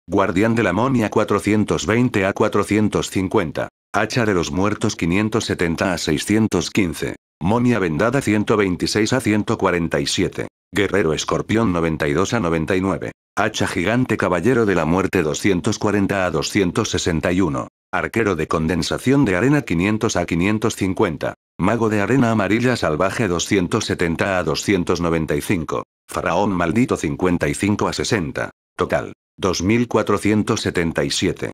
Guardián de la momia 420 a 450. Hacha de los Muertos 570 a 615. Momia Vendada 126 a 147. Guerrero Escorpión 92 a 99. Hacha Gigante Caballero de la Muerte 240 a 261. Arquero de Condensación de Arena 500 a 550. Mago de arena amarilla salvaje 270 a 295. Faraón maldito 55 a 60. Total. 2477.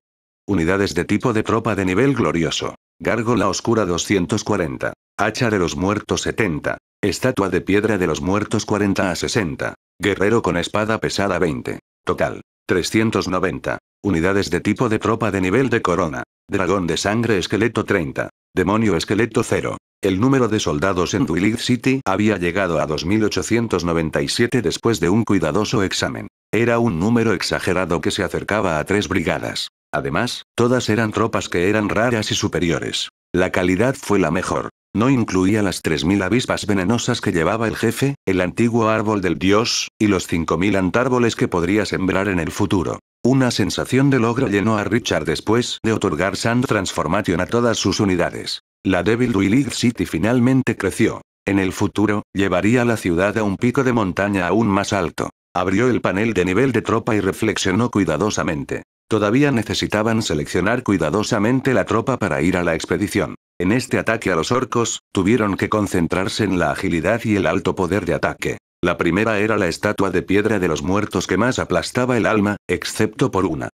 Unidades de tipo de tropa de nivel glorioso. Gárgola oscura 240. Hacha de los muertos 70. Estatua de piedra de los muertos 40 a 60. Guerrero con espada pesada 20. Total. 390. Unidades de tipo de tropa de nivel de corona. Dragón de sangre esqueleto 30. Demonio Esqueleto cero. El número de soldados en mm. Twilight City había llegado a 2.897 después de un cuidadoso examen. Era un número exagerado que se acercaba a tres brigadas. Además, todas eran tropas que eran raras y superiores. La calidad fue la mejor. No incluía las 3.000 avispas venenosas que llevaba el jefe, el antiguo árbol del dios, y los 5.000 antárboles que podría sembrar en el futuro. Una sensación de logro llenó a Richard después de otorgar Sand Transformation a todas sus unidades. La Devil League City finalmente creció. En el futuro, llevaría la ciudad a un pico de montaña aún más alto. Abrió el panel de nivel de tropa y reflexionó cuidadosamente. Todavía necesitaban seleccionar cuidadosamente la tropa para ir a la expedición. En este ataque a los orcos, tuvieron que concentrarse en la agilidad y el alto poder de ataque. La primera era la estatua de piedra de los muertos que más aplastaba el alma, excepto por una.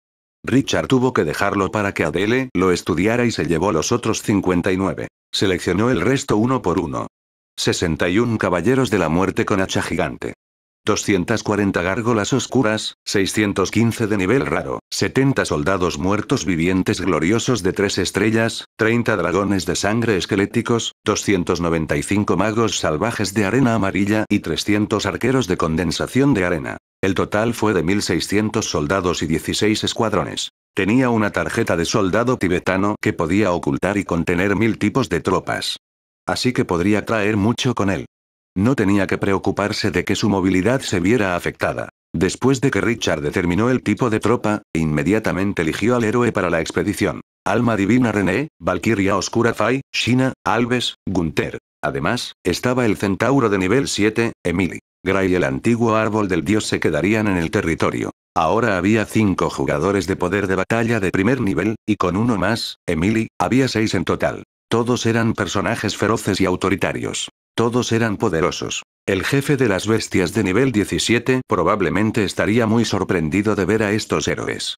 Richard tuvo que dejarlo para que Adele lo estudiara y se llevó los otros 59. Seleccionó el resto uno por uno. 61 caballeros de la muerte con hacha gigante. 240 gárgolas oscuras, 615 de nivel raro, 70 soldados muertos vivientes gloriosos de 3 estrellas, 30 dragones de sangre esqueléticos, 295 magos salvajes de arena amarilla y 300 arqueros de condensación de arena. El total fue de 1.600 soldados y 16 escuadrones. Tenía una tarjeta de soldado tibetano que podía ocultar y contener mil tipos de tropas. Así que podría traer mucho con él. No tenía que preocuparse de que su movilidad se viera afectada. Después de que Richard determinó el tipo de tropa, inmediatamente eligió al héroe para la expedición. Alma Divina René, Valkyria Oscura Fay, Shina, Alves, Gunther. Además, estaba el centauro de nivel 7, Emily. Gray y el antiguo árbol del dios se quedarían en el territorio. Ahora había cinco jugadores de poder de batalla de primer nivel, y con uno más, Emily, había seis en total. Todos eran personajes feroces y autoritarios. Todos eran poderosos. El jefe de las bestias de nivel 17 probablemente estaría muy sorprendido de ver a estos héroes.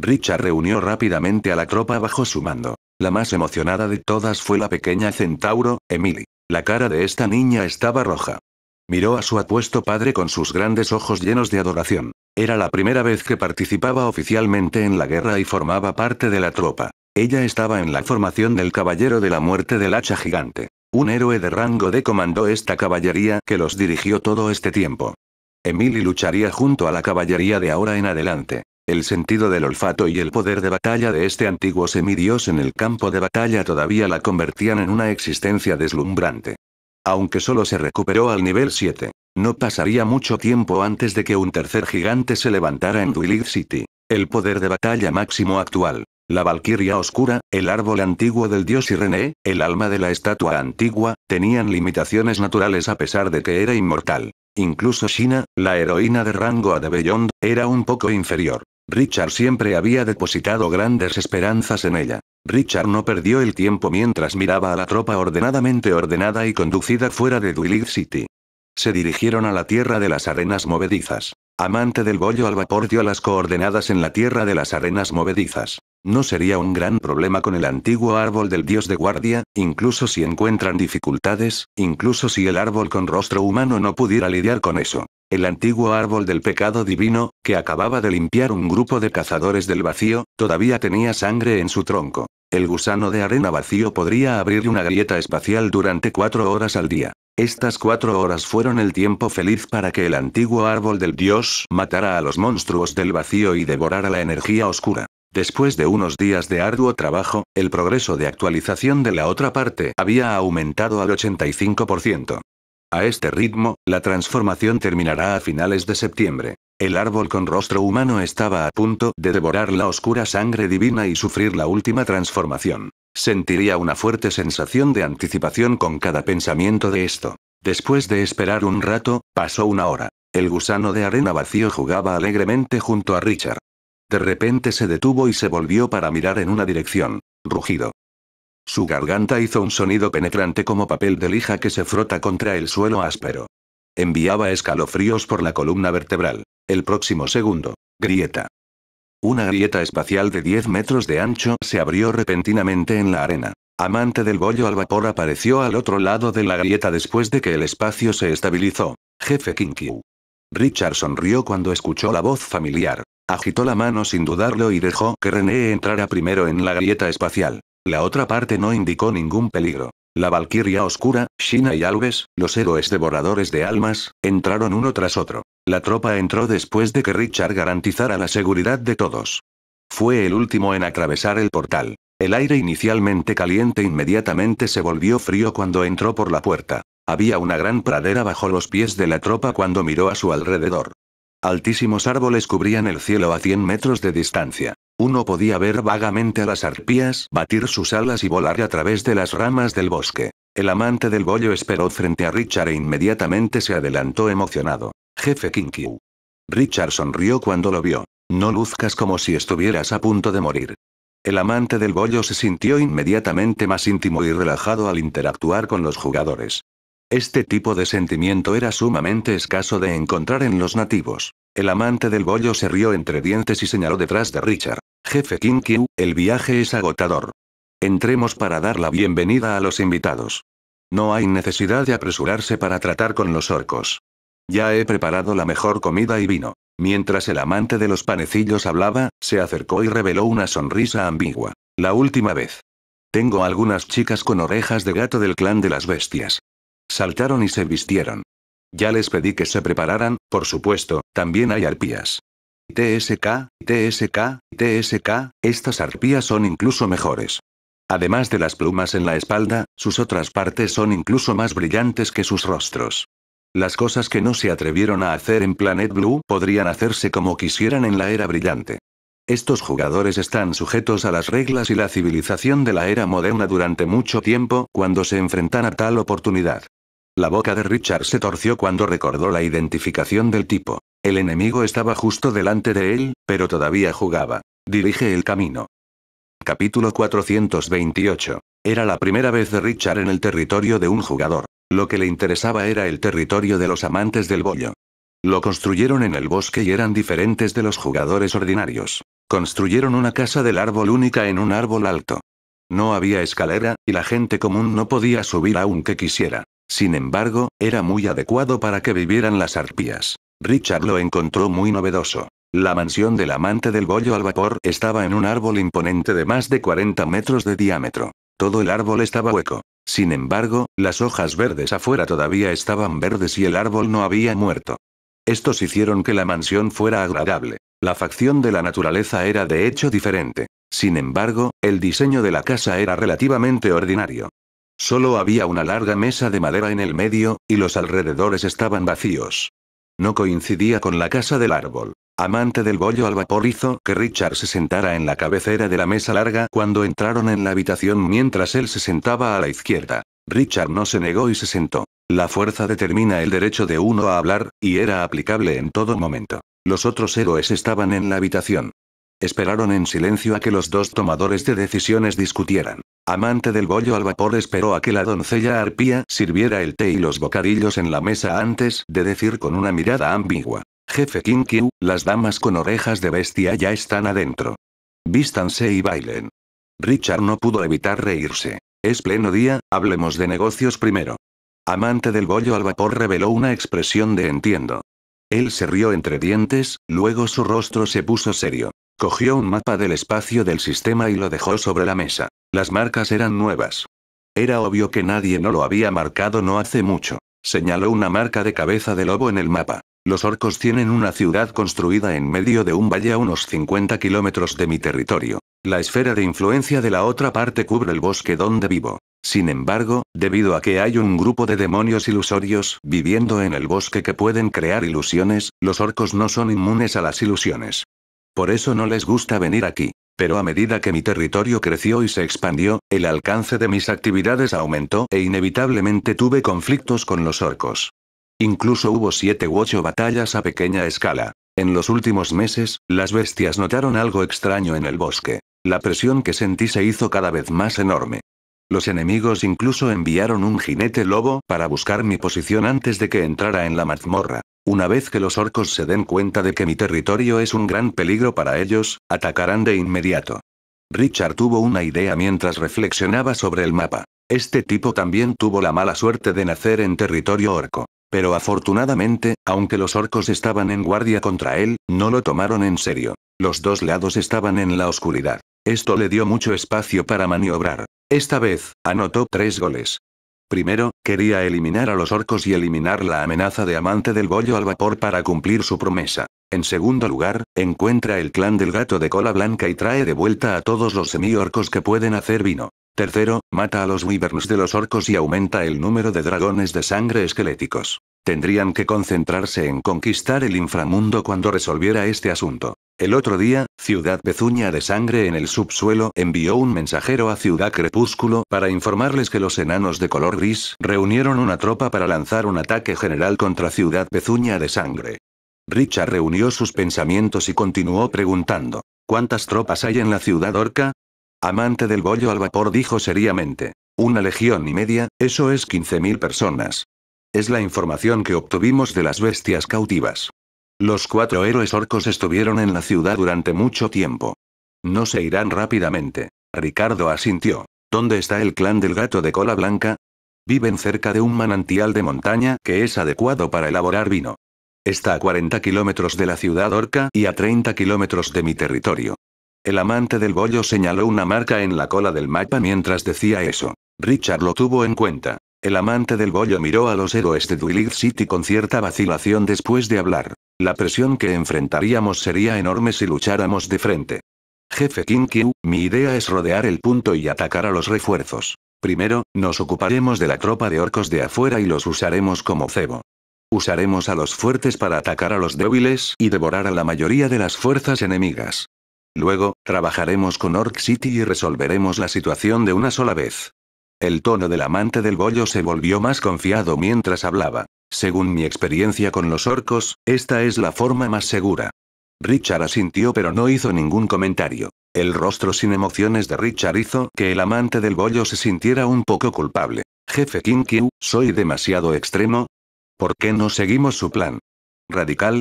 Richard reunió rápidamente a la tropa bajo su mando. La más emocionada de todas fue la pequeña centauro, Emily. La cara de esta niña estaba roja. Miró a su apuesto padre con sus grandes ojos llenos de adoración. Era la primera vez que participaba oficialmente en la guerra y formaba parte de la tropa. Ella estaba en la formación del Caballero de la Muerte del Hacha Gigante. Un héroe de rango de comandó esta caballería que los dirigió todo este tiempo. Emily lucharía junto a la caballería de ahora en adelante. El sentido del olfato y el poder de batalla de este antiguo semidios en el campo de batalla todavía la convertían en una existencia deslumbrante. Aunque solo se recuperó al nivel 7, no pasaría mucho tiempo antes de que un tercer gigante se levantara en Twilight City, el poder de batalla máximo actual. La Valquiria Oscura, el árbol antiguo del dios Irene, el alma de la estatua antigua, tenían limitaciones naturales a pesar de que era inmortal. Incluso Shina, la heroína de rango a de era un poco inferior. Richard siempre había depositado grandes esperanzas en ella. Richard no perdió el tiempo mientras miraba a la tropa ordenadamente ordenada y conducida fuera de Duilith City. Se dirigieron a la tierra de las arenas movedizas. Amante del bollo al vapor dio las coordenadas en la tierra de las arenas movedizas. No sería un gran problema con el antiguo árbol del dios de guardia, incluso si encuentran dificultades, incluso si el árbol con rostro humano no pudiera lidiar con eso. El antiguo árbol del pecado divino, que acababa de limpiar un grupo de cazadores del vacío, todavía tenía sangre en su tronco. El gusano de arena vacío podría abrir una grieta espacial durante cuatro horas al día. Estas cuatro horas fueron el tiempo feliz para que el antiguo árbol del dios matara a los monstruos del vacío y devorara la energía oscura. Después de unos días de arduo trabajo, el progreso de actualización de la otra parte había aumentado al 85%. A este ritmo, la transformación terminará a finales de septiembre. El árbol con rostro humano estaba a punto de devorar la oscura sangre divina y sufrir la última transformación. Sentiría una fuerte sensación de anticipación con cada pensamiento de esto. Después de esperar un rato, pasó una hora. El gusano de arena vacío jugaba alegremente junto a Richard. De repente se detuvo y se volvió para mirar en una dirección. Rugido. Su garganta hizo un sonido penetrante como papel de lija que se frota contra el suelo áspero. Enviaba escalofríos por la columna vertebral. El próximo segundo. Grieta. Una grieta espacial de 10 metros de ancho se abrió repentinamente en la arena. Amante del bollo al vapor apareció al otro lado de la grieta después de que el espacio se estabilizó. Jefe Kinkyu. Richard sonrió cuando escuchó la voz familiar. Agitó la mano sin dudarlo y dejó que René entrara primero en la grieta espacial. La otra parte no indicó ningún peligro. La Valquiria Oscura, Shina y Alves, los héroes devoradores de almas, entraron uno tras otro. La tropa entró después de que Richard garantizara la seguridad de todos. Fue el último en atravesar el portal. El aire inicialmente caliente inmediatamente se volvió frío cuando entró por la puerta. Había una gran pradera bajo los pies de la tropa cuando miró a su alrededor. Altísimos árboles cubrían el cielo a 100 metros de distancia. Uno podía ver vagamente a las arpías batir sus alas y volar a través de las ramas del bosque. El amante del bollo esperó frente a Richard e inmediatamente se adelantó emocionado. Jefe Kinkyu. Richard sonrió cuando lo vio. No luzcas como si estuvieras a punto de morir. El amante del bollo se sintió inmediatamente más íntimo y relajado al interactuar con los jugadores. Este tipo de sentimiento era sumamente escaso de encontrar en los nativos. El amante del bollo se rió entre dientes y señaló detrás de Richard. Jefe King el viaje es agotador. Entremos para dar la bienvenida a los invitados. No hay necesidad de apresurarse para tratar con los orcos. Ya he preparado la mejor comida y vino. Mientras el amante de los panecillos hablaba, se acercó y reveló una sonrisa ambigua. La última vez. Tengo algunas chicas con orejas de gato del clan de las bestias. Saltaron y se vistieron. Ya les pedí que se prepararan, por supuesto, también hay arpías. TSK, TSK, TSK, estas arpías son incluso mejores. Además de las plumas en la espalda, sus otras partes son incluso más brillantes que sus rostros. Las cosas que no se atrevieron a hacer en Planet Blue podrían hacerse como quisieran en la era brillante. Estos jugadores están sujetos a las reglas y la civilización de la era moderna durante mucho tiempo, cuando se enfrentan a tal oportunidad. La boca de Richard se torció cuando recordó la identificación del tipo. El enemigo estaba justo delante de él, pero todavía jugaba. Dirige el camino. Capítulo 428. Era la primera vez de Richard en el territorio de un jugador. Lo que le interesaba era el territorio de los amantes del bollo. Lo construyeron en el bosque y eran diferentes de los jugadores ordinarios. Construyeron una casa del árbol única en un árbol alto. No había escalera, y la gente común no podía subir aunque quisiera. Sin embargo, era muy adecuado para que vivieran las arpías. Richard lo encontró muy novedoso. La mansión del amante del bollo al vapor estaba en un árbol imponente de más de 40 metros de diámetro. Todo el árbol estaba hueco. Sin embargo, las hojas verdes afuera todavía estaban verdes y el árbol no había muerto. Estos hicieron que la mansión fuera agradable. La facción de la naturaleza era de hecho diferente. Sin embargo, el diseño de la casa era relativamente ordinario. Solo había una larga mesa de madera en el medio, y los alrededores estaban vacíos. No coincidía con la casa del árbol. Amante del bollo al vapor hizo que Richard se sentara en la cabecera de la mesa larga cuando entraron en la habitación mientras él se sentaba a la izquierda. Richard no se negó y se sentó. La fuerza determina el derecho de uno a hablar, y era aplicable en todo momento. Los otros héroes estaban en la habitación. Esperaron en silencio a que los dos tomadores de decisiones discutieran. Amante del bollo al vapor esperó a que la doncella arpía sirviera el té y los bocadillos en la mesa antes de decir con una mirada ambigua. Jefe King las damas con orejas de bestia ya están adentro. Vístanse y bailen. Richard no pudo evitar reírse. Es pleno día, hablemos de negocios primero. Amante del bollo al vapor reveló una expresión de entiendo. Él se rió entre dientes, luego su rostro se puso serio. Cogió un mapa del espacio del sistema y lo dejó sobre la mesa. Las marcas eran nuevas. Era obvio que nadie no lo había marcado no hace mucho. Señaló una marca de cabeza de lobo en el mapa. Los orcos tienen una ciudad construida en medio de un valle a unos 50 kilómetros de mi territorio. La esfera de influencia de la otra parte cubre el bosque donde vivo. Sin embargo, debido a que hay un grupo de demonios ilusorios viviendo en el bosque que pueden crear ilusiones, los orcos no son inmunes a las ilusiones. Por eso no les gusta venir aquí. Pero a medida que mi territorio creció y se expandió, el alcance de mis actividades aumentó e inevitablemente tuve conflictos con los orcos. Incluso hubo siete u ocho batallas a pequeña escala. En los últimos meses, las bestias notaron algo extraño en el bosque. La presión que sentí se hizo cada vez más enorme. Los enemigos incluso enviaron un jinete lobo para buscar mi posición antes de que entrara en la mazmorra. Una vez que los orcos se den cuenta de que mi territorio es un gran peligro para ellos, atacarán de inmediato. Richard tuvo una idea mientras reflexionaba sobre el mapa. Este tipo también tuvo la mala suerte de nacer en territorio orco. Pero afortunadamente, aunque los orcos estaban en guardia contra él, no lo tomaron en serio. Los dos lados estaban en la oscuridad. Esto le dio mucho espacio para maniobrar. Esta vez, anotó tres goles. Primero, quería eliminar a los orcos y eliminar la amenaza de amante del bollo al vapor para cumplir su promesa. En segundo lugar, encuentra el clan del gato de cola blanca y trae de vuelta a todos los semiorcos que pueden hacer vino. Tercero, mata a los wyverns de los orcos y aumenta el número de dragones de sangre esqueléticos. Tendrían que concentrarse en conquistar el inframundo cuando resolviera este asunto. El otro día, Ciudad Bezuña de Sangre en el subsuelo envió un mensajero a Ciudad Crepúsculo para informarles que los enanos de color gris reunieron una tropa para lanzar un ataque general contra Ciudad Bezuña de Sangre. Richard reunió sus pensamientos y continuó preguntando. ¿Cuántas tropas hay en la ciudad orca? Amante del bollo al vapor dijo seriamente. Una legión y media, eso es 15.000 personas. Es la información que obtuvimos de las bestias cautivas. Los cuatro héroes orcos estuvieron en la ciudad durante mucho tiempo. No se irán rápidamente. Ricardo asintió. ¿Dónde está el clan del gato de cola blanca? Viven cerca de un manantial de montaña que es adecuado para elaborar vino. Está a 40 kilómetros de la ciudad orca y a 30 kilómetros de mi territorio. El amante del bollo señaló una marca en la cola del mapa mientras decía eso. Richard lo tuvo en cuenta. El amante del bollo miró a los héroes de Duilith City con cierta vacilación después de hablar. La presión que enfrentaríamos sería enorme si lucháramos de frente. Jefe King Q, mi idea es rodear el punto y atacar a los refuerzos. Primero, nos ocuparemos de la tropa de orcos de afuera y los usaremos como cebo. Usaremos a los fuertes para atacar a los débiles y devorar a la mayoría de las fuerzas enemigas. Luego, trabajaremos con Orc City y resolveremos la situación de una sola vez. El tono del amante del bollo se volvió más confiado mientras hablaba. Según mi experiencia con los orcos, esta es la forma más segura. Richard asintió pero no hizo ningún comentario. El rostro sin emociones de Richard hizo que el amante del bollo se sintiera un poco culpable. Jefe King ¿soy demasiado extremo? ¿Por qué no seguimos su plan? ¿Radical?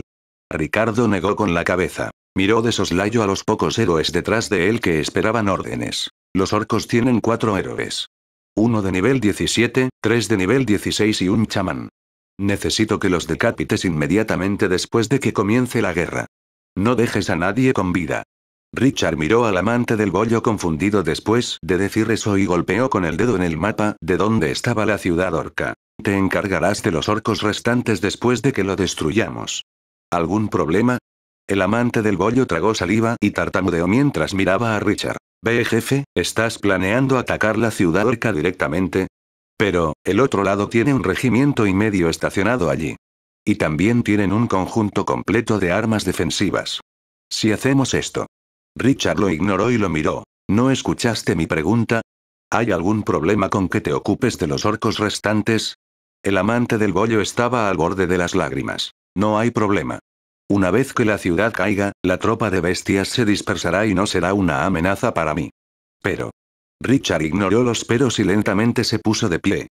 Ricardo negó con la cabeza. Miró de soslayo a los pocos héroes detrás de él que esperaban órdenes. Los orcos tienen cuatro héroes. Uno de nivel 17, tres de nivel 16 y un chamán. Necesito que los decapites inmediatamente después de que comience la guerra. No dejes a nadie con vida. Richard miró al amante del bollo confundido después de decir eso y golpeó con el dedo en el mapa de donde estaba la ciudad orca. Te encargarás de los orcos restantes después de que lo destruyamos. ¿Algún problema? El amante del bollo tragó saliva y tartamudeó mientras miraba a Richard. Ve jefe, ¿estás planeando atacar la ciudad orca directamente? Pero, el otro lado tiene un regimiento y medio estacionado allí. Y también tienen un conjunto completo de armas defensivas. Si hacemos esto. Richard lo ignoró y lo miró. ¿No escuchaste mi pregunta? ¿Hay algún problema con que te ocupes de los orcos restantes? El amante del bollo estaba al borde de las lágrimas. No hay problema. Una vez que la ciudad caiga, la tropa de bestias se dispersará y no será una amenaza para mí. Pero. Richard ignoró los peros y lentamente se puso de pie.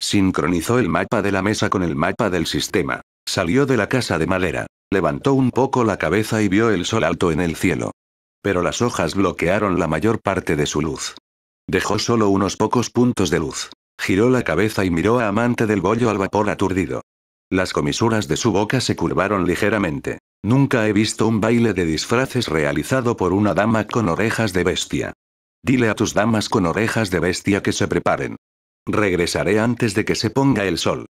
Sincronizó el mapa de la mesa con el mapa del sistema. Salió de la casa de madera. Levantó un poco la cabeza y vio el sol alto en el cielo. Pero las hojas bloquearon la mayor parte de su luz. Dejó solo unos pocos puntos de luz. Giró la cabeza y miró a Amante del Bollo al vapor aturdido. Las comisuras de su boca se curvaron ligeramente. Nunca he visto un baile de disfraces realizado por una dama con orejas de bestia. Dile a tus damas con orejas de bestia que se preparen. Regresaré antes de que se ponga el sol.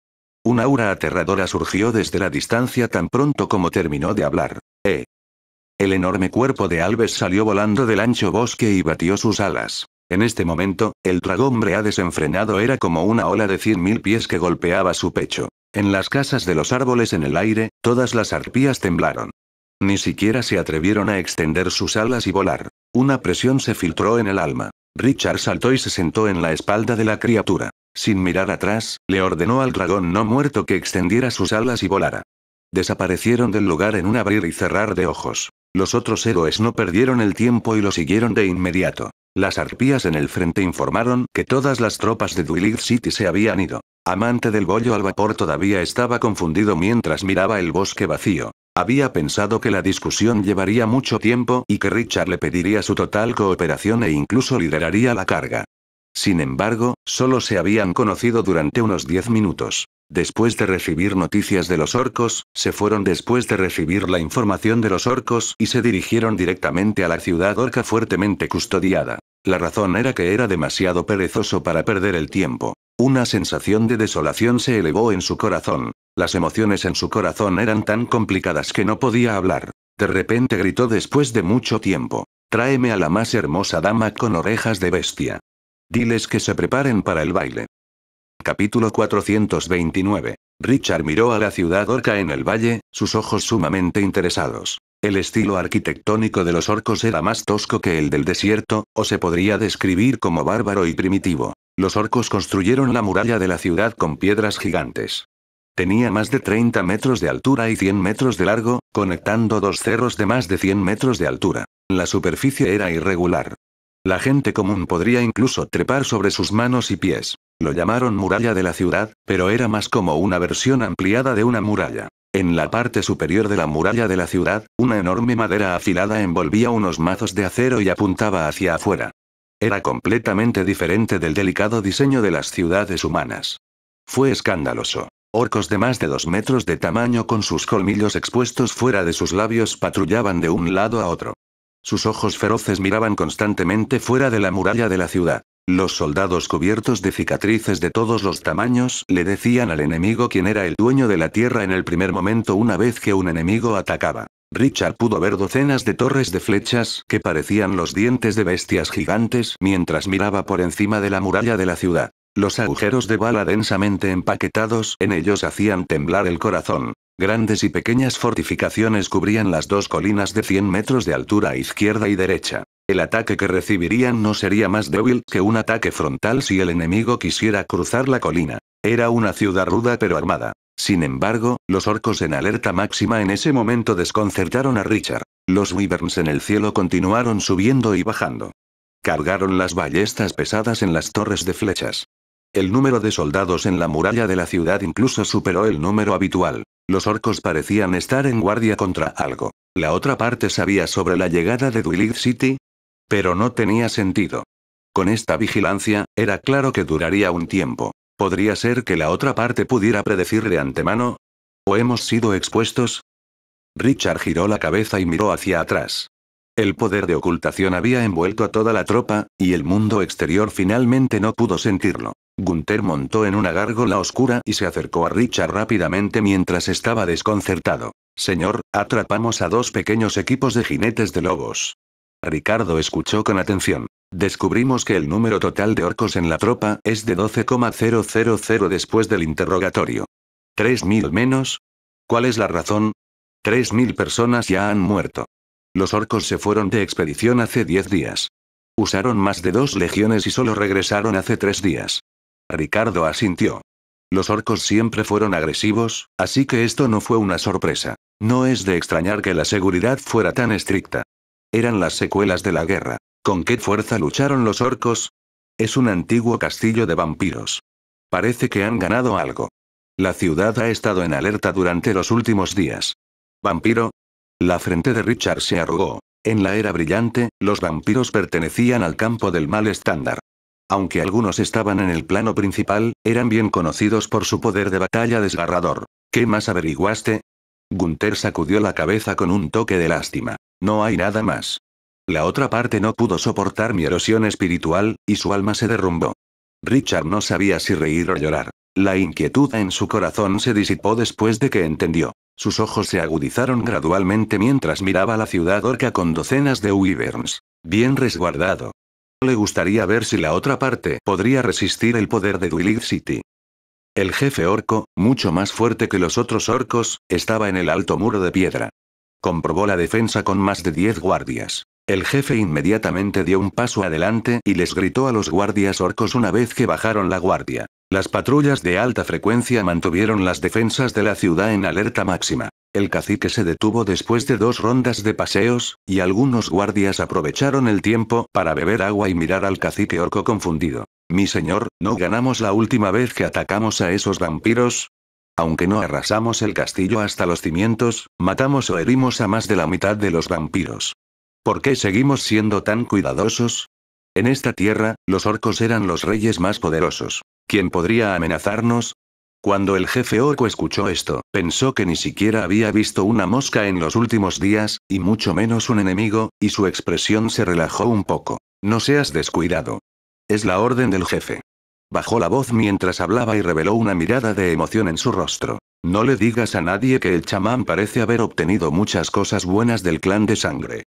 Una aura aterradora surgió desde la distancia tan pronto como terminó de hablar. ¡Eh! El enorme cuerpo de Alves salió volando del ancho bosque y batió sus alas. En este momento, el dragón brea desenfrenado era como una ola de cien mil pies que golpeaba su pecho. En las casas de los árboles en el aire, todas las arpías temblaron. Ni siquiera se atrevieron a extender sus alas y volar. Una presión se filtró en el alma. Richard saltó y se sentó en la espalda de la criatura. Sin mirar atrás, le ordenó al dragón no muerto que extendiera sus alas y volara. Desaparecieron del lugar en un abrir y cerrar de ojos. Los otros héroes no perdieron el tiempo y lo siguieron de inmediato. Las arpías en el frente informaron que todas las tropas de Dwilith City se habían ido. Amante del bollo al vapor todavía estaba confundido mientras miraba el bosque vacío. Había pensado que la discusión llevaría mucho tiempo y que Richard le pediría su total cooperación e incluso lideraría la carga. Sin embargo, solo se habían conocido durante unos 10 minutos. Después de recibir noticias de los orcos, se fueron después de recibir la información de los orcos y se dirigieron directamente a la ciudad orca fuertemente custodiada. La razón era que era demasiado perezoso para perder el tiempo. Una sensación de desolación se elevó en su corazón. Las emociones en su corazón eran tan complicadas que no podía hablar. De repente gritó después de mucho tiempo. Tráeme a la más hermosa dama con orejas de bestia. Diles que se preparen para el baile. Capítulo 429. Richard miró a la ciudad orca en el valle, sus ojos sumamente interesados. El estilo arquitectónico de los orcos era más tosco que el del desierto, o se podría describir como bárbaro y primitivo. Los orcos construyeron la muralla de la ciudad con piedras gigantes. Tenía más de 30 metros de altura y 100 metros de largo, conectando dos cerros de más de 100 metros de altura. La superficie era irregular. La gente común podría incluso trepar sobre sus manos y pies. Lo llamaron muralla de la ciudad, pero era más como una versión ampliada de una muralla. En la parte superior de la muralla de la ciudad, una enorme madera afilada envolvía unos mazos de acero y apuntaba hacia afuera. Era completamente diferente del delicado diseño de las ciudades humanas. Fue escandaloso. Orcos de más de dos metros de tamaño con sus colmillos expuestos fuera de sus labios patrullaban de un lado a otro. Sus ojos feroces miraban constantemente fuera de la muralla de la ciudad. Los soldados cubiertos de cicatrices de todos los tamaños le decían al enemigo quién era el dueño de la tierra en el primer momento una vez que un enemigo atacaba. Richard pudo ver docenas de torres de flechas que parecían los dientes de bestias gigantes mientras miraba por encima de la muralla de la ciudad. Los agujeros de bala densamente empaquetados en ellos hacían temblar el corazón. Grandes y pequeñas fortificaciones cubrían las dos colinas de 100 metros de altura izquierda y derecha. El ataque que recibirían no sería más débil que un ataque frontal si el enemigo quisiera cruzar la colina. Era una ciudad ruda pero armada. Sin embargo, los orcos en alerta máxima en ese momento desconcertaron a Richard. Los wyverns en el cielo continuaron subiendo y bajando. Cargaron las ballestas pesadas en las torres de flechas. El número de soldados en la muralla de la ciudad incluso superó el número habitual. Los orcos parecían estar en guardia contra algo. La otra parte sabía sobre la llegada de Duilid City. Pero no tenía sentido. Con esta vigilancia, era claro que duraría un tiempo. ¿Podría ser que la otra parte pudiera predecir de antemano? ¿O hemos sido expuestos? Richard giró la cabeza y miró hacia atrás. El poder de ocultación había envuelto a toda la tropa, y el mundo exterior finalmente no pudo sentirlo. Gunther montó en una gárgola oscura y se acercó a Richard rápidamente mientras estaba desconcertado. Señor, atrapamos a dos pequeños equipos de jinetes de lobos. Ricardo escuchó con atención. Descubrimos que el número total de orcos en la tropa es de 12,000 después del interrogatorio. ¿3.000 menos? ¿Cuál es la razón? 3.000 personas ya han muerto. Los orcos se fueron de expedición hace 10 días. Usaron más de dos legiones y solo regresaron hace tres días. Ricardo asintió. Los orcos siempre fueron agresivos, así que esto no fue una sorpresa. No es de extrañar que la seguridad fuera tan estricta. Eran las secuelas de la guerra. ¿Con qué fuerza lucharon los orcos? Es un antiguo castillo de vampiros. Parece que han ganado algo. La ciudad ha estado en alerta durante los últimos días. Vampiro, la frente de Richard se arrugó. En la era brillante, los vampiros pertenecían al campo del mal estándar. Aunque algunos estaban en el plano principal, eran bien conocidos por su poder de batalla desgarrador. ¿Qué más averiguaste? Gunther sacudió la cabeza con un toque de lástima. No hay nada más. La otra parte no pudo soportar mi erosión espiritual, y su alma se derrumbó. Richard no sabía si reír o llorar. La inquietud en su corazón se disipó después de que entendió. Sus ojos se agudizaron gradualmente mientras miraba la ciudad orca con docenas de wyverns. Bien resguardado. Le gustaría ver si la otra parte podría resistir el poder de Duilig City. El jefe orco, mucho más fuerte que los otros orcos, estaba en el alto muro de piedra. Comprobó la defensa con más de 10 guardias. El jefe inmediatamente dio un paso adelante y les gritó a los guardias orcos una vez que bajaron la guardia. Las patrullas de alta frecuencia mantuvieron las defensas de la ciudad en alerta máxima. El cacique se detuvo después de dos rondas de paseos, y algunos guardias aprovecharon el tiempo para beber agua y mirar al cacique orco confundido. Mi señor, ¿no ganamos la última vez que atacamos a esos vampiros? Aunque no arrasamos el castillo hasta los cimientos, matamos o herimos a más de la mitad de los vampiros. ¿Por qué seguimos siendo tan cuidadosos? En esta tierra, los orcos eran los reyes más poderosos. ¿Quién podría amenazarnos? Cuando el jefe orco escuchó esto, pensó que ni siquiera había visto una mosca en los últimos días, y mucho menos un enemigo, y su expresión se relajó un poco. No seas descuidado. Es la orden del jefe. Bajó la voz mientras hablaba y reveló una mirada de emoción en su rostro. No le digas a nadie que el chamán parece haber obtenido muchas cosas buenas del clan de sangre.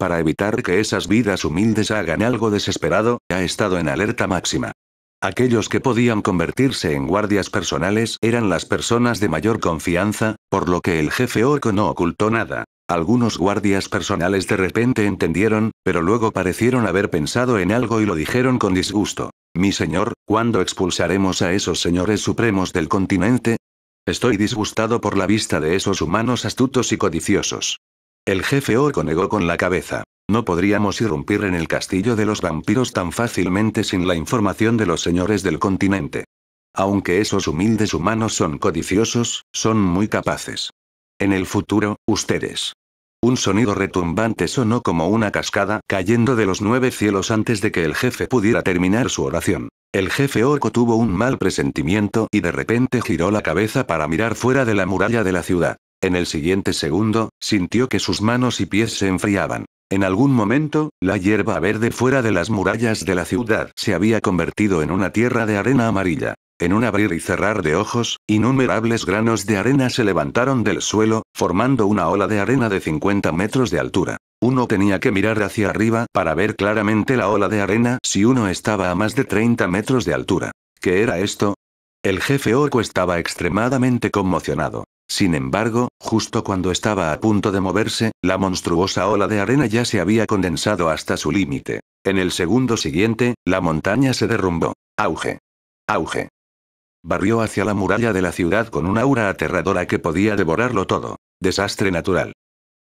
Para evitar que esas vidas humildes hagan algo desesperado, ha estado en alerta máxima. Aquellos que podían convertirse en guardias personales eran las personas de mayor confianza, por lo que el jefe Orco no ocultó nada. Algunos guardias personales de repente entendieron, pero luego parecieron haber pensado en algo y lo dijeron con disgusto. Mi señor, ¿cuándo expulsaremos a esos señores supremos del continente? Estoy disgustado por la vista de esos humanos astutos y codiciosos. El jefe Orco negó con la cabeza. No podríamos irrumpir en el castillo de los vampiros tan fácilmente sin la información de los señores del continente. Aunque esos humildes humanos son codiciosos, son muy capaces. En el futuro, ustedes. Un sonido retumbante sonó como una cascada cayendo de los nueve cielos antes de que el jefe pudiera terminar su oración. El jefe orco tuvo un mal presentimiento y de repente giró la cabeza para mirar fuera de la muralla de la ciudad. En el siguiente segundo, sintió que sus manos y pies se enfriaban. En algún momento, la hierba verde fuera de las murallas de la ciudad se había convertido en una tierra de arena amarilla. En un abrir y cerrar de ojos, innumerables granos de arena se levantaron del suelo, formando una ola de arena de 50 metros de altura. Uno tenía que mirar hacia arriba para ver claramente la ola de arena si uno estaba a más de 30 metros de altura. ¿Qué era esto? El jefe Orco estaba extremadamente conmocionado. Sin embargo, justo cuando estaba a punto de moverse, la monstruosa ola de arena ya se había condensado hasta su límite. En el segundo siguiente, la montaña se derrumbó. Auge. Auge. Barrió hacia la muralla de la ciudad con una aura aterradora que podía devorarlo todo. Desastre natural.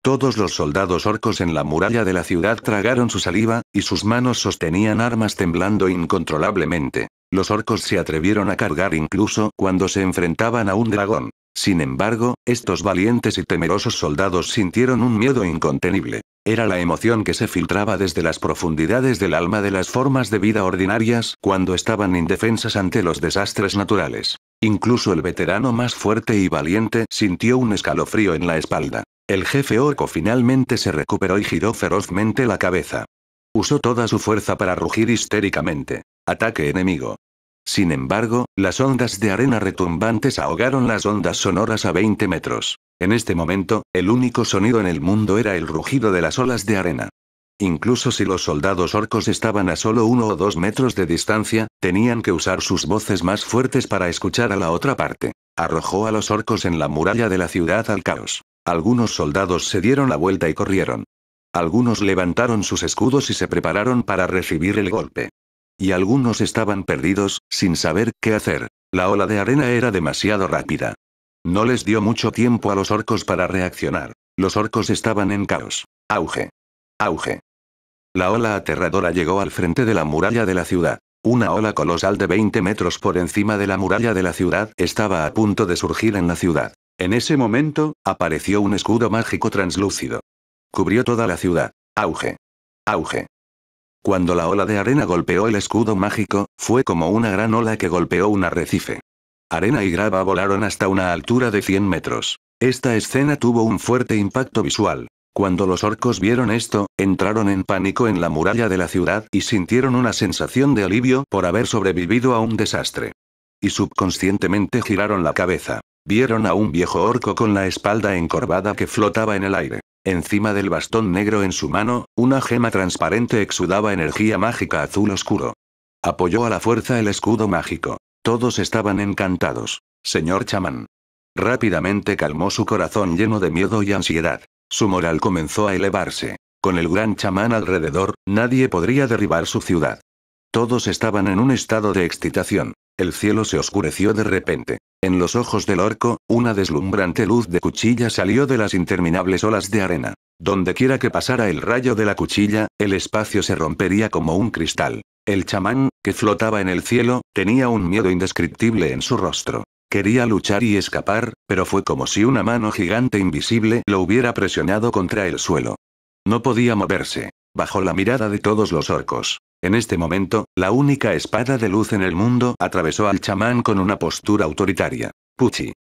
Todos los soldados orcos en la muralla de la ciudad tragaron su saliva, y sus manos sostenían armas temblando incontrolablemente. Los orcos se atrevieron a cargar incluso cuando se enfrentaban a un dragón. Sin embargo, estos valientes y temerosos soldados sintieron un miedo incontenible. Era la emoción que se filtraba desde las profundidades del alma de las formas de vida ordinarias cuando estaban indefensas ante los desastres naturales. Incluso el veterano más fuerte y valiente sintió un escalofrío en la espalda. El jefe orco finalmente se recuperó y giró ferozmente la cabeza. Usó toda su fuerza para rugir histéricamente. Ataque enemigo. Sin embargo, las ondas de arena retumbantes ahogaron las ondas sonoras a 20 metros. En este momento, el único sonido en el mundo era el rugido de las olas de arena. Incluso si los soldados orcos estaban a solo uno o dos metros de distancia, tenían que usar sus voces más fuertes para escuchar a la otra parte. Arrojó a los orcos en la muralla de la ciudad al caos. Algunos soldados se dieron la vuelta y corrieron. Algunos levantaron sus escudos y se prepararon para recibir el golpe. Y algunos estaban perdidos, sin saber qué hacer. La ola de arena era demasiado rápida. No les dio mucho tiempo a los orcos para reaccionar. Los orcos estaban en caos. Auge. Auge. La ola aterradora llegó al frente de la muralla de la ciudad. Una ola colosal de 20 metros por encima de la muralla de la ciudad estaba a punto de surgir en la ciudad. En ese momento, apareció un escudo mágico translúcido. Cubrió toda la ciudad. Auge. Auge. Cuando la ola de arena golpeó el escudo mágico, fue como una gran ola que golpeó un arrecife. Arena y grava volaron hasta una altura de 100 metros. Esta escena tuvo un fuerte impacto visual. Cuando los orcos vieron esto, entraron en pánico en la muralla de la ciudad y sintieron una sensación de alivio por haber sobrevivido a un desastre. Y subconscientemente giraron la cabeza. Vieron a un viejo orco con la espalda encorvada que flotaba en el aire. Encima del bastón negro en su mano, una gema transparente exudaba energía mágica azul oscuro. Apoyó a la fuerza el escudo mágico. Todos estaban encantados. Señor chamán. Rápidamente calmó su corazón lleno de miedo y ansiedad. Su moral comenzó a elevarse. Con el gran chamán alrededor, nadie podría derribar su ciudad. Todos estaban en un estado de excitación. El cielo se oscureció de repente. En los ojos del orco, una deslumbrante luz de cuchilla salió de las interminables olas de arena. Donde quiera que pasara el rayo de la cuchilla, el espacio se rompería como un cristal. El chamán, que flotaba en el cielo, tenía un miedo indescriptible en su rostro. Quería luchar y escapar, pero fue como si una mano gigante invisible lo hubiera presionado contra el suelo. No podía moverse. Bajo la mirada de todos los orcos, en este momento, la única espada de luz en el mundo atravesó al chamán con una postura autoritaria. Puchi.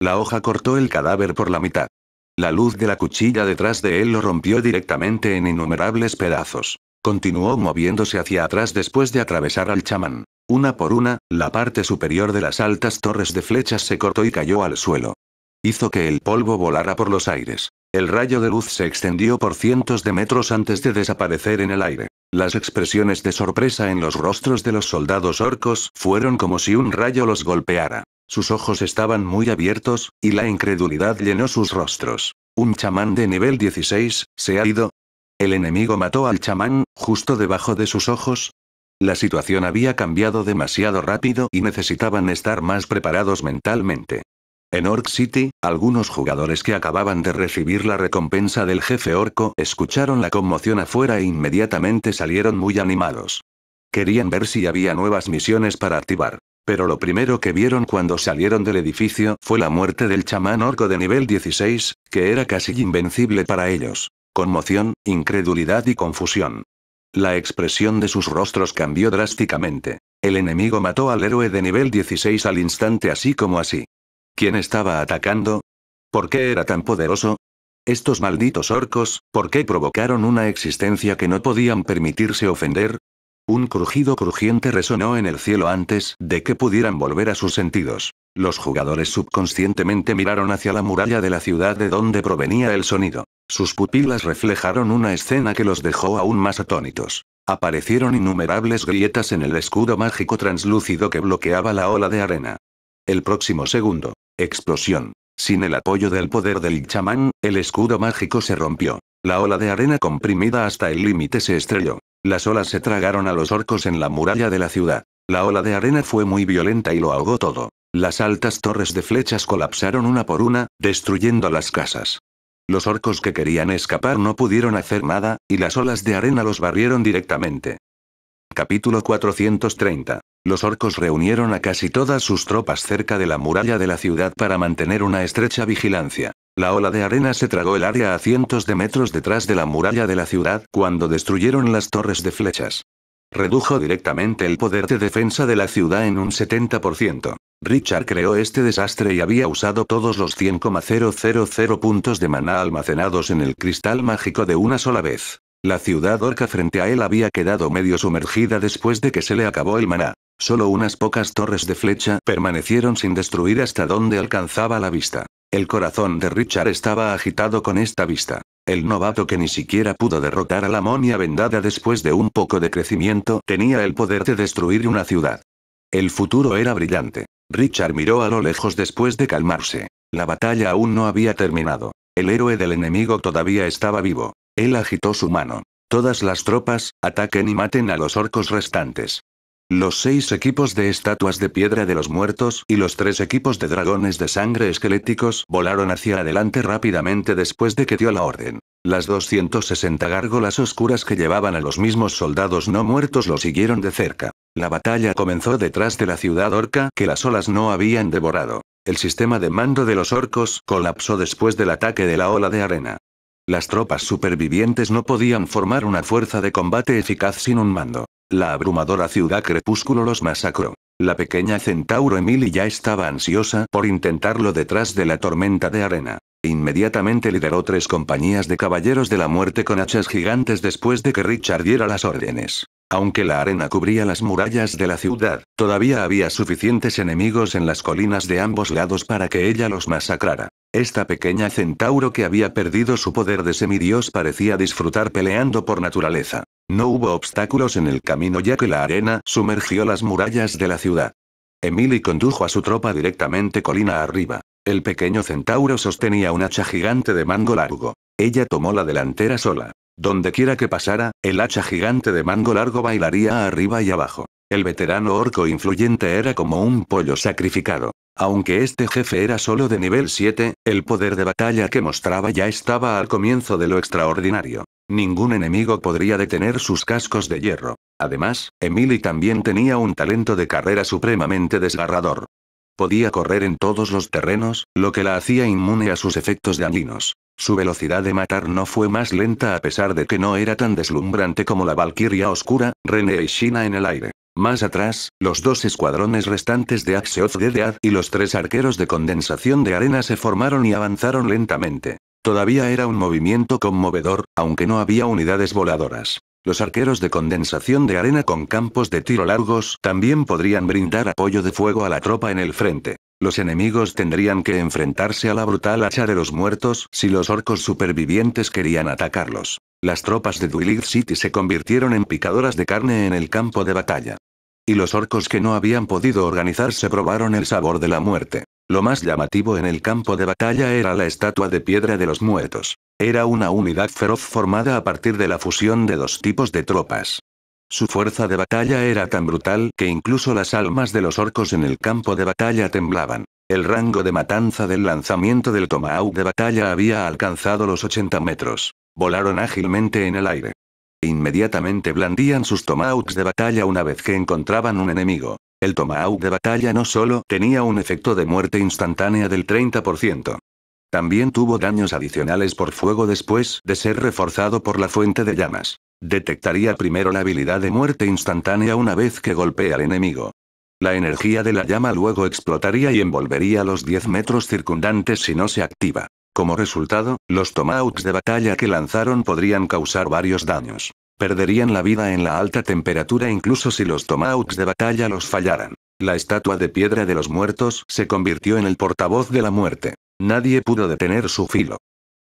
La hoja cortó el cadáver por la mitad. La luz de la cuchilla detrás de él lo rompió directamente en innumerables pedazos. Continuó moviéndose hacia atrás después de atravesar al chamán. Una por una, la parte superior de las altas torres de flechas se cortó y cayó al suelo. Hizo que el polvo volara por los aires. El rayo de luz se extendió por cientos de metros antes de desaparecer en el aire. Las expresiones de sorpresa en los rostros de los soldados orcos fueron como si un rayo los golpeara. Sus ojos estaban muy abiertos, y la incredulidad llenó sus rostros. ¿Un chamán de nivel 16, se ha ido? ¿El enemigo mató al chamán, justo debajo de sus ojos? La situación había cambiado demasiado rápido y necesitaban estar más preparados mentalmente. En Orc City, algunos jugadores que acababan de recibir la recompensa del jefe orco escucharon la conmoción afuera e inmediatamente salieron muy animados. Querían ver si había nuevas misiones para activar. Pero lo primero que vieron cuando salieron del edificio fue la muerte del chamán orco de nivel 16, que era casi invencible para ellos. Conmoción, incredulidad y confusión. La expresión de sus rostros cambió drásticamente. El enemigo mató al héroe de nivel 16 al instante así como así. ¿Quién estaba atacando? ¿Por qué era tan poderoso? Estos malditos orcos, ¿por qué provocaron una existencia que no podían permitirse ofender? Un crujido crujiente resonó en el cielo antes de que pudieran volver a sus sentidos. Los jugadores subconscientemente miraron hacia la muralla de la ciudad de donde provenía el sonido. Sus pupilas reflejaron una escena que los dejó aún más atónitos. Aparecieron innumerables grietas en el escudo mágico translúcido que bloqueaba la ola de arena. El próximo segundo, Explosión. Sin el apoyo del poder del chamán, el escudo mágico se rompió. La ola de arena comprimida hasta el límite se estrelló. Las olas se tragaron a los orcos en la muralla de la ciudad. La ola de arena fue muy violenta y lo ahogó todo. Las altas torres de flechas colapsaron una por una, destruyendo las casas. Los orcos que querían escapar no pudieron hacer nada, y las olas de arena los barrieron directamente. Capítulo 430. Los orcos reunieron a casi todas sus tropas cerca de la muralla de la ciudad para mantener una estrecha vigilancia. La ola de arena se tragó el área a cientos de metros detrás de la muralla de la ciudad cuando destruyeron las torres de flechas. Redujo directamente el poder de defensa de la ciudad en un 70%. Richard creó este desastre y había usado todos los 100,000 puntos de maná almacenados en el cristal mágico de una sola vez. La ciudad orca frente a él había quedado medio sumergida después de que se le acabó el maná. Solo unas pocas torres de flecha permanecieron sin destruir hasta donde alcanzaba la vista. El corazón de Richard estaba agitado con esta vista. El novato que ni siquiera pudo derrotar a la monia vendada después de un poco de crecimiento tenía el poder de destruir una ciudad. El futuro era brillante. Richard miró a lo lejos después de calmarse. La batalla aún no había terminado. El héroe del enemigo todavía estaba vivo. Él agitó su mano. Todas las tropas, ataquen y maten a los orcos restantes. Los seis equipos de estatuas de piedra de los muertos y los tres equipos de dragones de sangre esqueléticos volaron hacia adelante rápidamente después de que dio la orden. Las 260 gárgolas oscuras que llevaban a los mismos soldados no muertos lo siguieron de cerca. La batalla comenzó detrás de la ciudad orca que las olas no habían devorado. El sistema de mando de los orcos colapsó después del ataque de la ola de arena. Las tropas supervivientes no podían formar una fuerza de combate eficaz sin un mando. La abrumadora ciudad crepúsculo los masacró. La pequeña centauro Emily ya estaba ansiosa por intentarlo detrás de la tormenta de arena. Inmediatamente lideró tres compañías de caballeros de la muerte con hachas gigantes después de que Richard diera las órdenes. Aunque la arena cubría las murallas de la ciudad, todavía había suficientes enemigos en las colinas de ambos lados para que ella los masacrara. Esta pequeña centauro que había perdido su poder de semidios parecía disfrutar peleando por naturaleza. No hubo obstáculos en el camino ya que la arena sumergió las murallas de la ciudad. Emily condujo a su tropa directamente colina arriba. El pequeño centauro sostenía un hacha gigante de mango largo. Ella tomó la delantera sola. Donde quiera que pasara, el hacha gigante de mango largo bailaría arriba y abajo. El veterano orco influyente era como un pollo sacrificado. Aunque este jefe era solo de nivel 7, el poder de batalla que mostraba ya estaba al comienzo de lo extraordinario. Ningún enemigo podría detener sus cascos de hierro. Además, Emily también tenía un talento de carrera supremamente desgarrador. Podía correr en todos los terrenos, lo que la hacía inmune a sus efectos dañinos. Su velocidad de matar no fue más lenta a pesar de que no era tan deslumbrante como la Valkyria Oscura, Rene y Shina en el aire. Más atrás, los dos escuadrones restantes de Axeoth Dedead y los tres arqueros de condensación de arena se formaron y avanzaron lentamente. Todavía era un movimiento conmovedor, aunque no había unidades voladoras. Los arqueros de condensación de arena con campos de tiro largos también podrían brindar apoyo de fuego a la tropa en el frente. Los enemigos tendrían que enfrentarse a la brutal hacha de los muertos si los orcos supervivientes querían atacarlos. Las tropas de dwilight City se convirtieron en picadoras de carne en el campo de batalla. Y los orcos que no habían podido organizarse probaron el sabor de la muerte. Lo más llamativo en el campo de batalla era la estatua de piedra de los muertos. Era una unidad feroz formada a partir de la fusión de dos tipos de tropas. Su fuerza de batalla era tan brutal que incluso las almas de los orcos en el campo de batalla temblaban. El rango de matanza del lanzamiento del Tomahawk de batalla había alcanzado los 80 metros. Volaron ágilmente en el aire. Inmediatamente blandían sus Tomahawks de batalla una vez que encontraban un enemigo. El tomahawk de batalla no solo tenía un efecto de muerte instantánea del 30%. También tuvo daños adicionales por fuego después de ser reforzado por la fuente de llamas. Detectaría primero la habilidad de muerte instantánea una vez que golpea al enemigo. La energía de la llama luego explotaría y envolvería los 10 metros circundantes si no se activa. Como resultado, los tomahawks de batalla que lanzaron podrían causar varios daños. Perderían la vida en la alta temperatura incluso si los tomahawks de batalla los fallaran. La estatua de piedra de los muertos se convirtió en el portavoz de la muerte. Nadie pudo detener su filo.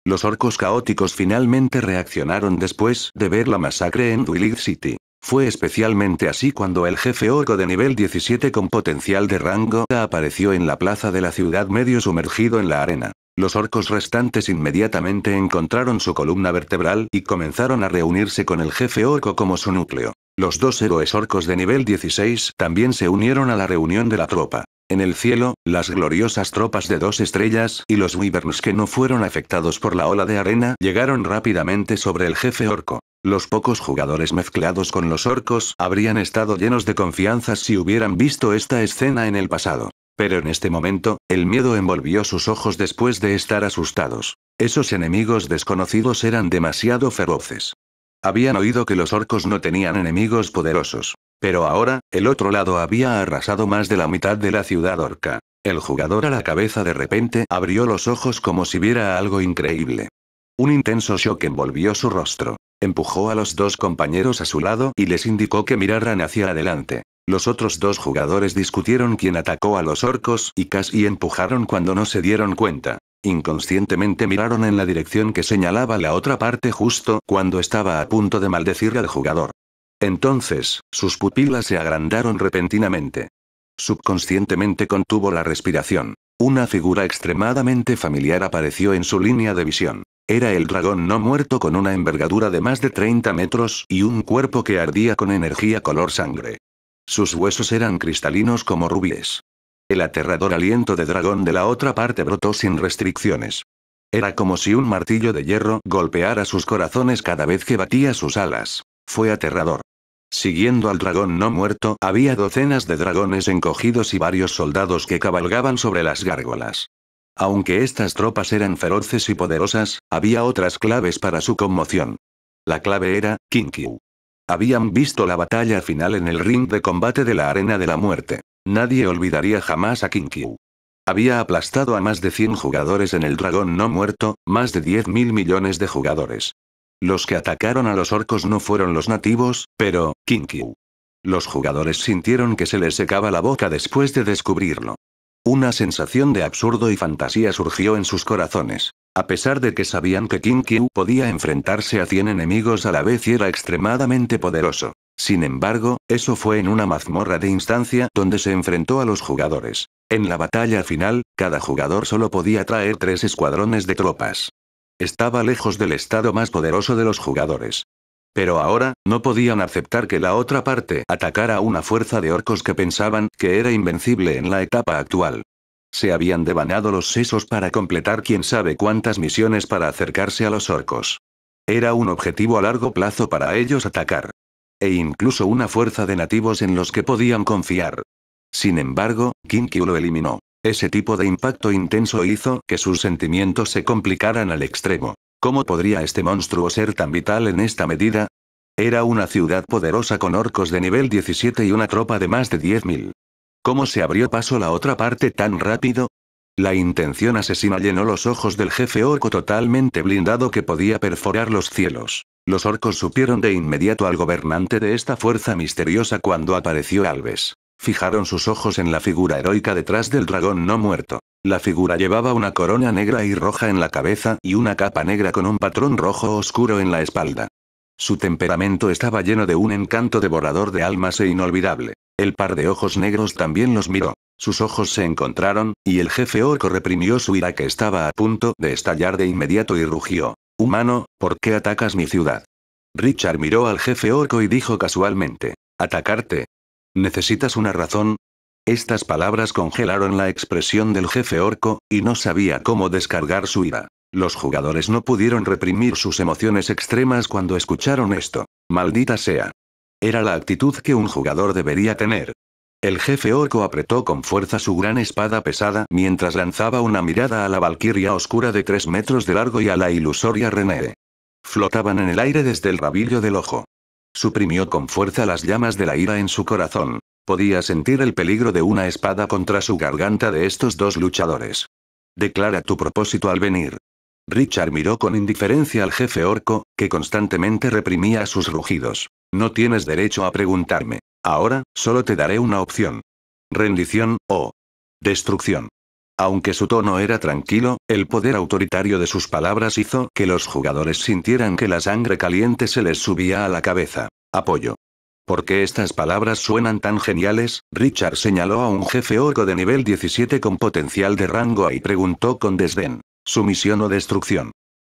Los orcos caóticos finalmente reaccionaron después de ver la masacre en Twilight City. Fue especialmente así cuando el jefe orco de nivel 17 con potencial de rango apareció en la plaza de la ciudad medio sumergido en la arena. Los orcos restantes inmediatamente encontraron su columna vertebral y comenzaron a reunirse con el jefe orco como su núcleo. Los dos héroes orcos de nivel 16 también se unieron a la reunión de la tropa. En el cielo, las gloriosas tropas de dos estrellas y los wyverns que no fueron afectados por la ola de arena llegaron rápidamente sobre el jefe orco. Los pocos jugadores mezclados con los orcos habrían estado llenos de confianza si hubieran visto esta escena en el pasado. Pero en este momento, el miedo envolvió sus ojos después de estar asustados. Esos enemigos desconocidos eran demasiado feroces. Habían oído que los orcos no tenían enemigos poderosos. Pero ahora, el otro lado había arrasado más de la mitad de la ciudad orca. El jugador a la cabeza de repente abrió los ojos como si viera algo increíble. Un intenso shock envolvió su rostro. Empujó a los dos compañeros a su lado y les indicó que miraran hacia adelante. Los otros dos jugadores discutieron quién atacó a los orcos y casi empujaron cuando no se dieron cuenta. Inconscientemente miraron en la dirección que señalaba la otra parte justo cuando estaba a punto de maldecir al jugador. Entonces, sus pupilas se agrandaron repentinamente. Subconscientemente contuvo la respiración. Una figura extremadamente familiar apareció en su línea de visión. Era el dragón no muerto con una envergadura de más de 30 metros y un cuerpo que ardía con energía color sangre. Sus huesos eran cristalinos como rubíes. El aterrador aliento de dragón de la otra parte brotó sin restricciones. Era como si un martillo de hierro golpeara sus corazones cada vez que batía sus alas. Fue aterrador. Siguiendo al dragón no muerto, había docenas de dragones encogidos y varios soldados que cabalgaban sobre las gárgolas. Aunque estas tropas eran feroces y poderosas, había otras claves para su conmoción. La clave era, Kinkyu. Habían visto la batalla final en el ring de combate de la Arena de la Muerte. Nadie olvidaría jamás a Kinkyu. Había aplastado a más de 100 jugadores en el dragón no muerto, más de 10 mil millones de jugadores. Los que atacaron a los orcos no fueron los nativos, pero, Kinkyu. Los jugadores sintieron que se les secaba la boca después de descubrirlo. Una sensación de absurdo y fantasía surgió en sus corazones. A pesar de que sabían que King Q podía enfrentarse a 100 enemigos a la vez y era extremadamente poderoso. Sin embargo, eso fue en una mazmorra de instancia donde se enfrentó a los jugadores. En la batalla final, cada jugador solo podía traer tres escuadrones de tropas. Estaba lejos del estado más poderoso de los jugadores, pero ahora, no podían aceptar que la otra parte atacara a una fuerza de orcos que pensaban que era invencible en la etapa actual. Se habían devanado los sesos para completar quién sabe cuántas misiones para acercarse a los orcos. Era un objetivo a largo plazo para ellos atacar. E incluso una fuerza de nativos en los que podían confiar. Sin embargo, Kinkyu lo eliminó. Ese tipo de impacto intenso hizo que sus sentimientos se complicaran al extremo. ¿Cómo podría este monstruo ser tan vital en esta medida? Era una ciudad poderosa con orcos de nivel 17 y una tropa de más de 10.000. ¿Cómo se abrió paso la otra parte tan rápido? La intención asesina llenó los ojos del jefe orco totalmente blindado que podía perforar los cielos. Los orcos supieron de inmediato al gobernante de esta fuerza misteriosa cuando apareció Alves. Fijaron sus ojos en la figura heroica detrás del dragón no muerto. La figura llevaba una corona negra y roja en la cabeza y una capa negra con un patrón rojo oscuro en la espalda. Su temperamento estaba lleno de un encanto devorador de almas e inolvidable. El par de ojos negros también los miró. Sus ojos se encontraron, y el jefe orco reprimió su ira que estaba a punto de estallar de inmediato y rugió. Humano, ¿por qué atacas mi ciudad? Richard miró al jefe orco y dijo casualmente. ¿Atacarte? ¿Necesitas una razón? Estas palabras congelaron la expresión del jefe orco, y no sabía cómo descargar su ira. Los jugadores no pudieron reprimir sus emociones extremas cuando escucharon esto. Maldita sea. Era la actitud que un jugador debería tener. El jefe orco apretó con fuerza su gran espada pesada mientras lanzaba una mirada a la valquiria oscura de tres metros de largo y a la ilusoria René. Flotaban en el aire desde el rabillo del ojo. Suprimió con fuerza las llamas de la ira en su corazón. Podía sentir el peligro de una espada contra su garganta de estos dos luchadores. Declara tu propósito al venir. Richard miró con indiferencia al jefe orco, que constantemente reprimía sus rugidos. No tienes derecho a preguntarme. Ahora, solo te daré una opción. Rendición, o destrucción. Aunque su tono era tranquilo, el poder autoritario de sus palabras hizo que los jugadores sintieran que la sangre caliente se les subía a la cabeza. Apoyo. ¿Por qué estas palabras suenan tan geniales? Richard señaló a un jefe orco de nivel 17 con potencial de rango y preguntó con desdén. ¿Sumisión o destrucción?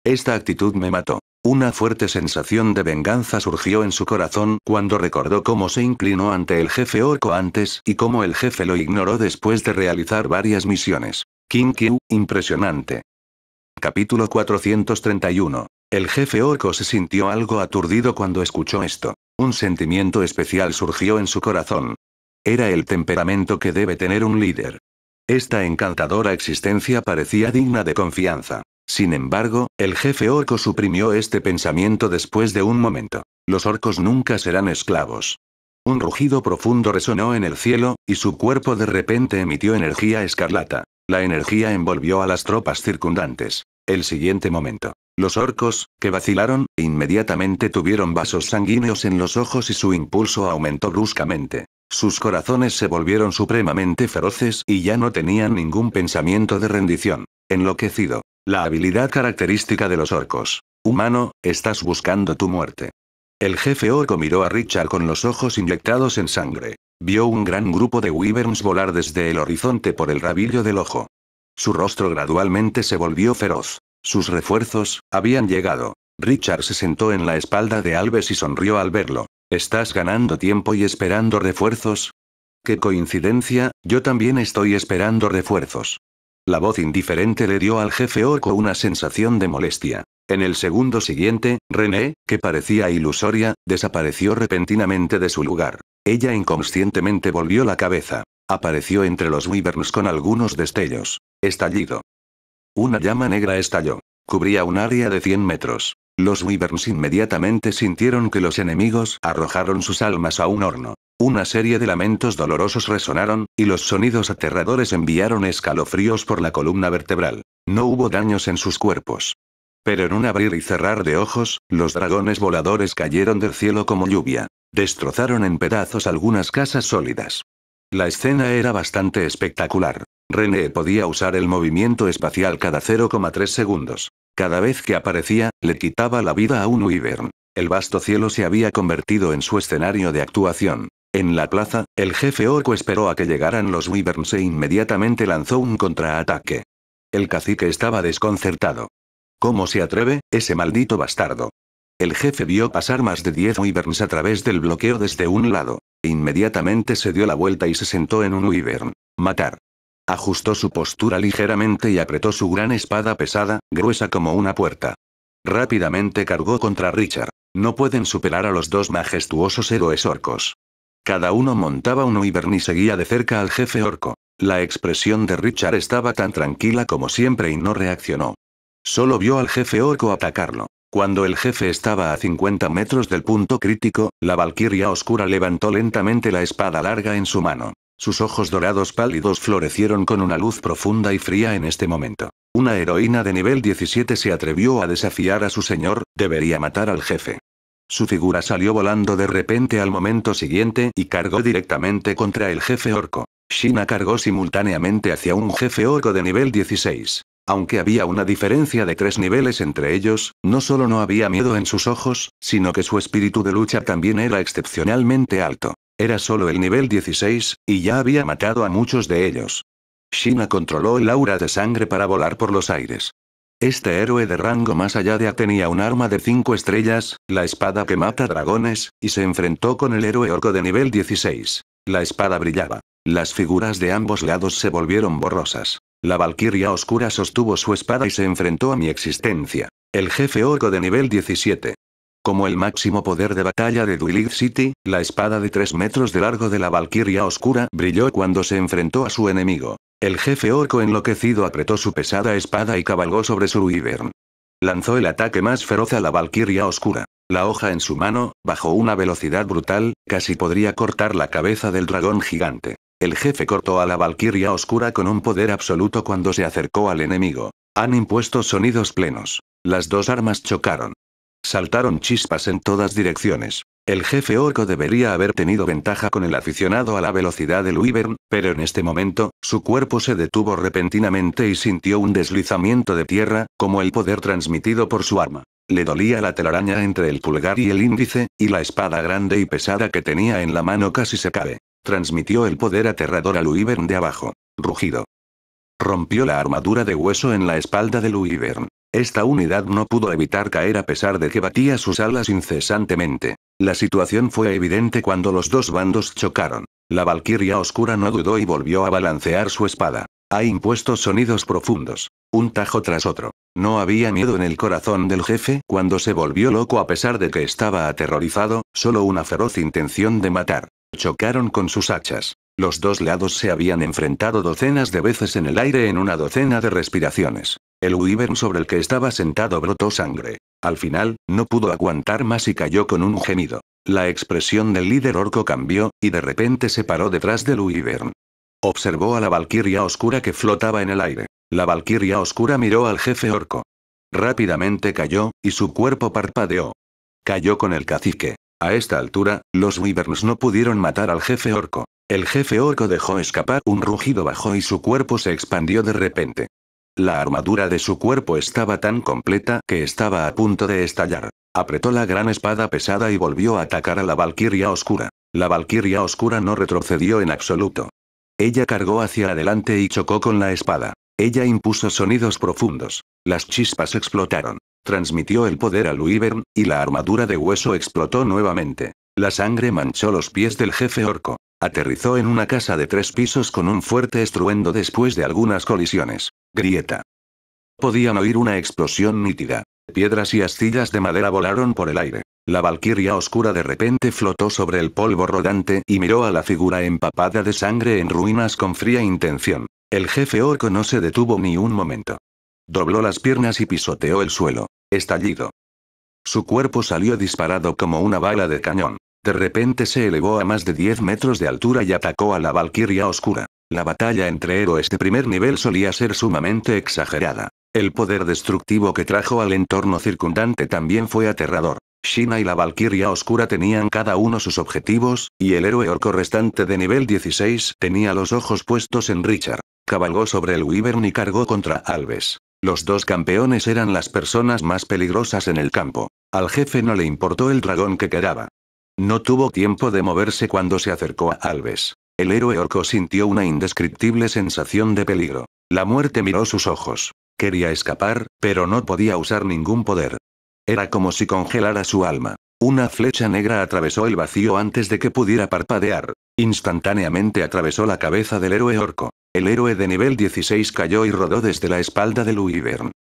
Esta actitud me mató. Una fuerte sensación de venganza surgió en su corazón cuando recordó cómo se inclinó ante el jefe orco antes y cómo el jefe lo ignoró después de realizar varias misiones. King Q, impresionante. Capítulo 431. El jefe orco se sintió algo aturdido cuando escuchó esto. Un sentimiento especial surgió en su corazón. Era el temperamento que debe tener un líder. Esta encantadora existencia parecía digna de confianza. Sin embargo, el jefe orco suprimió este pensamiento después de un momento. Los orcos nunca serán esclavos. Un rugido profundo resonó en el cielo, y su cuerpo de repente emitió energía escarlata. La energía envolvió a las tropas circundantes. El siguiente momento. Los orcos, que vacilaron, inmediatamente tuvieron vasos sanguíneos en los ojos y su impulso aumentó bruscamente. Sus corazones se volvieron supremamente feroces y ya no tenían ningún pensamiento de rendición. Enloquecido. La habilidad característica de los orcos. Humano, estás buscando tu muerte. El jefe orco miró a Richard con los ojos inyectados en sangre. Vio un gran grupo de wyverns volar desde el horizonte por el rabillo del ojo. Su rostro gradualmente se volvió feroz. Sus refuerzos habían llegado. Richard se sentó en la espalda de Alves y sonrió al verlo. ¿Estás ganando tiempo y esperando refuerzos? Qué coincidencia, yo también estoy esperando refuerzos. La voz indiferente le dio al jefe Orco una sensación de molestia. En el segundo siguiente, René, que parecía ilusoria, desapareció repentinamente de su lugar. Ella inconscientemente volvió la cabeza. Apareció entre los Wyverns con algunos destellos. Estallido. Una llama negra estalló. Cubría un área de 100 metros. Los Wyverns inmediatamente sintieron que los enemigos arrojaron sus almas a un horno. Una serie de lamentos dolorosos resonaron, y los sonidos aterradores enviaron escalofríos por la columna vertebral. No hubo daños en sus cuerpos. Pero en un abrir y cerrar de ojos, los dragones voladores cayeron del cielo como lluvia. Destrozaron en pedazos algunas casas sólidas. La escena era bastante espectacular. René podía usar el movimiento espacial cada 0,3 segundos. Cada vez que aparecía, le quitaba la vida a un Wyvern. El vasto cielo se había convertido en su escenario de actuación. En la plaza, el jefe orco esperó a que llegaran los Wyverns e inmediatamente lanzó un contraataque. El cacique estaba desconcertado. ¿Cómo se atreve, ese maldito bastardo? El jefe vio pasar más de 10 Wyverns a través del bloqueo desde un lado. E inmediatamente se dio la vuelta y se sentó en un wyvern. Matar. Ajustó su postura ligeramente y apretó su gran espada pesada, gruesa como una puerta. Rápidamente cargó contra Richard. No pueden superar a los dos majestuosos héroes orcos. Cada uno montaba un wyvern y seguía de cerca al jefe orco. La expresión de Richard estaba tan tranquila como siempre y no reaccionó. Solo vio al jefe orco atacarlo. Cuando el jefe estaba a 50 metros del punto crítico, la valquiria oscura levantó lentamente la espada larga en su mano. Sus ojos dorados pálidos florecieron con una luz profunda y fría en este momento. Una heroína de nivel 17 se atrevió a desafiar a su señor, debería matar al jefe. Su figura salió volando de repente al momento siguiente y cargó directamente contra el jefe orco. Shina cargó simultáneamente hacia un jefe orco de nivel 16. Aunque había una diferencia de tres niveles entre ellos, no solo no había miedo en sus ojos, sino que su espíritu de lucha también era excepcionalmente alto. Era solo el nivel 16, y ya había matado a muchos de ellos. Shina controló el aura de sangre para volar por los aires. Este héroe de rango más allá de A tenía un arma de 5 estrellas, la espada que mata dragones, y se enfrentó con el héroe orco de nivel 16. La espada brillaba. Las figuras de ambos lados se volvieron borrosas. La Valquiria Oscura sostuvo su espada y se enfrentó a mi existencia. El jefe orco de nivel 17. Como el máximo poder de batalla de Duilith City, la espada de 3 metros de largo de la Valquiria Oscura brilló cuando se enfrentó a su enemigo. El jefe orco enloquecido apretó su pesada espada y cabalgó sobre su Wyvern. Lanzó el ataque más feroz a la Valquiria Oscura la hoja en su mano, bajo una velocidad brutal, casi podría cortar la cabeza del dragón gigante. El jefe cortó a la valquiria oscura con un poder absoluto cuando se acercó al enemigo. Han impuesto sonidos plenos. Las dos armas chocaron. Saltaron chispas en todas direcciones. El jefe orco debería haber tenido ventaja con el aficionado a la velocidad del Wyvern, pero en este momento, su cuerpo se detuvo repentinamente y sintió un deslizamiento de tierra, como el poder transmitido por su arma. Le dolía la telaraña entre el pulgar y el índice, y la espada grande y pesada que tenía en la mano casi se cabe. Transmitió el poder aterrador a Luivern de abajo. Rugido. Rompió la armadura de hueso en la espalda de Luivern. Esta unidad no pudo evitar caer a pesar de que batía sus alas incesantemente. La situación fue evidente cuando los dos bandos chocaron. La Valquiria Oscura no dudó y volvió a balancear su espada. Ha impuestos sonidos profundos. Un tajo tras otro. No había miedo en el corazón del jefe cuando se volvió loco a pesar de que estaba aterrorizado, solo una feroz intención de matar. Chocaron con sus hachas. Los dos lados se habían enfrentado docenas de veces en el aire en una docena de respiraciones. El Wyvern sobre el que estaba sentado brotó sangre. Al final, no pudo aguantar más y cayó con un gemido. La expresión del líder orco cambió, y de repente se paró detrás del Wyvern. Observó a la valquiria oscura que flotaba en el aire. La valquiria oscura miró al jefe orco. Rápidamente cayó, y su cuerpo parpadeó. Cayó con el cacique. A esta altura, los wyverns no pudieron matar al jefe orco. El jefe orco dejó escapar un rugido bajo y su cuerpo se expandió de repente. La armadura de su cuerpo estaba tan completa que estaba a punto de estallar. Apretó la gran espada pesada y volvió a atacar a la valquiria oscura. La valquiria oscura no retrocedió en absoluto. Ella cargó hacia adelante y chocó con la espada. Ella impuso sonidos profundos. Las chispas explotaron. Transmitió el poder a Luivern, y la armadura de hueso explotó nuevamente. La sangre manchó los pies del jefe orco. Aterrizó en una casa de tres pisos con un fuerte estruendo después de algunas colisiones. Grieta. Podían oír una explosión nítida. Piedras y astillas de madera volaron por el aire. La valquiria oscura de repente flotó sobre el polvo rodante y miró a la figura empapada de sangre en ruinas con fría intención. El jefe orco no se detuvo ni un momento. Dobló las piernas y pisoteó el suelo. Estallido. Su cuerpo salió disparado como una bala de cañón. De repente se elevó a más de 10 metros de altura y atacó a la Valquiria Oscura. La batalla entre héroes de primer nivel solía ser sumamente exagerada. El poder destructivo que trajo al entorno circundante también fue aterrador. Shina y la Valquiria Oscura tenían cada uno sus objetivos, y el héroe orco restante de nivel 16 tenía los ojos puestos en Richard. Cabalgó sobre el Wyvern y cargó contra Alves. Los dos campeones eran las personas más peligrosas en el campo. Al jefe no le importó el dragón que quedaba. No tuvo tiempo de moverse cuando se acercó a Alves. El héroe orco sintió una indescriptible sensación de peligro. La muerte miró sus ojos. Quería escapar, pero no podía usar ningún poder. Era como si congelara su alma. Una flecha negra atravesó el vacío antes de que pudiera parpadear. Instantáneamente atravesó la cabeza del héroe orco. El héroe de nivel 16 cayó y rodó desde la espalda del Wyvern.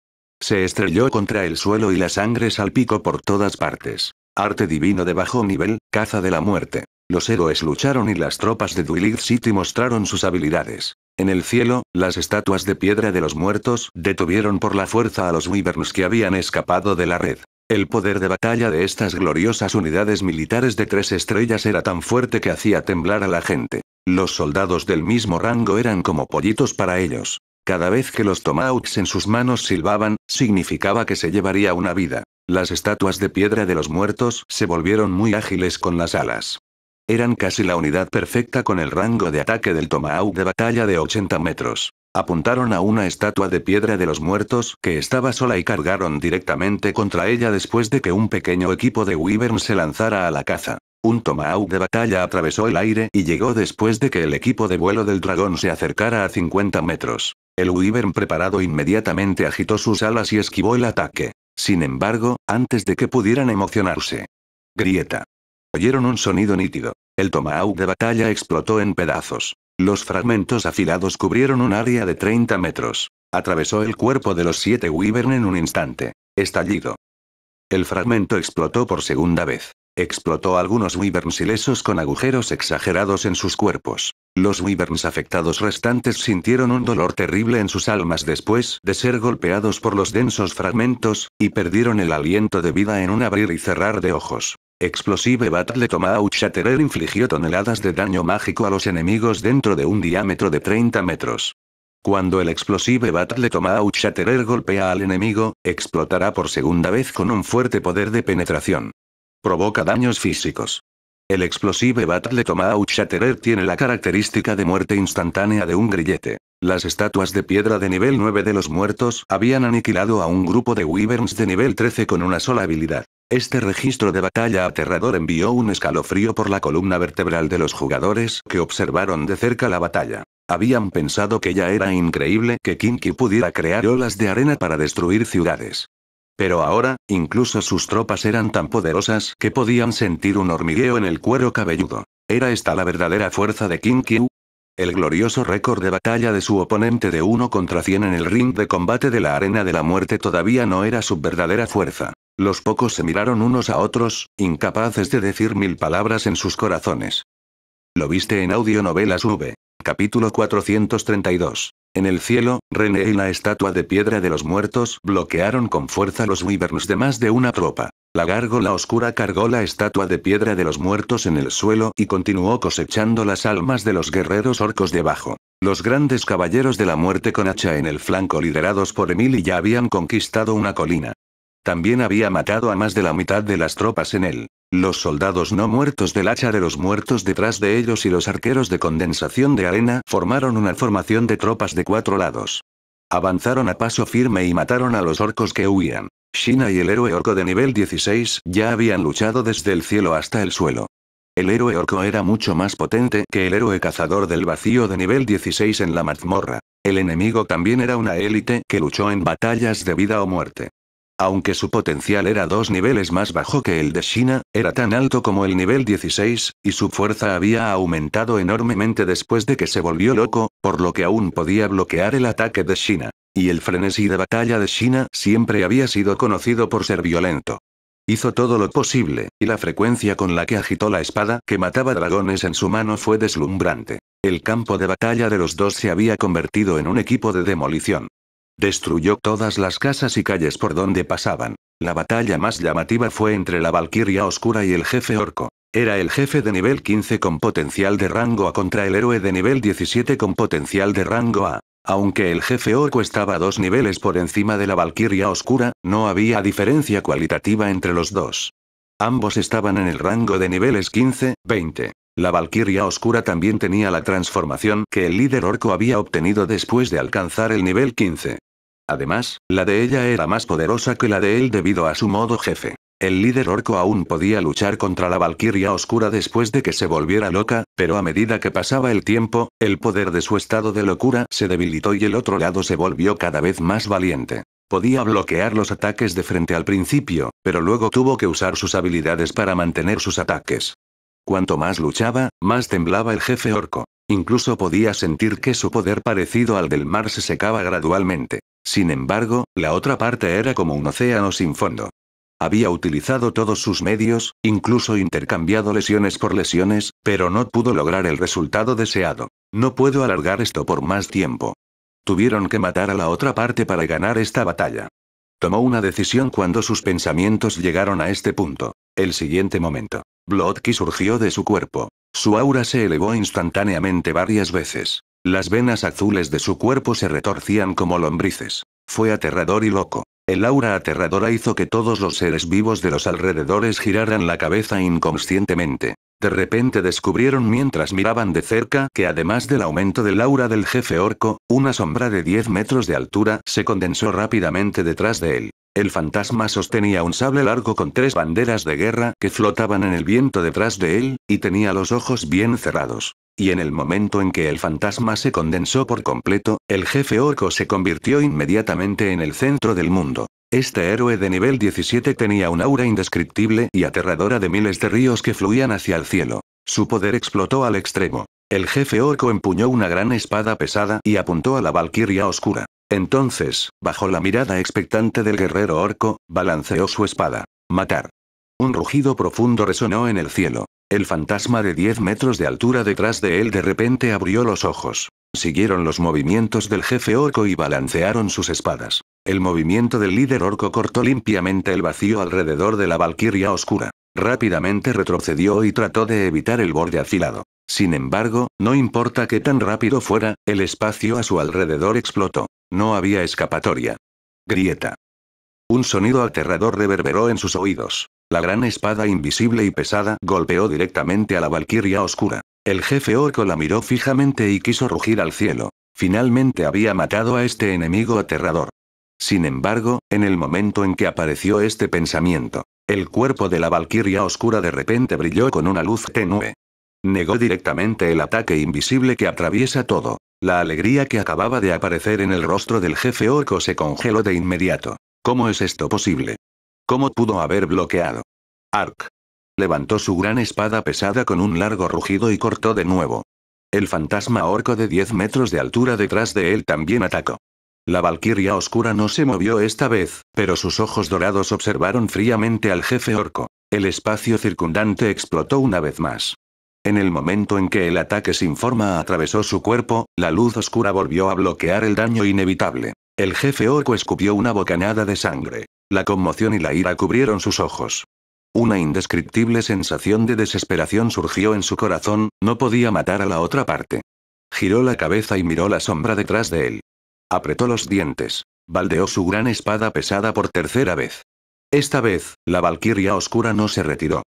Se estrelló contra el suelo y la sangre salpicó por todas partes. Arte divino de bajo nivel, caza de la muerte. Los héroes lucharon y las tropas de dwilight City mostraron sus habilidades. En el cielo, las estatuas de piedra de los muertos detuvieron por la fuerza a los Wyverns que habían escapado de la red. El poder de batalla de estas gloriosas unidades militares de tres estrellas era tan fuerte que hacía temblar a la gente. Los soldados del mismo rango eran como pollitos para ellos. Cada vez que los tomahawks en sus manos silbaban, significaba que se llevaría una vida. Las estatuas de piedra de los muertos se volvieron muy ágiles con las alas. Eran casi la unidad perfecta con el rango de ataque del Tomahawk de batalla de 80 metros. Apuntaron a una estatua de piedra de los muertos que estaba sola y cargaron directamente contra ella después de que un pequeño equipo de Wyvern se lanzara a la caza. Un Tomahawk de batalla atravesó el aire y llegó después de que el equipo de vuelo del dragón se acercara a 50 metros. El Wyvern preparado inmediatamente agitó sus alas y esquivó el ataque. Sin embargo, antes de que pudieran emocionarse. Grieta. Oyeron un sonido nítido. El tomahawk de batalla explotó en pedazos. Los fragmentos afilados cubrieron un área de 30 metros. Atravesó el cuerpo de los siete Wyvern en un instante. Estallido. El fragmento explotó por segunda vez. Explotó algunos Wyverns ilesos con agujeros exagerados en sus cuerpos. Los Wyverns afectados restantes sintieron un dolor terrible en sus almas después de ser golpeados por los densos fragmentos, y perdieron el aliento de vida en un abrir y cerrar de ojos. Explosive Battle Tomahawk Shatterer infligió toneladas de daño mágico a los enemigos dentro de un diámetro de 30 metros. Cuando el Explosive Battle Tomahawk Shatterer golpea al enemigo, explotará por segunda vez con un fuerte poder de penetración. Provoca daños físicos. El Explosive Battle Tomahawk Shatterer tiene la característica de muerte instantánea de un grillete. Las estatuas de piedra de nivel 9 de los muertos habían aniquilado a un grupo de Wyverns de nivel 13 con una sola habilidad. Este registro de batalla aterrador envió un escalofrío por la columna vertebral de los jugadores que observaron de cerca la batalla. Habían pensado que ya era increíble que Kinky pudiera crear olas de arena para destruir ciudades. Pero ahora, incluso sus tropas eran tan poderosas que podían sentir un hormigueo en el cuero cabelludo. Era esta la verdadera fuerza de Kinky, el glorioso récord de batalla de su oponente de 1 contra 100 en el ring de combate de la Arena de la Muerte todavía no era su verdadera fuerza. Los pocos se miraron unos a otros, incapaces de decir mil palabras en sus corazones. Lo viste en Audionovelas V. Capítulo 432. En el cielo, René y la estatua de piedra de los muertos bloquearon con fuerza los wyverns de más de una tropa. La gárgola oscura cargó la estatua de piedra de los muertos en el suelo y continuó cosechando las almas de los guerreros orcos debajo. Los grandes caballeros de la muerte con hacha en el flanco liderados por Emily ya habían conquistado una colina. También había matado a más de la mitad de las tropas en él. Los soldados no muertos del hacha de los muertos detrás de ellos y los arqueros de condensación de arena formaron una formación de tropas de cuatro lados. Avanzaron a paso firme y mataron a los orcos que huían. Shina y el héroe orco de nivel 16 ya habían luchado desde el cielo hasta el suelo. El héroe orco era mucho más potente que el héroe cazador del vacío de nivel 16 en la mazmorra. El enemigo también era una élite que luchó en batallas de vida o muerte. Aunque su potencial era dos niveles más bajo que el de Shina, era tan alto como el nivel 16, y su fuerza había aumentado enormemente después de que se volvió loco, por lo que aún podía bloquear el ataque de Shina. Y el frenesí de batalla de China siempre había sido conocido por ser violento. Hizo todo lo posible, y la frecuencia con la que agitó la espada que mataba dragones en su mano fue deslumbrante. El campo de batalla de los dos se había convertido en un equipo de demolición. Destruyó todas las casas y calles por donde pasaban. La batalla más llamativa fue entre la Valquiria Oscura y el jefe Orco. Era el jefe de nivel 15 con potencial de rango A contra el héroe de nivel 17 con potencial de rango A. Aunque el jefe orco estaba dos niveles por encima de la Valquiria Oscura, no había diferencia cualitativa entre los dos. Ambos estaban en el rango de niveles 15-20. La Valquiria Oscura también tenía la transformación que el líder orco había obtenido después de alcanzar el nivel 15. Además, la de ella era más poderosa que la de él debido a su modo jefe. El líder orco aún podía luchar contra la Valquiria Oscura después de que se volviera loca, pero a medida que pasaba el tiempo, el poder de su estado de locura se debilitó y el otro lado se volvió cada vez más valiente. Podía bloquear los ataques de frente al principio, pero luego tuvo que usar sus habilidades para mantener sus ataques. Cuanto más luchaba, más temblaba el jefe orco. Incluso podía sentir que su poder parecido al del mar se secaba gradualmente. Sin embargo, la otra parte era como un océano sin fondo. Había utilizado todos sus medios, incluso intercambiado lesiones por lesiones, pero no pudo lograr el resultado deseado. No puedo alargar esto por más tiempo. Tuvieron que matar a la otra parte para ganar esta batalla. Tomó una decisión cuando sus pensamientos llegaron a este punto. El siguiente momento. que surgió de su cuerpo. Su aura se elevó instantáneamente varias veces. Las venas azules de su cuerpo se retorcían como lombrices. Fue aterrador y loco. El aura aterradora hizo que todos los seres vivos de los alrededores giraran la cabeza inconscientemente. De repente descubrieron mientras miraban de cerca que además del aumento del aura del jefe orco, una sombra de 10 metros de altura se condensó rápidamente detrás de él. El fantasma sostenía un sable largo con tres banderas de guerra que flotaban en el viento detrás de él, y tenía los ojos bien cerrados y en el momento en que el fantasma se condensó por completo, el jefe orco se convirtió inmediatamente en el centro del mundo. Este héroe de nivel 17 tenía un aura indescriptible y aterradora de miles de ríos que fluían hacia el cielo. Su poder explotó al extremo. El jefe orco empuñó una gran espada pesada y apuntó a la valquiria oscura. Entonces, bajo la mirada expectante del guerrero orco, balanceó su espada. Matar. Un rugido profundo resonó en el cielo. El fantasma de 10 metros de altura detrás de él de repente abrió los ojos. Siguieron los movimientos del jefe orco y balancearon sus espadas. El movimiento del líder orco cortó limpiamente el vacío alrededor de la valquiria oscura. Rápidamente retrocedió y trató de evitar el borde afilado. Sin embargo, no importa qué tan rápido fuera, el espacio a su alrededor explotó. No había escapatoria. Grieta. Un sonido aterrador reverberó en sus oídos. La gran espada invisible y pesada golpeó directamente a la valquiria oscura. El jefe orco la miró fijamente y quiso rugir al cielo. Finalmente había matado a este enemigo aterrador. Sin embargo, en el momento en que apareció este pensamiento, el cuerpo de la valquiria oscura de repente brilló con una luz tenue. Negó directamente el ataque invisible que atraviesa todo. La alegría que acababa de aparecer en el rostro del jefe orco se congeló de inmediato. ¿Cómo es esto posible? ¿Cómo pudo haber bloqueado? Ark. Levantó su gran espada pesada con un largo rugido y cortó de nuevo. El fantasma orco de 10 metros de altura detrás de él también atacó. La valquiria oscura no se movió esta vez, pero sus ojos dorados observaron fríamente al jefe orco. El espacio circundante explotó una vez más. En el momento en que el ataque sin forma atravesó su cuerpo, la luz oscura volvió a bloquear el daño inevitable. El jefe orco escupió una bocanada de sangre. La conmoción y la ira cubrieron sus ojos. Una indescriptible sensación de desesperación surgió en su corazón, no podía matar a la otra parte. Giró la cabeza y miró la sombra detrás de él. Apretó los dientes. Baldeó su gran espada pesada por tercera vez. Esta vez, la Valquiria Oscura no se retiró.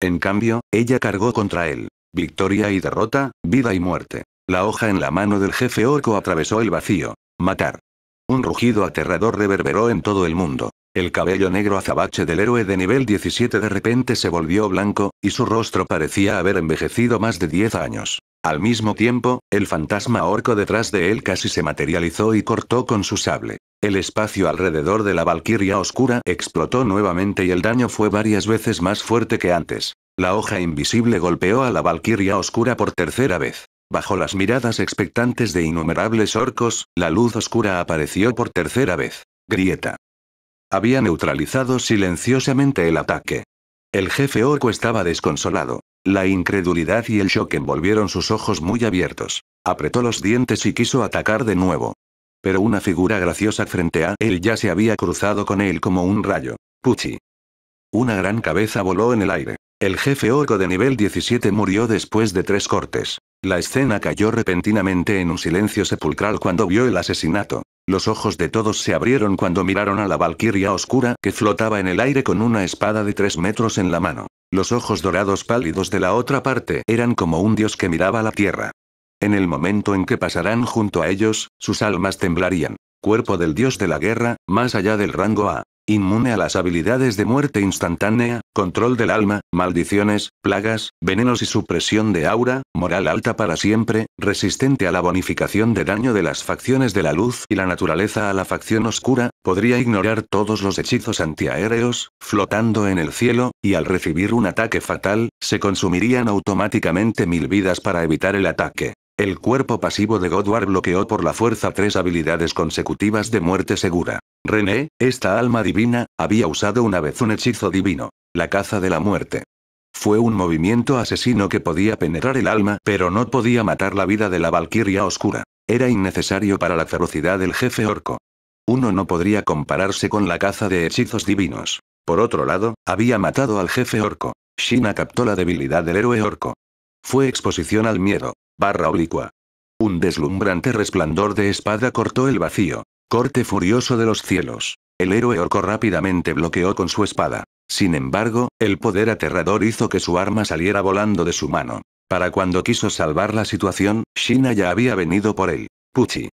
En cambio, ella cargó contra él. Victoria y derrota, vida y muerte. La hoja en la mano del jefe orco atravesó el vacío. Matar. Un rugido aterrador reverberó en todo el mundo. El cabello negro azabache del héroe de nivel 17 de repente se volvió blanco, y su rostro parecía haber envejecido más de 10 años. Al mismo tiempo, el fantasma orco detrás de él casi se materializó y cortó con su sable. El espacio alrededor de la Valquiria Oscura explotó nuevamente y el daño fue varias veces más fuerte que antes. La hoja invisible golpeó a la Valquiria Oscura por tercera vez. Bajo las miradas expectantes de innumerables orcos, la luz oscura apareció por tercera vez. Grieta. Había neutralizado silenciosamente el ataque. El jefe orco estaba desconsolado. La incredulidad y el shock envolvieron sus ojos muy abiertos. Apretó los dientes y quiso atacar de nuevo. Pero una figura graciosa frente a él ya se había cruzado con él como un rayo. Puchi. Una gran cabeza voló en el aire. El jefe orco de nivel 17 murió después de tres cortes. La escena cayó repentinamente en un silencio sepulcral cuando vio el asesinato. Los ojos de todos se abrieron cuando miraron a la valquiria oscura que flotaba en el aire con una espada de tres metros en la mano. Los ojos dorados pálidos de la otra parte eran como un dios que miraba la tierra. En el momento en que pasarán junto a ellos, sus almas temblarían. Cuerpo del dios de la guerra, más allá del rango A. Inmune a las habilidades de muerte instantánea, control del alma, maldiciones, plagas, venenos y supresión de aura, moral alta para siempre, resistente a la bonificación de daño de las facciones de la luz y la naturaleza a la facción oscura, podría ignorar todos los hechizos antiaéreos, flotando en el cielo, y al recibir un ataque fatal, se consumirían automáticamente mil vidas para evitar el ataque. El cuerpo pasivo de Godward bloqueó por la fuerza tres habilidades consecutivas de muerte segura. René, esta alma divina, había usado una vez un hechizo divino. La caza de la muerte. Fue un movimiento asesino que podía penetrar el alma, pero no podía matar la vida de la Valquiria Oscura. Era innecesario para la ferocidad del jefe orco. Uno no podría compararse con la caza de hechizos divinos. Por otro lado, había matado al jefe orco. Shina captó la debilidad del héroe orco. Fue exposición al miedo. Barra oblicua. Un deslumbrante resplandor de espada cortó el vacío. Corte furioso de los cielos. El héroe orco rápidamente bloqueó con su espada. Sin embargo, el poder aterrador hizo que su arma saliera volando de su mano. Para cuando quiso salvar la situación, Shina ya había venido por él. Puchi.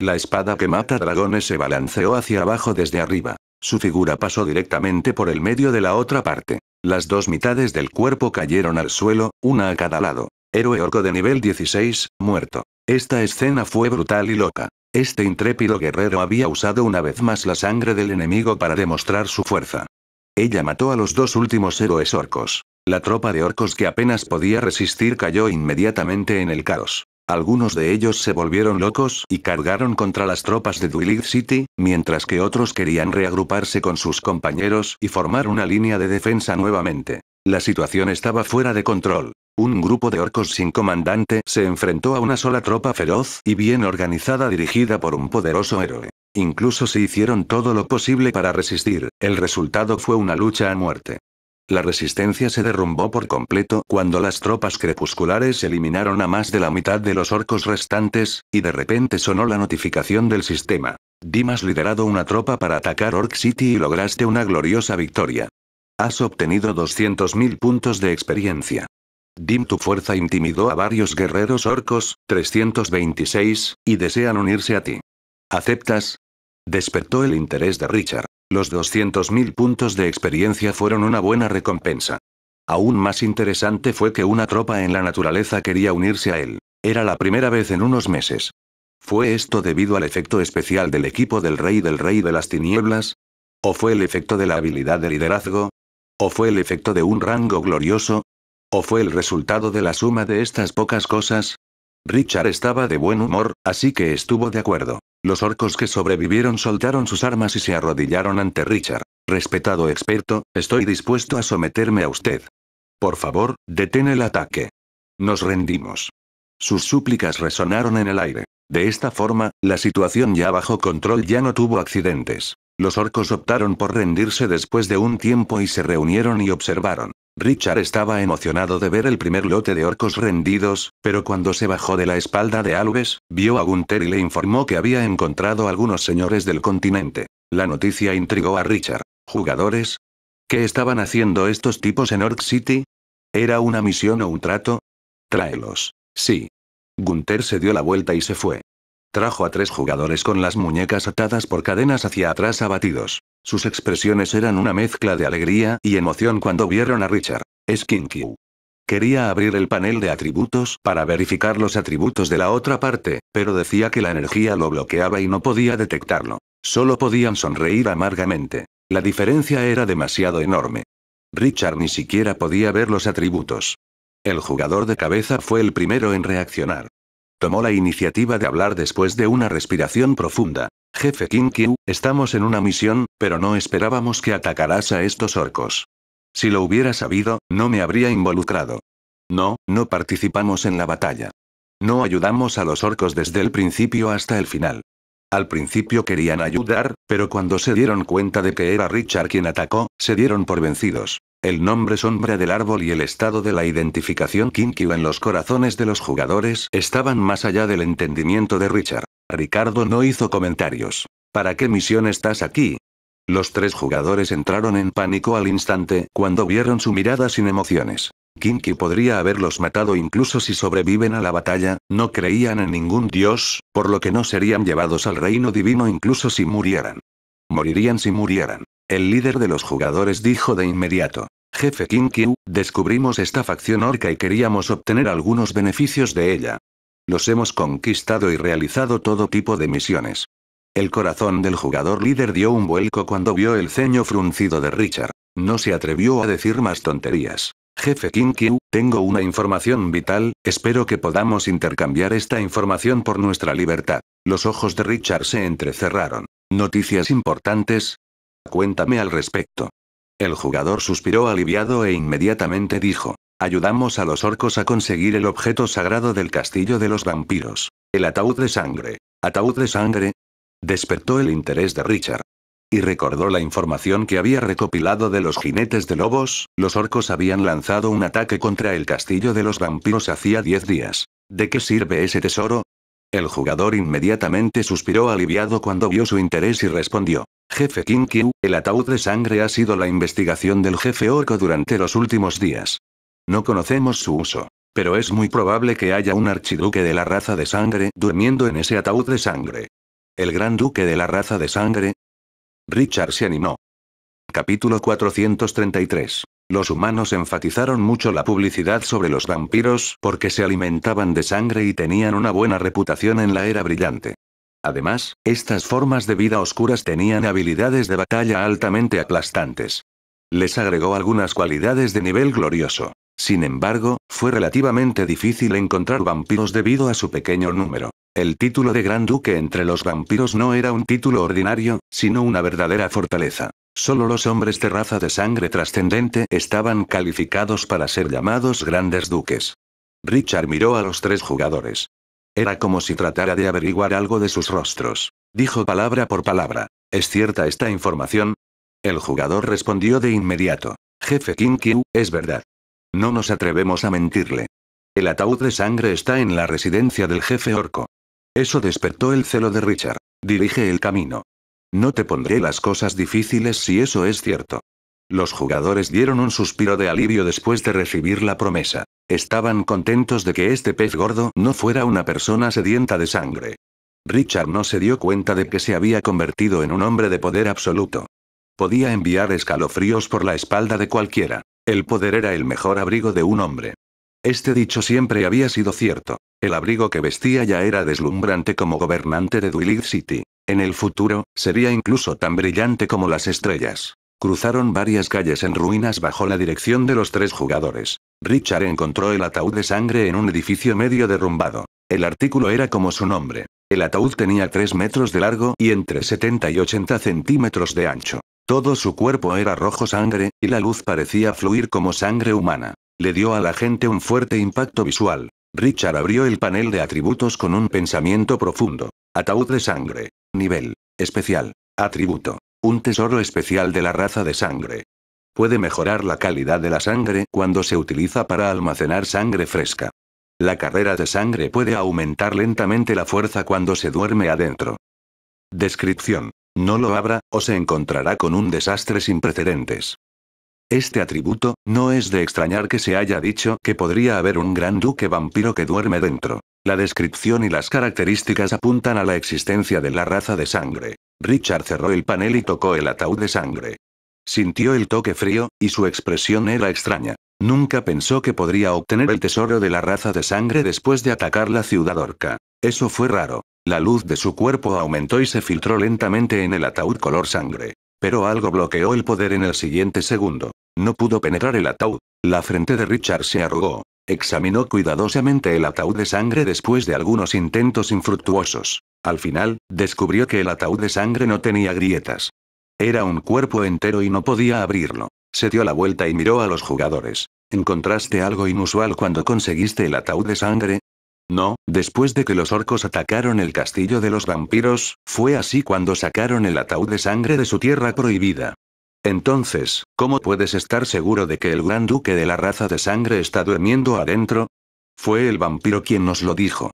La espada que mata dragones se balanceó hacia abajo desde arriba. Su figura pasó directamente por el medio de la otra parte. Las dos mitades del cuerpo cayeron al suelo, una a cada lado. Héroe orco de nivel 16, muerto. Esta escena fue brutal y loca. Este intrépido guerrero había usado una vez más la sangre del enemigo para demostrar su fuerza. Ella mató a los dos últimos héroes orcos. La tropa de orcos que apenas podía resistir cayó inmediatamente en el caos. Algunos de ellos se volvieron locos y cargaron contra las tropas de Duilith City, mientras que otros querían reagruparse con sus compañeros y formar una línea de defensa nuevamente. La situación estaba fuera de control. Un grupo de orcos sin comandante se enfrentó a una sola tropa feroz y bien organizada dirigida por un poderoso héroe. Incluso se hicieron todo lo posible para resistir, el resultado fue una lucha a muerte. La resistencia se derrumbó por completo cuando las tropas crepusculares eliminaron a más de la mitad de los orcos restantes, y de repente sonó la notificación del sistema. Dimas liderado una tropa para atacar Orc City y lograste una gloriosa victoria. Has obtenido 200.000 puntos de experiencia. Dim tu fuerza intimidó a varios guerreros orcos, 326, y desean unirse a ti. ¿Aceptas? Despertó el interés de Richard. Los 200.000 puntos de experiencia fueron una buena recompensa. Aún más interesante fue que una tropa en la naturaleza quería unirse a él. Era la primera vez en unos meses. ¿Fue esto debido al efecto especial del equipo del rey del rey de las tinieblas? ¿O fue el efecto de la habilidad de liderazgo? ¿O fue el efecto de un rango glorioso? ¿O fue el resultado de la suma de estas pocas cosas? Richard estaba de buen humor, así que estuvo de acuerdo. Los orcos que sobrevivieron soltaron sus armas y se arrodillaron ante Richard. Respetado experto, estoy dispuesto a someterme a usted. Por favor, detén el ataque. Nos rendimos. Sus súplicas resonaron en el aire. De esta forma, la situación ya bajo control ya no tuvo accidentes. Los orcos optaron por rendirse después de un tiempo y se reunieron y observaron. Richard estaba emocionado de ver el primer lote de orcos rendidos, pero cuando se bajó de la espalda de Alves, vio a Gunther y le informó que había encontrado algunos señores del continente. La noticia intrigó a Richard. ¿Jugadores? ¿Qué estaban haciendo estos tipos en Orc City? ¿Era una misión o un trato? Tráelos. Sí. Gunther se dio la vuelta y se fue. Trajo a tres jugadores con las muñecas atadas por cadenas hacia atrás abatidos. Sus expresiones eran una mezcla de alegría y emoción cuando vieron a Richard. Skinky. Quería abrir el panel de atributos para verificar los atributos de la otra parte, pero decía que la energía lo bloqueaba y no podía detectarlo. Solo podían sonreír amargamente. La diferencia era demasiado enorme. Richard ni siquiera podía ver los atributos. El jugador de cabeza fue el primero en reaccionar. Tomó la iniciativa de hablar después de una respiración profunda. Jefe King estamos en una misión, pero no esperábamos que atacaras a estos orcos. Si lo hubiera sabido, no me habría involucrado. No, no participamos en la batalla. No ayudamos a los orcos desde el principio hasta el final. Al principio querían ayudar, pero cuando se dieron cuenta de que era Richard quien atacó, se dieron por vencidos. El nombre sombra del árbol y el estado de la identificación Kinkyu en los corazones de los jugadores estaban más allá del entendimiento de Richard. Ricardo no hizo comentarios. ¿Para qué misión estás aquí? Los tres jugadores entraron en pánico al instante cuando vieron su mirada sin emociones. Kinky podría haberlos matado incluso si sobreviven a la batalla, no creían en ningún dios, por lo que no serían llevados al reino divino incluso si murieran. Morirían si murieran. El líder de los jugadores dijo de inmediato. Jefe King descubrimos esta facción orca y queríamos obtener algunos beneficios de ella. Los hemos conquistado y realizado todo tipo de misiones. El corazón del jugador líder dio un vuelco cuando vio el ceño fruncido de Richard. No se atrevió a decir más tonterías. Jefe King tengo una información vital, espero que podamos intercambiar esta información por nuestra libertad. Los ojos de Richard se entrecerraron. Noticias importantes. Cuéntame al respecto. El jugador suspiró aliviado e inmediatamente dijo, ayudamos a los orcos a conseguir el objeto sagrado del castillo de los vampiros, el ataúd de sangre. ¿Ataúd de sangre? Despertó el interés de Richard. Y recordó la información que había recopilado de los jinetes de lobos, los orcos habían lanzado un ataque contra el castillo de los vampiros hacía diez días. ¿De qué sirve ese tesoro? El jugador inmediatamente suspiró aliviado cuando vio su interés y respondió. Jefe King Q, el ataúd de sangre ha sido la investigación del jefe orco durante los últimos días. No conocemos su uso. Pero es muy probable que haya un archiduque de la raza de sangre durmiendo en ese ataúd de sangre. ¿El gran duque de la raza de sangre? Richard se animó. Capítulo 433. Los humanos enfatizaron mucho la publicidad sobre los vampiros porque se alimentaban de sangre y tenían una buena reputación en la era brillante. Además, estas formas de vida oscuras tenían habilidades de batalla altamente aplastantes. Les agregó algunas cualidades de nivel glorioso. Sin embargo, fue relativamente difícil encontrar vampiros debido a su pequeño número. El título de Gran Duque entre los vampiros no era un título ordinario, sino una verdadera fortaleza. Solo los hombres de raza de sangre trascendente estaban calificados para ser llamados grandes duques. Richard miró a los tres jugadores. Era como si tratara de averiguar algo de sus rostros. Dijo palabra por palabra. ¿Es cierta esta información? El jugador respondió de inmediato. Jefe King Q, es verdad. No nos atrevemos a mentirle. El ataúd de sangre está en la residencia del jefe orco. Eso despertó el celo de Richard. Dirige el camino. No te pondré las cosas difíciles si eso es cierto. Los jugadores dieron un suspiro de alivio después de recibir la promesa. Estaban contentos de que este pez gordo no fuera una persona sedienta de sangre. Richard no se dio cuenta de que se había convertido en un hombre de poder absoluto. Podía enviar escalofríos por la espalda de cualquiera. El poder era el mejor abrigo de un hombre. Este dicho siempre había sido cierto. El abrigo que vestía ya era deslumbrante como gobernante de Dulip City. En el futuro, sería incluso tan brillante como las estrellas. Cruzaron varias calles en ruinas bajo la dirección de los tres jugadores. Richard encontró el ataúd de sangre en un edificio medio derrumbado. El artículo era como su nombre. El ataúd tenía 3 metros de largo y entre 70 y 80 centímetros de ancho. Todo su cuerpo era rojo sangre, y la luz parecía fluir como sangre humana. Le dio a la gente un fuerte impacto visual. Richard abrió el panel de atributos con un pensamiento profundo. Ataúd de sangre. Nivel. Especial. Atributo. Un tesoro especial de la raza de sangre. Puede mejorar la calidad de la sangre cuando se utiliza para almacenar sangre fresca. La carrera de sangre puede aumentar lentamente la fuerza cuando se duerme adentro. Descripción. No lo abra, o se encontrará con un desastre sin precedentes. Este atributo, no es de extrañar que se haya dicho que podría haber un gran duque vampiro que duerme dentro. La descripción y las características apuntan a la existencia de la raza de sangre. Richard cerró el panel y tocó el ataúd de sangre. Sintió el toque frío, y su expresión era extraña. Nunca pensó que podría obtener el tesoro de la raza de sangre después de atacar la ciudad orca. Eso fue raro. La luz de su cuerpo aumentó y se filtró lentamente en el ataúd color sangre. Pero algo bloqueó el poder en el siguiente segundo. No pudo penetrar el ataúd. La frente de Richard se arrugó. Examinó cuidadosamente el ataúd de sangre después de algunos intentos infructuosos. Al final, descubrió que el ataúd de sangre no tenía grietas. Era un cuerpo entero y no podía abrirlo. Se dio la vuelta y miró a los jugadores. ¿Encontraste algo inusual cuando conseguiste el ataúd de sangre? No, después de que los orcos atacaron el castillo de los vampiros, fue así cuando sacaron el ataúd de sangre de su tierra prohibida. Entonces, ¿cómo puedes estar seguro de que el gran duque de la raza de sangre está durmiendo adentro? Fue el vampiro quien nos lo dijo.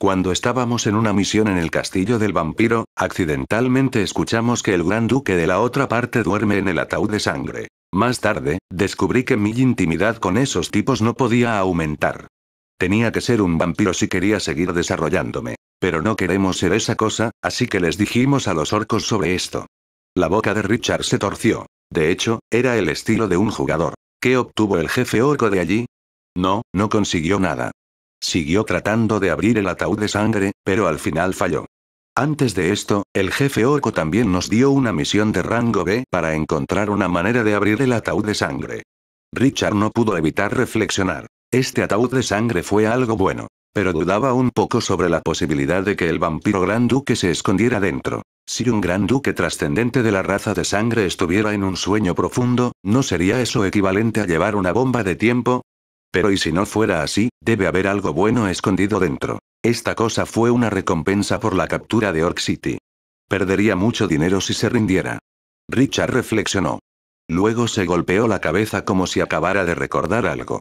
Cuando estábamos en una misión en el castillo del vampiro, accidentalmente escuchamos que el gran duque de la otra parte duerme en el ataúd de sangre. Más tarde, descubrí que mi intimidad con esos tipos no podía aumentar. Tenía que ser un vampiro si quería seguir desarrollándome. Pero no queremos ser esa cosa, así que les dijimos a los orcos sobre esto. La boca de Richard se torció. De hecho, era el estilo de un jugador. ¿Qué obtuvo el jefe orco de allí? No, no consiguió nada. Siguió tratando de abrir el ataúd de sangre, pero al final falló. Antes de esto, el jefe orco también nos dio una misión de rango B para encontrar una manera de abrir el ataúd de sangre. Richard no pudo evitar reflexionar. Este ataúd de sangre fue algo bueno. Pero dudaba un poco sobre la posibilidad de que el vampiro Gran Duque se escondiera dentro. Si un Gran Duque trascendente de la raza de sangre estuviera en un sueño profundo, ¿no sería eso equivalente a llevar una bomba de tiempo? Pero y si no fuera así, debe haber algo bueno escondido dentro. Esta cosa fue una recompensa por la captura de Orc City. Perdería mucho dinero si se rindiera. Richard reflexionó. Luego se golpeó la cabeza como si acabara de recordar algo.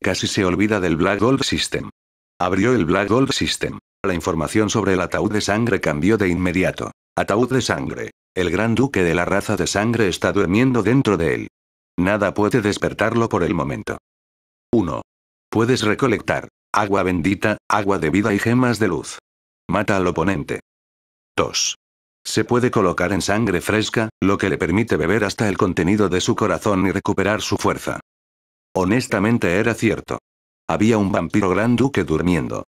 Casi se olvida del Black Gold System. Abrió el Black Gold System. La información sobre el ataúd de sangre cambió de inmediato. Ataúd de sangre. El gran duque de la raza de sangre está durmiendo dentro de él. Nada puede despertarlo por el momento. 1. Puedes recolectar agua bendita, agua de vida y gemas de luz. Mata al oponente. 2. Se puede colocar en sangre fresca, lo que le permite beber hasta el contenido de su corazón y recuperar su fuerza. Honestamente era cierto. Había un vampiro gran duque durmiendo.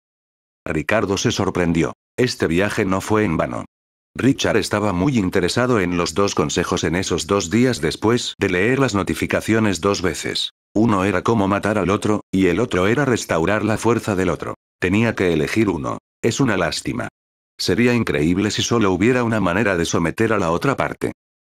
Ricardo se sorprendió. Este viaje no fue en vano. Richard estaba muy interesado en los dos consejos en esos dos días después de leer las notificaciones dos veces. Uno era cómo matar al otro, y el otro era restaurar la fuerza del otro. Tenía que elegir uno. Es una lástima. Sería increíble si solo hubiera una manera de someter a la otra parte.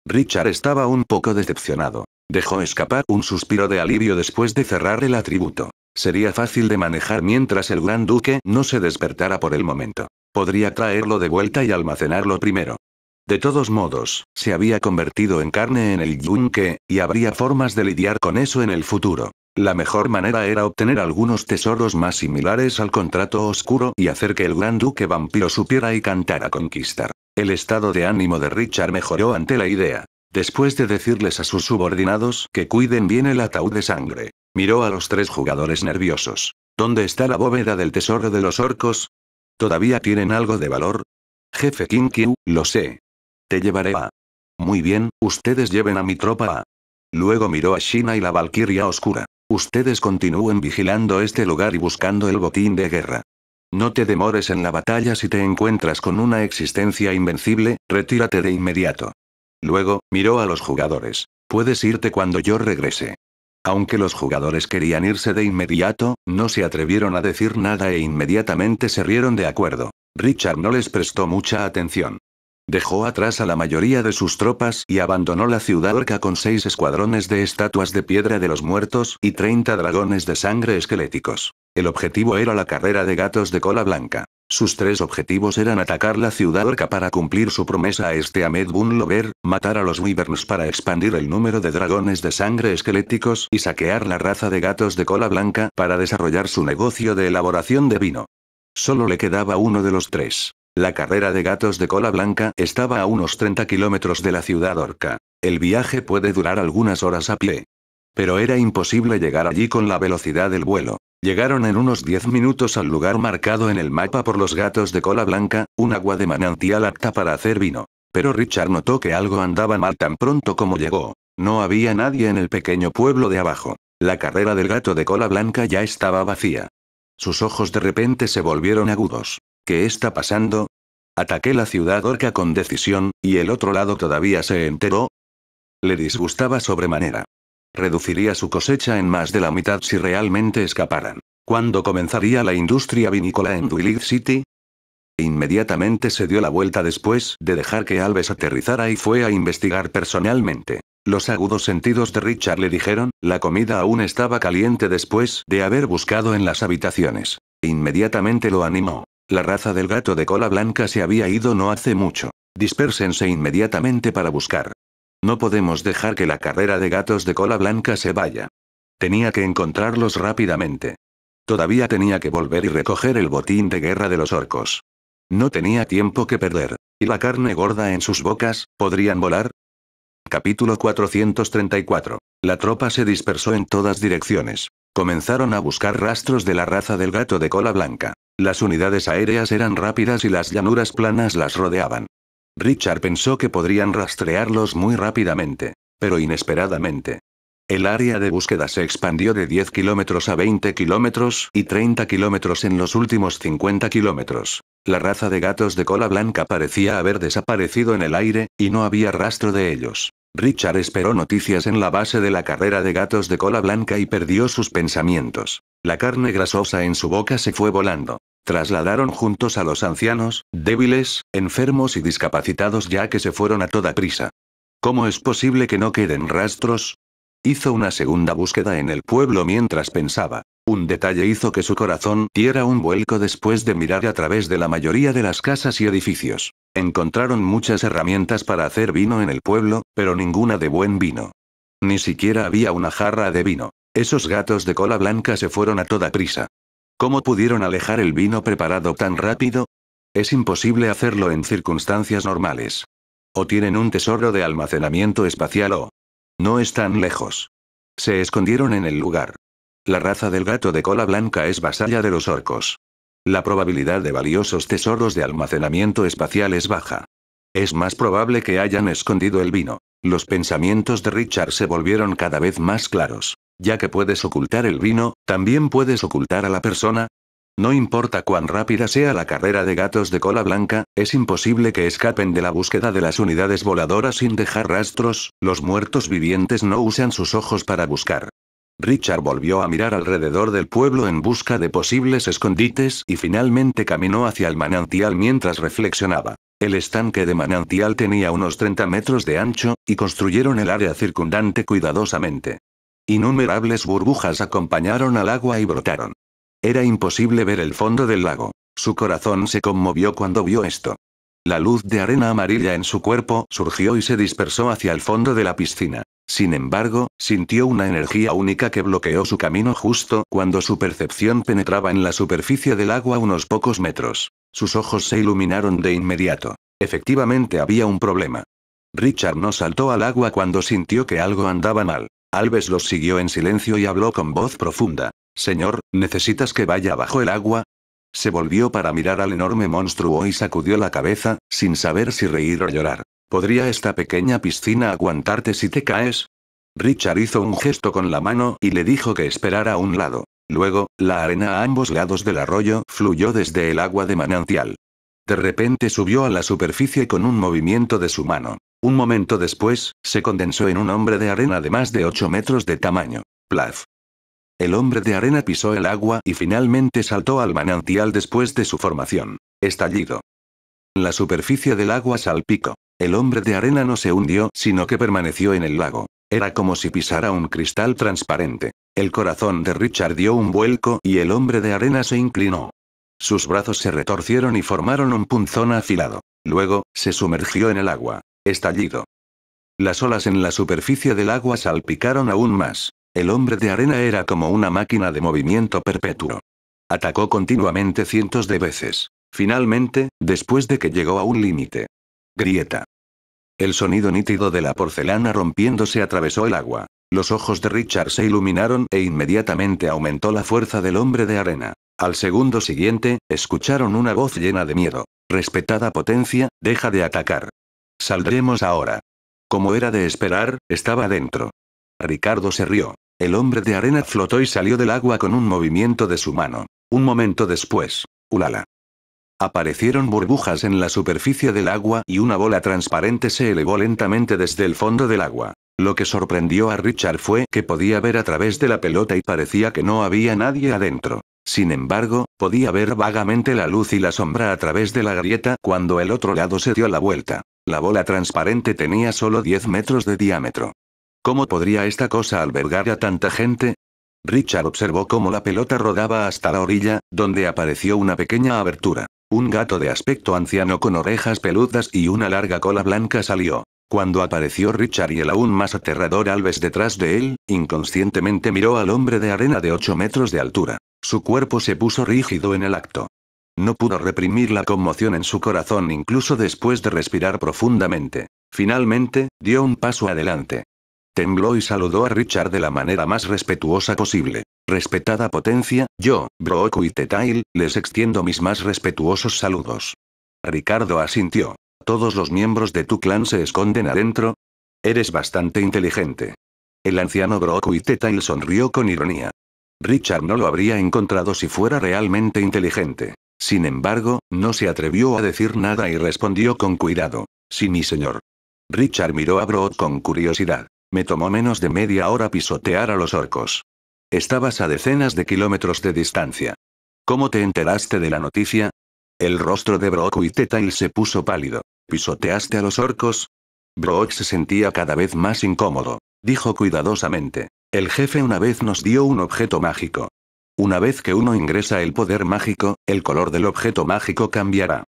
Richard estaba un poco decepcionado. Dejó escapar un suspiro de alivio después de cerrar el atributo. Sería fácil de manejar mientras el gran duque no se despertara por el momento. Podría traerlo de vuelta y almacenarlo primero. De todos modos, se había convertido en carne en el yunque, y habría formas de lidiar con eso en el futuro. La mejor manera era obtener algunos tesoros más similares al contrato oscuro y hacer que el gran duque vampiro supiera y cantara conquistar. El estado de ánimo de Richard mejoró ante la idea. Después de decirles a sus subordinados que cuiden bien el ataúd de sangre, Miró a los tres jugadores nerviosos. ¿Dónde está la bóveda del tesoro de los orcos? ¿Todavía tienen algo de valor? Jefe King lo sé. Te llevaré a... Muy bien, ustedes lleven a mi tropa a... Luego miró a Shina y la Valkyria Oscura. Ustedes continúen vigilando este lugar y buscando el botín de guerra. No te demores en la batalla si te encuentras con una existencia invencible, retírate de inmediato. Luego, miró a los jugadores. Puedes irte cuando yo regrese. Aunque los jugadores querían irse de inmediato, no se atrevieron a decir nada e inmediatamente se rieron de acuerdo. Richard no les prestó mucha atención. Dejó atrás a la mayoría de sus tropas y abandonó la ciudad orca con seis escuadrones de estatuas de piedra de los muertos y 30 dragones de sangre esqueléticos. El objetivo era la carrera de gatos de cola blanca. Sus tres objetivos eran atacar la ciudad orca para cumplir su promesa a este Ahmed Bunlover, matar a los Wyverns para expandir el número de dragones de sangre esqueléticos y saquear la raza de gatos de cola blanca para desarrollar su negocio de elaboración de vino. Solo le quedaba uno de los tres. La carrera de gatos de cola blanca estaba a unos 30 kilómetros de la ciudad orca. El viaje puede durar algunas horas a pie. Pero era imposible llegar allí con la velocidad del vuelo. Llegaron en unos 10 minutos al lugar marcado en el mapa por los gatos de cola blanca, un agua de manantial apta para hacer vino. Pero Richard notó que algo andaba mal tan pronto como llegó. No había nadie en el pequeño pueblo de abajo. La carrera del gato de cola blanca ya estaba vacía. Sus ojos de repente se volvieron agudos. ¿Qué está pasando? Ataqué la ciudad orca con decisión, y el otro lado todavía se enteró. Le disgustaba sobremanera reduciría su cosecha en más de la mitad si realmente escaparan. ¿Cuándo comenzaría la industria vinícola en Duluth City? Inmediatamente se dio la vuelta después de dejar que Alves aterrizara y fue a investigar personalmente. Los agudos sentidos de Richard le dijeron, la comida aún estaba caliente después de haber buscado en las habitaciones. Inmediatamente lo animó. La raza del gato de cola blanca se había ido no hace mucho. Dispérsense inmediatamente para buscar. No podemos dejar que la carrera de gatos de cola blanca se vaya. Tenía que encontrarlos rápidamente. Todavía tenía que volver y recoger el botín de guerra de los orcos. No tenía tiempo que perder. ¿Y la carne gorda en sus bocas, podrían volar? Capítulo 434. La tropa se dispersó en todas direcciones. Comenzaron a buscar rastros de la raza del gato de cola blanca. Las unidades aéreas eran rápidas y las llanuras planas las rodeaban. Richard pensó que podrían rastrearlos muy rápidamente. Pero inesperadamente. El área de búsqueda se expandió de 10 kilómetros a 20 kilómetros y 30 kilómetros en los últimos 50 kilómetros. La raza de gatos de cola blanca parecía haber desaparecido en el aire, y no había rastro de ellos. Richard esperó noticias en la base de la carrera de gatos de cola blanca y perdió sus pensamientos. La carne grasosa en su boca se fue volando. Trasladaron juntos a los ancianos, débiles, enfermos y discapacitados ya que se fueron a toda prisa. ¿Cómo es posible que no queden rastros? Hizo una segunda búsqueda en el pueblo mientras pensaba. Un detalle hizo que su corazón diera un vuelco después de mirar a través de la mayoría de las casas y edificios. Encontraron muchas herramientas para hacer vino en el pueblo, pero ninguna de buen vino. Ni siquiera había una jarra de vino. Esos gatos de cola blanca se fueron a toda prisa. ¿Cómo pudieron alejar el vino preparado tan rápido? Es imposible hacerlo en circunstancias normales. O tienen un tesoro de almacenamiento espacial o... No están lejos. Se escondieron en el lugar. La raza del gato de cola blanca es vasalla de los orcos. La probabilidad de valiosos tesoros de almacenamiento espacial es baja. Es más probable que hayan escondido el vino. Los pensamientos de Richard se volvieron cada vez más claros. Ya que puedes ocultar el vino, también puedes ocultar a la persona. No importa cuán rápida sea la carrera de gatos de cola blanca, es imposible que escapen de la búsqueda de las unidades voladoras sin dejar rastros, los muertos vivientes no usan sus ojos para buscar. Richard volvió a mirar alrededor del pueblo en busca de posibles escondites y finalmente caminó hacia el manantial mientras reflexionaba. El estanque de manantial tenía unos 30 metros de ancho, y construyeron el área circundante cuidadosamente. Innumerables burbujas acompañaron al agua y brotaron. Era imposible ver el fondo del lago. Su corazón se conmovió cuando vio esto. La luz de arena amarilla en su cuerpo surgió y se dispersó hacia el fondo de la piscina. Sin embargo, sintió una energía única que bloqueó su camino justo cuando su percepción penetraba en la superficie del agua unos pocos metros. Sus ojos se iluminaron de inmediato. Efectivamente había un problema. Richard no saltó al agua cuando sintió que algo andaba mal. Alves los siguió en silencio y habló con voz profunda. Señor, ¿necesitas que vaya bajo el agua? Se volvió para mirar al enorme monstruo y sacudió la cabeza, sin saber si reír o llorar. ¿Podría esta pequeña piscina aguantarte si te caes? Richard hizo un gesto con la mano y le dijo que esperara a un lado. Luego, la arena a ambos lados del arroyo fluyó desde el agua de manantial. De repente subió a la superficie con un movimiento de su mano. Un momento después, se condensó en un hombre de arena de más de 8 metros de tamaño. Plaf. El hombre de arena pisó el agua y finalmente saltó al manantial después de su formación. Estallido. La superficie del agua salpicó. El hombre de arena no se hundió, sino que permaneció en el lago. Era como si pisara un cristal transparente. El corazón de Richard dio un vuelco y el hombre de arena se inclinó. Sus brazos se retorcieron y formaron un punzón afilado. Luego, se sumergió en el agua. Estallido. Las olas en la superficie del agua salpicaron aún más. El hombre de arena era como una máquina de movimiento perpetuo. Atacó continuamente cientos de veces. Finalmente, después de que llegó a un límite. Grieta. El sonido nítido de la porcelana rompiéndose atravesó el agua. Los ojos de Richard se iluminaron e inmediatamente aumentó la fuerza del hombre de arena. Al segundo siguiente, escucharon una voz llena de miedo. Respetada potencia, deja de atacar. Saldremos ahora. Como era de esperar, estaba adentro. Ricardo se rió. El hombre de arena flotó y salió del agua con un movimiento de su mano. Un momento después, ulala. Aparecieron burbujas en la superficie del agua y una bola transparente se elevó lentamente desde el fondo del agua. Lo que sorprendió a Richard fue que podía ver a través de la pelota y parecía que no había nadie adentro. Sin embargo, podía ver vagamente la luz y la sombra a través de la grieta cuando el otro lado se dio la vuelta. La bola transparente tenía solo 10 metros de diámetro. ¿Cómo podría esta cosa albergar a tanta gente? Richard observó cómo la pelota rodaba hasta la orilla, donde apareció una pequeña abertura. Un gato de aspecto anciano con orejas peludas y una larga cola blanca salió. Cuando apareció Richard y el aún más aterrador Alves detrás de él, inconscientemente miró al hombre de arena de 8 metros de altura. Su cuerpo se puso rígido en el acto. No pudo reprimir la conmoción en su corazón incluso después de respirar profundamente. Finalmente, dio un paso adelante. Tembló y saludó a Richard de la manera más respetuosa posible. Respetada potencia, yo, Brooku y Tetail, les extiendo mis más respetuosos saludos. Ricardo asintió. ¿Todos los miembros de tu clan se esconden adentro? Eres bastante inteligente. El anciano Broku y Tetail sonrió con ironía. Richard no lo habría encontrado si fuera realmente inteligente. Sin embargo, no se atrevió a decir nada y respondió con cuidado. Sí, mi señor. Richard miró a Broad con curiosidad. Me tomó menos de media hora pisotear a los orcos. Estabas a decenas de kilómetros de distancia. ¿Cómo te enteraste de la noticia? El rostro de Brock y Tetail se puso pálido. ¿Pisoteaste a los orcos? Brock se sentía cada vez más incómodo. Dijo cuidadosamente. El jefe una vez nos dio un objeto mágico. Una vez que uno ingresa el poder mágico, el color del objeto mágico cambiará.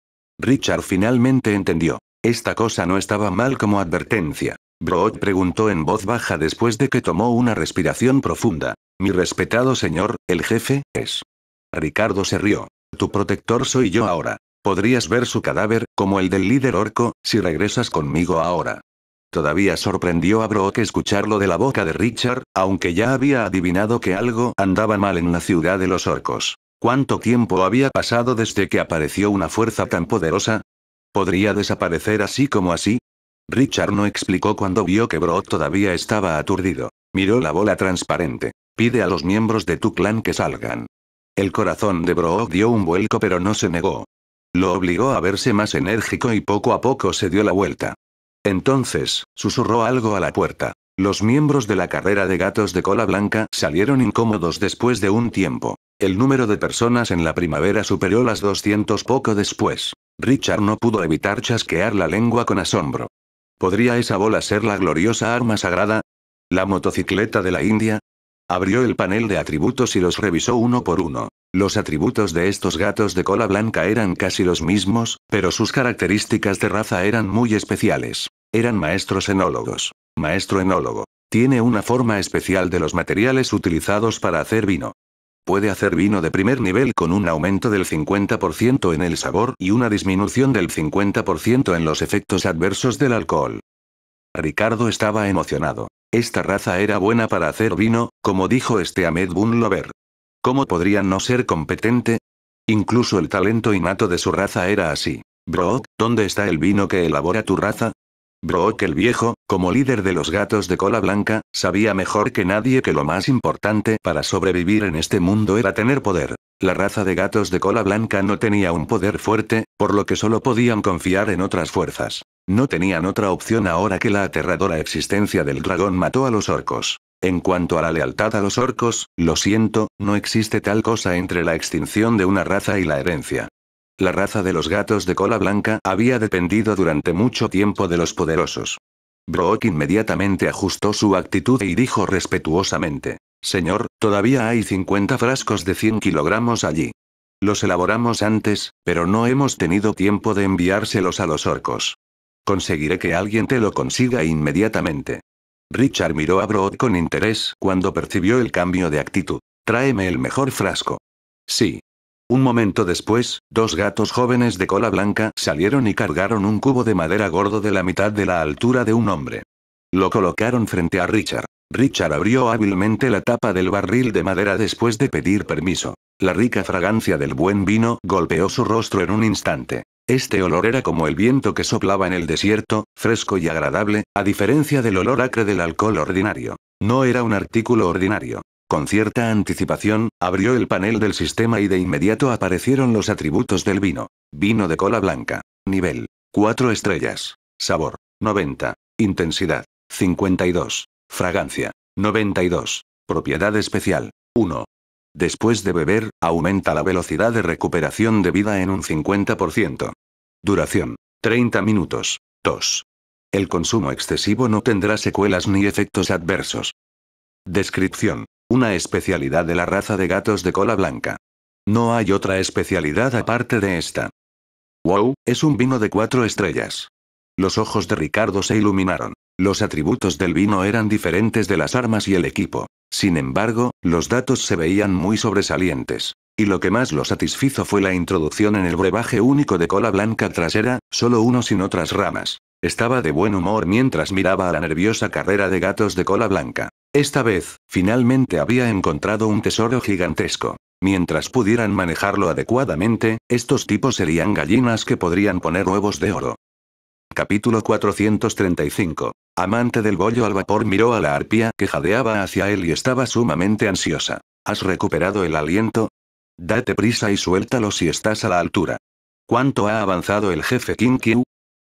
Richard finalmente entendió. Esta cosa no estaba mal como advertencia. Broad preguntó en voz baja después de que tomó una respiración profunda. Mi respetado señor, el jefe, es. Ricardo se rió. Tu protector soy yo ahora. Podrías ver su cadáver, como el del líder orco, si regresas conmigo ahora. Todavía sorprendió a Brock escucharlo de la boca de Richard, aunque ya había adivinado que algo andaba mal en la ciudad de los orcos. ¿Cuánto tiempo había pasado desde que apareció una fuerza tan poderosa? ¿Podría desaparecer así como así? Richard no explicó cuando vio que Brock todavía estaba aturdido. Miró la bola transparente. Pide a los miembros de tu clan que salgan. El corazón de Brock dio un vuelco pero no se negó. Lo obligó a verse más enérgico y poco a poco se dio la vuelta. Entonces, susurró algo a la puerta. Los miembros de la carrera de gatos de cola blanca salieron incómodos después de un tiempo. El número de personas en la primavera superó las 200 poco después. Richard no pudo evitar chasquear la lengua con asombro. ¿Podría esa bola ser la gloriosa arma sagrada? ¿La motocicleta de la India? Abrió el panel de atributos y los revisó uno por uno. Los atributos de estos gatos de cola blanca eran casi los mismos, pero sus características de raza eran muy especiales. Eran maestros enólogos. Maestro enólogo. Tiene una forma especial de los materiales utilizados para hacer vino. Puede hacer vino de primer nivel con un aumento del 50% en el sabor y una disminución del 50% en los efectos adversos del alcohol. Ricardo estaba emocionado. Esta raza era buena para hacer vino, como dijo este Ahmed Bunlover. ¿Cómo podrían no ser competente? Incluso el talento innato de su raza era así. Brook, ¿dónde está el vino que elabora tu raza? Brook, el viejo, como líder de los gatos de cola blanca, sabía mejor que nadie que lo más importante para sobrevivir en este mundo era tener poder. La raza de gatos de cola blanca no tenía un poder fuerte, por lo que solo podían confiar en otras fuerzas. No tenían otra opción ahora que la aterradora existencia del dragón mató a los orcos. En cuanto a la lealtad a los orcos, lo siento, no existe tal cosa entre la extinción de una raza y la herencia. La raza de los gatos de cola blanca había dependido durante mucho tiempo de los poderosos. Brook inmediatamente ajustó su actitud y dijo respetuosamente, Señor, todavía hay 50 frascos de 100 kilogramos allí. Los elaboramos antes, pero no hemos tenido tiempo de enviárselos a los orcos. Conseguiré que alguien te lo consiga inmediatamente. Richard miró a Broad con interés cuando percibió el cambio de actitud. Tráeme el mejor frasco. Sí. Un momento después, dos gatos jóvenes de cola blanca salieron y cargaron un cubo de madera gordo de la mitad de la altura de un hombre. Lo colocaron frente a Richard. Richard abrió hábilmente la tapa del barril de madera después de pedir permiso. La rica fragancia del buen vino golpeó su rostro en un instante. Este olor era como el viento que soplaba en el desierto, fresco y agradable, a diferencia del olor acre del alcohol ordinario. No era un artículo ordinario. Con cierta anticipación, abrió el panel del sistema y de inmediato aparecieron los atributos del vino. Vino de cola blanca. Nivel. 4 estrellas. Sabor. 90. Intensidad. 52. Fragancia. 92. Propiedad especial. 1. Después de beber, aumenta la velocidad de recuperación de vida en un 50%. Duración. 30 minutos. 2. El consumo excesivo no tendrá secuelas ni efectos adversos. Descripción. Una especialidad de la raza de gatos de cola blanca. No hay otra especialidad aparte de esta. Wow, es un vino de cuatro estrellas. Los ojos de Ricardo se iluminaron. Los atributos del vino eran diferentes de las armas y el equipo. Sin embargo, los datos se veían muy sobresalientes. Y lo que más lo satisfizo fue la introducción en el brebaje único de cola blanca trasera, solo uno sin otras ramas. Estaba de buen humor mientras miraba a la nerviosa carrera de gatos de cola blanca. Esta vez, finalmente había encontrado un tesoro gigantesco. Mientras pudieran manejarlo adecuadamente, estos tipos serían gallinas que podrían poner huevos de oro. Capítulo 435. Amante del bollo al vapor miró a la arpía que jadeaba hacia él y estaba sumamente ansiosa. ¿Has recuperado el aliento? Date prisa y suéltalo si estás a la altura. ¿Cuánto ha avanzado el jefe King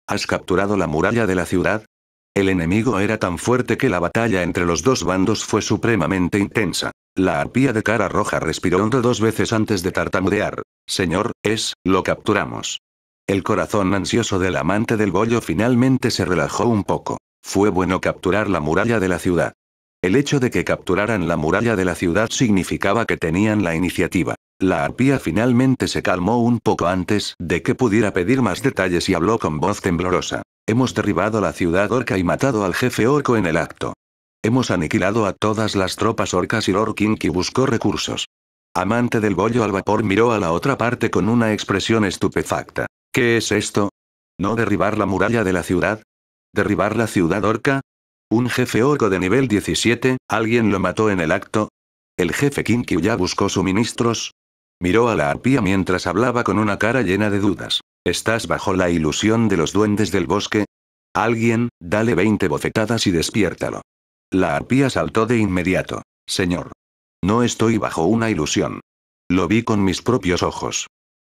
¿Has capturado la muralla de la ciudad? El enemigo era tan fuerte que la batalla entre los dos bandos fue supremamente intensa. La arpía de cara roja respiró hondo dos veces antes de tartamudear. Señor, es, lo capturamos. El corazón ansioso del amante del bollo finalmente se relajó un poco. Fue bueno capturar la muralla de la ciudad. El hecho de que capturaran la muralla de la ciudad significaba que tenían la iniciativa. La arpía finalmente se calmó un poco antes de que pudiera pedir más detalles y habló con voz temblorosa. Hemos derribado la ciudad orca y matado al jefe orco en el acto. Hemos aniquilado a todas las tropas orcas y Lord que buscó recursos. Amante del bollo al vapor miró a la otra parte con una expresión estupefacta. ¿Qué es esto? ¿No derribar la muralla de la ciudad? ¿Derribar la ciudad orca? Un jefe orco de nivel 17, alguien lo mató en el acto. El jefe Kinkyu ya buscó suministros. Miró a la arpía mientras hablaba con una cara llena de dudas. ¿Estás bajo la ilusión de los duendes del bosque? Alguien, dale 20 bofetadas y despiértalo. La arpía saltó de inmediato. Señor. No estoy bajo una ilusión. Lo vi con mis propios ojos.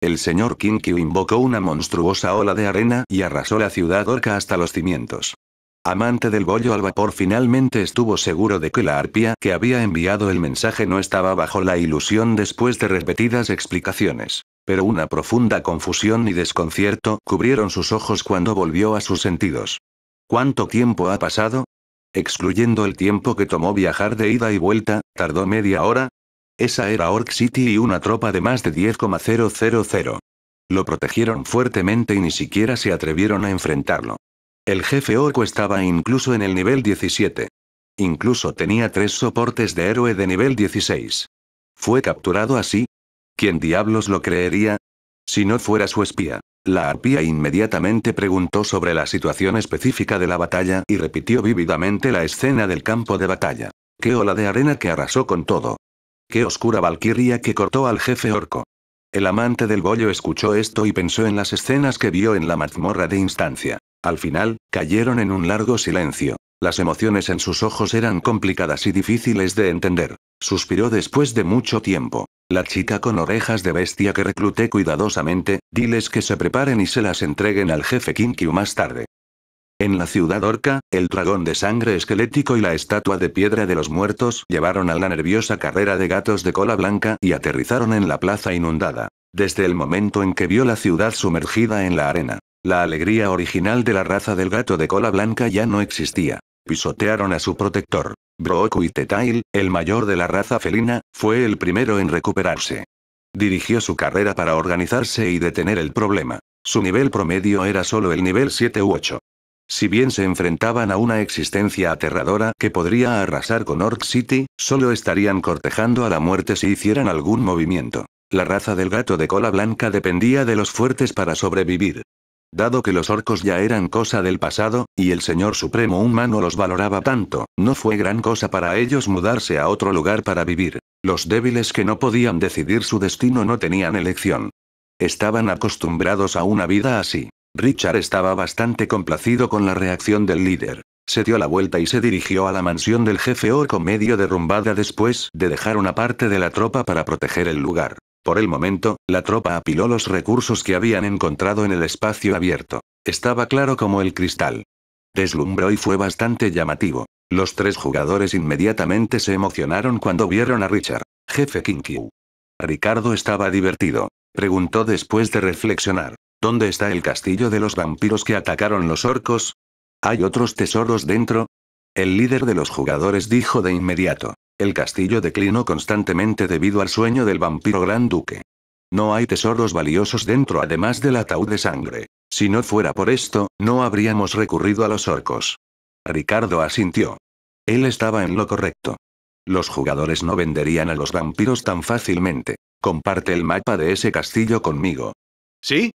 El señor Kinkyu invocó una monstruosa ola de arena y arrasó la ciudad orca hasta los cimientos. Amante del bollo al vapor finalmente estuvo seguro de que la arpía que había enviado el mensaje no estaba bajo la ilusión después de repetidas explicaciones. Pero una profunda confusión y desconcierto cubrieron sus ojos cuando volvió a sus sentidos. ¿Cuánto tiempo ha pasado? Excluyendo el tiempo que tomó viajar de ida y vuelta, tardó media hora, esa era Orc City y una tropa de más de 10,000. Lo protegieron fuertemente y ni siquiera se atrevieron a enfrentarlo. El jefe Orco estaba incluso en el nivel 17. Incluso tenía tres soportes de héroe de nivel 16. ¿Fue capturado así? ¿Quién diablos lo creería? Si no fuera su espía. La arpía inmediatamente preguntó sobre la situación específica de la batalla y repitió vívidamente la escena del campo de batalla. Qué ola de arena que arrasó con todo. Qué oscura valquiría que cortó al jefe orco. El amante del bollo escuchó esto y pensó en las escenas que vio en la mazmorra de instancia. Al final, cayeron en un largo silencio. Las emociones en sus ojos eran complicadas y difíciles de entender. Suspiró después de mucho tiempo. La chica con orejas de bestia que recluté cuidadosamente, diles que se preparen y se las entreguen al jefe Kinkyu más tarde. En la ciudad orca, el dragón de sangre esquelético y la estatua de piedra de los muertos llevaron a la nerviosa carrera de gatos de cola blanca y aterrizaron en la plaza inundada. Desde el momento en que vio la ciudad sumergida en la arena, la alegría original de la raza del gato de cola blanca ya no existía. Pisotearon a su protector. Brooku y Tetail, el mayor de la raza felina, fue el primero en recuperarse. Dirigió su carrera para organizarse y detener el problema. Su nivel promedio era solo el nivel 7 u 8. Si bien se enfrentaban a una existencia aterradora que podría arrasar con Orc City, solo estarían cortejando a la muerte si hicieran algún movimiento. La raza del gato de cola blanca dependía de los fuertes para sobrevivir. Dado que los orcos ya eran cosa del pasado, y el Señor Supremo Humano los valoraba tanto, no fue gran cosa para ellos mudarse a otro lugar para vivir. Los débiles que no podían decidir su destino no tenían elección. Estaban acostumbrados a una vida así. Richard estaba bastante complacido con la reacción del líder. Se dio la vuelta y se dirigió a la mansión del jefe orco medio derrumbada después de dejar una parte de la tropa para proteger el lugar. Por el momento, la tropa apiló los recursos que habían encontrado en el espacio abierto. Estaba claro como el cristal. Deslumbró y fue bastante llamativo. Los tres jugadores inmediatamente se emocionaron cuando vieron a Richard, jefe Kinky. Ricardo estaba divertido, preguntó después de reflexionar. ¿Dónde está el castillo de los vampiros que atacaron los orcos? ¿Hay otros tesoros dentro? El líder de los jugadores dijo de inmediato. El castillo declinó constantemente debido al sueño del vampiro gran duque. No hay tesoros valiosos dentro además del ataúd de sangre. Si no fuera por esto, no habríamos recurrido a los orcos. Ricardo asintió. Él estaba en lo correcto. Los jugadores no venderían a los vampiros tan fácilmente. Comparte el mapa de ese castillo conmigo. ¿Sí?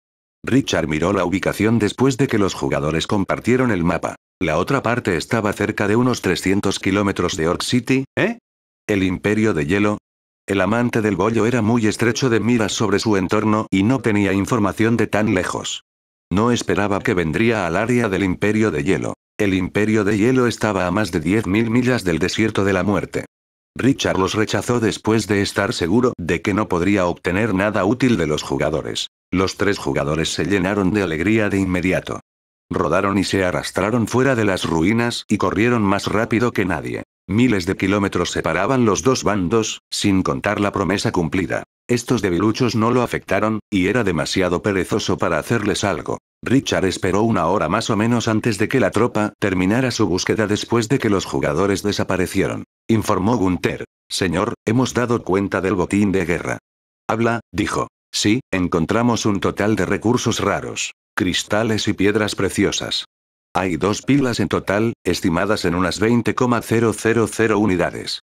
Richard miró la ubicación después de que los jugadores compartieron el mapa. La otra parte estaba cerca de unos 300 kilómetros de Ork City, ¿eh? El imperio de hielo. El amante del bollo era muy estrecho de miras sobre su entorno y no tenía información de tan lejos. No esperaba que vendría al área del imperio de hielo. El imperio de hielo estaba a más de 10.000 millas del desierto de la muerte. Richard los rechazó después de estar seguro de que no podría obtener nada útil de los jugadores. Los tres jugadores se llenaron de alegría de inmediato. Rodaron y se arrastraron fuera de las ruinas y corrieron más rápido que nadie. Miles de kilómetros separaban los dos bandos, sin contar la promesa cumplida. Estos debiluchos no lo afectaron, y era demasiado perezoso para hacerles algo. Richard esperó una hora más o menos antes de que la tropa terminara su búsqueda después de que los jugadores desaparecieron informó Gunther. Señor, hemos dado cuenta del botín de guerra. Habla, dijo. Sí, encontramos un total de recursos raros, cristales y piedras preciosas. Hay dos pilas en total, estimadas en unas 20,000 unidades.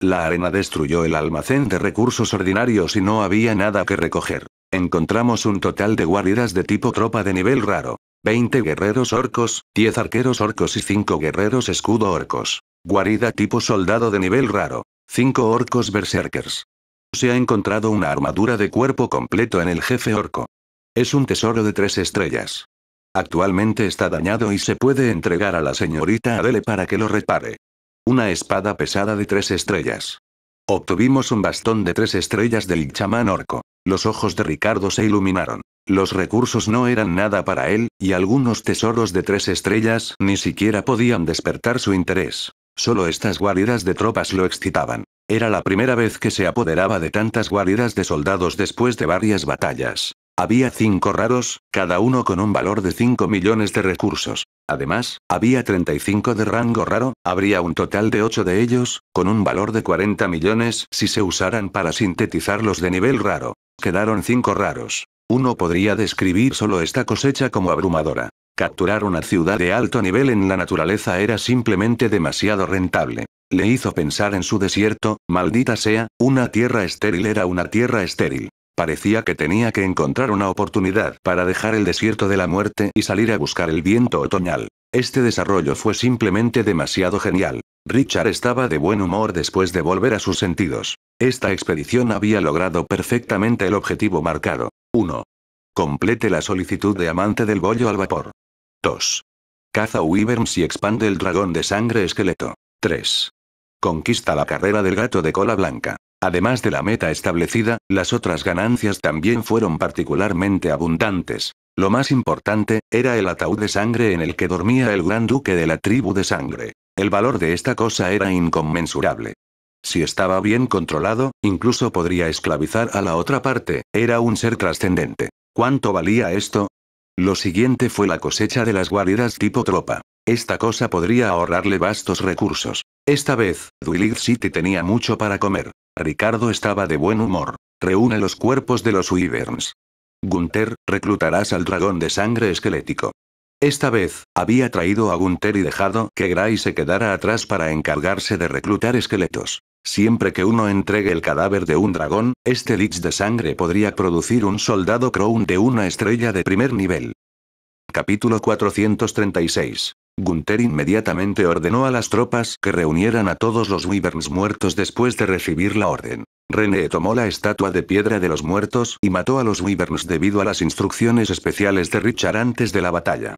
La arena destruyó el almacén de recursos ordinarios y no había nada que recoger. Encontramos un total de guaridas de tipo tropa de nivel raro. 20 guerreros orcos, 10 arqueros orcos y 5 guerreros escudo orcos. Guarida tipo soldado de nivel raro. Cinco orcos berserkers. Se ha encontrado una armadura de cuerpo completo en el jefe orco. Es un tesoro de tres estrellas. Actualmente está dañado y se puede entregar a la señorita Adele para que lo repare. Una espada pesada de tres estrellas. Obtuvimos un bastón de tres estrellas del chamán orco. Los ojos de Ricardo se iluminaron. Los recursos no eran nada para él, y algunos tesoros de tres estrellas ni siquiera podían despertar su interés. Solo estas guaridas de tropas lo excitaban. Era la primera vez que se apoderaba de tantas guaridas de soldados después de varias batallas. Había cinco raros, cada uno con un valor de 5 millones de recursos. Además, había 35 de rango raro, habría un total de 8 de ellos, con un valor de 40 millones si se usaran para sintetizarlos de nivel raro. Quedaron 5 raros. Uno podría describir solo esta cosecha como abrumadora. Capturar una ciudad de alto nivel en la naturaleza era simplemente demasiado rentable. Le hizo pensar en su desierto, maldita sea, una tierra estéril era una tierra estéril. Parecía que tenía que encontrar una oportunidad para dejar el desierto de la muerte y salir a buscar el viento otoñal. Este desarrollo fue simplemente demasiado genial. Richard estaba de buen humor después de volver a sus sentidos. Esta expedición había logrado perfectamente el objetivo marcado. 1. Complete la solicitud de amante del bollo al vapor. 2. Caza Wyverns y expande el dragón de sangre esqueleto. 3. Conquista la carrera del gato de cola blanca. Además de la meta establecida, las otras ganancias también fueron particularmente abundantes. Lo más importante, era el ataúd de sangre en el que dormía el gran duque de la tribu de sangre. El valor de esta cosa era inconmensurable. Si estaba bien controlado, incluso podría esclavizar a la otra parte, era un ser trascendente. ¿Cuánto valía esto? Lo siguiente fue la cosecha de las guaridas tipo tropa. Esta cosa podría ahorrarle vastos recursos. Esta vez, Duilig City tenía mucho para comer. Ricardo estaba de buen humor. Reúne los cuerpos de los Wyverns. Gunther, reclutarás al dragón de sangre esquelético. Esta vez, había traído a Gunther y dejado que Gray se quedara atrás para encargarse de reclutar esqueletos. Siempre que uno entregue el cadáver de un dragón, este lich de sangre podría producir un soldado crown de una estrella de primer nivel. Capítulo 436. Gunther inmediatamente ordenó a las tropas que reunieran a todos los wyverns muertos después de recibir la orden. René tomó la estatua de piedra de los muertos y mató a los wyverns debido a las instrucciones especiales de Richard antes de la batalla.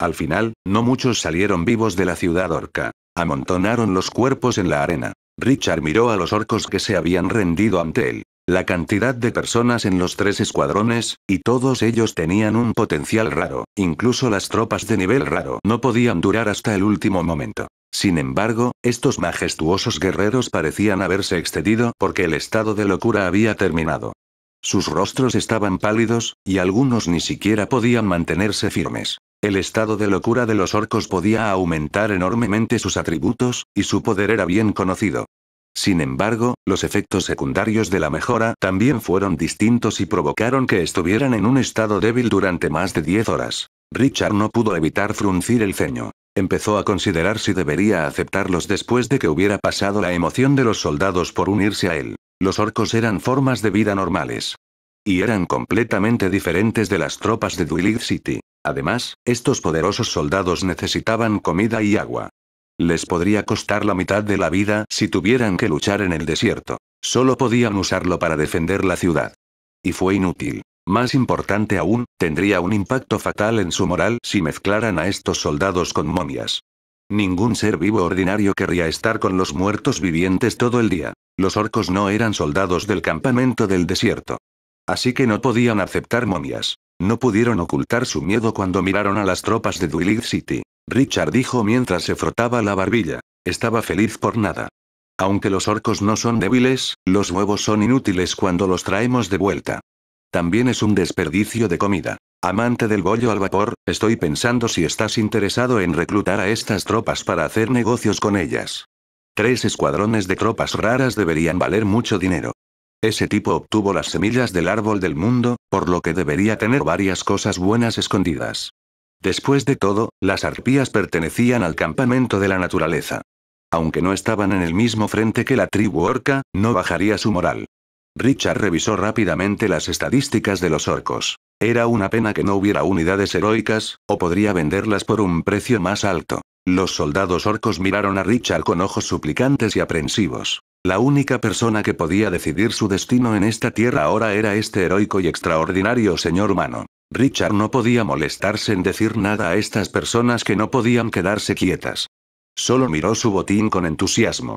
Al final, no muchos salieron vivos de la ciudad orca. Amontonaron los cuerpos en la arena. Richard miró a los orcos que se habían rendido ante él. La cantidad de personas en los tres escuadrones, y todos ellos tenían un potencial raro, incluso las tropas de nivel raro no podían durar hasta el último momento. Sin embargo, estos majestuosos guerreros parecían haberse excedido porque el estado de locura había terminado. Sus rostros estaban pálidos, y algunos ni siquiera podían mantenerse firmes. El estado de locura de los orcos podía aumentar enormemente sus atributos, y su poder era bien conocido. Sin embargo, los efectos secundarios de la mejora también fueron distintos y provocaron que estuvieran en un estado débil durante más de 10 horas. Richard no pudo evitar fruncir el ceño. Empezó a considerar si debería aceptarlos después de que hubiera pasado la emoción de los soldados por unirse a él. Los orcos eran formas de vida normales. Y eran completamente diferentes de las tropas de Duilig City. Además, estos poderosos soldados necesitaban comida y agua. Les podría costar la mitad de la vida si tuvieran que luchar en el desierto. Solo podían usarlo para defender la ciudad. Y fue inútil. Más importante aún, tendría un impacto fatal en su moral si mezclaran a estos soldados con momias. Ningún ser vivo ordinario querría estar con los muertos vivientes todo el día. Los orcos no eran soldados del campamento del desierto. Así que no podían aceptar momias. No pudieron ocultar su miedo cuando miraron a las tropas de dueling City. Richard dijo mientras se frotaba la barbilla. Estaba feliz por nada. Aunque los orcos no son débiles, los huevos son inútiles cuando los traemos de vuelta. También es un desperdicio de comida. Amante del bollo al vapor, estoy pensando si estás interesado en reclutar a estas tropas para hacer negocios con ellas. Tres escuadrones de tropas raras deberían valer mucho dinero. Ese tipo obtuvo las semillas del árbol del mundo, por lo que debería tener varias cosas buenas escondidas. Después de todo, las arpías pertenecían al campamento de la naturaleza. Aunque no estaban en el mismo frente que la tribu orca, no bajaría su moral. Richard revisó rápidamente las estadísticas de los orcos. Era una pena que no hubiera unidades heroicas, o podría venderlas por un precio más alto. Los soldados orcos miraron a Richard con ojos suplicantes y aprensivos. La única persona que podía decidir su destino en esta tierra ahora era este heroico y extraordinario señor humano. Richard no podía molestarse en decir nada a estas personas que no podían quedarse quietas. Solo miró su botín con entusiasmo.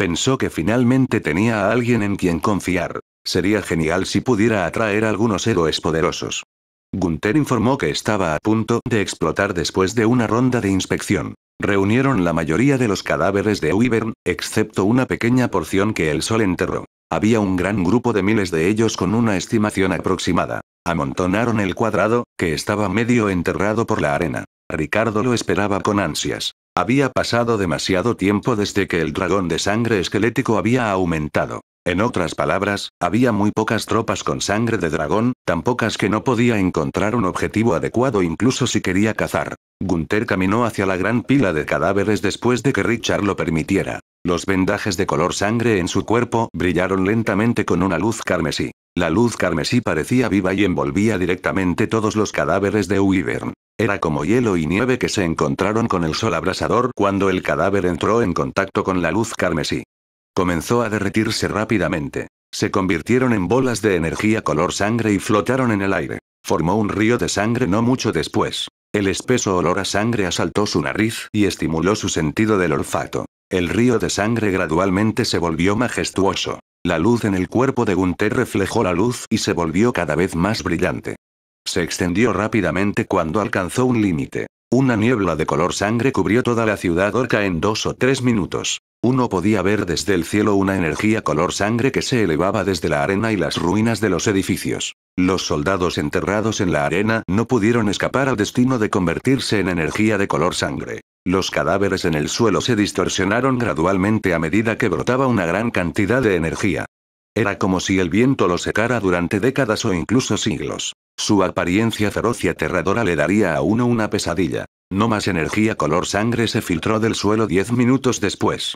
Pensó que finalmente tenía a alguien en quien confiar. Sería genial si pudiera atraer algunos héroes poderosos. Gunther informó que estaba a punto de explotar después de una ronda de inspección. Reunieron la mayoría de los cadáveres de Wyvern, excepto una pequeña porción que el sol enterró. Había un gran grupo de miles de ellos con una estimación aproximada. Amontonaron el cuadrado, que estaba medio enterrado por la arena. Ricardo lo esperaba con ansias. Había pasado demasiado tiempo desde que el dragón de sangre esquelético había aumentado. En otras palabras, había muy pocas tropas con sangre de dragón, tan pocas que no podía encontrar un objetivo adecuado incluso si quería cazar. Gunther caminó hacia la gran pila de cadáveres después de que Richard lo permitiera. Los vendajes de color sangre en su cuerpo brillaron lentamente con una luz carmesí. La luz carmesí parecía viva y envolvía directamente todos los cadáveres de Wyvern. Era como hielo y nieve que se encontraron con el sol abrasador cuando el cadáver entró en contacto con la luz carmesí. Comenzó a derretirse rápidamente. Se convirtieron en bolas de energía color sangre y flotaron en el aire. Formó un río de sangre no mucho después. El espeso olor a sangre asaltó su nariz y estimuló su sentido del olfato. El río de sangre gradualmente se volvió majestuoso. La luz en el cuerpo de Gunther reflejó la luz y se volvió cada vez más brillante. Se extendió rápidamente cuando alcanzó un límite. Una niebla de color sangre cubrió toda la ciudad orca en dos o tres minutos. Uno podía ver desde el cielo una energía color sangre que se elevaba desde la arena y las ruinas de los edificios. Los soldados enterrados en la arena no pudieron escapar al destino de convertirse en energía de color sangre. Los cadáveres en el suelo se distorsionaron gradualmente a medida que brotaba una gran cantidad de energía. Era como si el viento lo secara durante décadas o incluso siglos. Su apariencia feroz y aterradora le daría a uno una pesadilla. No más energía color sangre se filtró del suelo diez minutos después.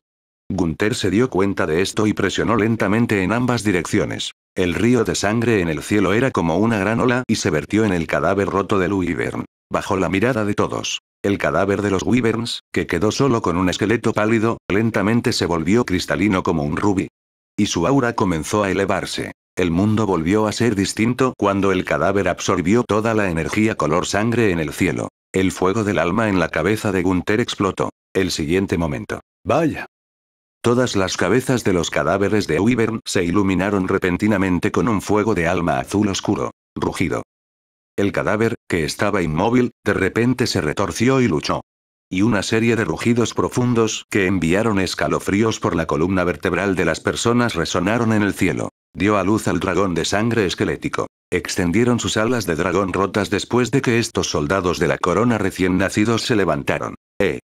Gunther se dio cuenta de esto y presionó lentamente en ambas direcciones. El río de sangre en el cielo era como una gran ola y se vertió en el cadáver roto del Wyvern. Bajo la mirada de todos, el cadáver de los Wyverns, que quedó solo con un esqueleto pálido, lentamente se volvió cristalino como un rubí. Y su aura comenzó a elevarse. El mundo volvió a ser distinto cuando el cadáver absorbió toda la energía color sangre en el cielo. El fuego del alma en la cabeza de Gunther explotó. El siguiente momento. Vaya. Todas las cabezas de los cadáveres de Wyvern se iluminaron repentinamente con un fuego de alma azul oscuro. Rugido. El cadáver, que estaba inmóvil, de repente se retorció y luchó y una serie de rugidos profundos que enviaron escalofríos por la columna vertebral de las personas resonaron en el cielo. Dio a luz al dragón de sangre esquelético. Extendieron sus alas de dragón rotas después de que estos soldados de la corona recién nacidos se levantaron. ¡Eh!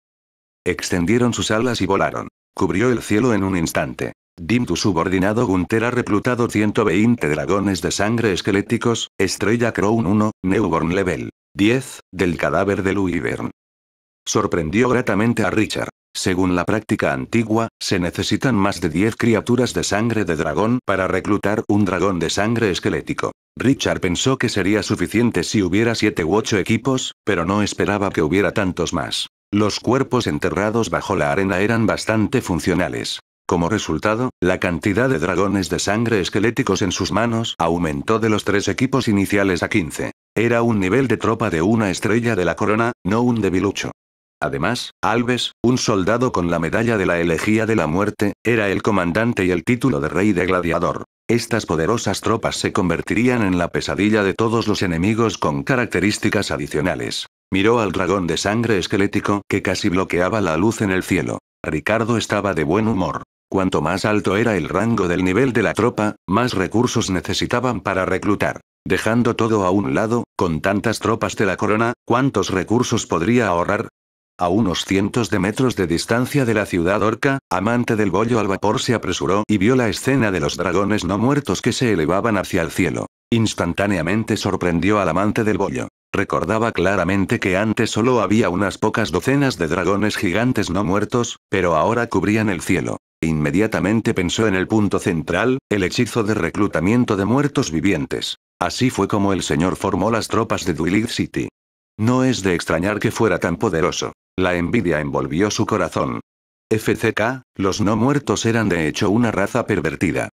Extendieron sus alas y volaron. Cubrió el cielo en un instante. Dim tu subordinado Gunter ha reclutado 120 dragones de sangre esqueléticos, Estrella Crown 1, Newborn Level 10, del cadáver de Louis Sorprendió gratamente a Richard. Según la práctica antigua, se necesitan más de 10 criaturas de sangre de dragón para reclutar un dragón de sangre esquelético. Richard pensó que sería suficiente si hubiera 7 u 8 equipos, pero no esperaba que hubiera tantos más. Los cuerpos enterrados bajo la arena eran bastante funcionales. Como resultado, la cantidad de dragones de sangre esqueléticos en sus manos aumentó de los tres equipos iniciales a 15. Era un nivel de tropa de una estrella de la corona, no un debilucho. Además, Alves, un soldado con la medalla de la elegía de la muerte, era el comandante y el título de rey de gladiador. Estas poderosas tropas se convertirían en la pesadilla de todos los enemigos con características adicionales. Miró al dragón de sangre esquelético que casi bloqueaba la luz en el cielo. Ricardo estaba de buen humor. Cuanto más alto era el rango del nivel de la tropa, más recursos necesitaban para reclutar. Dejando todo a un lado, con tantas tropas de la corona, ¿cuántos recursos podría ahorrar? A unos cientos de metros de distancia de la ciudad orca, amante del bollo al vapor se apresuró y vio la escena de los dragones no muertos que se elevaban hacia el cielo. Instantáneamente sorprendió al amante del bollo. Recordaba claramente que antes solo había unas pocas docenas de dragones gigantes no muertos, pero ahora cubrían el cielo. Inmediatamente pensó en el punto central, el hechizo de reclutamiento de muertos vivientes. Así fue como el señor formó las tropas de Dwilith City. No es de extrañar que fuera tan poderoso. La envidia envolvió su corazón. FCK, los no muertos eran de hecho una raza pervertida.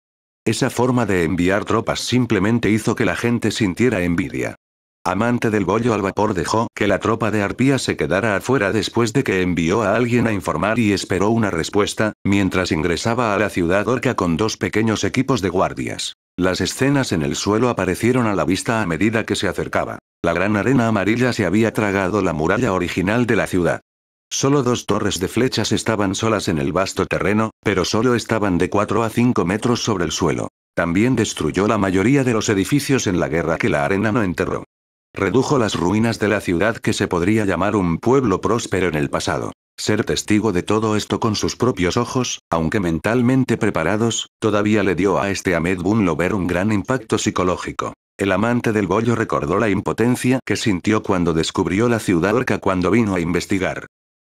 Esa forma de enviar tropas simplemente hizo que la gente sintiera envidia. Amante del bollo al vapor dejó que la tropa de Arpía se quedara afuera después de que envió a alguien a informar y esperó una respuesta, mientras ingresaba a la ciudad orca con dos pequeños equipos de guardias. Las escenas en el suelo aparecieron a la vista a medida que se acercaba. La gran arena amarilla se había tragado la muralla original de la ciudad. Solo dos torres de flechas estaban solas en el vasto terreno, pero solo estaban de 4 a 5 metros sobre el suelo. También destruyó la mayoría de los edificios en la guerra que la arena no enterró. Redujo las ruinas de la ciudad que se podría llamar un pueblo próspero en el pasado. Ser testigo de todo esto con sus propios ojos, aunque mentalmente preparados, todavía le dio a este Ahmed Bunlover un gran impacto psicológico. El amante del bollo recordó la impotencia que sintió cuando descubrió la ciudad orca cuando vino a investigar.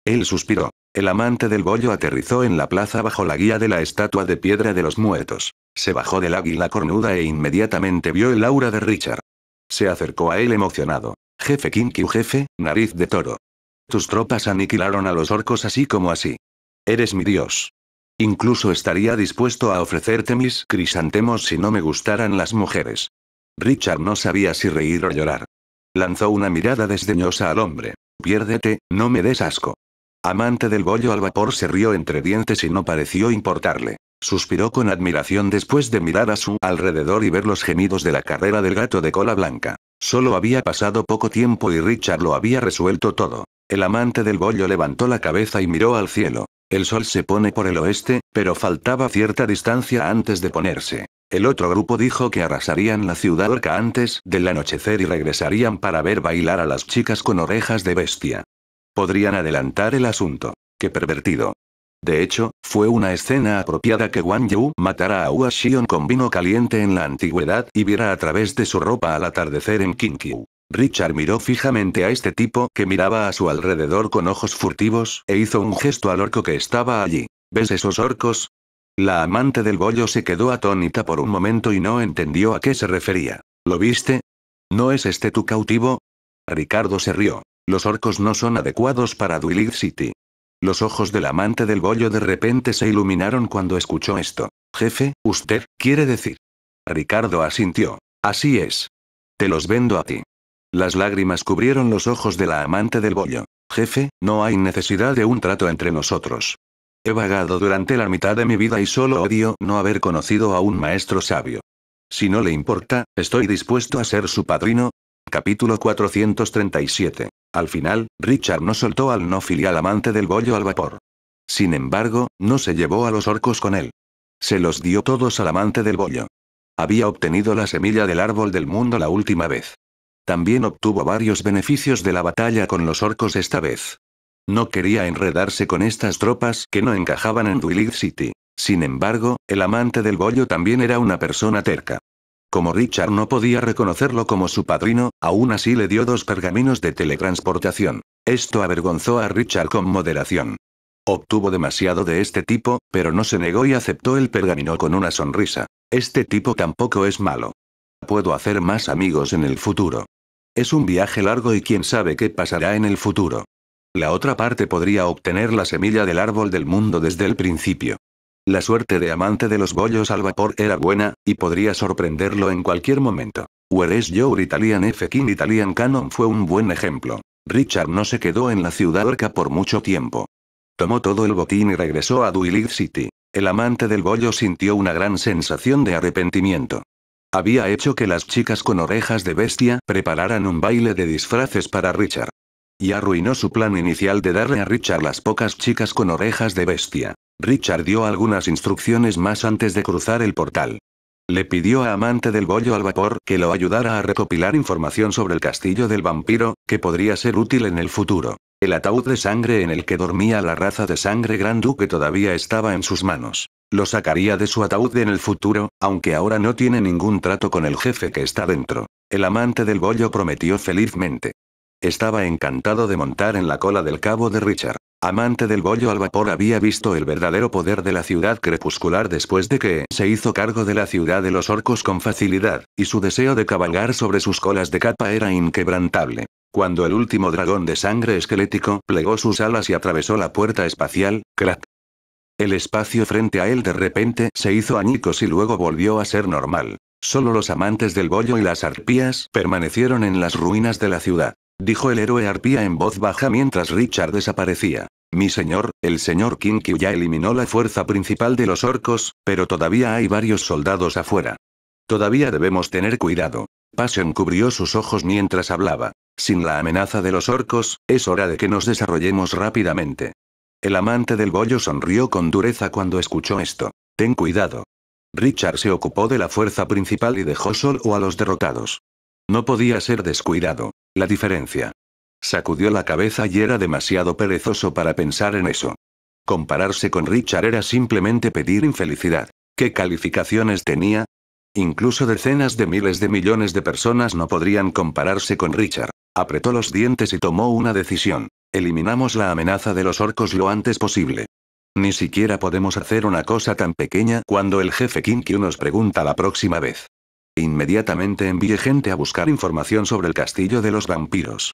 Él suspiró. El amante del bollo aterrizó en la plaza bajo la guía de la estatua de piedra de los muertos. Se bajó del águila cornuda e inmediatamente vio el aura de Richard. Se acercó a él emocionado. Jefe Kinkyu jefe, nariz de toro. Tus tropas aniquilaron a los orcos así como así. Eres mi dios. Incluso estaría dispuesto a ofrecerte mis crisantemos si no me gustaran las mujeres. Richard no sabía si reír o llorar. Lanzó una mirada desdeñosa al hombre. Piérdete, no me des asco. Amante del bollo al vapor se rió entre dientes y no pareció importarle. Suspiró con admiración después de mirar a su alrededor y ver los gemidos de la carrera del gato de cola blanca. Solo había pasado poco tiempo y Richard lo había resuelto todo. El amante del bollo levantó la cabeza y miró al cielo. El sol se pone por el oeste, pero faltaba cierta distancia antes de ponerse. El otro grupo dijo que arrasarían la ciudad orca antes del anochecer y regresarían para ver bailar a las chicas con orejas de bestia. Podrían adelantar el asunto. ¡Qué pervertido! De hecho, fue una escena apropiada que Wang Yu matara a Hua Xion con vino caliente en la antigüedad y viera a través de su ropa al atardecer en Qingqiu. Richard miró fijamente a este tipo que miraba a su alrededor con ojos furtivos e hizo un gesto al orco que estaba allí. ¿Ves esos orcos? La amante del bollo se quedó atónita por un momento y no entendió a qué se refería. ¿Lo viste? ¿No es este tu cautivo? Ricardo se rió. Los orcos no son adecuados para Duilig City. Los ojos del amante del bollo de repente se iluminaron cuando escuchó esto. Jefe, usted, quiere decir. Ricardo asintió. Así es. Te los vendo a ti. Las lágrimas cubrieron los ojos de la amante del bollo. Jefe, no hay necesidad de un trato entre nosotros. He vagado durante la mitad de mi vida y solo odio no haber conocido a un maestro sabio. Si no le importa, estoy dispuesto a ser su padrino. Capítulo 437. Al final, Richard no soltó al no filial amante del bollo al vapor. Sin embargo, no se llevó a los orcos con él. Se los dio todos al amante del bollo. Había obtenido la semilla del árbol del mundo la última vez. También obtuvo varios beneficios de la batalla con los orcos esta vez. No quería enredarse con estas tropas que no encajaban en Willy City. Sin embargo, el amante del bollo también era una persona terca. Como Richard no podía reconocerlo como su padrino, aún así le dio dos pergaminos de teletransportación. Esto avergonzó a Richard con moderación. Obtuvo demasiado de este tipo, pero no se negó y aceptó el pergamino con una sonrisa. Este tipo tampoco es malo. Puedo hacer más amigos en el futuro. Es un viaje largo y quién sabe qué pasará en el futuro. La otra parte podría obtener la semilla del árbol del mundo desde el principio. La suerte de amante de los bollos al vapor era buena, y podría sorprenderlo en cualquier momento. Where is your Italian F. King Italian Canon fue un buen ejemplo. Richard no se quedó en la ciudad orca por mucho tiempo. Tomó todo el botín y regresó a Duilig City. El amante del bollo sintió una gran sensación de arrepentimiento. Había hecho que las chicas con orejas de bestia prepararan un baile de disfraces para Richard. Y arruinó su plan inicial de darle a Richard las pocas chicas con orejas de bestia. Richard dio algunas instrucciones más antes de cruzar el portal. Le pidió a Amante del Bollo al vapor que lo ayudara a recopilar información sobre el castillo del vampiro, que podría ser útil en el futuro. El ataúd de sangre en el que dormía la raza de sangre Gran Duque todavía estaba en sus manos. Lo sacaría de su ataúd en el futuro, aunque ahora no tiene ningún trato con el jefe que está dentro. El amante del bollo prometió felizmente. Estaba encantado de montar en la cola del cabo de Richard amante del bollo al vapor había visto el verdadero poder de la ciudad crepuscular después de que se hizo cargo de la ciudad de los orcos con facilidad, y su deseo de cabalgar sobre sus colas de capa era inquebrantable. Cuando el último dragón de sangre esquelético plegó sus alas y atravesó la puerta espacial, crack. El espacio frente a él de repente se hizo añicos y luego volvió a ser normal. Solo los amantes del bollo y las arpías permanecieron en las ruinas de la ciudad dijo el héroe arpía en voz baja mientras Richard desaparecía. Mi señor, el señor Kinkyu ya eliminó la fuerza principal de los orcos, pero todavía hay varios soldados afuera. Todavía debemos tener cuidado. Passion cubrió sus ojos mientras hablaba. Sin la amenaza de los orcos, es hora de que nos desarrollemos rápidamente. El amante del bollo sonrió con dureza cuando escuchó esto. Ten cuidado. Richard se ocupó de la fuerza principal y dejó solo a los derrotados. No podía ser descuidado. La diferencia. Sacudió la cabeza y era demasiado perezoso para pensar en eso. Compararse con Richard era simplemente pedir infelicidad. ¿Qué calificaciones tenía? Incluso decenas de miles de millones de personas no podrían compararse con Richard. Apretó los dientes y tomó una decisión. Eliminamos la amenaza de los orcos lo antes posible. Ni siquiera podemos hacer una cosa tan pequeña cuando el jefe Kinkyu nos pregunta la próxima vez. Inmediatamente envié gente a buscar información sobre el castillo de los vampiros.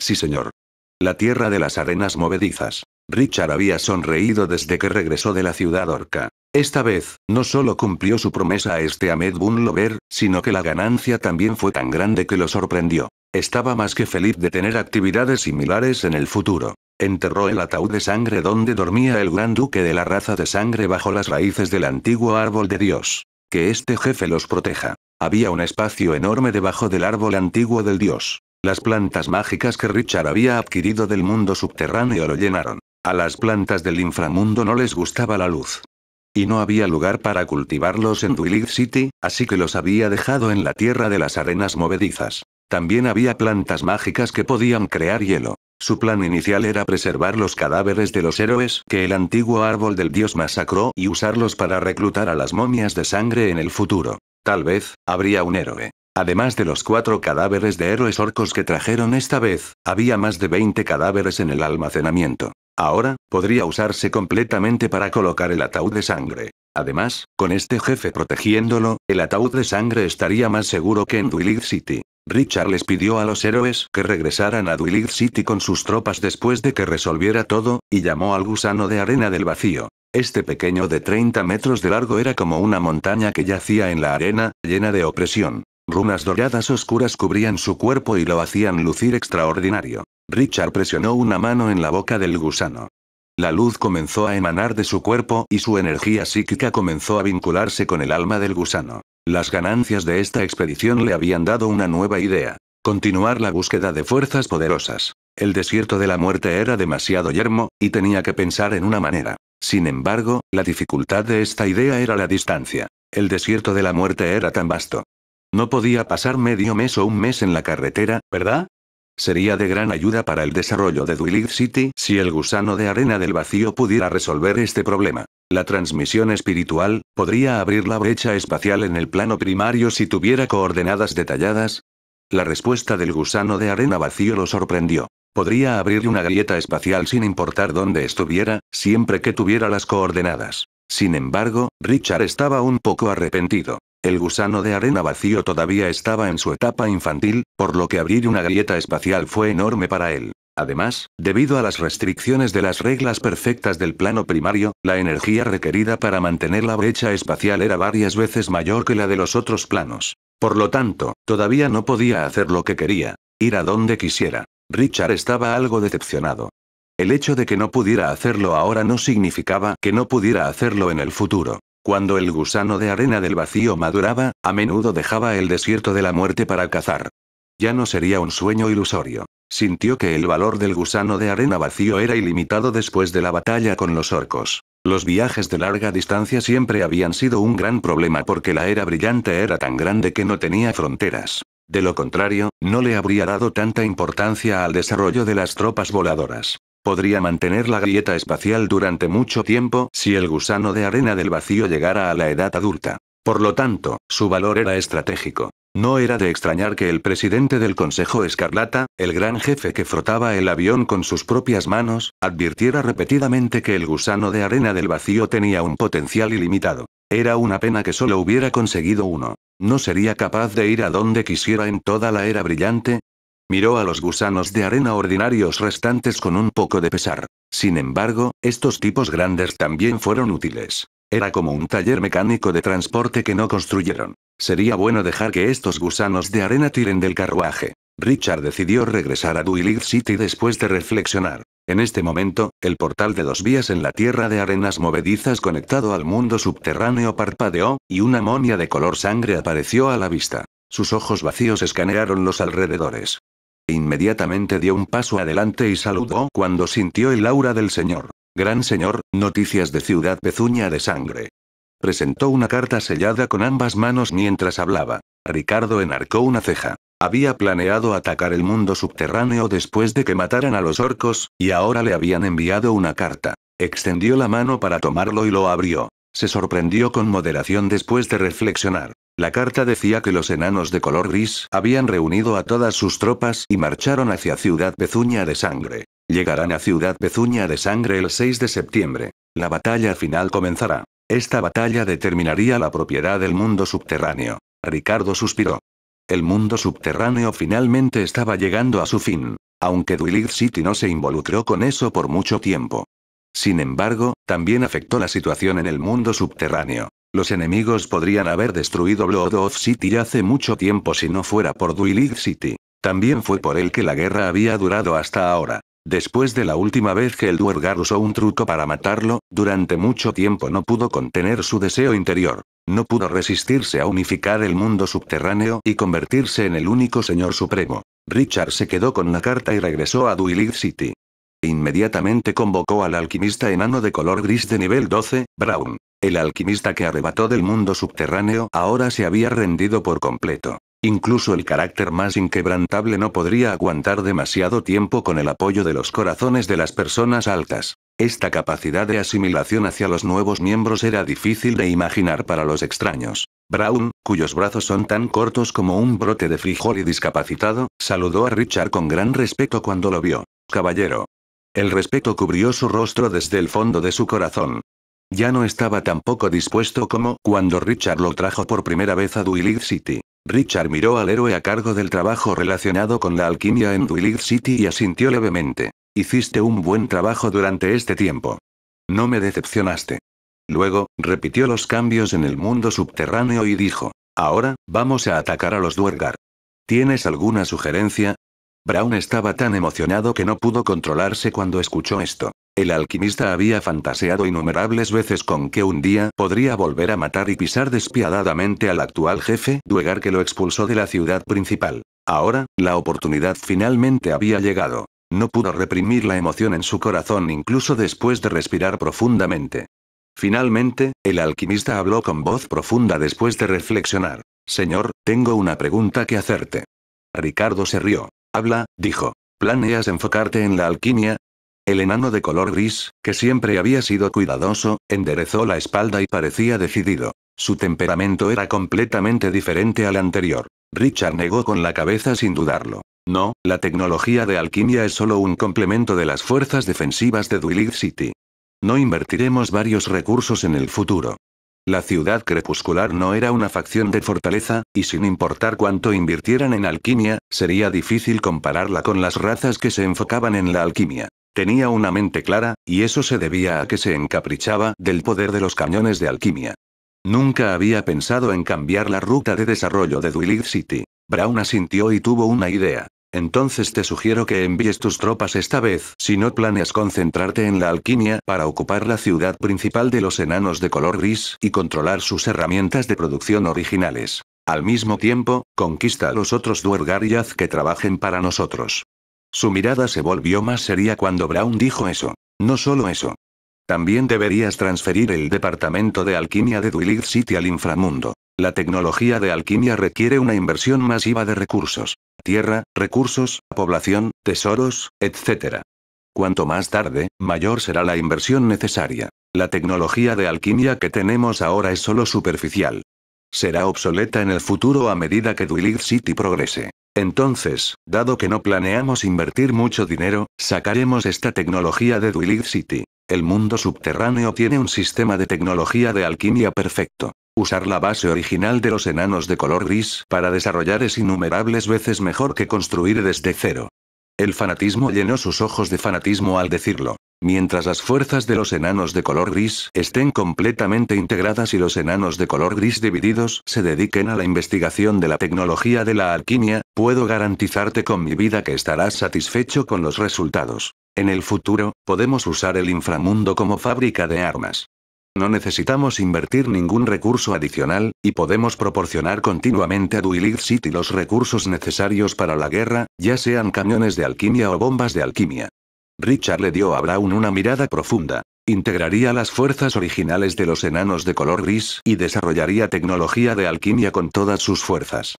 Sí, señor. La tierra de las arenas movedizas. Richard había sonreído desde que regresó de la ciudad orca. Esta vez, no solo cumplió su promesa a este Ahmed Lover, sino que la ganancia también fue tan grande que lo sorprendió. Estaba más que feliz de tener actividades similares en el futuro. Enterró el ataúd de sangre donde dormía el gran duque de la raza de sangre bajo las raíces del antiguo árbol de Dios. Que este jefe los proteja. Había un espacio enorme debajo del árbol antiguo del Dios. Las plantas mágicas que Richard había adquirido del mundo subterráneo lo llenaron. A las plantas del inframundo no les gustaba la luz. Y no había lugar para cultivarlos en dulith City, así que los había dejado en la tierra de las arenas movedizas. También había plantas mágicas que podían crear hielo. Su plan inicial era preservar los cadáveres de los héroes que el antiguo árbol del dios masacró y usarlos para reclutar a las momias de sangre en el futuro. Tal vez, habría un héroe. Además de los cuatro cadáveres de héroes orcos que trajeron esta vez, había más de 20 cadáveres en el almacenamiento. Ahora, podría usarse completamente para colocar el ataúd de sangre. Además, con este jefe protegiéndolo, el ataúd de sangre estaría más seguro que en Duilith City. Richard les pidió a los héroes que regresaran a Duilith City con sus tropas después de que resolviera todo, y llamó al gusano de arena del vacío. Este pequeño de 30 metros de largo era como una montaña que yacía en la arena, llena de opresión. Runas doradas oscuras cubrían su cuerpo y lo hacían lucir extraordinario. Richard presionó una mano en la boca del gusano. La luz comenzó a emanar de su cuerpo y su energía psíquica comenzó a vincularse con el alma del gusano. Las ganancias de esta expedición le habían dado una nueva idea. Continuar la búsqueda de fuerzas poderosas. El desierto de la muerte era demasiado yermo, y tenía que pensar en una manera. Sin embargo, la dificultad de esta idea era la distancia. El desierto de la muerte era tan vasto. No podía pasar medio mes o un mes en la carretera, ¿verdad? Sería de gran ayuda para el desarrollo de Dulip City si el gusano de arena del vacío pudiera resolver este problema. La transmisión espiritual podría abrir la brecha espacial en el plano primario si tuviera coordenadas detalladas. La respuesta del gusano de arena vacío lo sorprendió. Podría abrir una grieta espacial sin importar dónde estuviera, siempre que tuviera las coordenadas. Sin embargo, Richard estaba un poco arrepentido. El gusano de arena vacío todavía estaba en su etapa infantil, por lo que abrir una grieta espacial fue enorme para él. Además, debido a las restricciones de las reglas perfectas del plano primario, la energía requerida para mantener la brecha espacial era varias veces mayor que la de los otros planos. Por lo tanto, todavía no podía hacer lo que quería, ir a donde quisiera. Richard estaba algo decepcionado. El hecho de que no pudiera hacerlo ahora no significaba que no pudiera hacerlo en el futuro. Cuando el gusano de arena del vacío maduraba, a menudo dejaba el desierto de la muerte para cazar. Ya no sería un sueño ilusorio. Sintió que el valor del gusano de arena vacío era ilimitado después de la batalla con los orcos. Los viajes de larga distancia siempre habían sido un gran problema porque la era brillante era tan grande que no tenía fronteras. De lo contrario, no le habría dado tanta importancia al desarrollo de las tropas voladoras. Podría mantener la grieta espacial durante mucho tiempo si el gusano de arena del vacío llegara a la edad adulta. Por lo tanto, su valor era estratégico. No era de extrañar que el presidente del Consejo Escarlata, el gran jefe que frotaba el avión con sus propias manos, advirtiera repetidamente que el gusano de arena del vacío tenía un potencial ilimitado. Era una pena que solo hubiera conseguido uno. ¿No sería capaz de ir a donde quisiera en toda la era brillante? Miró a los gusanos de arena ordinarios restantes con un poco de pesar. Sin embargo, estos tipos grandes también fueron útiles. Era como un taller mecánico de transporte que no construyeron. Sería bueno dejar que estos gusanos de arena tiren del carruaje. Richard decidió regresar a Duilith City después de reflexionar. En este momento, el portal de dos vías en la tierra de arenas movedizas conectado al mundo subterráneo parpadeó, y una momia de color sangre apareció a la vista. Sus ojos vacíos escanearon los alrededores. Inmediatamente dio un paso adelante y saludó cuando sintió el aura del señor. Gran señor, noticias de Ciudad Pezuña de Sangre. Presentó una carta sellada con ambas manos mientras hablaba. Ricardo enarcó una ceja. Había planeado atacar el mundo subterráneo después de que mataran a los orcos, y ahora le habían enviado una carta. Extendió la mano para tomarlo y lo abrió. Se sorprendió con moderación después de reflexionar. La carta decía que los enanos de color gris habían reunido a todas sus tropas y marcharon hacia Ciudad Bezuña de Sangre. Llegarán a Ciudad Bezuña de Sangre el 6 de septiembre. La batalla final comenzará. Esta batalla determinaría la propiedad del mundo subterráneo. Ricardo suspiró. El mundo subterráneo finalmente estaba llegando a su fin. Aunque Dwilith City no se involucró con eso por mucho tiempo. Sin embargo, también afectó la situación en el mundo subterráneo. Los enemigos podrían haber destruido Blood of City hace mucho tiempo si no fuera por Dwilith City. También fue por él que la guerra había durado hasta ahora. Después de la última vez que el Duergar usó un truco para matarlo, durante mucho tiempo no pudo contener su deseo interior. No pudo resistirse a unificar el mundo subterráneo y convertirse en el único señor supremo. Richard se quedó con la carta y regresó a Duilith City. Inmediatamente convocó al alquimista enano de color gris de nivel 12, Brown. El alquimista que arrebató del mundo subterráneo ahora se había rendido por completo. Incluso el carácter más inquebrantable no podría aguantar demasiado tiempo con el apoyo de los corazones de las personas altas. Esta capacidad de asimilación hacia los nuevos miembros era difícil de imaginar para los extraños. Brown, cuyos brazos son tan cortos como un brote de frijol y discapacitado, saludó a Richard con gran respeto cuando lo vio. Caballero. El respeto cubrió su rostro desde el fondo de su corazón. Ya no estaba tan poco dispuesto como cuando Richard lo trajo por primera vez a Dulwich City. Richard miró al héroe a cargo del trabajo relacionado con la alquimia en Duilig City y asintió levemente. Hiciste un buen trabajo durante este tiempo. No me decepcionaste. Luego, repitió los cambios en el mundo subterráneo y dijo, ahora, vamos a atacar a los Duergar. ¿Tienes alguna sugerencia? Brown estaba tan emocionado que no pudo controlarse cuando escuchó esto. El alquimista había fantaseado innumerables veces con que un día podría volver a matar y pisar despiadadamente al actual jefe Duegar que lo expulsó de la ciudad principal. Ahora, la oportunidad finalmente había llegado. No pudo reprimir la emoción en su corazón incluso después de respirar profundamente. Finalmente, el alquimista habló con voz profunda después de reflexionar. Señor, tengo una pregunta que hacerte. Ricardo se rió. Habla, dijo. ¿Planeas enfocarte en la alquimia? El enano de color gris, que siempre había sido cuidadoso, enderezó la espalda y parecía decidido. Su temperamento era completamente diferente al anterior. Richard negó con la cabeza sin dudarlo. No, la tecnología de alquimia es solo un complemento de las fuerzas defensivas de Duilith City. No invertiremos varios recursos en el futuro. La ciudad crepuscular no era una facción de fortaleza, y sin importar cuánto invirtieran en alquimia, sería difícil compararla con las razas que se enfocaban en la alquimia. Tenía una mente clara, y eso se debía a que se encaprichaba del poder de los cañones de alquimia. Nunca había pensado en cambiar la ruta de desarrollo de Dwilith City. Brown asintió y tuvo una idea. Entonces te sugiero que envíes tus tropas esta vez, si no planeas concentrarte en la alquimia para ocupar la ciudad principal de los enanos de color gris y controlar sus herramientas de producción originales. Al mismo tiempo, conquista a los otros Duergar que trabajen para nosotros. Su mirada se volvió más seria cuando Brown dijo eso. No solo eso. También deberías transferir el departamento de alquimia de Duilith City al inframundo. La tecnología de alquimia requiere una inversión masiva de recursos. Tierra, recursos, población, tesoros, etc. Cuanto más tarde, mayor será la inversión necesaria. La tecnología de alquimia que tenemos ahora es solo superficial. Será obsoleta en el futuro a medida que Duilith City progrese. Entonces, dado que no planeamos invertir mucho dinero, sacaremos esta tecnología de Duilith City. El mundo subterráneo tiene un sistema de tecnología de alquimia perfecto. Usar la base original de los enanos de color gris para desarrollar es innumerables veces mejor que construir desde cero. El fanatismo llenó sus ojos de fanatismo al decirlo. Mientras las fuerzas de los enanos de color gris estén completamente integradas y los enanos de color gris divididos se dediquen a la investigación de la tecnología de la alquimia, puedo garantizarte con mi vida que estarás satisfecho con los resultados. En el futuro, podemos usar el inframundo como fábrica de armas. No necesitamos invertir ningún recurso adicional, y podemos proporcionar continuamente a Duilir City los recursos necesarios para la guerra, ya sean camiones de alquimia o bombas de alquimia. Richard le dio a Brown una mirada profunda. Integraría las fuerzas originales de los enanos de color gris y desarrollaría tecnología de alquimia con todas sus fuerzas.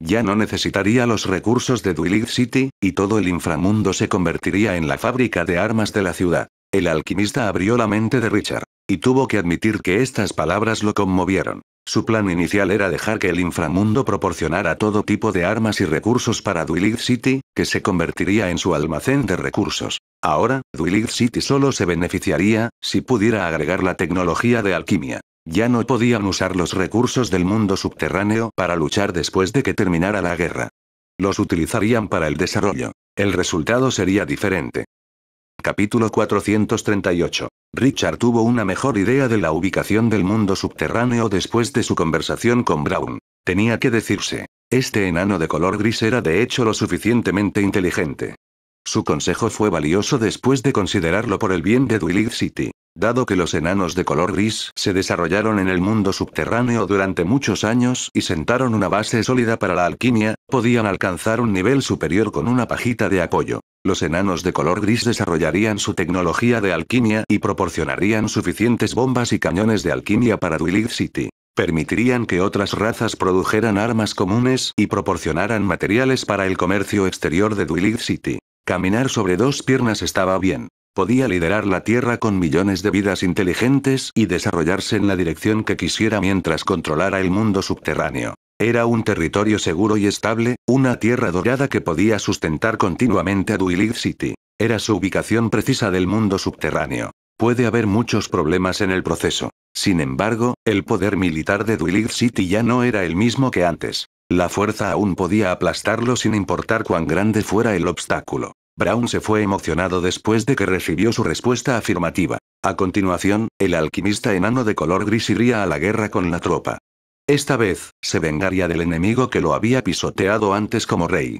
Ya no necesitaría los recursos de dwilight City, y todo el inframundo se convertiría en la fábrica de armas de la ciudad. El alquimista abrió la mente de Richard, y tuvo que admitir que estas palabras lo conmovieron. Su plan inicial era dejar que el inframundo proporcionara todo tipo de armas y recursos para Duilith City, que se convertiría en su almacén de recursos. Ahora, Duilith City solo se beneficiaría, si pudiera agregar la tecnología de alquimia. Ya no podían usar los recursos del mundo subterráneo para luchar después de que terminara la guerra. Los utilizarían para el desarrollo. El resultado sería diferente. Capítulo 438. Richard tuvo una mejor idea de la ubicación del mundo subterráneo después de su conversación con Brown. Tenía que decirse. Este enano de color gris era de hecho lo suficientemente inteligente. Su consejo fue valioso después de considerarlo por el bien de Dwellit City. Dado que los enanos de color gris se desarrollaron en el mundo subterráneo durante muchos años y sentaron una base sólida para la alquimia, podían alcanzar un nivel superior con una pajita de apoyo. Los enanos de color gris desarrollarían su tecnología de alquimia y proporcionarían suficientes bombas y cañones de alquimia para Dwilith City permitirían que otras razas produjeran armas comunes y proporcionaran materiales para el comercio exterior de Dwilith City. Caminar sobre dos piernas estaba bien. Podía liderar la Tierra con millones de vidas inteligentes y desarrollarse en la dirección que quisiera mientras controlara el mundo subterráneo. Era un territorio seguro y estable, una tierra dorada que podía sustentar continuamente a Duilid City. Era su ubicación precisa del mundo subterráneo. Puede haber muchos problemas en el proceso. Sin embargo, el poder militar de Duilith City ya no era el mismo que antes. La fuerza aún podía aplastarlo sin importar cuán grande fuera el obstáculo. Brown se fue emocionado después de que recibió su respuesta afirmativa. A continuación, el alquimista enano de color gris iría a la guerra con la tropa. Esta vez, se vengaría del enemigo que lo había pisoteado antes como rey.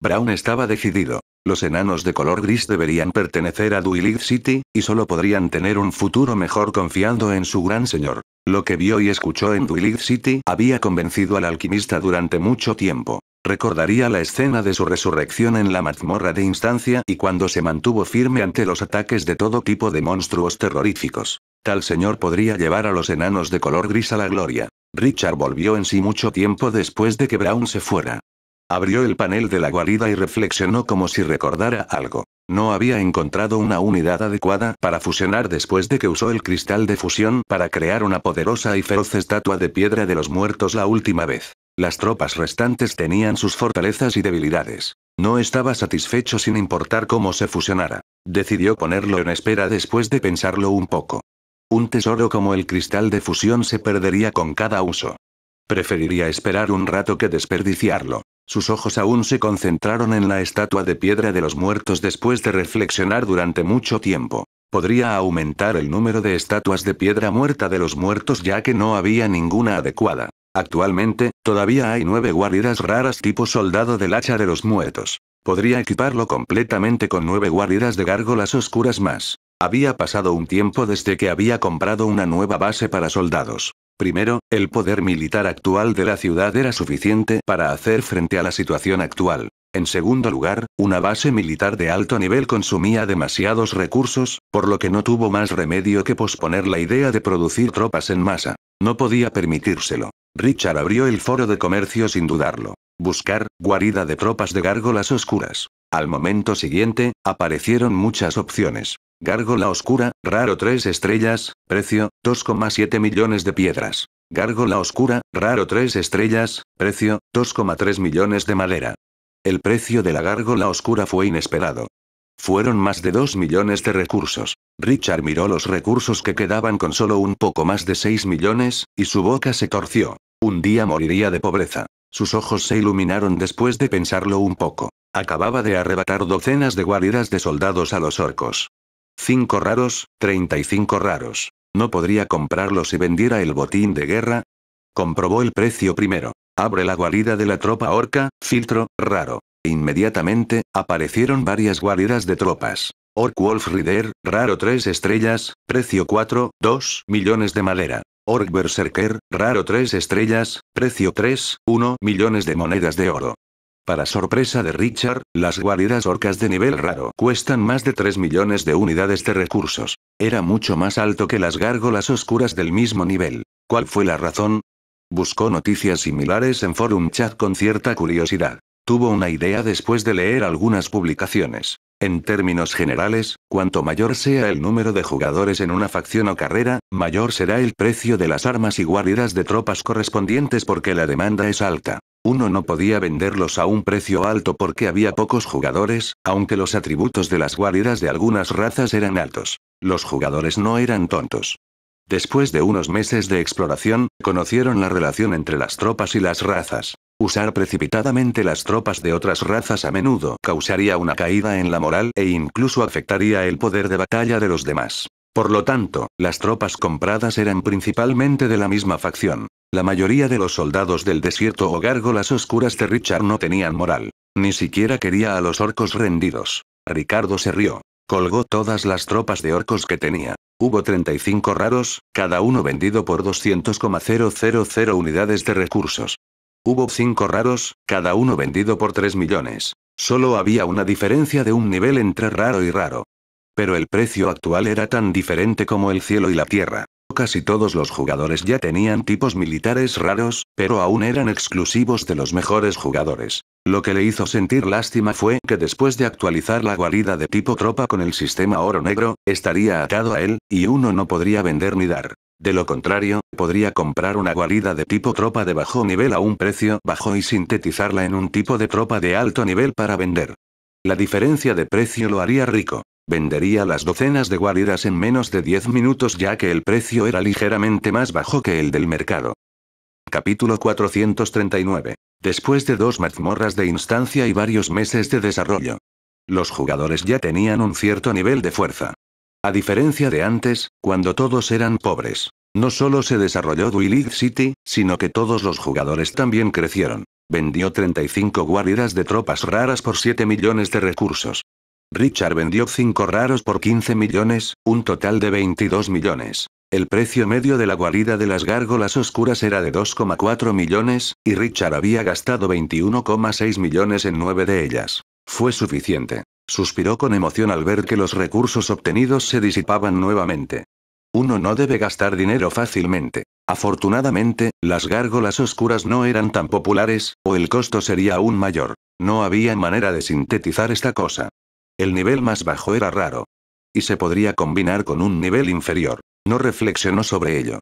Brown estaba decidido. Los enanos de color gris deberían pertenecer a Duilith City, y solo podrían tener un futuro mejor confiando en su gran señor. Lo que vio y escuchó en Duilith City había convencido al alquimista durante mucho tiempo. Recordaría la escena de su resurrección en la mazmorra de instancia y cuando se mantuvo firme ante los ataques de todo tipo de monstruos terroríficos. Tal señor podría llevar a los enanos de color gris a la gloria. Richard volvió en sí mucho tiempo después de que Brown se fuera. Abrió el panel de la guarida y reflexionó como si recordara algo. No había encontrado una unidad adecuada para fusionar después de que usó el cristal de fusión para crear una poderosa y feroz estatua de piedra de los muertos la última vez. Las tropas restantes tenían sus fortalezas y debilidades. No estaba satisfecho sin importar cómo se fusionara. Decidió ponerlo en espera después de pensarlo un poco. Un tesoro como el cristal de fusión se perdería con cada uso. Preferiría esperar un rato que desperdiciarlo. Sus ojos aún se concentraron en la estatua de piedra de los muertos después de reflexionar durante mucho tiempo. Podría aumentar el número de estatuas de piedra muerta de los muertos ya que no había ninguna adecuada. Actualmente, todavía hay nueve guaridas raras tipo soldado del hacha de los muertos. Podría equiparlo completamente con nueve guaridas de gárgolas oscuras más. Había pasado un tiempo desde que había comprado una nueva base para soldados. Primero, el poder militar actual de la ciudad era suficiente para hacer frente a la situación actual. En segundo lugar, una base militar de alto nivel consumía demasiados recursos, por lo que no tuvo más remedio que posponer la idea de producir tropas en masa. No podía permitírselo. Richard abrió el foro de comercio sin dudarlo. Buscar, guarida de tropas de gárgolas oscuras. Al momento siguiente, aparecieron muchas opciones. Gárgola oscura, raro 3 estrellas, precio, 2,7 millones de piedras. Gárgola oscura, raro 3 estrellas, precio, 2,3 millones de madera. El precio de la gárgola oscura fue inesperado. Fueron más de 2 millones de recursos. Richard miró los recursos que quedaban con solo un poco más de 6 millones, y su boca se torció. Un día moriría de pobreza. Sus ojos se iluminaron después de pensarlo un poco. Acababa de arrebatar docenas de guaridas de soldados a los orcos. Cinco raros, 35 raros. ¿No podría comprarlos si vendiera el botín de guerra? Comprobó el precio primero. Abre la guarida de la tropa orca, filtro, raro. Inmediatamente, aparecieron varias guaridas de tropas. Orc Wolf Rider, raro 3 estrellas, precio 4, 2 millones de madera. Orc Berserker, raro 3 estrellas, precio 3, 1 millones de monedas de oro. Para sorpresa de Richard, las guaridas orcas de nivel raro cuestan más de 3 millones de unidades de recursos. Era mucho más alto que las gárgolas oscuras del mismo nivel. ¿Cuál fue la razón? Buscó noticias similares en Forum Chat con cierta curiosidad. Tuvo una idea después de leer algunas publicaciones. En términos generales, cuanto mayor sea el número de jugadores en una facción o carrera, mayor será el precio de las armas y guaridas de tropas correspondientes porque la demanda es alta. Uno no podía venderlos a un precio alto porque había pocos jugadores, aunque los atributos de las guaridas de algunas razas eran altos. Los jugadores no eran tontos. Después de unos meses de exploración, conocieron la relación entre las tropas y las razas. Usar precipitadamente las tropas de otras razas a menudo causaría una caída en la moral e incluso afectaría el poder de batalla de los demás. Por lo tanto, las tropas compradas eran principalmente de la misma facción. La mayoría de los soldados del desierto o gárgolas oscuras de Richard no tenían moral. Ni siquiera quería a los orcos rendidos. Ricardo se rió. Colgó todas las tropas de orcos que tenía. Hubo 35 raros, cada uno vendido por 200,000 unidades de recursos. Hubo cinco raros, cada uno vendido por 3 millones. Solo había una diferencia de un nivel entre raro y raro. Pero el precio actual era tan diferente como el cielo y la tierra. Casi todos los jugadores ya tenían tipos militares raros, pero aún eran exclusivos de los mejores jugadores. Lo que le hizo sentir lástima fue que después de actualizar la guarida de tipo tropa con el sistema oro negro, estaría atado a él, y uno no podría vender ni dar. De lo contrario, podría comprar una guarida de tipo tropa de bajo nivel a un precio bajo y sintetizarla en un tipo de tropa de alto nivel para vender. La diferencia de precio lo haría rico. Vendería las docenas de guaridas en menos de 10 minutos ya que el precio era ligeramente más bajo que el del mercado. Capítulo 439. Después de dos mazmorras de instancia y varios meses de desarrollo. Los jugadores ya tenían un cierto nivel de fuerza. A diferencia de antes, cuando todos eran pobres. No solo se desarrolló League City, sino que todos los jugadores también crecieron. Vendió 35 guaridas de tropas raras por 7 millones de recursos. Richard vendió 5 raros por 15 millones, un total de 22 millones. El precio medio de la guarida de las gárgolas oscuras era de 2,4 millones, y Richard había gastado 21,6 millones en 9 de ellas. Fue suficiente. Suspiró con emoción al ver que los recursos obtenidos se disipaban nuevamente. Uno no debe gastar dinero fácilmente. Afortunadamente, las gárgolas oscuras no eran tan populares, o el costo sería aún mayor. No había manera de sintetizar esta cosa. El nivel más bajo era raro. Y se podría combinar con un nivel inferior. No reflexionó sobre ello.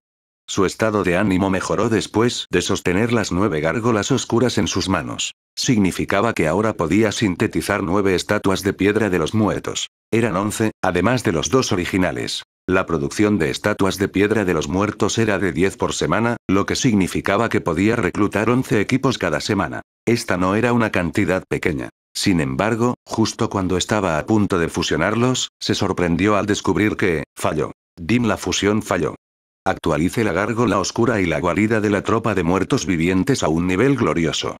Su estado de ánimo mejoró después de sostener las nueve gárgolas oscuras en sus manos. Significaba que ahora podía sintetizar nueve estatuas de piedra de los muertos. Eran once, además de los dos originales. La producción de estatuas de piedra de los muertos era de 10 por semana, lo que significaba que podía reclutar 11 equipos cada semana. Esta no era una cantidad pequeña. Sin embargo, justo cuando estaba a punto de fusionarlos, se sorprendió al descubrir que, falló. Dim la fusión falló. Actualice la gárgola oscura y la guarida de la tropa de muertos vivientes a un nivel glorioso.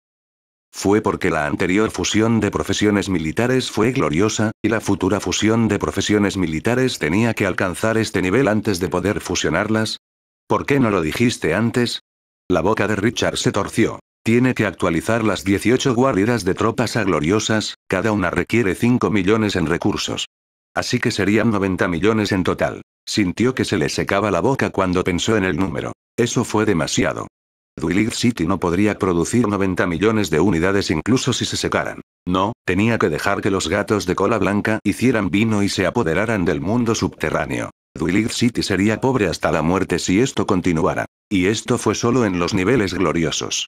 Fue porque la anterior fusión de profesiones militares fue gloriosa, y la futura fusión de profesiones militares tenía que alcanzar este nivel antes de poder fusionarlas. ¿Por qué no lo dijiste antes? La boca de Richard se torció. Tiene que actualizar las 18 guaridas de tropas a gloriosas, cada una requiere 5 millones en recursos. Así que serían 90 millones en total. Sintió que se le secaba la boca cuando pensó en el número. Eso fue demasiado. Duilith City no podría producir 90 millones de unidades incluso si se secaran. No, tenía que dejar que los gatos de cola blanca hicieran vino y se apoderaran del mundo subterráneo. Duilith City sería pobre hasta la muerte si esto continuara. Y esto fue solo en los niveles gloriosos.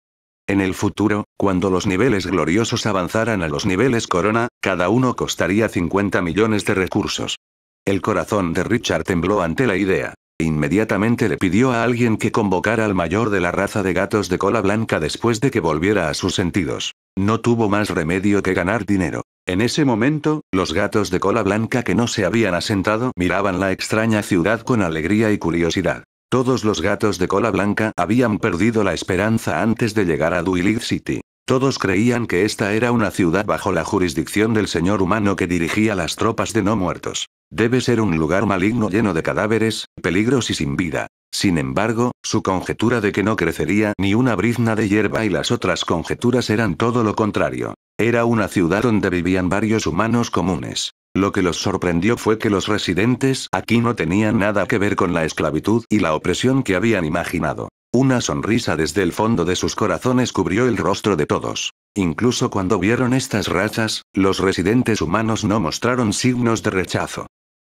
En el futuro, cuando los niveles gloriosos avanzaran a los niveles corona, cada uno costaría 50 millones de recursos. El corazón de Richard tembló ante la idea. Inmediatamente le pidió a alguien que convocara al mayor de la raza de gatos de cola blanca después de que volviera a sus sentidos. No tuvo más remedio que ganar dinero. En ese momento, los gatos de cola blanca que no se habían asentado miraban la extraña ciudad con alegría y curiosidad. Todos los gatos de cola blanca habían perdido la esperanza antes de llegar a Duilid City. Todos creían que esta era una ciudad bajo la jurisdicción del señor humano que dirigía las tropas de no muertos. Debe ser un lugar maligno lleno de cadáveres, peligros y sin vida. Sin embargo, su conjetura de que no crecería ni una brizna de hierba y las otras conjeturas eran todo lo contrario. Era una ciudad donde vivían varios humanos comunes. Lo que los sorprendió fue que los residentes aquí no tenían nada que ver con la esclavitud y la opresión que habían imaginado. Una sonrisa desde el fondo de sus corazones cubrió el rostro de todos. Incluso cuando vieron estas rachas, los residentes humanos no mostraron signos de rechazo.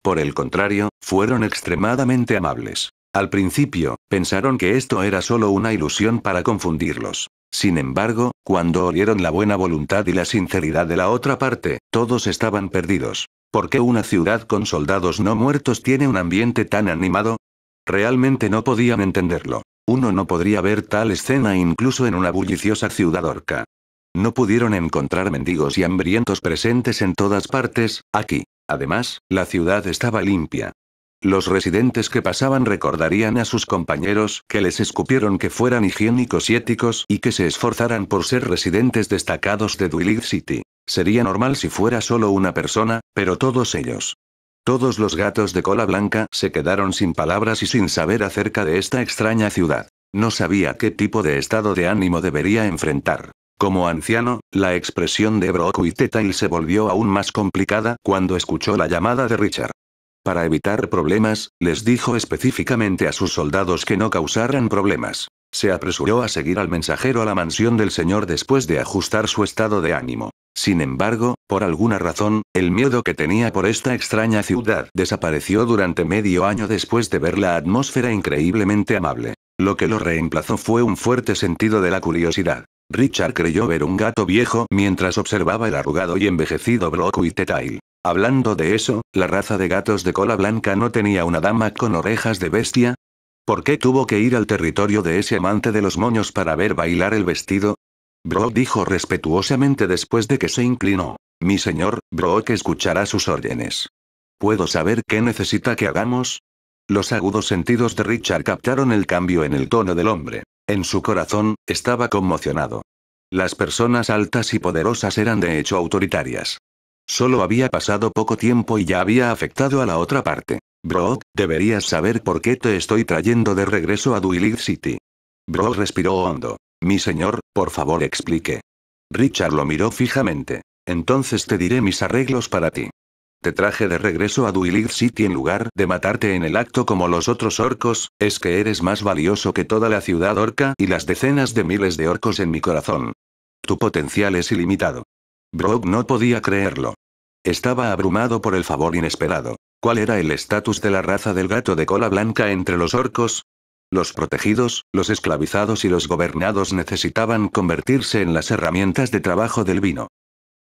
Por el contrario, fueron extremadamente amables. Al principio, pensaron que esto era solo una ilusión para confundirlos. Sin embargo, cuando olieron la buena voluntad y la sinceridad de la otra parte, todos estaban perdidos. ¿Por qué una ciudad con soldados no muertos tiene un ambiente tan animado? Realmente no podían entenderlo. Uno no podría ver tal escena incluso en una bulliciosa ciudad orca. No pudieron encontrar mendigos y hambrientos presentes en todas partes, aquí. Además, la ciudad estaba limpia. Los residentes que pasaban recordarían a sus compañeros que les escupieron que fueran higiénicos y éticos y que se esforzaran por ser residentes destacados de Duilith City. Sería normal si fuera solo una persona, pero todos ellos. Todos los gatos de cola blanca se quedaron sin palabras y sin saber acerca de esta extraña ciudad. No sabía qué tipo de estado de ánimo debería enfrentar. Como anciano, la expresión de Brock y Tetail se volvió aún más complicada cuando escuchó la llamada de Richard. Para evitar problemas, les dijo específicamente a sus soldados que no causaran problemas. Se apresuró a seguir al mensajero a la mansión del señor después de ajustar su estado de ánimo. Sin embargo, por alguna razón, el miedo que tenía por esta extraña ciudad desapareció durante medio año después de ver la atmósfera increíblemente amable. Lo que lo reemplazó fue un fuerte sentido de la curiosidad. Richard creyó ver un gato viejo mientras observaba el arrugado y envejecido y Tail. Hablando de eso, la raza de gatos de cola blanca no tenía una dama con orejas de bestia. ¿Por qué tuvo que ir al territorio de ese amante de los moños para ver bailar el vestido? Brock dijo respetuosamente después de que se inclinó. Mi señor, Brock escuchará sus órdenes. ¿Puedo saber qué necesita que hagamos? Los agudos sentidos de Richard captaron el cambio en el tono del hombre. En su corazón, estaba conmocionado. Las personas altas y poderosas eran de hecho autoritarias. Solo había pasado poco tiempo y ya había afectado a la otra parte. Brock, deberías saber por qué te estoy trayendo de regreso a Duilid City. Brock respiró hondo. Mi señor, por favor explique. Richard lo miró fijamente. Entonces te diré mis arreglos para ti. Te traje de regreso a Duilig City en lugar de matarte en el acto como los otros orcos, es que eres más valioso que toda la ciudad orca y las decenas de miles de orcos en mi corazón. Tu potencial es ilimitado. Brog no podía creerlo. Estaba abrumado por el favor inesperado. ¿Cuál era el estatus de la raza del gato de cola blanca entre los orcos? Los protegidos, los esclavizados y los gobernados necesitaban convertirse en las herramientas de trabajo del vino.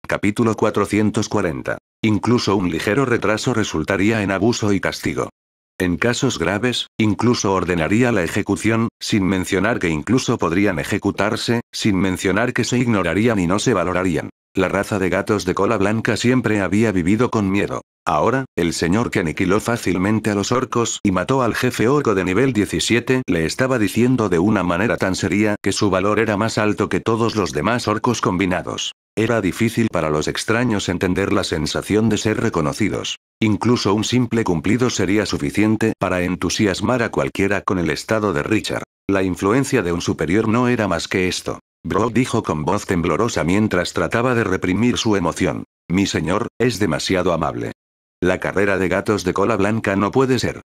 Capítulo 440 Incluso un ligero retraso resultaría en abuso y castigo. En casos graves, incluso ordenaría la ejecución, sin mencionar que incluso podrían ejecutarse, sin mencionar que se ignorarían y no se valorarían. La raza de gatos de cola blanca siempre había vivido con miedo. Ahora, el señor que aniquiló fácilmente a los orcos y mató al jefe orco de nivel 17 le estaba diciendo de una manera tan seria que su valor era más alto que todos los demás orcos combinados. Era difícil para los extraños entender la sensación de ser reconocidos. Incluso un simple cumplido sería suficiente para entusiasmar a cualquiera con el estado de Richard. La influencia de un superior no era más que esto. Bro dijo con voz temblorosa mientras trataba de reprimir su emoción. Mi señor, es demasiado amable. La carrera de gatos de cola blanca no puede ser.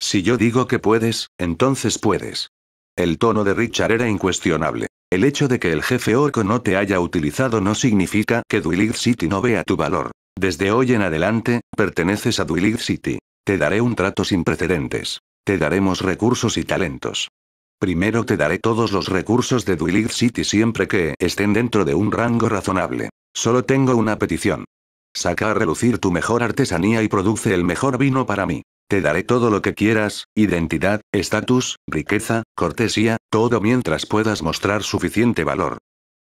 Si yo digo que puedes, entonces puedes. El tono de Richard era incuestionable. El hecho de que el jefe Orco no te haya utilizado no significa que Duilig City no vea tu valor. Desde hoy en adelante, perteneces a Duilig City. Te daré un trato sin precedentes. Te daremos recursos y talentos. Primero te daré todos los recursos de Duilid City siempre que estén dentro de un rango razonable. Solo tengo una petición. Saca a relucir tu mejor artesanía y produce el mejor vino para mí. Te daré todo lo que quieras, identidad, estatus, riqueza, cortesía, todo mientras puedas mostrar suficiente valor.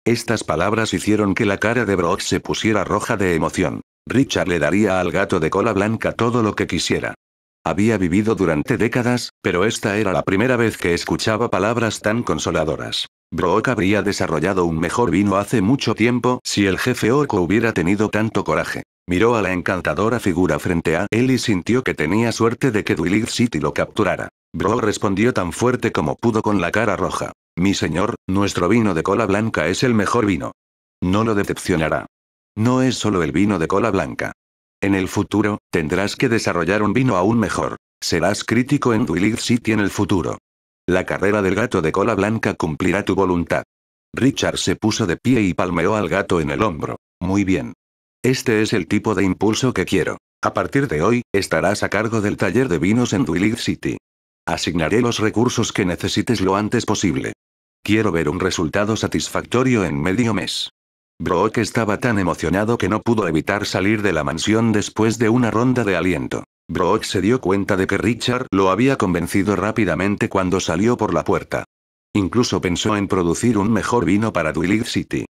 Estas palabras hicieron que la cara de Brock se pusiera roja de emoción. Richard le daría al gato de cola blanca todo lo que quisiera. Había vivido durante décadas, pero esta era la primera vez que escuchaba palabras tan consoladoras. Brock habría desarrollado un mejor vino hace mucho tiempo si el jefe Orco hubiera tenido tanto coraje. Miró a la encantadora figura frente a él y sintió que tenía suerte de que Dwilith City lo capturara. Bro respondió tan fuerte como pudo con la cara roja. Mi señor, nuestro vino de cola blanca es el mejor vino. No lo decepcionará. No es solo el vino de cola blanca. En el futuro, tendrás que desarrollar un vino aún mejor. Serás crítico en Duilig City en el futuro. La carrera del gato de cola blanca cumplirá tu voluntad. Richard se puso de pie y palmeó al gato en el hombro. Muy bien. Este es el tipo de impulso que quiero. A partir de hoy, estarás a cargo del taller de vinos en Duilig City. Asignaré los recursos que necesites lo antes posible. Quiero ver un resultado satisfactorio en medio mes. Brock estaba tan emocionado que no pudo evitar salir de la mansión después de una ronda de aliento. Brock se dio cuenta de que Richard lo había convencido rápidamente cuando salió por la puerta. Incluso pensó en producir un mejor vino para Dwelling City.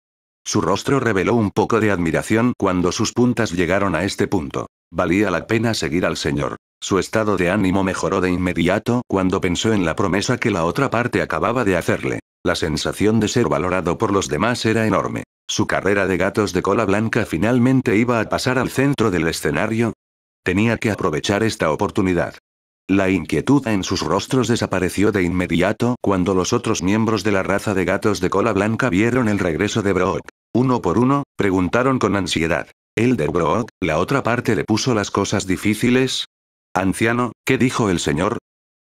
Su rostro reveló un poco de admiración cuando sus puntas llegaron a este punto. Valía la pena seguir al señor. Su estado de ánimo mejoró de inmediato cuando pensó en la promesa que la otra parte acababa de hacerle. La sensación de ser valorado por los demás era enorme. Su carrera de gatos de cola blanca finalmente iba a pasar al centro del escenario. Tenía que aprovechar esta oportunidad. La inquietud en sus rostros desapareció de inmediato cuando los otros miembros de la raza de gatos de cola blanca vieron el regreso de Brock. Uno por uno, preguntaron con ansiedad. ¿El de Brock, la otra parte le puso las cosas difíciles. Anciano, ¿qué dijo el señor?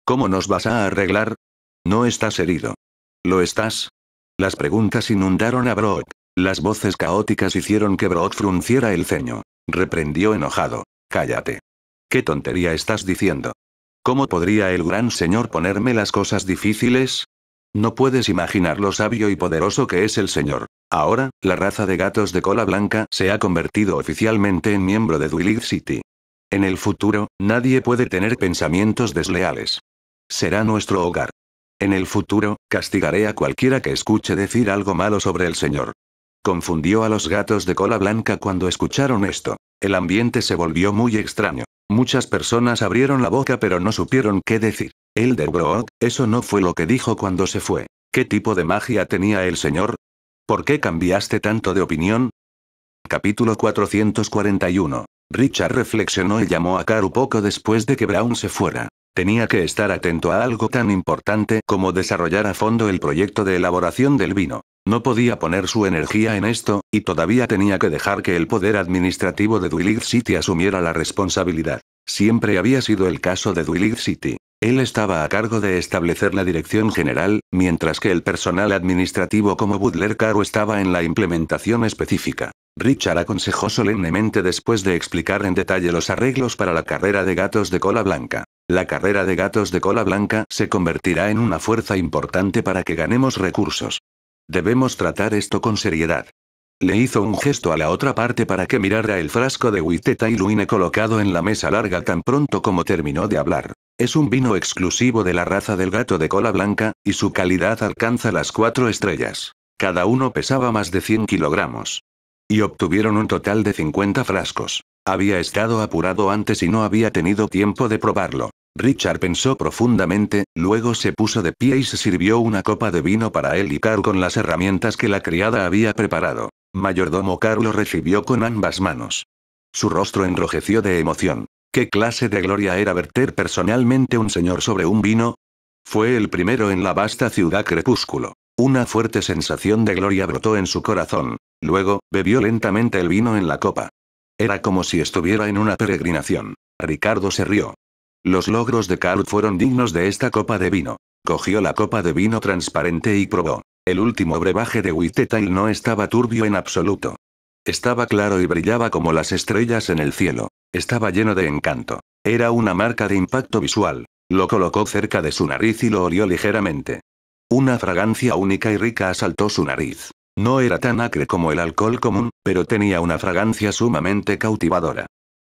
¿Cómo nos vas a arreglar? No estás herido. ¿Lo estás? Las preguntas inundaron a Brock. Las voces caóticas hicieron que Brock frunciera el ceño. Reprendió enojado. Cállate. ¿Qué tontería estás diciendo? ¿Cómo podría el gran señor ponerme las cosas difíciles? No puedes imaginar lo sabio y poderoso que es el señor. Ahora, la raza de gatos de cola blanca se ha convertido oficialmente en miembro de Dwilith City. En el futuro, nadie puede tener pensamientos desleales. Será nuestro hogar. En el futuro, castigaré a cualquiera que escuche decir algo malo sobre el Señor. Confundió a los gatos de cola blanca cuando escucharon esto. El ambiente se volvió muy extraño. Muchas personas abrieron la boca pero no supieron qué decir. Elder Brock, eso no fue lo que dijo cuando se fue. ¿Qué tipo de magia tenía el señor? ¿Por qué cambiaste tanto de opinión? Capítulo 441. Richard reflexionó y llamó a Karu poco después de que Brown se fuera. Tenía que estar atento a algo tan importante como desarrollar a fondo el proyecto de elaboración del vino. No podía poner su energía en esto, y todavía tenía que dejar que el poder administrativo de Duilig City asumiera la responsabilidad. Siempre había sido el caso de Duilig City. Él estaba a cargo de establecer la dirección general, mientras que el personal administrativo como Butler Caro estaba en la implementación específica. Richard aconsejó solemnemente después de explicar en detalle los arreglos para la carrera de gatos de cola blanca. La carrera de gatos de cola blanca se convertirá en una fuerza importante para que ganemos recursos. Debemos tratar esto con seriedad. Le hizo un gesto a la otra parte para que mirara el frasco de Huiteta y Luine colocado en la mesa larga tan pronto como terminó de hablar. Es un vino exclusivo de la raza del gato de cola blanca, y su calidad alcanza las cuatro estrellas. Cada uno pesaba más de 100 kilogramos. Y obtuvieron un total de 50 frascos. Había estado apurado antes y no había tenido tiempo de probarlo. Richard pensó profundamente, luego se puso de pie y se sirvió una copa de vino para él y Carl con las herramientas que la criada había preparado. Mayordomo Carl lo recibió con ambas manos. Su rostro enrojeció de emoción. ¿Qué clase de gloria era verter personalmente un señor sobre un vino? Fue el primero en la vasta ciudad crepúsculo. Una fuerte sensación de gloria brotó en su corazón. Luego, bebió lentamente el vino en la copa. Era como si estuviera en una peregrinación. Ricardo se rió. Los logros de Carl fueron dignos de esta copa de vino. Cogió la copa de vino transparente y probó. El último brebaje de Wittetail no estaba turbio en absoluto. Estaba claro y brillaba como las estrellas en el cielo. Estaba lleno de encanto. Era una marca de impacto visual. Lo colocó cerca de su nariz y lo olió ligeramente. Una fragancia única y rica asaltó su nariz. No era tan acre como el alcohol común, pero tenía una fragancia sumamente cautivadora.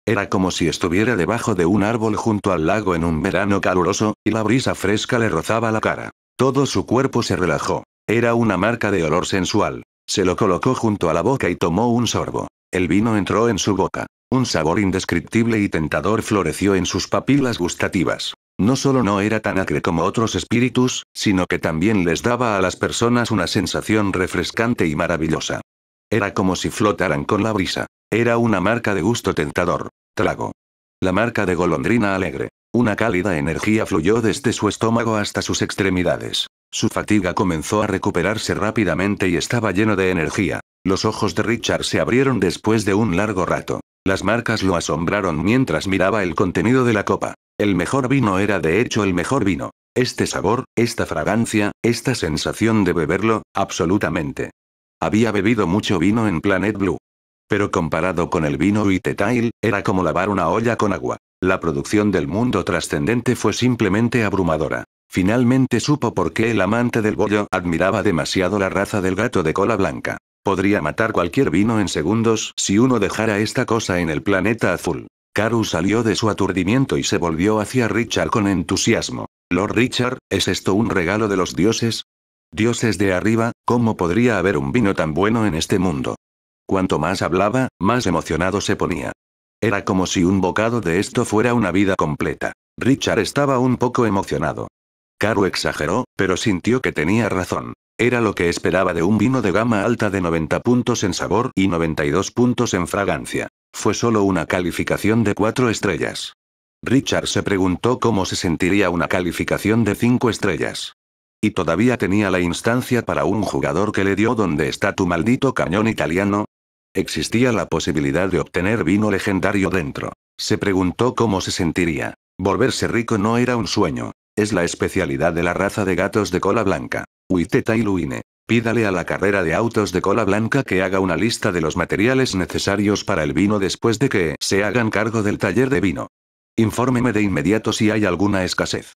Era como si estuviera debajo de un árbol junto al lago en un verano caluroso, y la brisa fresca le rozaba la cara. Todo su cuerpo se relajó. Era una marca de olor sensual. Se lo colocó junto a la boca y tomó un sorbo. El vino entró en su boca. Un sabor indescriptible y tentador floreció en sus papilas gustativas. No solo no era tan acre como otros espíritus, sino que también les daba a las personas una sensación refrescante y maravillosa. Era como si flotaran con la brisa. Era una marca de gusto tentador. Trago. La marca de golondrina alegre. Una cálida energía fluyó desde su estómago hasta sus extremidades. Su fatiga comenzó a recuperarse rápidamente y estaba lleno de energía. Los ojos de Richard se abrieron después de un largo rato. Las marcas lo asombraron mientras miraba el contenido de la copa. El mejor vino era de hecho el mejor vino. Este sabor, esta fragancia, esta sensación de beberlo, absolutamente. Había bebido mucho vino en Planet Blue. Pero comparado con el vino Uitetail, era como lavar una olla con agua. La producción del mundo trascendente fue simplemente abrumadora. Finalmente supo por qué el amante del bollo admiraba demasiado la raza del gato de cola blanca. Podría matar cualquier vino en segundos si uno dejara esta cosa en el planeta azul. Karu salió de su aturdimiento y se volvió hacia Richard con entusiasmo. Lord Richard, ¿es esto un regalo de los dioses? Dioses de arriba, ¿cómo podría haber un vino tan bueno en este mundo? Cuanto más hablaba, más emocionado se ponía. Era como si un bocado de esto fuera una vida completa. Richard estaba un poco emocionado. Caro exageró, pero sintió que tenía razón. Era lo que esperaba de un vino de gama alta de 90 puntos en sabor y 92 puntos en fragancia. Fue solo una calificación de 4 estrellas. Richard se preguntó cómo se sentiría una calificación de 5 estrellas. Y todavía tenía la instancia para un jugador que le dio donde está tu maldito cañón italiano. Existía la posibilidad de obtener vino legendario dentro. Se preguntó cómo se sentiría. Volverse rico no era un sueño. Es la especialidad de la raza de gatos de cola blanca. Huiteta y Luine. Pídale a la carrera de autos de cola blanca que haga una lista de los materiales necesarios para el vino después de que se hagan cargo del taller de vino. Infórmeme de inmediato si hay alguna escasez.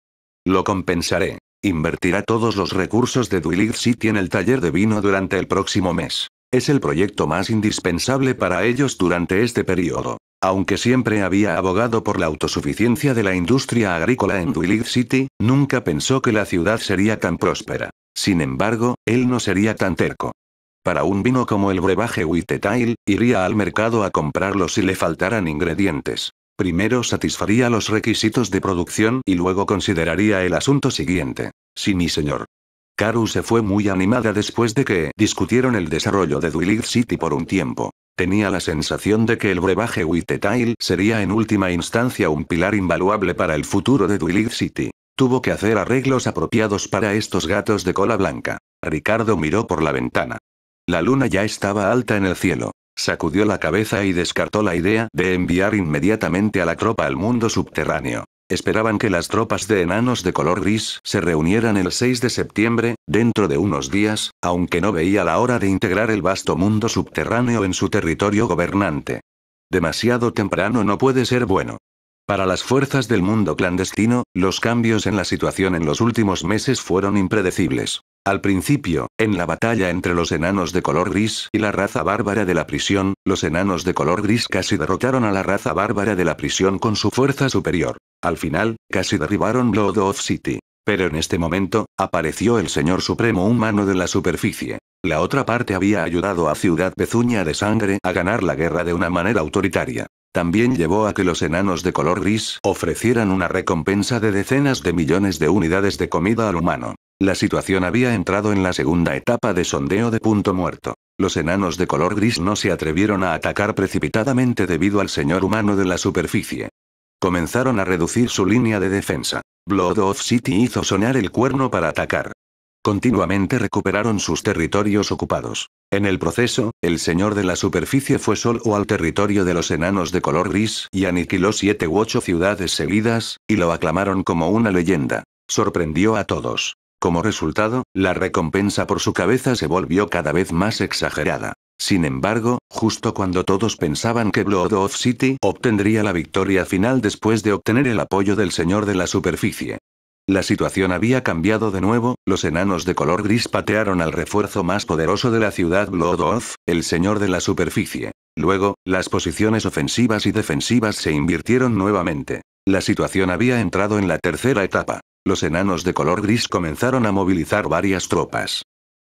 Lo compensaré. Invertirá todos los recursos de Duilig City en el taller de vino durante el próximo mes. Es el proyecto más indispensable para ellos durante este periodo. Aunque siempre había abogado por la autosuficiencia de la industria agrícola en Dwilith City, nunca pensó que la ciudad sería tan próspera. Sin embargo, él no sería tan terco. Para un vino como el brebaje Uitetail, iría al mercado a comprarlo si le faltaran ingredientes. Primero satisfaría los requisitos de producción y luego consideraría el asunto siguiente. Sí, mi señor. Karu se fue muy animada después de que discutieron el desarrollo de Dwilith City por un tiempo. Tenía la sensación de que el brebaje Whitetail sería en última instancia un pilar invaluable para el futuro de Dwelling City. Tuvo que hacer arreglos apropiados para estos gatos de cola blanca. Ricardo miró por la ventana. La luna ya estaba alta en el cielo. Sacudió la cabeza y descartó la idea de enviar inmediatamente a la tropa al mundo subterráneo esperaban que las tropas de enanos de color gris se reunieran el 6 de septiembre, dentro de unos días, aunque no veía la hora de integrar el vasto mundo subterráneo en su territorio gobernante. Demasiado temprano no puede ser bueno. Para las fuerzas del mundo clandestino, los cambios en la situación en los últimos meses fueron impredecibles. Al principio, en la batalla entre los enanos de color gris y la raza bárbara de la prisión, los enanos de color gris casi derrotaron a la raza bárbara de la prisión con su fuerza superior. Al final, casi derribaron Blood of City. Pero en este momento, apareció el Señor Supremo Humano de la superficie. La otra parte había ayudado a Ciudad Bezuña de Sangre a ganar la guerra de una manera autoritaria. También llevó a que los enanos de color gris ofrecieran una recompensa de decenas de millones de unidades de comida al humano. La situación había entrado en la segunda etapa de sondeo de punto muerto. Los enanos de color gris no se atrevieron a atacar precipitadamente debido al señor humano de la superficie. Comenzaron a reducir su línea de defensa. Blood of City hizo sonar el cuerno para atacar. Continuamente recuperaron sus territorios ocupados. En el proceso, el señor de la superficie fue solo al territorio de los enanos de color gris y aniquiló siete u ocho ciudades seguidas, y lo aclamaron como una leyenda. Sorprendió a todos. Como resultado, la recompensa por su cabeza se volvió cada vez más exagerada. Sin embargo, justo cuando todos pensaban que Blood of City obtendría la victoria final después de obtener el apoyo del Señor de la Superficie. La situación había cambiado de nuevo, los enanos de color gris patearon al refuerzo más poderoso de la ciudad Blood of, el Señor de la Superficie. Luego, las posiciones ofensivas y defensivas se invirtieron nuevamente. La situación había entrado en la tercera etapa los enanos de color gris comenzaron a movilizar varias tropas.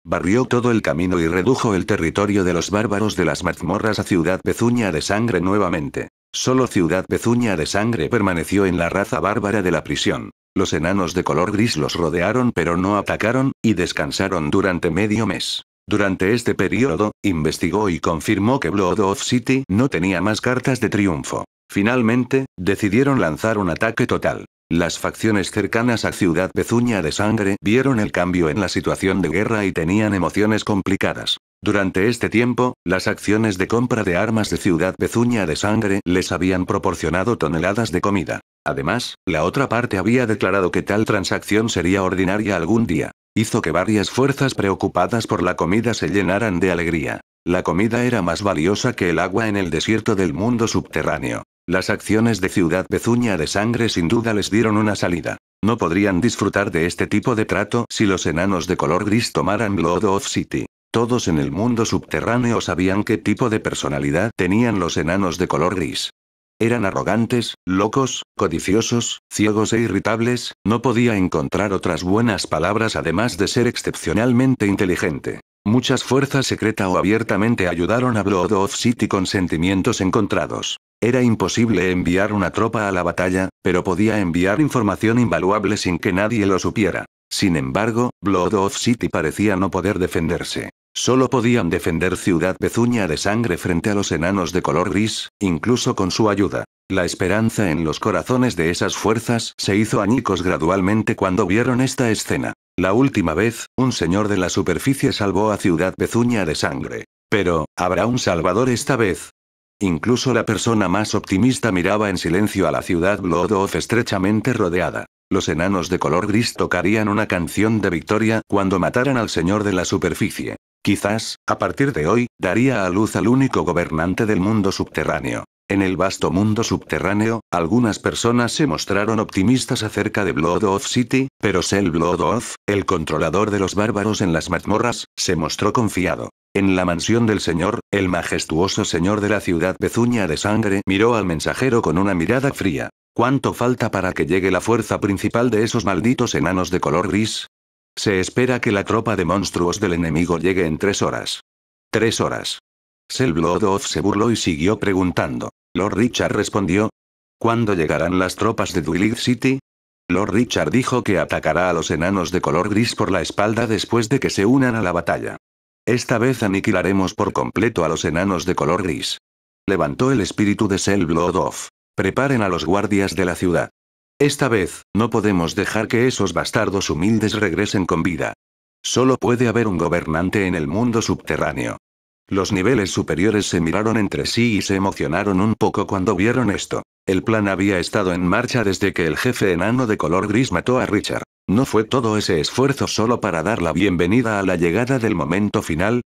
Barrió todo el camino y redujo el territorio de los bárbaros de las mazmorras a Ciudad Bezuña de Sangre nuevamente. Solo Ciudad Bezuña de Sangre permaneció en la raza bárbara de la prisión. Los enanos de color gris los rodearon pero no atacaron, y descansaron durante medio mes. Durante este periodo, investigó y confirmó que Blood of City no tenía más cartas de triunfo. Finalmente, decidieron lanzar un ataque total. Las facciones cercanas a Ciudad Pezuña de Sangre vieron el cambio en la situación de guerra y tenían emociones complicadas. Durante este tiempo, las acciones de compra de armas de Ciudad Pezuña de Sangre les habían proporcionado toneladas de comida. Además, la otra parte había declarado que tal transacción sería ordinaria algún día. Hizo que varias fuerzas preocupadas por la comida se llenaran de alegría. La comida era más valiosa que el agua en el desierto del mundo subterráneo. Las acciones de Ciudad Bezuña de Sangre sin duda les dieron una salida. No podrían disfrutar de este tipo de trato si los enanos de color gris tomaran Blood of City. Todos en el mundo subterráneo sabían qué tipo de personalidad tenían los enanos de color gris. Eran arrogantes, locos, codiciosos, ciegos e irritables, no podía encontrar otras buenas palabras además de ser excepcionalmente inteligente. Muchas fuerzas secreta o abiertamente ayudaron a Blood of City con sentimientos encontrados. Era imposible enviar una tropa a la batalla, pero podía enviar información invaluable sin que nadie lo supiera. Sin embargo, Blood of City parecía no poder defenderse. Solo podían defender Ciudad Bezuña de sangre frente a los enanos de color gris, incluso con su ayuda. La esperanza en los corazones de esas fuerzas se hizo añicos gradualmente cuando vieron esta escena. La última vez, un señor de la superficie salvó a Ciudad Bezuña de sangre. Pero, ¿habrá un salvador esta vez? Incluso la persona más optimista miraba en silencio a la ciudad Blood Off estrechamente rodeada. Los enanos de color gris tocarían una canción de victoria cuando mataran al señor de la superficie. Quizás, a partir de hoy, daría a luz al único gobernante del mundo subterráneo. En el vasto mundo subterráneo, algunas personas se mostraron optimistas acerca de Blood of City, pero Sel Blood of, el controlador de los bárbaros en las mazmorras, se mostró confiado. En la mansión del señor, el majestuoso señor de la ciudad Bezuña de Sangre miró al mensajero con una mirada fría. ¿Cuánto falta para que llegue la fuerza principal de esos malditos enanos de color gris? Se espera que la tropa de monstruos del enemigo llegue en tres horas. Tres horas. Selblodov se burló y siguió preguntando. Lord Richard respondió. ¿Cuándo llegarán las tropas de Dwilith City? Lord Richard dijo que atacará a los enanos de color gris por la espalda después de que se unan a la batalla. Esta vez aniquilaremos por completo a los enanos de color gris. Levantó el espíritu de Selblodov. Preparen a los guardias de la ciudad. Esta vez, no podemos dejar que esos bastardos humildes regresen con vida. Solo puede haber un gobernante en el mundo subterráneo. Los niveles superiores se miraron entre sí y se emocionaron un poco cuando vieron esto. El plan había estado en marcha desde que el jefe enano de color gris mató a Richard. ¿No fue todo ese esfuerzo solo para dar la bienvenida a la llegada del momento final?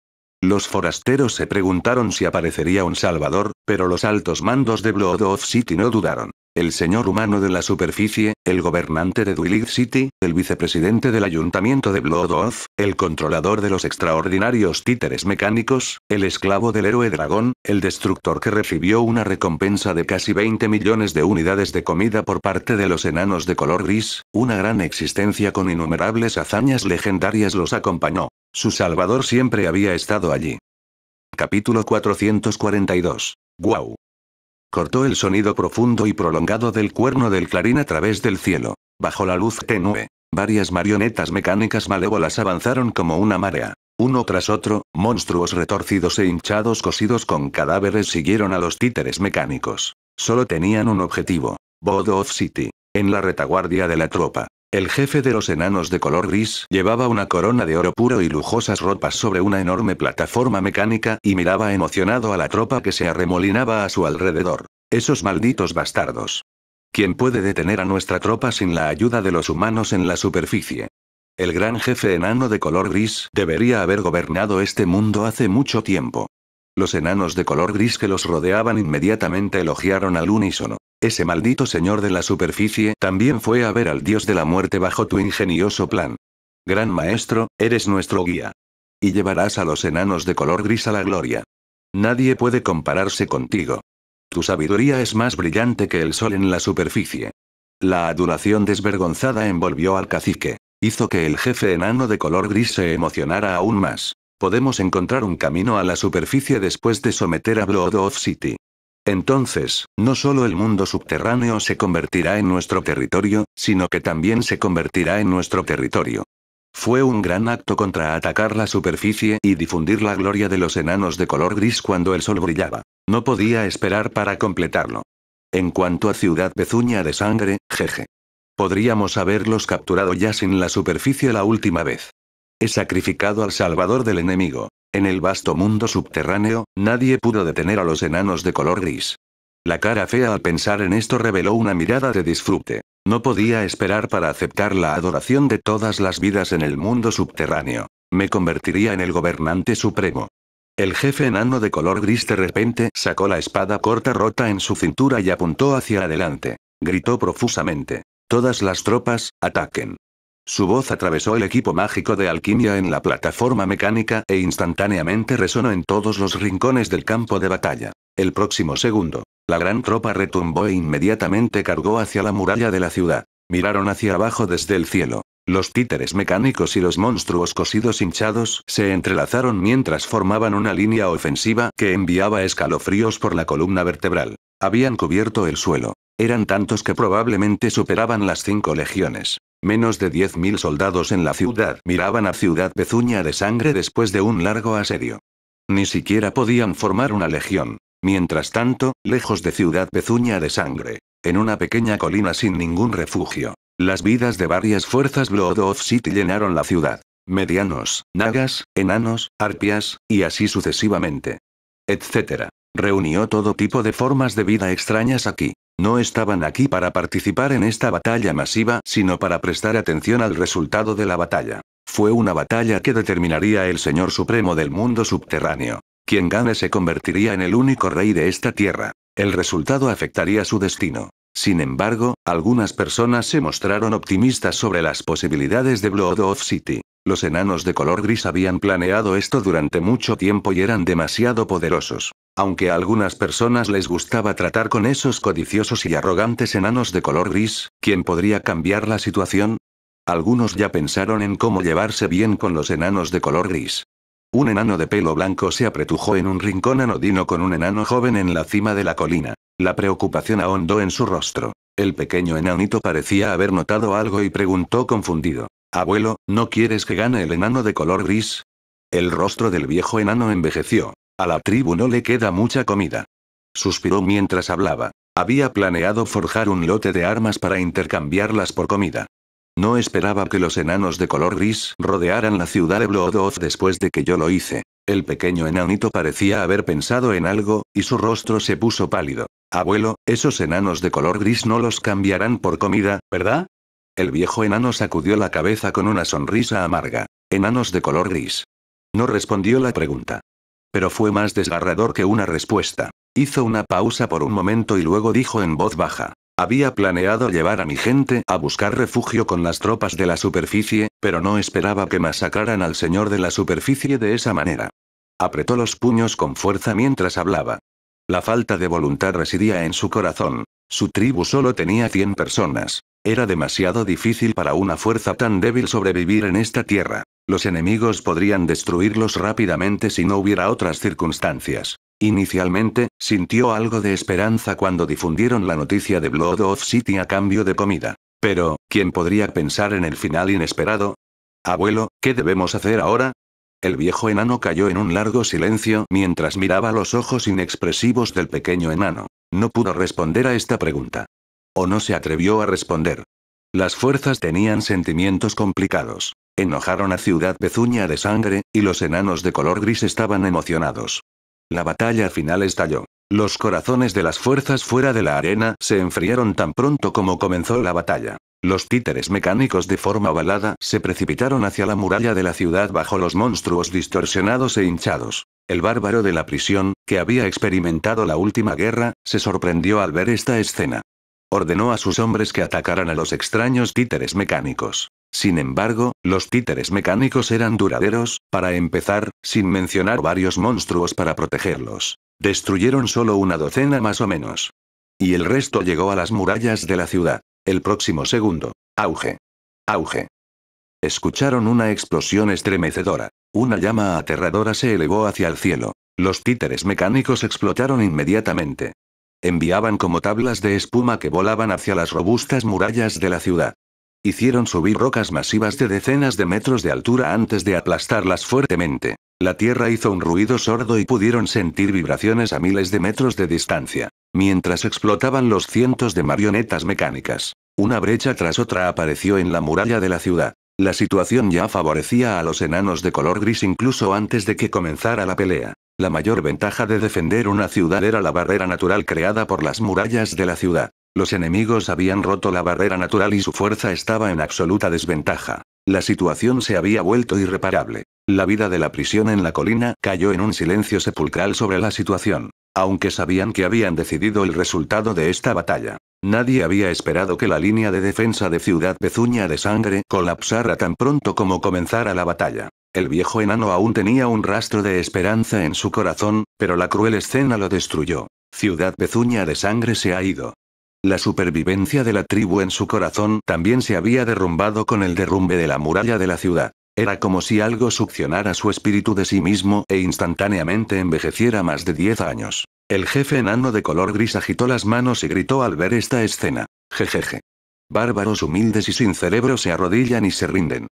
Los forasteros se preguntaron si aparecería un salvador, pero los altos mandos de Blood of City no dudaron el señor humano de la superficie, el gobernante de Duilid City, el vicepresidente del ayuntamiento de Blood Oath, el controlador de los extraordinarios títeres mecánicos, el esclavo del héroe dragón, el destructor que recibió una recompensa de casi 20 millones de unidades de comida por parte de los enanos de color gris, una gran existencia con innumerables hazañas legendarias los acompañó. Su salvador siempre había estado allí. Capítulo 442. ¡Guau! Cortó el sonido profundo y prolongado del cuerno del clarín a través del cielo. Bajo la luz tenue, varias marionetas mecánicas malévolas avanzaron como una marea. Uno tras otro, monstruos retorcidos e hinchados cosidos con cadáveres siguieron a los títeres mecánicos. Solo tenían un objetivo. Bodo of City. En la retaguardia de la tropa. El jefe de los enanos de color gris llevaba una corona de oro puro y lujosas ropas sobre una enorme plataforma mecánica y miraba emocionado a la tropa que se arremolinaba a su alrededor. Esos malditos bastardos. ¿Quién puede detener a nuestra tropa sin la ayuda de los humanos en la superficie? El gran jefe enano de color gris debería haber gobernado este mundo hace mucho tiempo. Los enanos de color gris que los rodeaban inmediatamente elogiaron al unísono. Ese maldito señor de la superficie también fue a ver al dios de la muerte bajo tu ingenioso plan. Gran maestro, eres nuestro guía. Y llevarás a los enanos de color gris a la gloria. Nadie puede compararse contigo. Tu sabiduría es más brillante que el sol en la superficie. La adulación desvergonzada envolvió al cacique. Hizo que el jefe enano de color gris se emocionara aún más. Podemos encontrar un camino a la superficie después de someter a Blood of City. Entonces, no solo el mundo subterráneo se convertirá en nuestro territorio, sino que también se convertirá en nuestro territorio. Fue un gran acto contra atacar la superficie y difundir la gloria de los enanos de color gris cuando el sol brillaba. No podía esperar para completarlo. En cuanto a Ciudad Bezuña de Sangre, jeje. Podríamos haberlos capturado ya sin la superficie la última vez. He sacrificado al salvador del enemigo. En el vasto mundo subterráneo, nadie pudo detener a los enanos de color gris. La cara fea al pensar en esto reveló una mirada de disfrute. No podía esperar para aceptar la adoración de todas las vidas en el mundo subterráneo. Me convertiría en el gobernante supremo. El jefe enano de color gris de repente sacó la espada corta rota en su cintura y apuntó hacia adelante. Gritó profusamente. Todas las tropas, ataquen. Su voz atravesó el equipo mágico de alquimia en la plataforma mecánica e instantáneamente resonó en todos los rincones del campo de batalla. El próximo segundo, la gran tropa retumbó e inmediatamente cargó hacia la muralla de la ciudad. Miraron hacia abajo desde el cielo. Los títeres mecánicos y los monstruos cosidos hinchados se entrelazaron mientras formaban una línea ofensiva que enviaba escalofríos por la columna vertebral. Habían cubierto el suelo. Eran tantos que probablemente superaban las cinco legiones. Menos de 10.000 soldados en la ciudad miraban a Ciudad Pezuña de sangre después de un largo asedio. Ni siquiera podían formar una legión. Mientras tanto, lejos de Ciudad Pezuña de sangre, en una pequeña colina sin ningún refugio, las vidas de varias fuerzas Blood of City llenaron la ciudad. Medianos, nagas, enanos, arpias, y así sucesivamente. Etcétera. Reunió todo tipo de formas de vida extrañas aquí. No estaban aquí para participar en esta batalla masiva, sino para prestar atención al resultado de la batalla. Fue una batalla que determinaría el Señor Supremo del mundo subterráneo. Quien gane se convertiría en el único rey de esta tierra. El resultado afectaría su destino. Sin embargo, algunas personas se mostraron optimistas sobre las posibilidades de Blood of City. Los enanos de color gris habían planeado esto durante mucho tiempo y eran demasiado poderosos. Aunque a algunas personas les gustaba tratar con esos codiciosos y arrogantes enanos de color gris, ¿quién podría cambiar la situación? Algunos ya pensaron en cómo llevarse bien con los enanos de color gris. Un enano de pelo blanco se apretujó en un rincón anodino con un enano joven en la cima de la colina. La preocupación ahondó en su rostro. El pequeño enanito parecía haber notado algo y preguntó confundido. Abuelo, ¿no quieres que gane el enano de color gris? El rostro del viejo enano envejeció. A la tribu no le queda mucha comida. Suspiró mientras hablaba. Había planeado forjar un lote de armas para intercambiarlas por comida. No esperaba que los enanos de color gris rodearan la ciudad de Bloodoth después de que yo lo hice. El pequeño enanito parecía haber pensado en algo, y su rostro se puso pálido. Abuelo, esos enanos de color gris no los cambiarán por comida, ¿verdad? El viejo enano sacudió la cabeza con una sonrisa amarga. Enanos de color gris. No respondió la pregunta. Pero fue más desgarrador que una respuesta. Hizo una pausa por un momento y luego dijo en voz baja. Había planeado llevar a mi gente a buscar refugio con las tropas de la superficie, pero no esperaba que masacraran al señor de la superficie de esa manera. Apretó los puños con fuerza mientras hablaba. La falta de voluntad residía en su corazón. Su tribu solo tenía 100 personas. Era demasiado difícil para una fuerza tan débil sobrevivir en esta tierra. Los enemigos podrían destruirlos rápidamente si no hubiera otras circunstancias. Inicialmente, sintió algo de esperanza cuando difundieron la noticia de Blood of City a cambio de comida. Pero, ¿quién podría pensar en el final inesperado? Abuelo, ¿qué debemos hacer ahora? El viejo enano cayó en un largo silencio mientras miraba los ojos inexpresivos del pequeño enano. No pudo responder a esta pregunta. O no se atrevió a responder. Las fuerzas tenían sentimientos complicados. Enojaron a Ciudad Bezuña de sangre, y los enanos de color gris estaban emocionados. La batalla final estalló. Los corazones de las fuerzas fuera de la arena se enfriaron tan pronto como comenzó la batalla. Los títeres mecánicos de forma ovalada se precipitaron hacia la muralla de la ciudad bajo los monstruos distorsionados e hinchados. El bárbaro de la prisión, que había experimentado la última guerra, se sorprendió al ver esta escena. Ordenó a sus hombres que atacaran a los extraños títeres mecánicos. Sin embargo, los títeres mecánicos eran duraderos, para empezar, sin mencionar varios monstruos para protegerlos. Destruyeron solo una docena más o menos. Y el resto llegó a las murallas de la ciudad. El próximo segundo. Auge. Auge. Escucharon una explosión estremecedora. Una llama aterradora se elevó hacia el cielo. Los títeres mecánicos explotaron inmediatamente enviaban como tablas de espuma que volaban hacia las robustas murallas de la ciudad. Hicieron subir rocas masivas de decenas de metros de altura antes de aplastarlas fuertemente. La tierra hizo un ruido sordo y pudieron sentir vibraciones a miles de metros de distancia, mientras explotaban los cientos de marionetas mecánicas. Una brecha tras otra apareció en la muralla de la ciudad. La situación ya favorecía a los enanos de color gris incluso antes de que comenzara la pelea. La mayor ventaja de defender una ciudad era la barrera natural creada por las murallas de la ciudad. Los enemigos habían roto la barrera natural y su fuerza estaba en absoluta desventaja. La situación se había vuelto irreparable. La vida de la prisión en la colina cayó en un silencio sepulcral sobre la situación, aunque sabían que habían decidido el resultado de esta batalla. Nadie había esperado que la línea de defensa de Ciudad Bezuña de Sangre colapsara tan pronto como comenzara la batalla. El viejo enano aún tenía un rastro de esperanza en su corazón, pero la cruel escena lo destruyó. Ciudad Bezuña de Sangre se ha ido. La supervivencia de la tribu en su corazón también se había derrumbado con el derrumbe de la muralla de la ciudad. Era como si algo succionara su espíritu de sí mismo e instantáneamente envejeciera más de 10 años. El jefe enano de color gris agitó las manos y gritó al ver esta escena. Jejeje. Bárbaros humildes y sin cerebro se arrodillan y se rinden.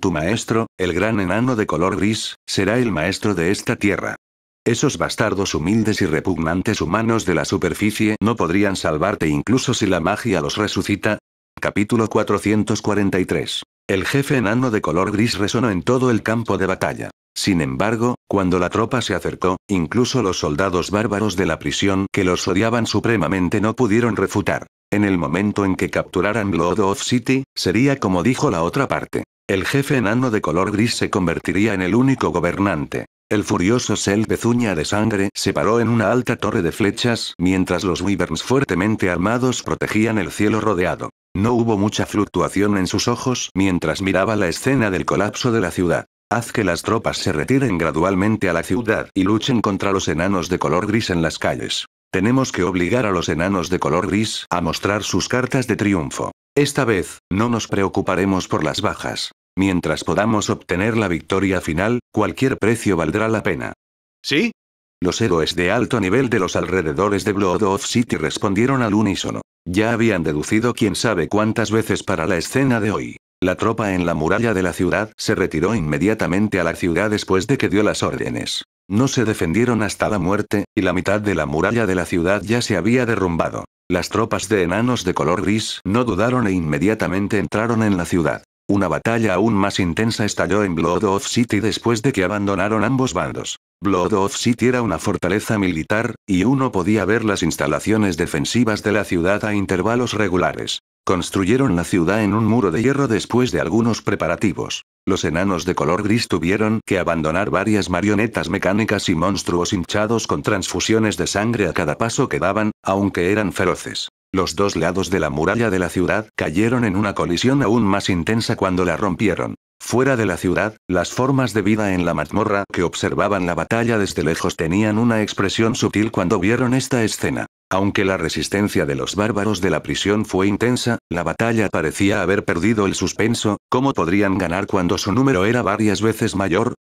Tu maestro, el gran enano de color gris, será el maestro de esta tierra. Esos bastardos humildes y repugnantes humanos de la superficie no podrían salvarte incluso si la magia los resucita. Capítulo 443. El jefe enano de color gris resonó en todo el campo de batalla. Sin embargo, cuando la tropa se acercó, incluso los soldados bárbaros de la prisión que los odiaban supremamente no pudieron refutar. En el momento en que capturaran Blood of City, sería como dijo la otra parte. El jefe enano de color gris se convertiría en el único gobernante. El furioso Sel Bezuña de sangre se paró en una alta torre de flechas mientras los Wyverns fuertemente armados protegían el cielo rodeado. No hubo mucha fluctuación en sus ojos mientras miraba la escena del colapso de la ciudad. Haz que las tropas se retiren gradualmente a la ciudad y luchen contra los enanos de color gris en las calles. Tenemos que obligar a los enanos de color gris a mostrar sus cartas de triunfo. Esta vez, no nos preocuparemos por las bajas. Mientras podamos obtener la victoria final, cualquier precio valdrá la pena. ¿Sí? Los héroes de alto nivel de los alrededores de Blood of City respondieron al unísono. Ya habían deducido quién sabe cuántas veces para la escena de hoy. La tropa en la muralla de la ciudad se retiró inmediatamente a la ciudad después de que dio las órdenes. No se defendieron hasta la muerte, y la mitad de la muralla de la ciudad ya se había derrumbado. Las tropas de enanos de color gris no dudaron e inmediatamente entraron en la ciudad. Una batalla aún más intensa estalló en Blood of City después de que abandonaron ambos bandos. Blood of City era una fortaleza militar, y uno podía ver las instalaciones defensivas de la ciudad a intervalos regulares. Construyeron la ciudad en un muro de hierro después de algunos preparativos. Los enanos de color gris tuvieron que abandonar varias marionetas mecánicas y monstruos hinchados con transfusiones de sangre a cada paso que daban, aunque eran feroces. Los dos lados de la muralla de la ciudad cayeron en una colisión aún más intensa cuando la rompieron. Fuera de la ciudad, las formas de vida en la mazmorra que observaban la batalla desde lejos tenían una expresión sutil cuando vieron esta escena. Aunque la resistencia de los bárbaros de la prisión fue intensa, la batalla parecía haber perdido el suspenso, ¿cómo podrían ganar cuando su número era varias veces mayor?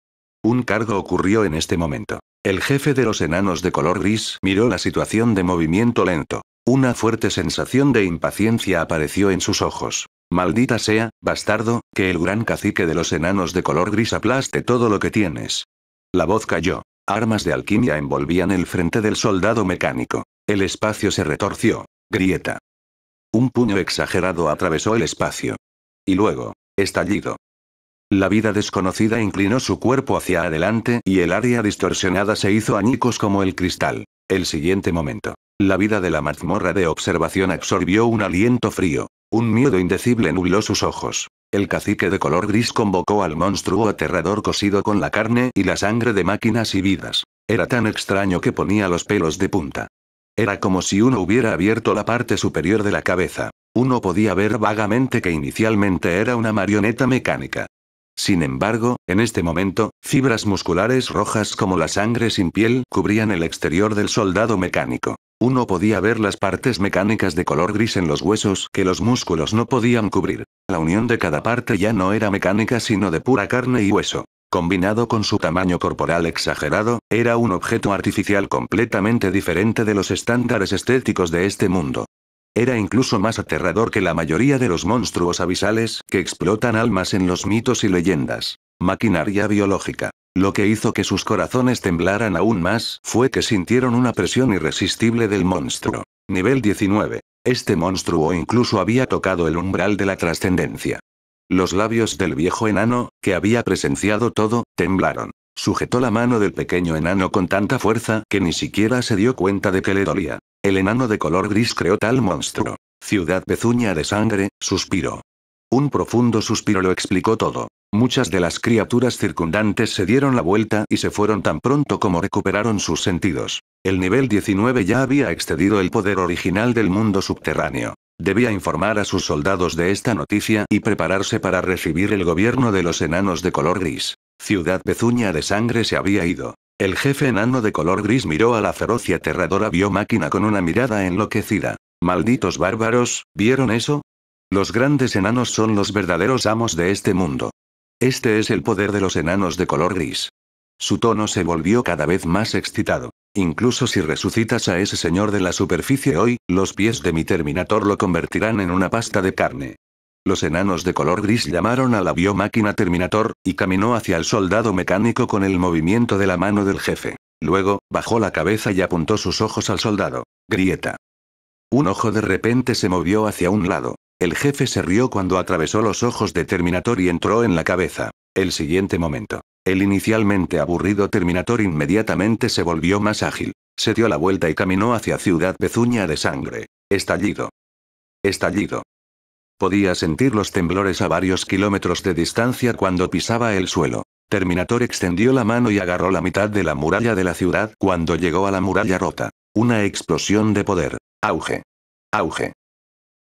Un cargo ocurrió en este momento. El jefe de los enanos de color gris miró la situación de movimiento lento. Una fuerte sensación de impaciencia apareció en sus ojos. Maldita sea, bastardo, que el gran cacique de los enanos de color gris aplaste todo lo que tienes. La voz cayó. Armas de alquimia envolvían el frente del soldado mecánico. El espacio se retorció. Grieta. Un puño exagerado atravesó el espacio. Y luego, estallido. La vida desconocida inclinó su cuerpo hacia adelante y el área distorsionada se hizo añicos como el cristal. El siguiente momento. La vida de la mazmorra de observación absorbió un aliento frío. Un miedo indecible nubló sus ojos. El cacique de color gris convocó al monstruo aterrador cosido con la carne y la sangre de máquinas y vidas. Era tan extraño que ponía los pelos de punta. Era como si uno hubiera abierto la parte superior de la cabeza. Uno podía ver vagamente que inicialmente era una marioneta mecánica. Sin embargo, en este momento, fibras musculares rojas como la sangre sin piel cubrían el exterior del soldado mecánico. Uno podía ver las partes mecánicas de color gris en los huesos que los músculos no podían cubrir. La unión de cada parte ya no era mecánica sino de pura carne y hueso. Combinado con su tamaño corporal exagerado, era un objeto artificial completamente diferente de los estándares estéticos de este mundo. Era incluso más aterrador que la mayoría de los monstruos abisales que explotan almas en los mitos y leyendas. Maquinaria biológica. Lo que hizo que sus corazones temblaran aún más fue que sintieron una presión irresistible del monstruo. Nivel 19. Este monstruo incluso había tocado el umbral de la trascendencia. Los labios del viejo enano, que había presenciado todo, temblaron. Sujetó la mano del pequeño enano con tanta fuerza que ni siquiera se dio cuenta de que le dolía. El enano de color gris creó tal monstruo. Ciudad pezuña de sangre, suspiró. Un profundo suspiro lo explicó todo. Muchas de las criaturas circundantes se dieron la vuelta y se fueron tan pronto como recuperaron sus sentidos. El nivel 19 ya había excedido el poder original del mundo subterráneo. Debía informar a sus soldados de esta noticia y prepararse para recibir el gobierno de los enanos de color gris. Ciudad Bezuña de sangre se había ido. El jefe enano de color gris miró a la feroz y aterradora biomáquina con una mirada enloquecida. Malditos bárbaros, ¿vieron eso? Los grandes enanos son los verdaderos amos de este mundo. Este es el poder de los enanos de color gris. Su tono se volvió cada vez más excitado. Incluso si resucitas a ese señor de la superficie hoy, los pies de mi Terminator lo convertirán en una pasta de carne. Los enanos de color gris llamaron a la biomáquina Terminator, y caminó hacia el soldado mecánico con el movimiento de la mano del jefe. Luego, bajó la cabeza y apuntó sus ojos al soldado. Grieta. Un ojo de repente se movió hacia un lado. El jefe se rió cuando atravesó los ojos de Terminator y entró en la cabeza. El siguiente momento. El inicialmente aburrido Terminator inmediatamente se volvió más ágil. Se dio la vuelta y caminó hacia Ciudad Pezuña de sangre. Estallido. Estallido. Podía sentir los temblores a varios kilómetros de distancia cuando pisaba el suelo. Terminator extendió la mano y agarró la mitad de la muralla de la ciudad cuando llegó a la muralla rota. Una explosión de poder. Auge. Auge.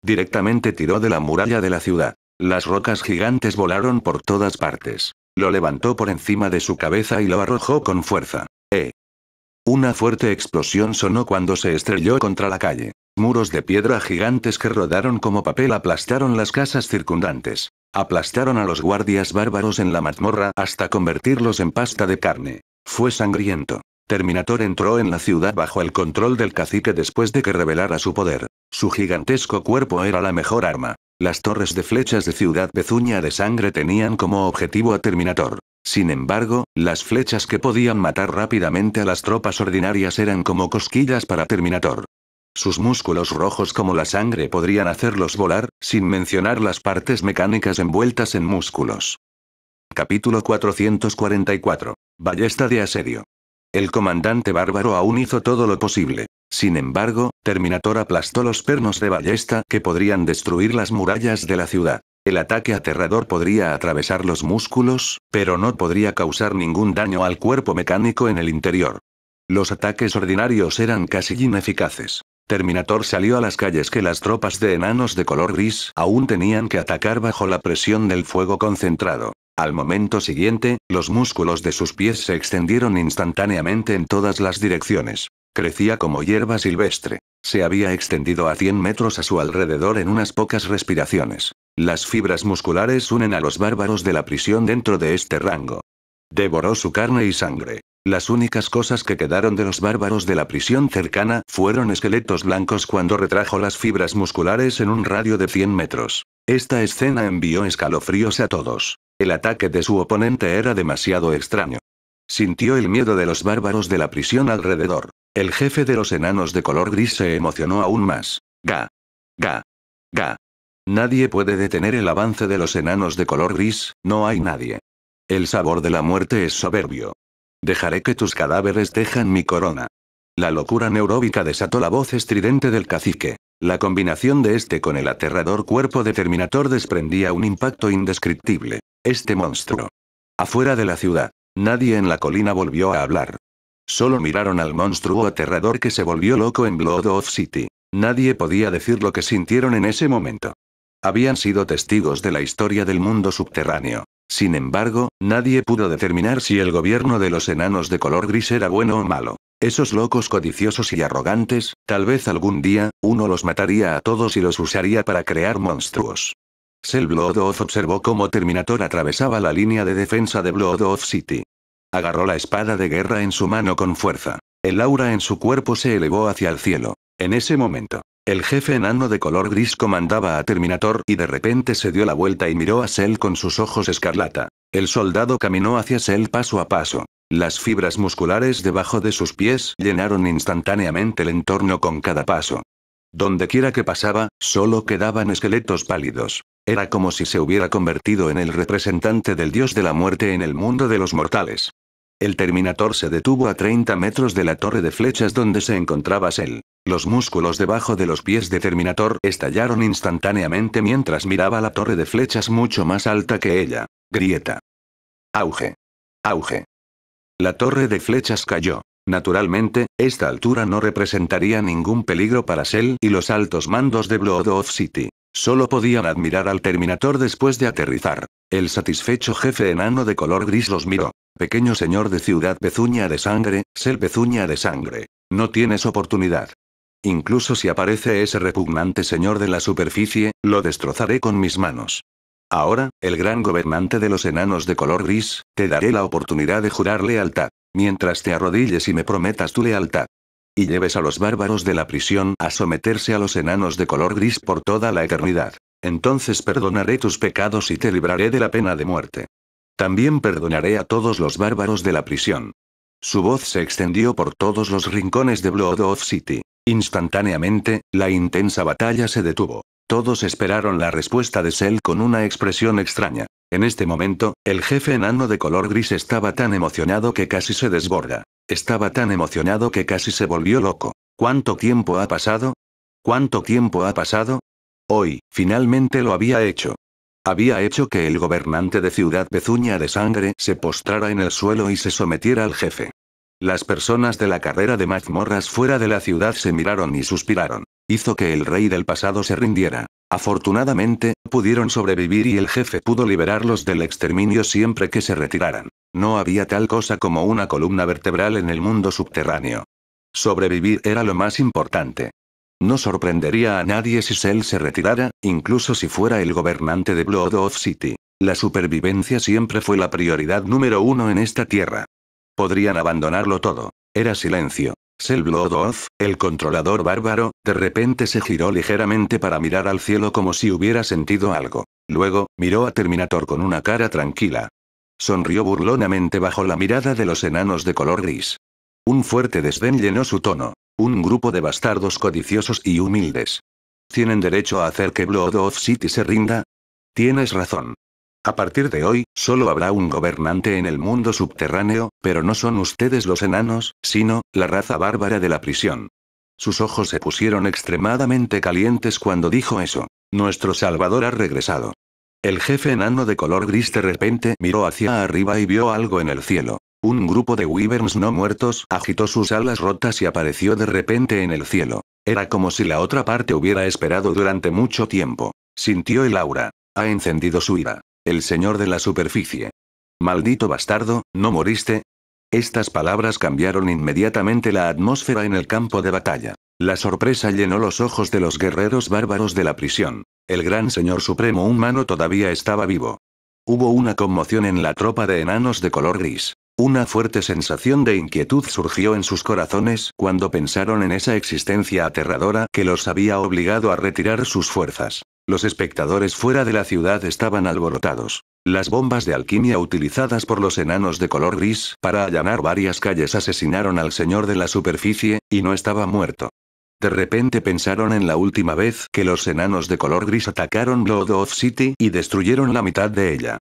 Directamente tiró de la muralla de la ciudad. Las rocas gigantes volaron por todas partes. Lo levantó por encima de su cabeza y lo arrojó con fuerza. ¡Eh! Una fuerte explosión sonó cuando se estrelló contra la calle. Muros de piedra gigantes que rodaron como papel aplastaron las casas circundantes. Aplastaron a los guardias bárbaros en la mazmorra hasta convertirlos en pasta de carne. Fue sangriento. Terminator entró en la ciudad bajo el control del cacique después de que revelara su poder. Su gigantesco cuerpo era la mejor arma. Las torres de flechas de Ciudad Bezuña de sangre tenían como objetivo a Terminator. Sin embargo, las flechas que podían matar rápidamente a las tropas ordinarias eran como cosquillas para Terminator. Sus músculos rojos como la sangre podrían hacerlos volar, sin mencionar las partes mecánicas envueltas en músculos. Capítulo 444. Ballesta de asedio. El comandante bárbaro aún hizo todo lo posible. Sin embargo, Terminator aplastó los pernos de ballesta que podrían destruir las murallas de la ciudad. El ataque aterrador podría atravesar los músculos, pero no podría causar ningún daño al cuerpo mecánico en el interior. Los ataques ordinarios eran casi ineficaces. Terminator salió a las calles que las tropas de enanos de color gris aún tenían que atacar bajo la presión del fuego concentrado. Al momento siguiente, los músculos de sus pies se extendieron instantáneamente en todas las direcciones. Crecía como hierba silvestre. Se había extendido a 100 metros a su alrededor en unas pocas respiraciones. Las fibras musculares unen a los bárbaros de la prisión dentro de este rango. Devoró su carne y sangre. Las únicas cosas que quedaron de los bárbaros de la prisión cercana fueron esqueletos blancos cuando retrajo las fibras musculares en un radio de 100 metros. Esta escena envió escalofríos a todos. El ataque de su oponente era demasiado extraño. Sintió el miedo de los bárbaros de la prisión alrededor. El jefe de los enanos de color gris se emocionó aún más. Ga. Ga. Ga. Nadie puede detener el avance de los enanos de color gris, no hay nadie. El sabor de la muerte es soberbio. Dejaré que tus cadáveres dejan mi corona. La locura neuróbica desató la voz estridente del cacique. La combinación de este con el aterrador cuerpo de Terminator desprendía un impacto indescriptible. Este monstruo. Afuera de la ciudad. Nadie en la colina volvió a hablar. Solo miraron al monstruo aterrador que se volvió loco en Blood of City. Nadie podía decir lo que sintieron en ese momento. Habían sido testigos de la historia del mundo subterráneo. Sin embargo, nadie pudo determinar si el gobierno de los enanos de color gris era bueno o malo. Esos locos codiciosos y arrogantes, tal vez algún día, uno los mataría a todos y los usaría para crear monstruos. Sel Bloodhoff observó cómo Terminator atravesaba la línea de defensa de Bloodhoff City. Agarró la espada de guerra en su mano con fuerza. El aura en su cuerpo se elevó hacia el cielo. En ese momento, el jefe enano de color gris comandaba a Terminator y de repente se dio la vuelta y miró a Sel con sus ojos escarlata. El soldado caminó hacia Sel paso a paso. Las fibras musculares debajo de sus pies llenaron instantáneamente el entorno con cada paso. Donde quiera que pasaba, solo quedaban esqueletos pálidos. Era como si se hubiera convertido en el representante del dios de la muerte en el mundo de los mortales. El Terminator se detuvo a 30 metros de la torre de flechas donde se encontraba Sel. Los músculos debajo de los pies de Terminator estallaron instantáneamente mientras miraba la torre de flechas mucho más alta que ella. Grieta. Auge. Auge. La torre de flechas cayó. Naturalmente, esta altura no representaría ningún peligro para Sel y los altos mandos de Blood of City. Solo podían admirar al Terminator después de aterrizar. El satisfecho jefe enano de color gris los miró. Pequeño señor de ciudad bezuña de sangre, sel bezuña de sangre. No tienes oportunidad. Incluso si aparece ese repugnante señor de la superficie, lo destrozaré con mis manos. Ahora, el gran gobernante de los enanos de color gris, te daré la oportunidad de jurar lealtad, mientras te arrodilles y me prometas tu lealtad y lleves a los bárbaros de la prisión a someterse a los enanos de color gris por toda la eternidad. Entonces perdonaré tus pecados y te libraré de la pena de muerte. También perdonaré a todos los bárbaros de la prisión. Su voz se extendió por todos los rincones de Blood of City. Instantáneamente, la intensa batalla se detuvo. Todos esperaron la respuesta de Sel con una expresión extraña. En este momento, el jefe enano de color gris estaba tan emocionado que casi se desborda. Estaba tan emocionado que casi se volvió loco. ¿Cuánto tiempo ha pasado? ¿Cuánto tiempo ha pasado? Hoy, finalmente lo había hecho. Había hecho que el gobernante de Ciudad Bezuña de Sangre se postrara en el suelo y se sometiera al jefe. Las personas de la carrera de mazmorras fuera de la ciudad se miraron y suspiraron hizo que el rey del pasado se rindiera. Afortunadamente, pudieron sobrevivir y el jefe pudo liberarlos del exterminio siempre que se retiraran. No había tal cosa como una columna vertebral en el mundo subterráneo. Sobrevivir era lo más importante. No sorprendería a nadie si Cell se retirara, incluso si fuera el gobernante de Blood of City. La supervivencia siempre fue la prioridad número uno en esta tierra. Podrían abandonarlo todo. Era silencio. Selblodov, el controlador bárbaro, de repente se giró ligeramente para mirar al cielo como si hubiera sentido algo. Luego, miró a Terminator con una cara tranquila. Sonrió burlonamente bajo la mirada de los enanos de color gris. Un fuerte desdén llenó su tono. Un grupo de bastardos codiciosos y humildes. ¿Tienen derecho a hacer que Blood of City se rinda? Tienes razón. A partir de hoy, solo habrá un gobernante en el mundo subterráneo, pero no son ustedes los enanos, sino, la raza bárbara de la prisión. Sus ojos se pusieron extremadamente calientes cuando dijo eso. Nuestro Salvador ha regresado. El jefe enano de color gris de repente miró hacia arriba y vio algo en el cielo. Un grupo de wyverns no muertos agitó sus alas rotas y apareció de repente en el cielo. Era como si la otra parte hubiera esperado durante mucho tiempo. Sintió el aura. Ha encendido su ira. El señor de la superficie. Maldito bastardo, ¿no moriste? Estas palabras cambiaron inmediatamente la atmósfera en el campo de batalla. La sorpresa llenó los ojos de los guerreros bárbaros de la prisión. El gran señor supremo humano todavía estaba vivo. Hubo una conmoción en la tropa de enanos de color gris. Una fuerte sensación de inquietud surgió en sus corazones cuando pensaron en esa existencia aterradora que los había obligado a retirar sus fuerzas. Los espectadores fuera de la ciudad estaban alborotados. Las bombas de alquimia utilizadas por los enanos de color gris para allanar varias calles asesinaron al señor de la superficie, y no estaba muerto. De repente pensaron en la última vez que los enanos de color gris atacaron Blood of City y destruyeron la mitad de ella.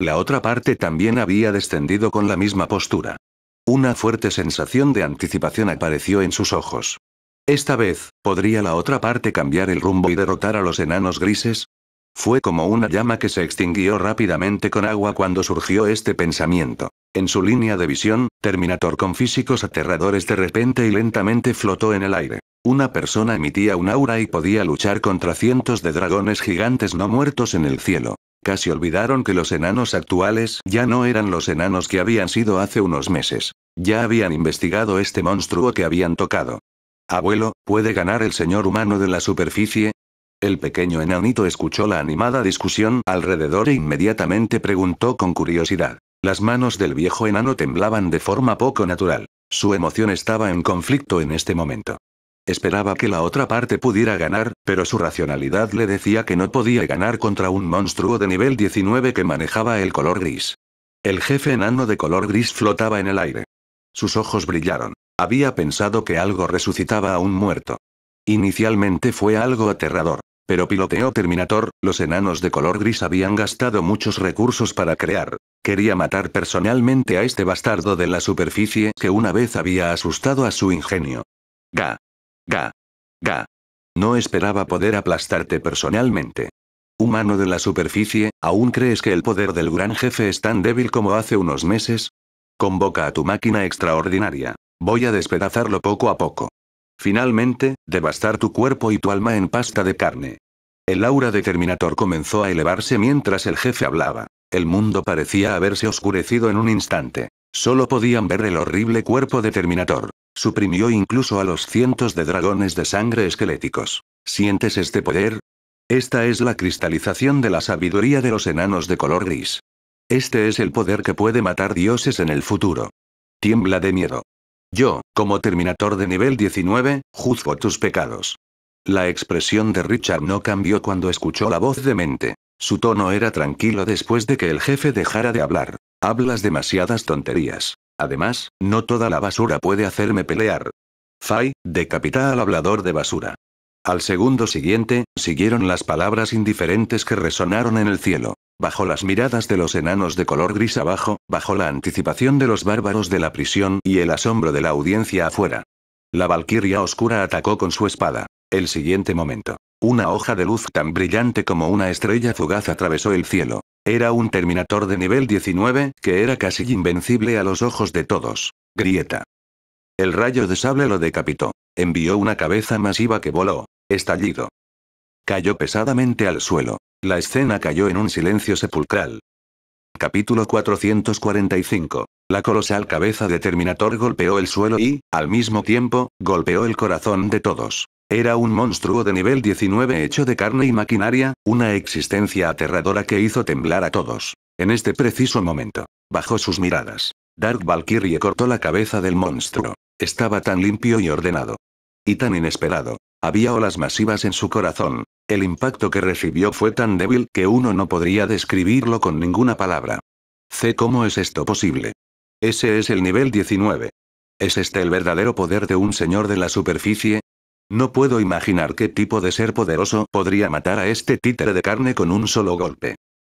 La otra parte también había descendido con la misma postura. Una fuerte sensación de anticipación apareció en sus ojos. Esta vez, ¿podría la otra parte cambiar el rumbo y derrotar a los enanos grises? Fue como una llama que se extinguió rápidamente con agua cuando surgió este pensamiento. En su línea de visión, Terminator con físicos aterradores de repente y lentamente flotó en el aire. Una persona emitía un aura y podía luchar contra cientos de dragones gigantes no muertos en el cielo. Casi olvidaron que los enanos actuales ya no eran los enanos que habían sido hace unos meses. Ya habían investigado este monstruo que habían tocado. Abuelo, ¿puede ganar el señor humano de la superficie? El pequeño enanito escuchó la animada discusión alrededor e inmediatamente preguntó con curiosidad. Las manos del viejo enano temblaban de forma poco natural. Su emoción estaba en conflicto en este momento. Esperaba que la otra parte pudiera ganar, pero su racionalidad le decía que no podía ganar contra un monstruo de nivel 19 que manejaba el color gris. El jefe enano de color gris flotaba en el aire. Sus ojos brillaron. Había pensado que algo resucitaba a un muerto. Inicialmente fue algo aterrador. Pero piloteó Terminator, los enanos de color gris habían gastado muchos recursos para crear. Quería matar personalmente a este bastardo de la superficie que una vez había asustado a su ingenio. Ga. Ga. Ga. No esperaba poder aplastarte personalmente. Humano de la superficie, ¿aún crees que el poder del gran jefe es tan débil como hace unos meses? Convoca a tu máquina extraordinaria. Voy a despedazarlo poco a poco. Finalmente, devastar tu cuerpo y tu alma en pasta de carne. El aura de Terminator comenzó a elevarse mientras el jefe hablaba. El mundo parecía haberse oscurecido en un instante. Solo podían ver el horrible cuerpo de Terminator. Suprimió incluso a los cientos de dragones de sangre esqueléticos. ¿Sientes este poder? Esta es la cristalización de la sabiduría de los enanos de color gris. Este es el poder que puede matar dioses en el futuro. Tiembla de miedo. Yo, como Terminator de nivel 19, juzgo tus pecados. La expresión de Richard no cambió cuando escuchó la voz de mente. Su tono era tranquilo después de que el jefe dejara de hablar. Hablas demasiadas tonterías. Además, no toda la basura puede hacerme pelear. Fay, decapita al hablador de basura. Al segundo siguiente, siguieron las palabras indiferentes que resonaron en el cielo. Bajo las miradas de los enanos de color gris abajo, bajo la anticipación de los bárbaros de la prisión y el asombro de la audiencia afuera. La valquiria oscura atacó con su espada. El siguiente momento. Una hoja de luz tan brillante como una estrella fugaz atravesó el cielo. Era un Terminator de nivel 19, que era casi invencible a los ojos de todos. Grieta. El rayo de sable lo decapitó. Envió una cabeza masiva que voló. Estallido. Cayó pesadamente al suelo. La escena cayó en un silencio sepulcral. Capítulo 445. La colosal cabeza de Terminator golpeó el suelo y, al mismo tiempo, golpeó el corazón de todos. Era un monstruo de nivel 19 hecho de carne y maquinaria, una existencia aterradora que hizo temblar a todos. En este preciso momento, bajo sus miradas. Dark Valkyrie cortó la cabeza del monstruo. Estaba tan limpio y ordenado. Y tan inesperado. Había olas masivas en su corazón. El impacto que recibió fue tan débil que uno no podría describirlo con ninguna palabra. C. ¿Cómo es esto posible? Ese es el nivel 19. ¿Es este el verdadero poder de un señor de la superficie? No puedo imaginar qué tipo de ser poderoso podría matar a este títere de carne con un solo golpe.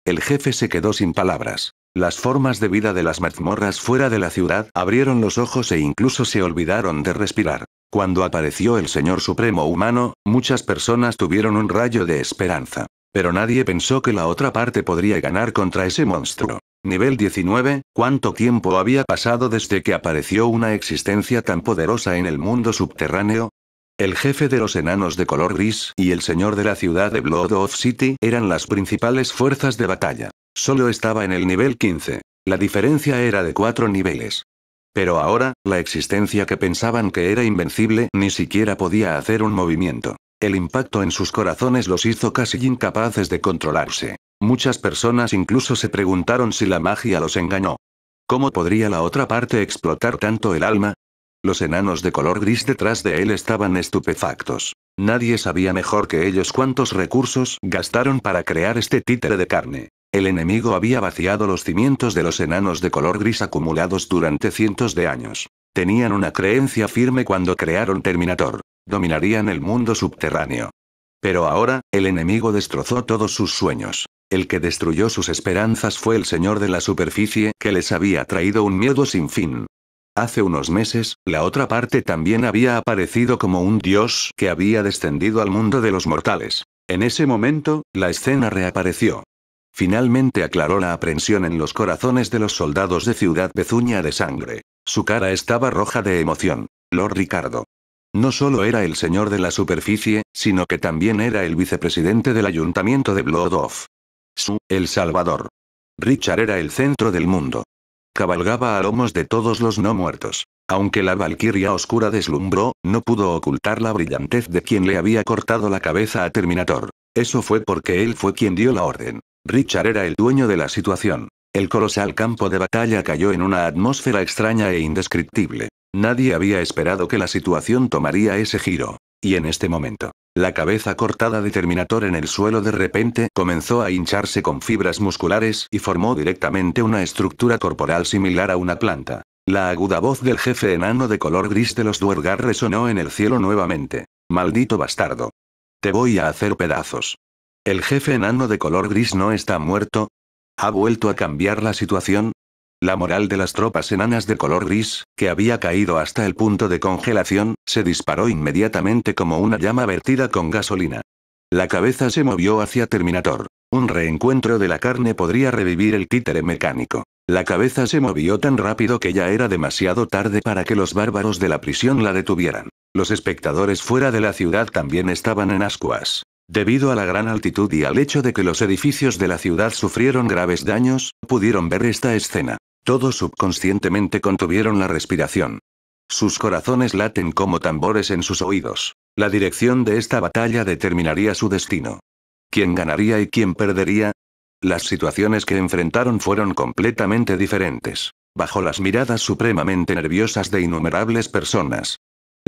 El jefe se quedó sin palabras. Las formas de vida de las mazmorras fuera de la ciudad abrieron los ojos e incluso se olvidaron de respirar. Cuando apareció el Señor Supremo Humano, muchas personas tuvieron un rayo de esperanza. Pero nadie pensó que la otra parte podría ganar contra ese monstruo. Nivel 19, ¿cuánto tiempo había pasado desde que apareció una existencia tan poderosa en el mundo subterráneo? El jefe de los enanos de color gris y el señor de la ciudad de Blood of City eran las principales fuerzas de batalla. Solo estaba en el nivel 15. La diferencia era de cuatro niveles. Pero ahora, la existencia que pensaban que era invencible ni siquiera podía hacer un movimiento. El impacto en sus corazones los hizo casi incapaces de controlarse. Muchas personas incluso se preguntaron si la magia los engañó. ¿Cómo podría la otra parte explotar tanto el alma? Los enanos de color gris detrás de él estaban estupefactos. Nadie sabía mejor que ellos cuántos recursos gastaron para crear este títere de carne. El enemigo había vaciado los cimientos de los enanos de color gris acumulados durante cientos de años. Tenían una creencia firme cuando crearon Terminator. Dominarían el mundo subterráneo. Pero ahora, el enemigo destrozó todos sus sueños. El que destruyó sus esperanzas fue el señor de la superficie, que les había traído un miedo sin fin. Hace unos meses, la otra parte también había aparecido como un dios que había descendido al mundo de los mortales. En ese momento, la escena reapareció. Finalmente aclaró la aprensión en los corazones de los soldados de Ciudad Bezuña de Sangre. Su cara estaba roja de emoción. Lord Ricardo. No solo era el señor de la superficie, sino que también era el vicepresidente del ayuntamiento de off Su, El Salvador. Richard era el centro del mundo. Cabalgaba a lomos de todos los no muertos. Aunque la valquiria oscura deslumbró, no pudo ocultar la brillantez de quien le había cortado la cabeza a Terminator. Eso fue porque él fue quien dio la orden. Richard era el dueño de la situación. El colosal campo de batalla cayó en una atmósfera extraña e indescriptible. Nadie había esperado que la situación tomaría ese giro. Y en este momento, la cabeza cortada de Terminator en el suelo de repente comenzó a hincharse con fibras musculares y formó directamente una estructura corporal similar a una planta. La aguda voz del jefe enano de color gris de los Duergar resonó en el cielo nuevamente. Maldito bastardo. Te voy a hacer pedazos. El jefe enano de color gris no está muerto. ¿Ha vuelto a cambiar la situación? La moral de las tropas enanas de color gris, que había caído hasta el punto de congelación, se disparó inmediatamente como una llama vertida con gasolina. La cabeza se movió hacia Terminator. Un reencuentro de la carne podría revivir el títere mecánico. La cabeza se movió tan rápido que ya era demasiado tarde para que los bárbaros de la prisión la detuvieran. Los espectadores fuera de la ciudad también estaban en ascuas. Debido a la gran altitud y al hecho de que los edificios de la ciudad sufrieron graves daños, pudieron ver esta escena. Todos subconscientemente contuvieron la respiración. Sus corazones laten como tambores en sus oídos. La dirección de esta batalla determinaría su destino. ¿Quién ganaría y quién perdería? Las situaciones que enfrentaron fueron completamente diferentes, bajo las miradas supremamente nerviosas de innumerables personas.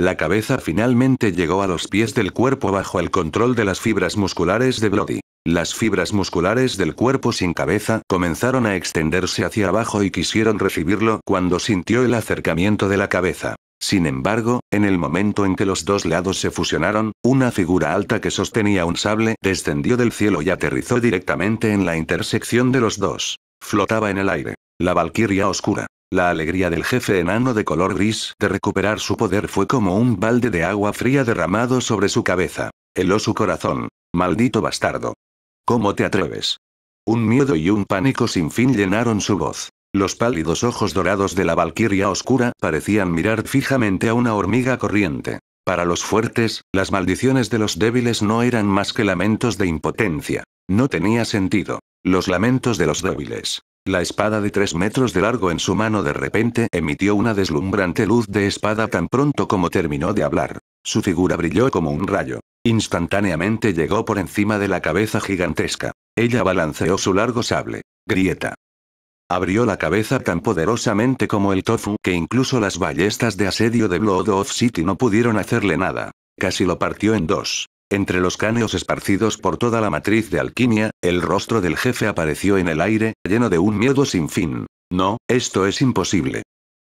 La cabeza finalmente llegó a los pies del cuerpo bajo el control de las fibras musculares de Brody. Las fibras musculares del cuerpo sin cabeza comenzaron a extenderse hacia abajo y quisieron recibirlo cuando sintió el acercamiento de la cabeza. Sin embargo, en el momento en que los dos lados se fusionaron, una figura alta que sostenía un sable descendió del cielo y aterrizó directamente en la intersección de los dos. Flotaba en el aire. La Valquiria Oscura. La alegría del jefe enano de color gris de recuperar su poder fue como un balde de agua fría derramado sobre su cabeza. Heló su corazón. Maldito bastardo. ¿Cómo te atreves? Un miedo y un pánico sin fin llenaron su voz. Los pálidos ojos dorados de la valquiria oscura parecían mirar fijamente a una hormiga corriente. Para los fuertes, las maldiciones de los débiles no eran más que lamentos de impotencia. No tenía sentido. Los lamentos de los débiles la espada de tres metros de largo en su mano de repente emitió una deslumbrante luz de espada tan pronto como terminó de hablar. Su figura brilló como un rayo. Instantáneamente llegó por encima de la cabeza gigantesca. Ella balanceó su largo sable. Grieta. Abrió la cabeza tan poderosamente como el tofu que incluso las ballestas de asedio de Blood of City no pudieron hacerle nada. Casi lo partió en dos. Entre los cáneos esparcidos por toda la matriz de alquimia, el rostro del jefe apareció en el aire, lleno de un miedo sin fin. No, esto es imposible.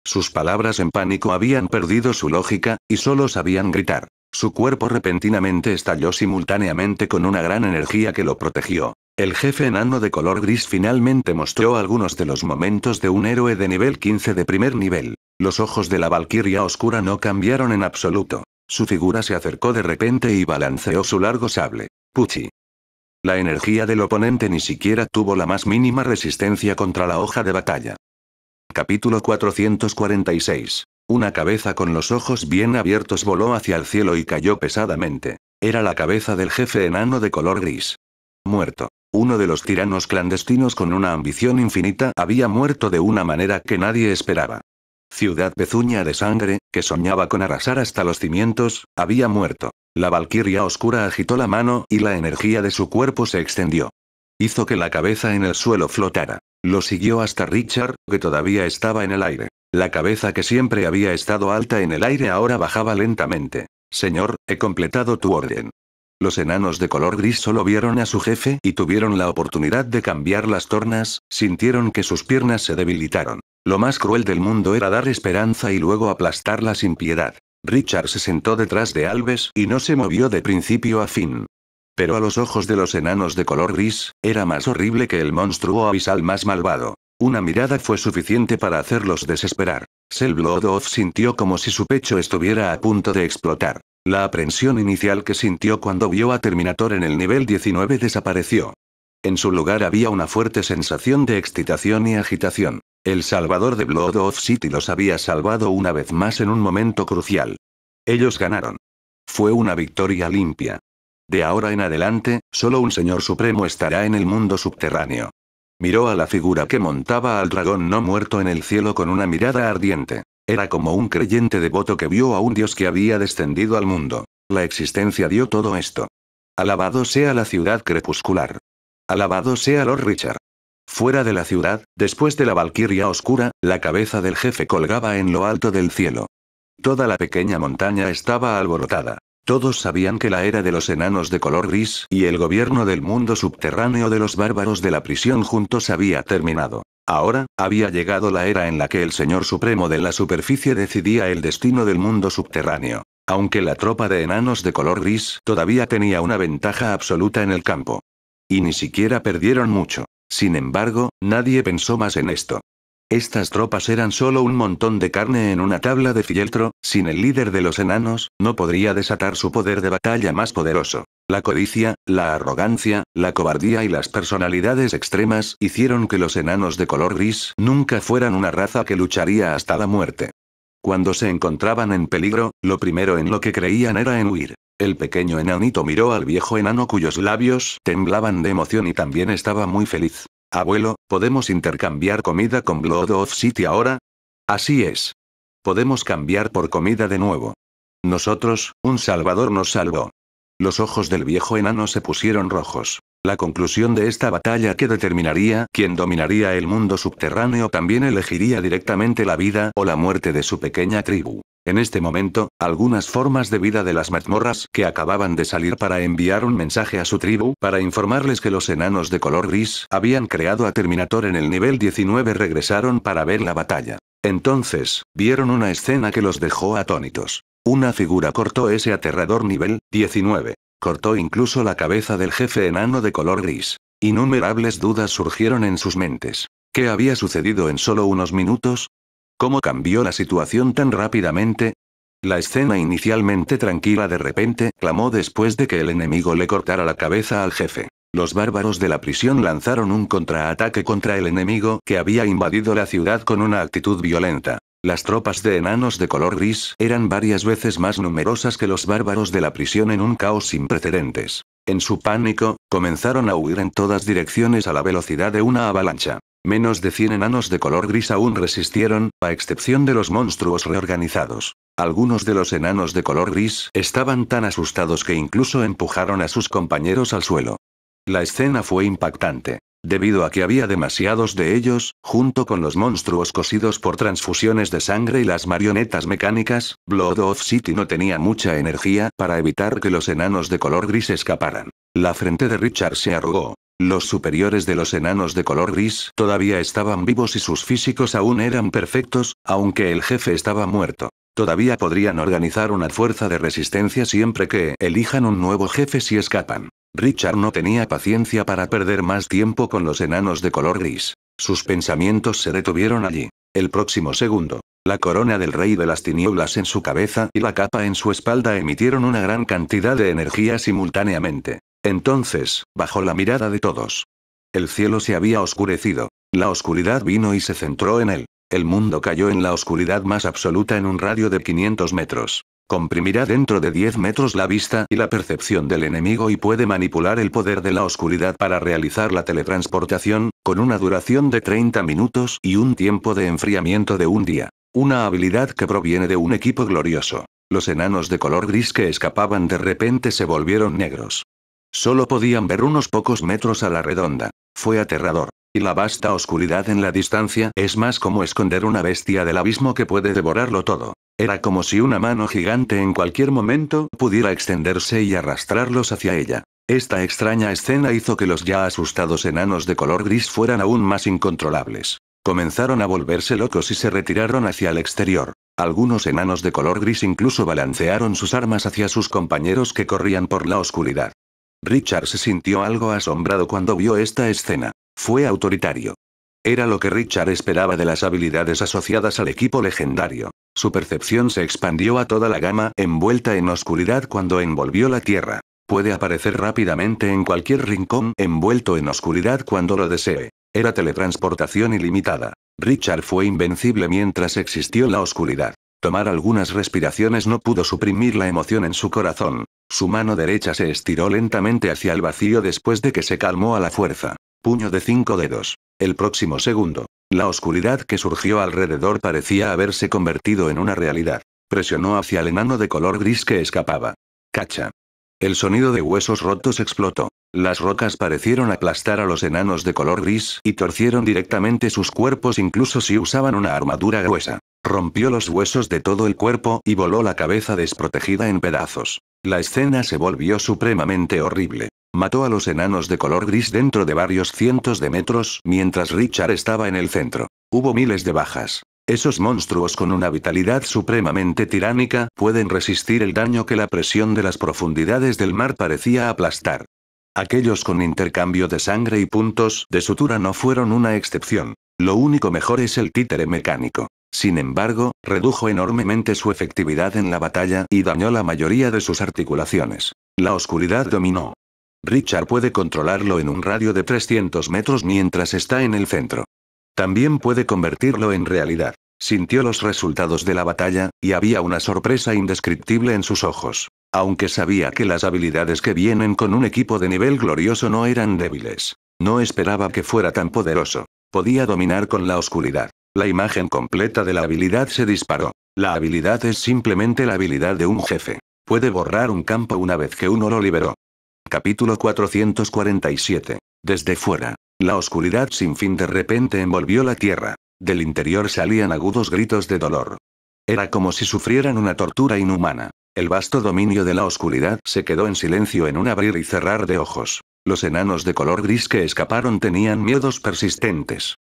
Sus palabras en pánico habían perdido su lógica, y solo sabían gritar. Su cuerpo repentinamente estalló simultáneamente con una gran energía que lo protegió. El jefe enano de color gris finalmente mostró algunos de los momentos de un héroe de nivel 15 de primer nivel. Los ojos de la Valquiria Oscura no cambiaron en absoluto. Su figura se acercó de repente y balanceó su largo sable. Puchi. La energía del oponente ni siquiera tuvo la más mínima resistencia contra la hoja de batalla. Capítulo 446. Una cabeza con los ojos bien abiertos voló hacia el cielo y cayó pesadamente. Era la cabeza del jefe enano de color gris. Muerto. Uno de los tiranos clandestinos con una ambición infinita había muerto de una manera que nadie esperaba ciudad pezuña de sangre, que soñaba con arrasar hasta los cimientos, había muerto. La valquiria oscura agitó la mano y la energía de su cuerpo se extendió. Hizo que la cabeza en el suelo flotara. Lo siguió hasta Richard, que todavía estaba en el aire. La cabeza que siempre había estado alta en el aire ahora bajaba lentamente. Señor, he completado tu orden. Los enanos de color gris solo vieron a su jefe y tuvieron la oportunidad de cambiar las tornas, sintieron que sus piernas se debilitaron. Lo más cruel del mundo era dar esperanza y luego aplastarla sin piedad. Richard se sentó detrás de Alves y no se movió de principio a fin. Pero a los ojos de los enanos de color gris, era más horrible que el monstruo abisal más malvado. Una mirada fue suficiente para hacerlos desesperar. Selbloodov sintió como si su pecho estuviera a punto de explotar. La aprensión inicial que sintió cuando vio a Terminator en el nivel 19 desapareció. En su lugar había una fuerte sensación de excitación y agitación. El salvador de Blood of City los había salvado una vez más en un momento crucial. Ellos ganaron. Fue una victoria limpia. De ahora en adelante, solo un señor supremo estará en el mundo subterráneo. Miró a la figura que montaba al dragón no muerto en el cielo con una mirada ardiente. Era como un creyente devoto que vio a un dios que había descendido al mundo. La existencia dio todo esto. Alabado sea la ciudad crepuscular. Alabado sea Lord Richard. Fuera de la ciudad, después de la Valquiria oscura, la cabeza del jefe colgaba en lo alto del cielo. Toda la pequeña montaña estaba alborotada. Todos sabían que la era de los enanos de color gris y el gobierno del mundo subterráneo de los bárbaros de la prisión juntos había terminado. Ahora, había llegado la era en la que el Señor Supremo de la Superficie decidía el destino del mundo subterráneo. Aunque la tropa de enanos de color gris todavía tenía una ventaja absoluta en el campo. Y ni siquiera perdieron mucho. Sin embargo, nadie pensó más en esto. Estas tropas eran solo un montón de carne en una tabla de fieltro, sin el líder de los enanos, no podría desatar su poder de batalla más poderoso. La codicia, la arrogancia, la cobardía y las personalidades extremas hicieron que los enanos de color gris nunca fueran una raza que lucharía hasta la muerte. Cuando se encontraban en peligro, lo primero en lo que creían era en huir. El pequeño enanito miró al viejo enano cuyos labios temblaban de emoción y también estaba muy feliz. Abuelo, ¿podemos intercambiar comida con Blood of City ahora? Así es. Podemos cambiar por comida de nuevo. Nosotros, un salvador nos salvó. Los ojos del viejo enano se pusieron rojos. La conclusión de esta batalla que determinaría quién dominaría el mundo subterráneo también elegiría directamente la vida o la muerte de su pequeña tribu. En este momento, algunas formas de vida de las mazmorras que acababan de salir para enviar un mensaje a su tribu para informarles que los enanos de color gris habían creado a Terminator en el nivel 19 regresaron para ver la batalla. Entonces, vieron una escena que los dejó atónitos. Una figura cortó ese aterrador nivel 19. Cortó incluso la cabeza del jefe enano de color gris. Innumerables dudas surgieron en sus mentes. ¿Qué había sucedido en solo unos minutos? ¿Cómo cambió la situación tan rápidamente? La escena inicialmente tranquila de repente clamó después de que el enemigo le cortara la cabeza al jefe. Los bárbaros de la prisión lanzaron un contraataque contra el enemigo que había invadido la ciudad con una actitud violenta. Las tropas de enanos de color gris eran varias veces más numerosas que los bárbaros de la prisión en un caos sin precedentes. En su pánico, comenzaron a huir en todas direcciones a la velocidad de una avalancha. Menos de 100 enanos de color gris aún resistieron, a excepción de los monstruos reorganizados. Algunos de los enanos de color gris estaban tan asustados que incluso empujaron a sus compañeros al suelo. La escena fue impactante. Debido a que había demasiados de ellos, junto con los monstruos cosidos por transfusiones de sangre y las marionetas mecánicas, Blood of City no tenía mucha energía para evitar que los enanos de color gris escaparan. La frente de Richard se arrugó. Los superiores de los enanos de color gris todavía estaban vivos y sus físicos aún eran perfectos, aunque el jefe estaba muerto. Todavía podrían organizar una fuerza de resistencia siempre que elijan un nuevo jefe si escapan. Richard no tenía paciencia para perder más tiempo con los enanos de color gris. Sus pensamientos se detuvieron allí. El próximo segundo, la corona del rey de las tinieblas en su cabeza y la capa en su espalda emitieron una gran cantidad de energía simultáneamente. Entonces, bajo la mirada de todos. El cielo se había oscurecido. La oscuridad vino y se centró en él. El mundo cayó en la oscuridad más absoluta en un radio de 500 metros. Comprimirá dentro de 10 metros la vista y la percepción del enemigo y puede manipular el poder de la oscuridad para realizar la teletransportación, con una duración de 30 minutos y un tiempo de enfriamiento de un día. Una habilidad que proviene de un equipo glorioso. Los enanos de color gris que escapaban de repente se volvieron negros. Solo podían ver unos pocos metros a la redonda. Fue aterrador. Y la vasta oscuridad en la distancia es más como esconder una bestia del abismo que puede devorarlo todo. Era como si una mano gigante en cualquier momento pudiera extenderse y arrastrarlos hacia ella. Esta extraña escena hizo que los ya asustados enanos de color gris fueran aún más incontrolables. Comenzaron a volverse locos y se retiraron hacia el exterior. Algunos enanos de color gris incluso balancearon sus armas hacia sus compañeros que corrían por la oscuridad. Richard se sintió algo asombrado cuando vio esta escena. Fue autoritario. Era lo que Richard esperaba de las habilidades asociadas al equipo legendario. Su percepción se expandió a toda la gama envuelta en oscuridad cuando envolvió la Tierra. Puede aparecer rápidamente en cualquier rincón envuelto en oscuridad cuando lo desee. Era teletransportación ilimitada. Richard fue invencible mientras existió la oscuridad. Tomar algunas respiraciones no pudo suprimir la emoción en su corazón. Su mano derecha se estiró lentamente hacia el vacío después de que se calmó a la fuerza. Puño de cinco dedos. El próximo segundo. La oscuridad que surgió alrededor parecía haberse convertido en una realidad. Presionó hacia el enano de color gris que escapaba. Cacha. El sonido de huesos rotos explotó. Las rocas parecieron aplastar a los enanos de color gris y torcieron directamente sus cuerpos incluso si usaban una armadura gruesa. Rompió los huesos de todo el cuerpo y voló la cabeza desprotegida en pedazos. La escena se volvió supremamente horrible mató a los enanos de color gris dentro de varios cientos de metros mientras Richard estaba en el centro. Hubo miles de bajas. Esos monstruos con una vitalidad supremamente tiránica pueden resistir el daño que la presión de las profundidades del mar parecía aplastar. Aquellos con intercambio de sangre y puntos de sutura no fueron una excepción. Lo único mejor es el títere mecánico. Sin embargo, redujo enormemente su efectividad en la batalla y dañó la mayoría de sus articulaciones. La oscuridad dominó. Richard puede controlarlo en un radio de 300 metros mientras está en el centro. También puede convertirlo en realidad. Sintió los resultados de la batalla, y había una sorpresa indescriptible en sus ojos. Aunque sabía que las habilidades que vienen con un equipo de nivel glorioso no eran débiles. No esperaba que fuera tan poderoso. Podía dominar con la oscuridad. La imagen completa de la habilidad se disparó. La habilidad es simplemente la habilidad de un jefe. Puede borrar un campo una vez que uno lo liberó. Capítulo 447. Desde fuera. La oscuridad sin fin de repente envolvió la tierra. Del interior salían agudos gritos de dolor. Era como si sufrieran una tortura inhumana. El vasto dominio de la oscuridad se quedó en silencio en un abrir y cerrar de ojos. Los enanos de color gris que escaparon tenían miedos persistentes.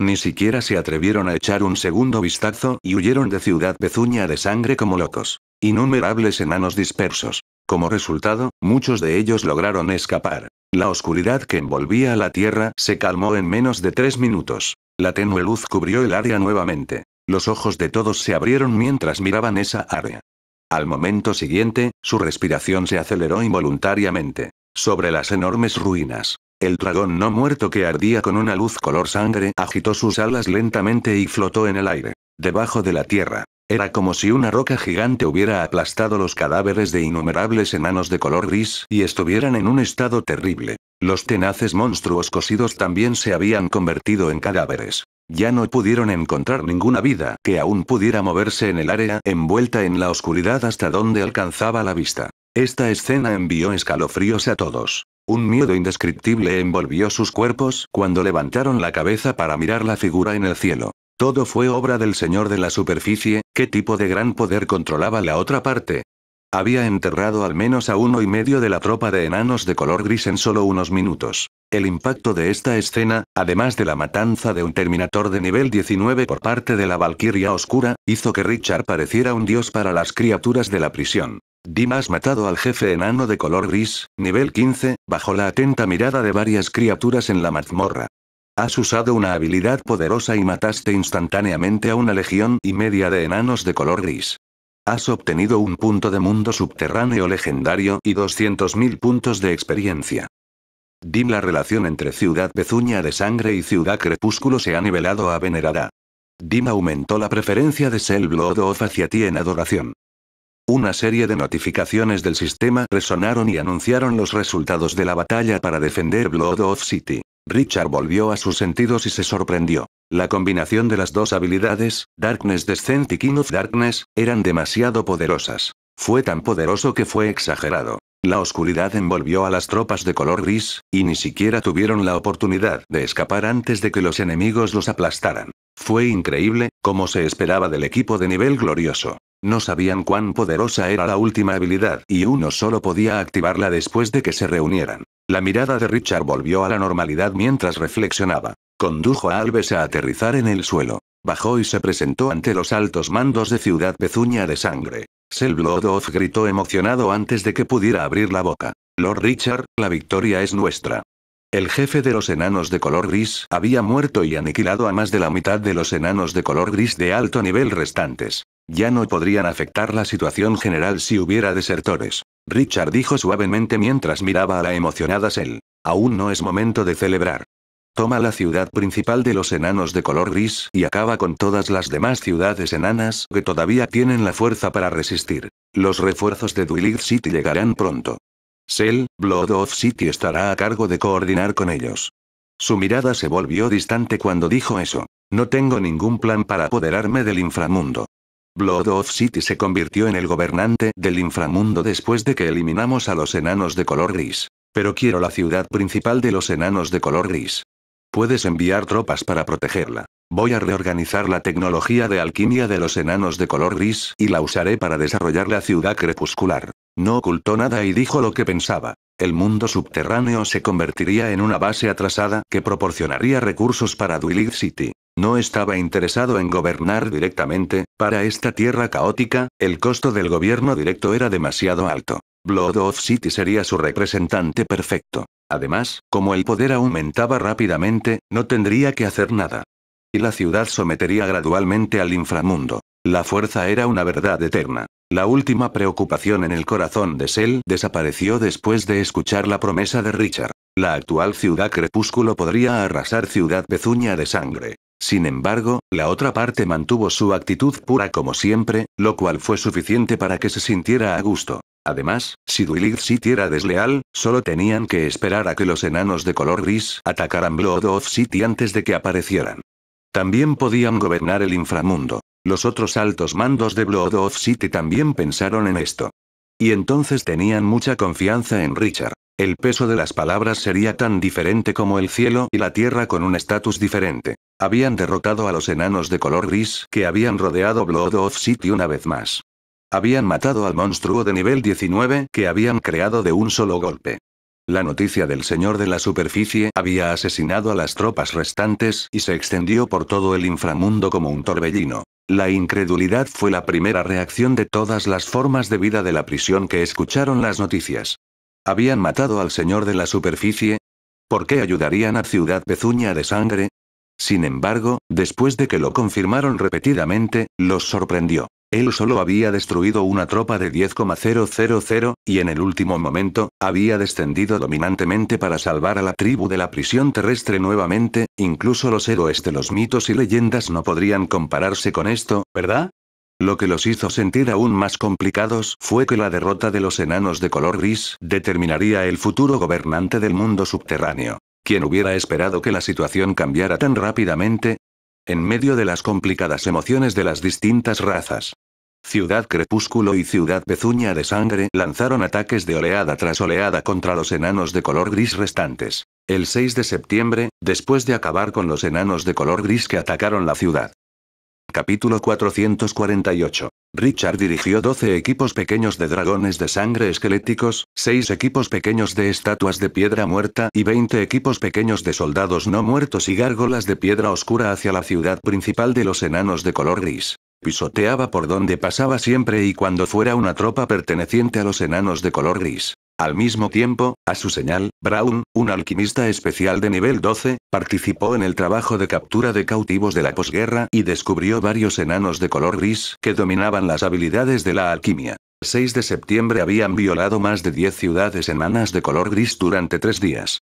Ni siquiera se atrevieron a echar un segundo vistazo y huyeron de Ciudad Bezuña de sangre como locos. Innumerables enanos dispersos. Como resultado, muchos de ellos lograron escapar. La oscuridad que envolvía la Tierra se calmó en menos de tres minutos. La tenue luz cubrió el área nuevamente. Los ojos de todos se abrieron mientras miraban esa área. Al momento siguiente, su respiración se aceleró involuntariamente. Sobre las enormes ruinas, el dragón no muerto que ardía con una luz color sangre agitó sus alas lentamente y flotó en el aire. Debajo de la tierra, era como si una roca gigante hubiera aplastado los cadáveres de innumerables enanos de color gris y estuvieran en un estado terrible. Los tenaces monstruos cosidos también se habían convertido en cadáveres. Ya no pudieron encontrar ninguna vida que aún pudiera moverse en el área envuelta en la oscuridad hasta donde alcanzaba la vista. Esta escena envió escalofríos a todos. Un miedo indescriptible envolvió sus cuerpos cuando levantaron la cabeza para mirar la figura en el cielo. Todo fue obra del Señor de la Superficie, ¿qué tipo de gran poder controlaba la otra parte? Había enterrado al menos a uno y medio de la tropa de enanos de color gris en solo unos minutos. El impacto de esta escena, además de la matanza de un Terminator de nivel 19 por parte de la Valquiria Oscura, hizo que Richard pareciera un dios para las criaturas de la prisión. Dimas matado al jefe enano de color gris, nivel 15, bajo la atenta mirada de varias criaturas en la mazmorra. Has usado una habilidad poderosa y mataste instantáneamente a una legión y media de enanos de color gris. Has obtenido un punto de mundo subterráneo legendario y 200.000 puntos de experiencia. Dim la relación entre Ciudad Bezuña de Sangre y Ciudad Crepúsculo se ha nivelado a venerada. Dim aumentó la preferencia de Sel Blood Off hacia ti en adoración. Una serie de notificaciones del sistema resonaron y anunciaron los resultados de la batalla para defender Blood of City. Richard volvió a sus sentidos y se sorprendió. La combinación de las dos habilidades, Darkness Descent y King of Darkness, eran demasiado poderosas. Fue tan poderoso que fue exagerado. La oscuridad envolvió a las tropas de color gris, y ni siquiera tuvieron la oportunidad de escapar antes de que los enemigos los aplastaran. Fue increíble, como se esperaba del equipo de nivel glorioso. No sabían cuán poderosa era la última habilidad y uno solo podía activarla después de que se reunieran. La mirada de Richard volvió a la normalidad mientras reflexionaba. Condujo a Alves a aterrizar en el suelo. Bajó y se presentó ante los altos mandos de Ciudad Pezuña de Sangre. Selblodoff gritó emocionado antes de que pudiera abrir la boca. Lord Richard, la victoria es nuestra. El jefe de los enanos de color gris había muerto y aniquilado a más de la mitad de los enanos de color gris de alto nivel restantes. Ya no podrían afectar la situación general si hubiera desertores. Richard dijo suavemente mientras miraba a la emocionada Sel. Aún no es momento de celebrar. Toma la ciudad principal de los enanos de color gris y acaba con todas las demás ciudades enanas que todavía tienen la fuerza para resistir. Los refuerzos de Dwilith City llegarán pronto. Sel, Blood of City estará a cargo de coordinar con ellos. Su mirada se volvió distante cuando dijo eso. No tengo ningún plan para apoderarme del inframundo. Blood of City se convirtió en el gobernante del inframundo después de que eliminamos a los enanos de color gris. Pero quiero la ciudad principal de los enanos de color gris. Puedes enviar tropas para protegerla. Voy a reorganizar la tecnología de alquimia de los enanos de color gris y la usaré para desarrollar la ciudad crepuscular. No ocultó nada y dijo lo que pensaba. El mundo subterráneo se convertiría en una base atrasada que proporcionaría recursos para Dwelling City. No estaba interesado en gobernar directamente, para esta tierra caótica, el costo del gobierno directo era demasiado alto. Blood of City sería su representante perfecto. Además, como el poder aumentaba rápidamente, no tendría que hacer nada. Y la ciudad sometería gradualmente al inframundo. La fuerza era una verdad eterna. La última preocupación en el corazón de Sel desapareció después de escuchar la promesa de Richard. La actual ciudad crepúsculo podría arrasar ciudad pezuña de sangre. Sin embargo, la otra parte mantuvo su actitud pura como siempre, lo cual fue suficiente para que se sintiera a gusto. Además, si City era desleal, solo tenían que esperar a que los enanos de color gris atacaran Blood of City antes de que aparecieran. También podían gobernar el inframundo. Los otros altos mandos de Blood of City también pensaron en esto. Y entonces tenían mucha confianza en Richard. El peso de las palabras sería tan diferente como el cielo y la tierra con un estatus diferente. Habían derrotado a los enanos de color gris que habían rodeado Blood of City una vez más. Habían matado al monstruo de nivel 19 que habían creado de un solo golpe. La noticia del señor de la superficie había asesinado a las tropas restantes y se extendió por todo el inframundo como un torbellino. La incredulidad fue la primera reacción de todas las formas de vida de la prisión que escucharon las noticias. ¿Habían matado al señor de la superficie? ¿Por qué ayudarían a Ciudad Pezuña de Sangre? Sin embargo, después de que lo confirmaron repetidamente, los sorprendió. Él solo había destruido una tropa de 10,000, y en el último momento, había descendido dominantemente para salvar a la tribu de la prisión terrestre nuevamente, incluso los héroes de los mitos y leyendas no podrían compararse con esto, ¿verdad? Lo que los hizo sentir aún más complicados fue que la derrota de los enanos de color gris determinaría el futuro gobernante del mundo subterráneo. ¿Quién hubiera esperado que la situación cambiara tan rápidamente? En medio de las complicadas emociones de las distintas razas. Ciudad Crepúsculo y Ciudad Pezuña de Sangre lanzaron ataques de oleada tras oleada contra los enanos de color gris restantes. El 6 de septiembre, después de acabar con los enanos de color gris que atacaron la ciudad, Capítulo 448. Richard dirigió 12 equipos pequeños de dragones de sangre esqueléticos, 6 equipos pequeños de estatuas de piedra muerta y 20 equipos pequeños de soldados no muertos y gárgolas de piedra oscura hacia la ciudad principal de los enanos de color gris. Pisoteaba por donde pasaba siempre y cuando fuera una tropa perteneciente a los enanos de color gris. Al mismo tiempo, a su señal, Brown, un alquimista especial de nivel 12, participó en el trabajo de captura de cautivos de la posguerra y descubrió varios enanos de color gris que dominaban las habilidades de la alquimia. 6 de septiembre habían violado más de 10 ciudades enanas de color gris durante tres días.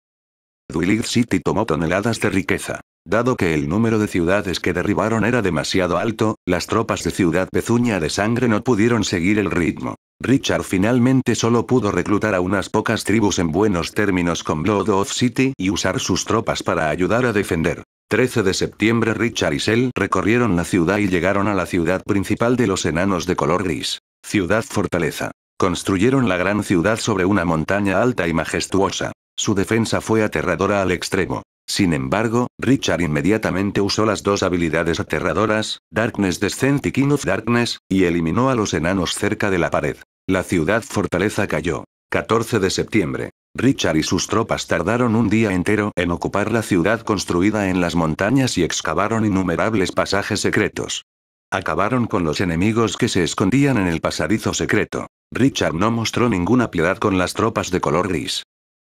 Duilith City tomó toneladas de riqueza. Dado que el número de ciudades que derribaron era demasiado alto, las tropas de Ciudad Pezuña de Sangre no pudieron seguir el ritmo. Richard finalmente solo pudo reclutar a unas pocas tribus en buenos términos con Blood of City y usar sus tropas para ayudar a defender. 13 de septiembre Richard y Sel recorrieron la ciudad y llegaron a la ciudad principal de los enanos de color gris. Ciudad Fortaleza. Construyeron la gran ciudad sobre una montaña alta y majestuosa. Su defensa fue aterradora al extremo. Sin embargo, Richard inmediatamente usó las dos habilidades aterradoras, Darkness Descent y King of Darkness, y eliminó a los enanos cerca de la pared. La ciudad fortaleza cayó. 14 de septiembre. Richard y sus tropas tardaron un día entero en ocupar la ciudad construida en las montañas y excavaron innumerables pasajes secretos. Acabaron con los enemigos que se escondían en el pasadizo secreto. Richard no mostró ninguna piedad con las tropas de color gris.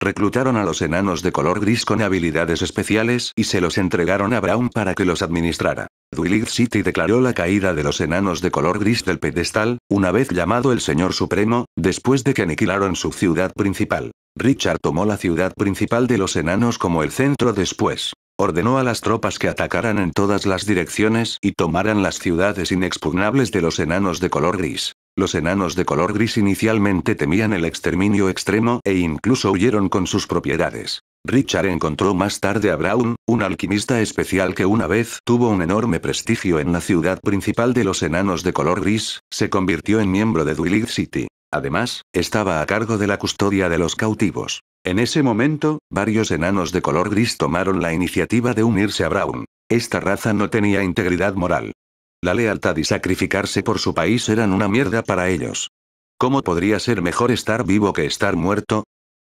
Reclutaron a los enanos de color gris con habilidades especiales y se los entregaron a Brown para que los administrara. Dwellit City declaró la caída de los enanos de color gris del pedestal, una vez llamado el Señor Supremo, después de que aniquilaron su ciudad principal. Richard tomó la ciudad principal de los enanos como el centro después. Ordenó a las tropas que atacaran en todas las direcciones y tomaran las ciudades inexpugnables de los enanos de color gris. Los enanos de color gris inicialmente temían el exterminio extremo e incluso huyeron con sus propiedades. Richard encontró más tarde a Brown, un alquimista especial que una vez tuvo un enorme prestigio en la ciudad principal de los enanos de color gris, se convirtió en miembro de Dwilig City. Además, estaba a cargo de la custodia de los cautivos. En ese momento, varios enanos de color gris tomaron la iniciativa de unirse a Brown. Esta raza no tenía integridad moral. La lealtad y sacrificarse por su país eran una mierda para ellos. ¿Cómo podría ser mejor estar vivo que estar muerto?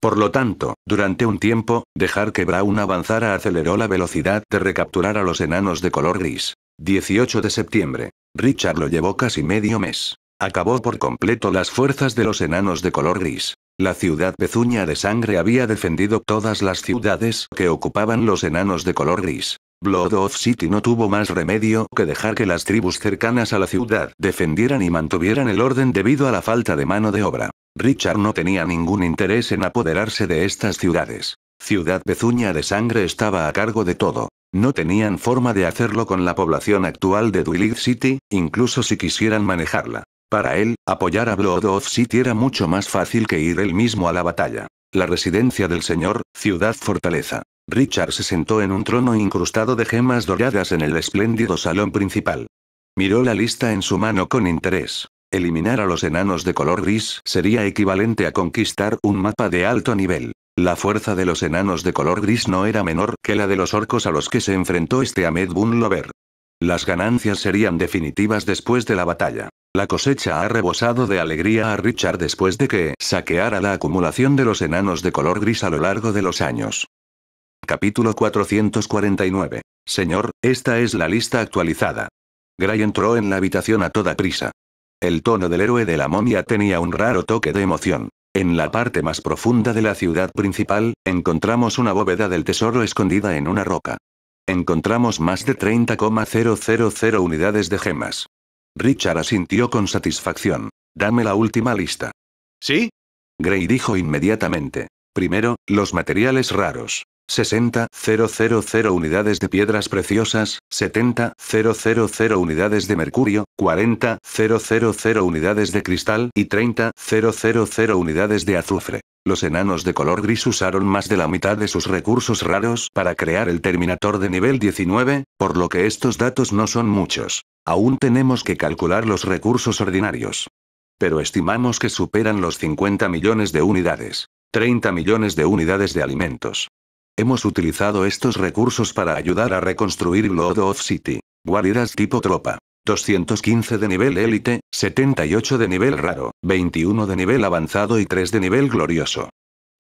Por lo tanto, durante un tiempo, dejar que Brown avanzara aceleró la velocidad de recapturar a los enanos de color gris. 18 de septiembre. Richard lo llevó casi medio mes. Acabó por completo las fuerzas de los enanos de color gris. La ciudad pezuña de sangre había defendido todas las ciudades que ocupaban los enanos de color gris. Blood of City no tuvo más remedio que dejar que las tribus cercanas a la ciudad defendieran y mantuvieran el orden debido a la falta de mano de obra. Richard no tenía ningún interés en apoderarse de estas ciudades. Ciudad Pezuña de Sangre estaba a cargo de todo. No tenían forma de hacerlo con la población actual de Duilith City, incluso si quisieran manejarla. Para él, apoyar a Blood of City era mucho más fácil que ir él mismo a la batalla. La residencia del señor, Ciudad Fortaleza. Richard se sentó en un trono incrustado de gemas doradas en el espléndido salón principal. Miró la lista en su mano con interés. Eliminar a los enanos de color gris sería equivalente a conquistar un mapa de alto nivel. La fuerza de los enanos de color gris no era menor que la de los orcos a los que se enfrentó este Ahmed Bunlover. Las ganancias serían definitivas después de la batalla. La cosecha ha rebosado de alegría a Richard después de que saqueara la acumulación de los enanos de color gris a lo largo de los años. Capítulo 449. Señor, esta es la lista actualizada. Gray entró en la habitación a toda prisa. El tono del héroe de la momia tenía un raro toque de emoción. En la parte más profunda de la ciudad principal, encontramos una bóveda del tesoro escondida en una roca. Encontramos más de 30,000 unidades de gemas. Richard asintió con satisfacción. Dame la última lista. ¿Sí? Gray dijo inmediatamente. Primero, los materiales raros. 60 000 unidades de piedras preciosas, 70 000 unidades de mercurio, 40 000 unidades de cristal y 000 unidades de azufre. Los enanos de color gris usaron más de la mitad de sus recursos raros para crear el Terminator de nivel 19, por lo que estos datos no son muchos. Aún tenemos que calcular los recursos ordinarios. Pero estimamos que superan los 50 millones de unidades. 30 millones de unidades de alimentos, Hemos utilizado estos recursos para ayudar a reconstruir Blood of City. Guardias tipo tropa. 215 de nivel élite, 78 de nivel raro, 21 de nivel avanzado y 3 de nivel glorioso.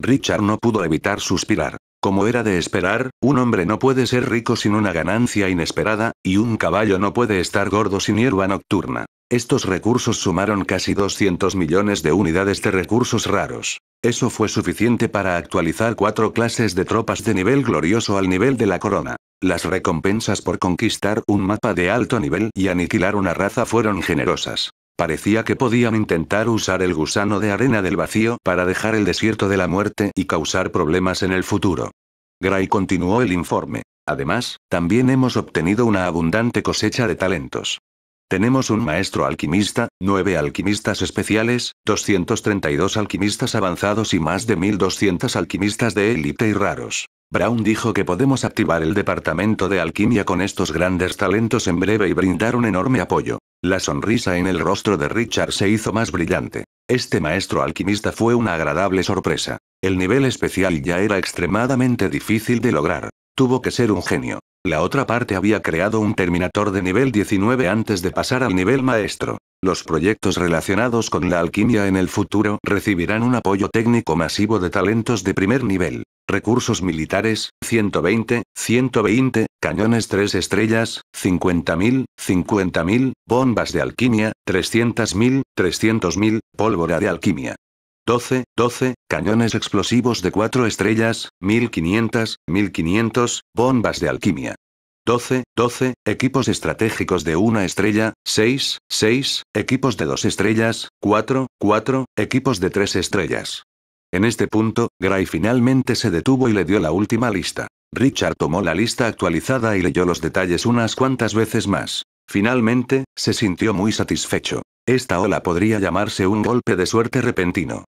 Richard no pudo evitar suspirar. Como era de esperar, un hombre no puede ser rico sin una ganancia inesperada, y un caballo no puede estar gordo sin hierba nocturna. Estos recursos sumaron casi 200 millones de unidades de recursos raros. Eso fue suficiente para actualizar cuatro clases de tropas de nivel glorioso al nivel de la corona. Las recompensas por conquistar un mapa de alto nivel y aniquilar una raza fueron generosas. Parecía que podían intentar usar el gusano de arena del vacío para dejar el desierto de la muerte y causar problemas en el futuro. Gray continuó el informe. Además, también hemos obtenido una abundante cosecha de talentos. Tenemos un maestro alquimista, nueve alquimistas especiales, 232 alquimistas avanzados y más de 1200 alquimistas de élite y raros. Brown dijo que podemos activar el departamento de alquimia con estos grandes talentos en breve y brindar un enorme apoyo. La sonrisa en el rostro de Richard se hizo más brillante. Este maestro alquimista fue una agradable sorpresa. El nivel especial ya era extremadamente difícil de lograr. Tuvo que ser un genio. La otra parte había creado un Terminator de nivel 19 antes de pasar al nivel maestro. Los proyectos relacionados con la alquimia en el futuro recibirán un apoyo técnico masivo de talentos de primer nivel. Recursos militares, 120, 120, cañones 3 estrellas, 50.000, 50.000, bombas de alquimia, 300.000, 300.000, pólvora de alquimia. 12, 12, cañones explosivos de 4 estrellas, 1500, 1500, bombas de alquimia. 12, 12, equipos estratégicos de 1 estrella, 6, 6, equipos de 2 estrellas, 4, 4, equipos de 3 estrellas. En este punto, Gray finalmente se detuvo y le dio la última lista. Richard tomó la lista actualizada y leyó los detalles unas cuantas veces más. Finalmente, se sintió muy satisfecho. Esta ola podría llamarse un golpe de suerte repentino.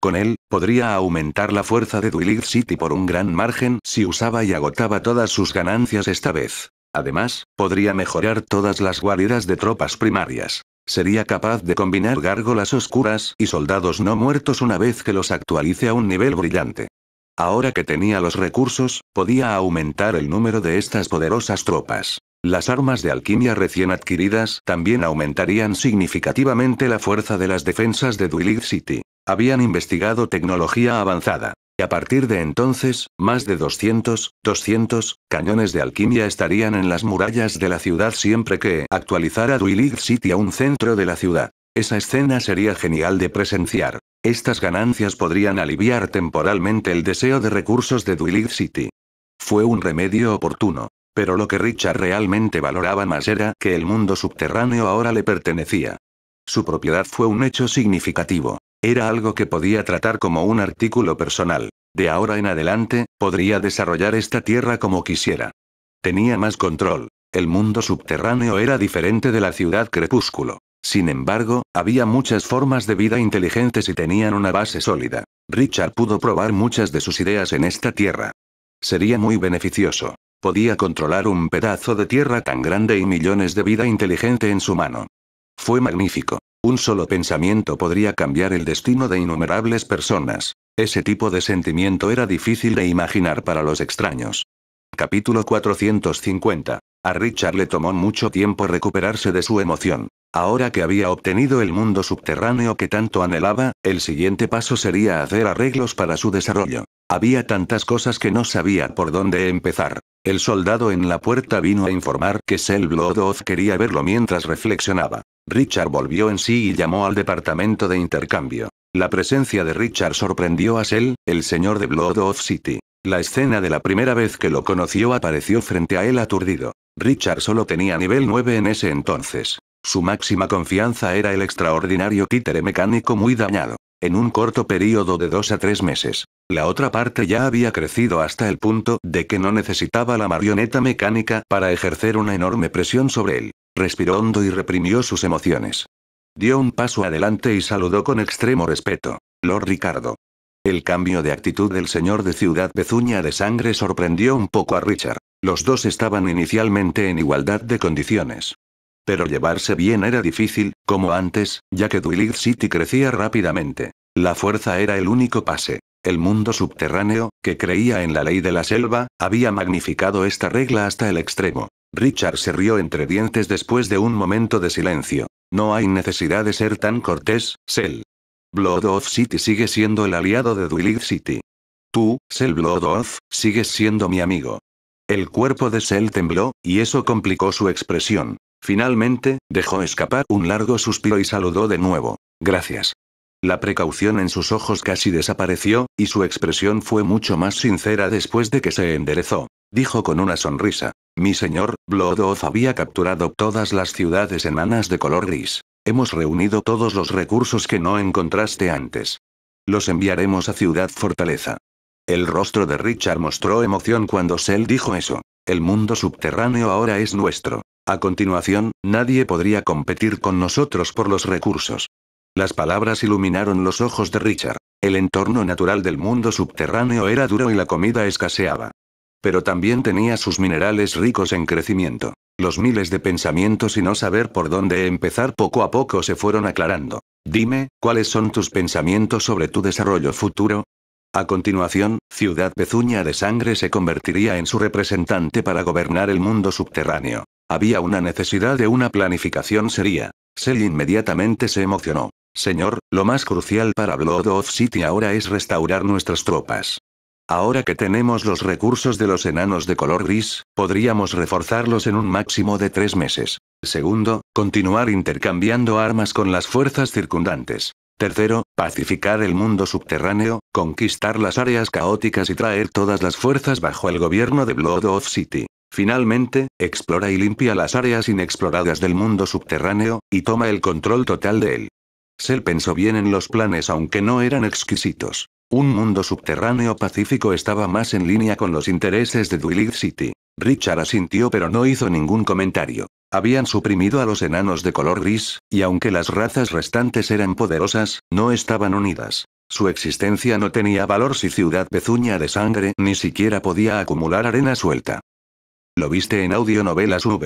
Con él, podría aumentar la fuerza de Duelid City por un gran margen si usaba y agotaba todas sus ganancias esta vez. Además, podría mejorar todas las guaridas de tropas primarias. Sería capaz de combinar gárgolas oscuras y soldados no muertos una vez que los actualice a un nivel brillante. Ahora que tenía los recursos, podía aumentar el número de estas poderosas tropas. Las armas de alquimia recién adquiridas también aumentarían significativamente la fuerza de las defensas de Duilith City. Habían investigado tecnología avanzada. Y a partir de entonces, más de 200, 200 cañones de alquimia estarían en las murallas de la ciudad siempre que actualizara Duilith City a un centro de la ciudad. Esa escena sería genial de presenciar. Estas ganancias podrían aliviar temporalmente el deseo de recursos de Duilith City. Fue un remedio oportuno. Pero lo que Richard realmente valoraba más era que el mundo subterráneo ahora le pertenecía. Su propiedad fue un hecho significativo. Era algo que podía tratar como un artículo personal. De ahora en adelante, podría desarrollar esta tierra como quisiera. Tenía más control. El mundo subterráneo era diferente de la ciudad crepúsculo. Sin embargo, había muchas formas de vida inteligentes y tenían una base sólida. Richard pudo probar muchas de sus ideas en esta tierra. Sería muy beneficioso. Podía controlar un pedazo de tierra tan grande y millones de vida inteligente en su mano. Fue magnífico. Un solo pensamiento podría cambiar el destino de innumerables personas. Ese tipo de sentimiento era difícil de imaginar para los extraños. Capítulo 450. A Richard le tomó mucho tiempo recuperarse de su emoción. Ahora que había obtenido el mundo subterráneo que tanto anhelaba, el siguiente paso sería hacer arreglos para su desarrollo. Había tantas cosas que no sabía por dónde empezar. El soldado en la puerta vino a informar que Sel Bloodoth quería verlo mientras reflexionaba. Richard volvió en sí y llamó al departamento de intercambio. La presencia de Richard sorprendió a Sel, el señor de of City. La escena de la primera vez que lo conoció apareció frente a él aturdido. Richard solo tenía nivel 9 en ese entonces. Su máxima confianza era el extraordinario títere mecánico muy dañado. En un corto periodo de dos a tres meses, la otra parte ya había crecido hasta el punto de que no necesitaba la marioneta mecánica para ejercer una enorme presión sobre él. Respiró hondo y reprimió sus emociones. Dio un paso adelante y saludó con extremo respeto. Lord Ricardo. El cambio de actitud del señor de Ciudad Bezuña de Sangre sorprendió un poco a Richard. Los dos estaban inicialmente en igualdad de condiciones. Pero llevarse bien era difícil, como antes, ya que Duilith City crecía rápidamente. La fuerza era el único pase. El mundo subterráneo, que creía en la ley de la selva, había magnificado esta regla hasta el extremo. Richard se rió entre dientes después de un momento de silencio. No hay necesidad de ser tan cortés, Sel. Blood of City sigue siendo el aliado de Duilith City. Tú, Sel Blood of, sigues siendo mi amigo. El cuerpo de Sel tembló, y eso complicó su expresión. Finalmente, dejó escapar un largo suspiro y saludó de nuevo. Gracias. La precaución en sus ojos casi desapareció, y su expresión fue mucho más sincera después de que se enderezó. Dijo con una sonrisa. Mi señor, Oath había capturado todas las ciudades enanas de color gris. Hemos reunido todos los recursos que no encontraste antes. Los enviaremos a Ciudad Fortaleza. El rostro de Richard mostró emoción cuando Sell dijo eso. El mundo subterráneo ahora es nuestro. A continuación, nadie podría competir con nosotros por los recursos. Las palabras iluminaron los ojos de Richard. El entorno natural del mundo subterráneo era duro y la comida escaseaba. Pero también tenía sus minerales ricos en crecimiento. Los miles de pensamientos y no saber por dónde empezar poco a poco se fueron aclarando. Dime, ¿cuáles son tus pensamientos sobre tu desarrollo futuro? A continuación, Ciudad Pezuña de Sangre se convertiría en su representante para gobernar el mundo subterráneo. Había una necesidad de una planificación seria. Selin inmediatamente se emocionó. Señor, lo más crucial para Blood of City ahora es restaurar nuestras tropas. Ahora que tenemos los recursos de los enanos de color gris, podríamos reforzarlos en un máximo de tres meses. Segundo, continuar intercambiando armas con las fuerzas circundantes. Tercero, pacificar el mundo subterráneo, conquistar las áreas caóticas y traer todas las fuerzas bajo el gobierno de Blood of City. Finalmente, explora y limpia las áreas inexploradas del mundo subterráneo, y toma el control total de él. Sel pensó bien en los planes aunque no eran exquisitos. Un mundo subterráneo pacífico estaba más en línea con los intereses de Dwilith City. Richard asintió pero no hizo ningún comentario. Habían suprimido a los enanos de color gris, y aunque las razas restantes eran poderosas, no estaban unidas. Su existencia no tenía valor si Ciudad Bezuña de Sangre ni siquiera podía acumular arena suelta. Lo viste en Audio Novelas V.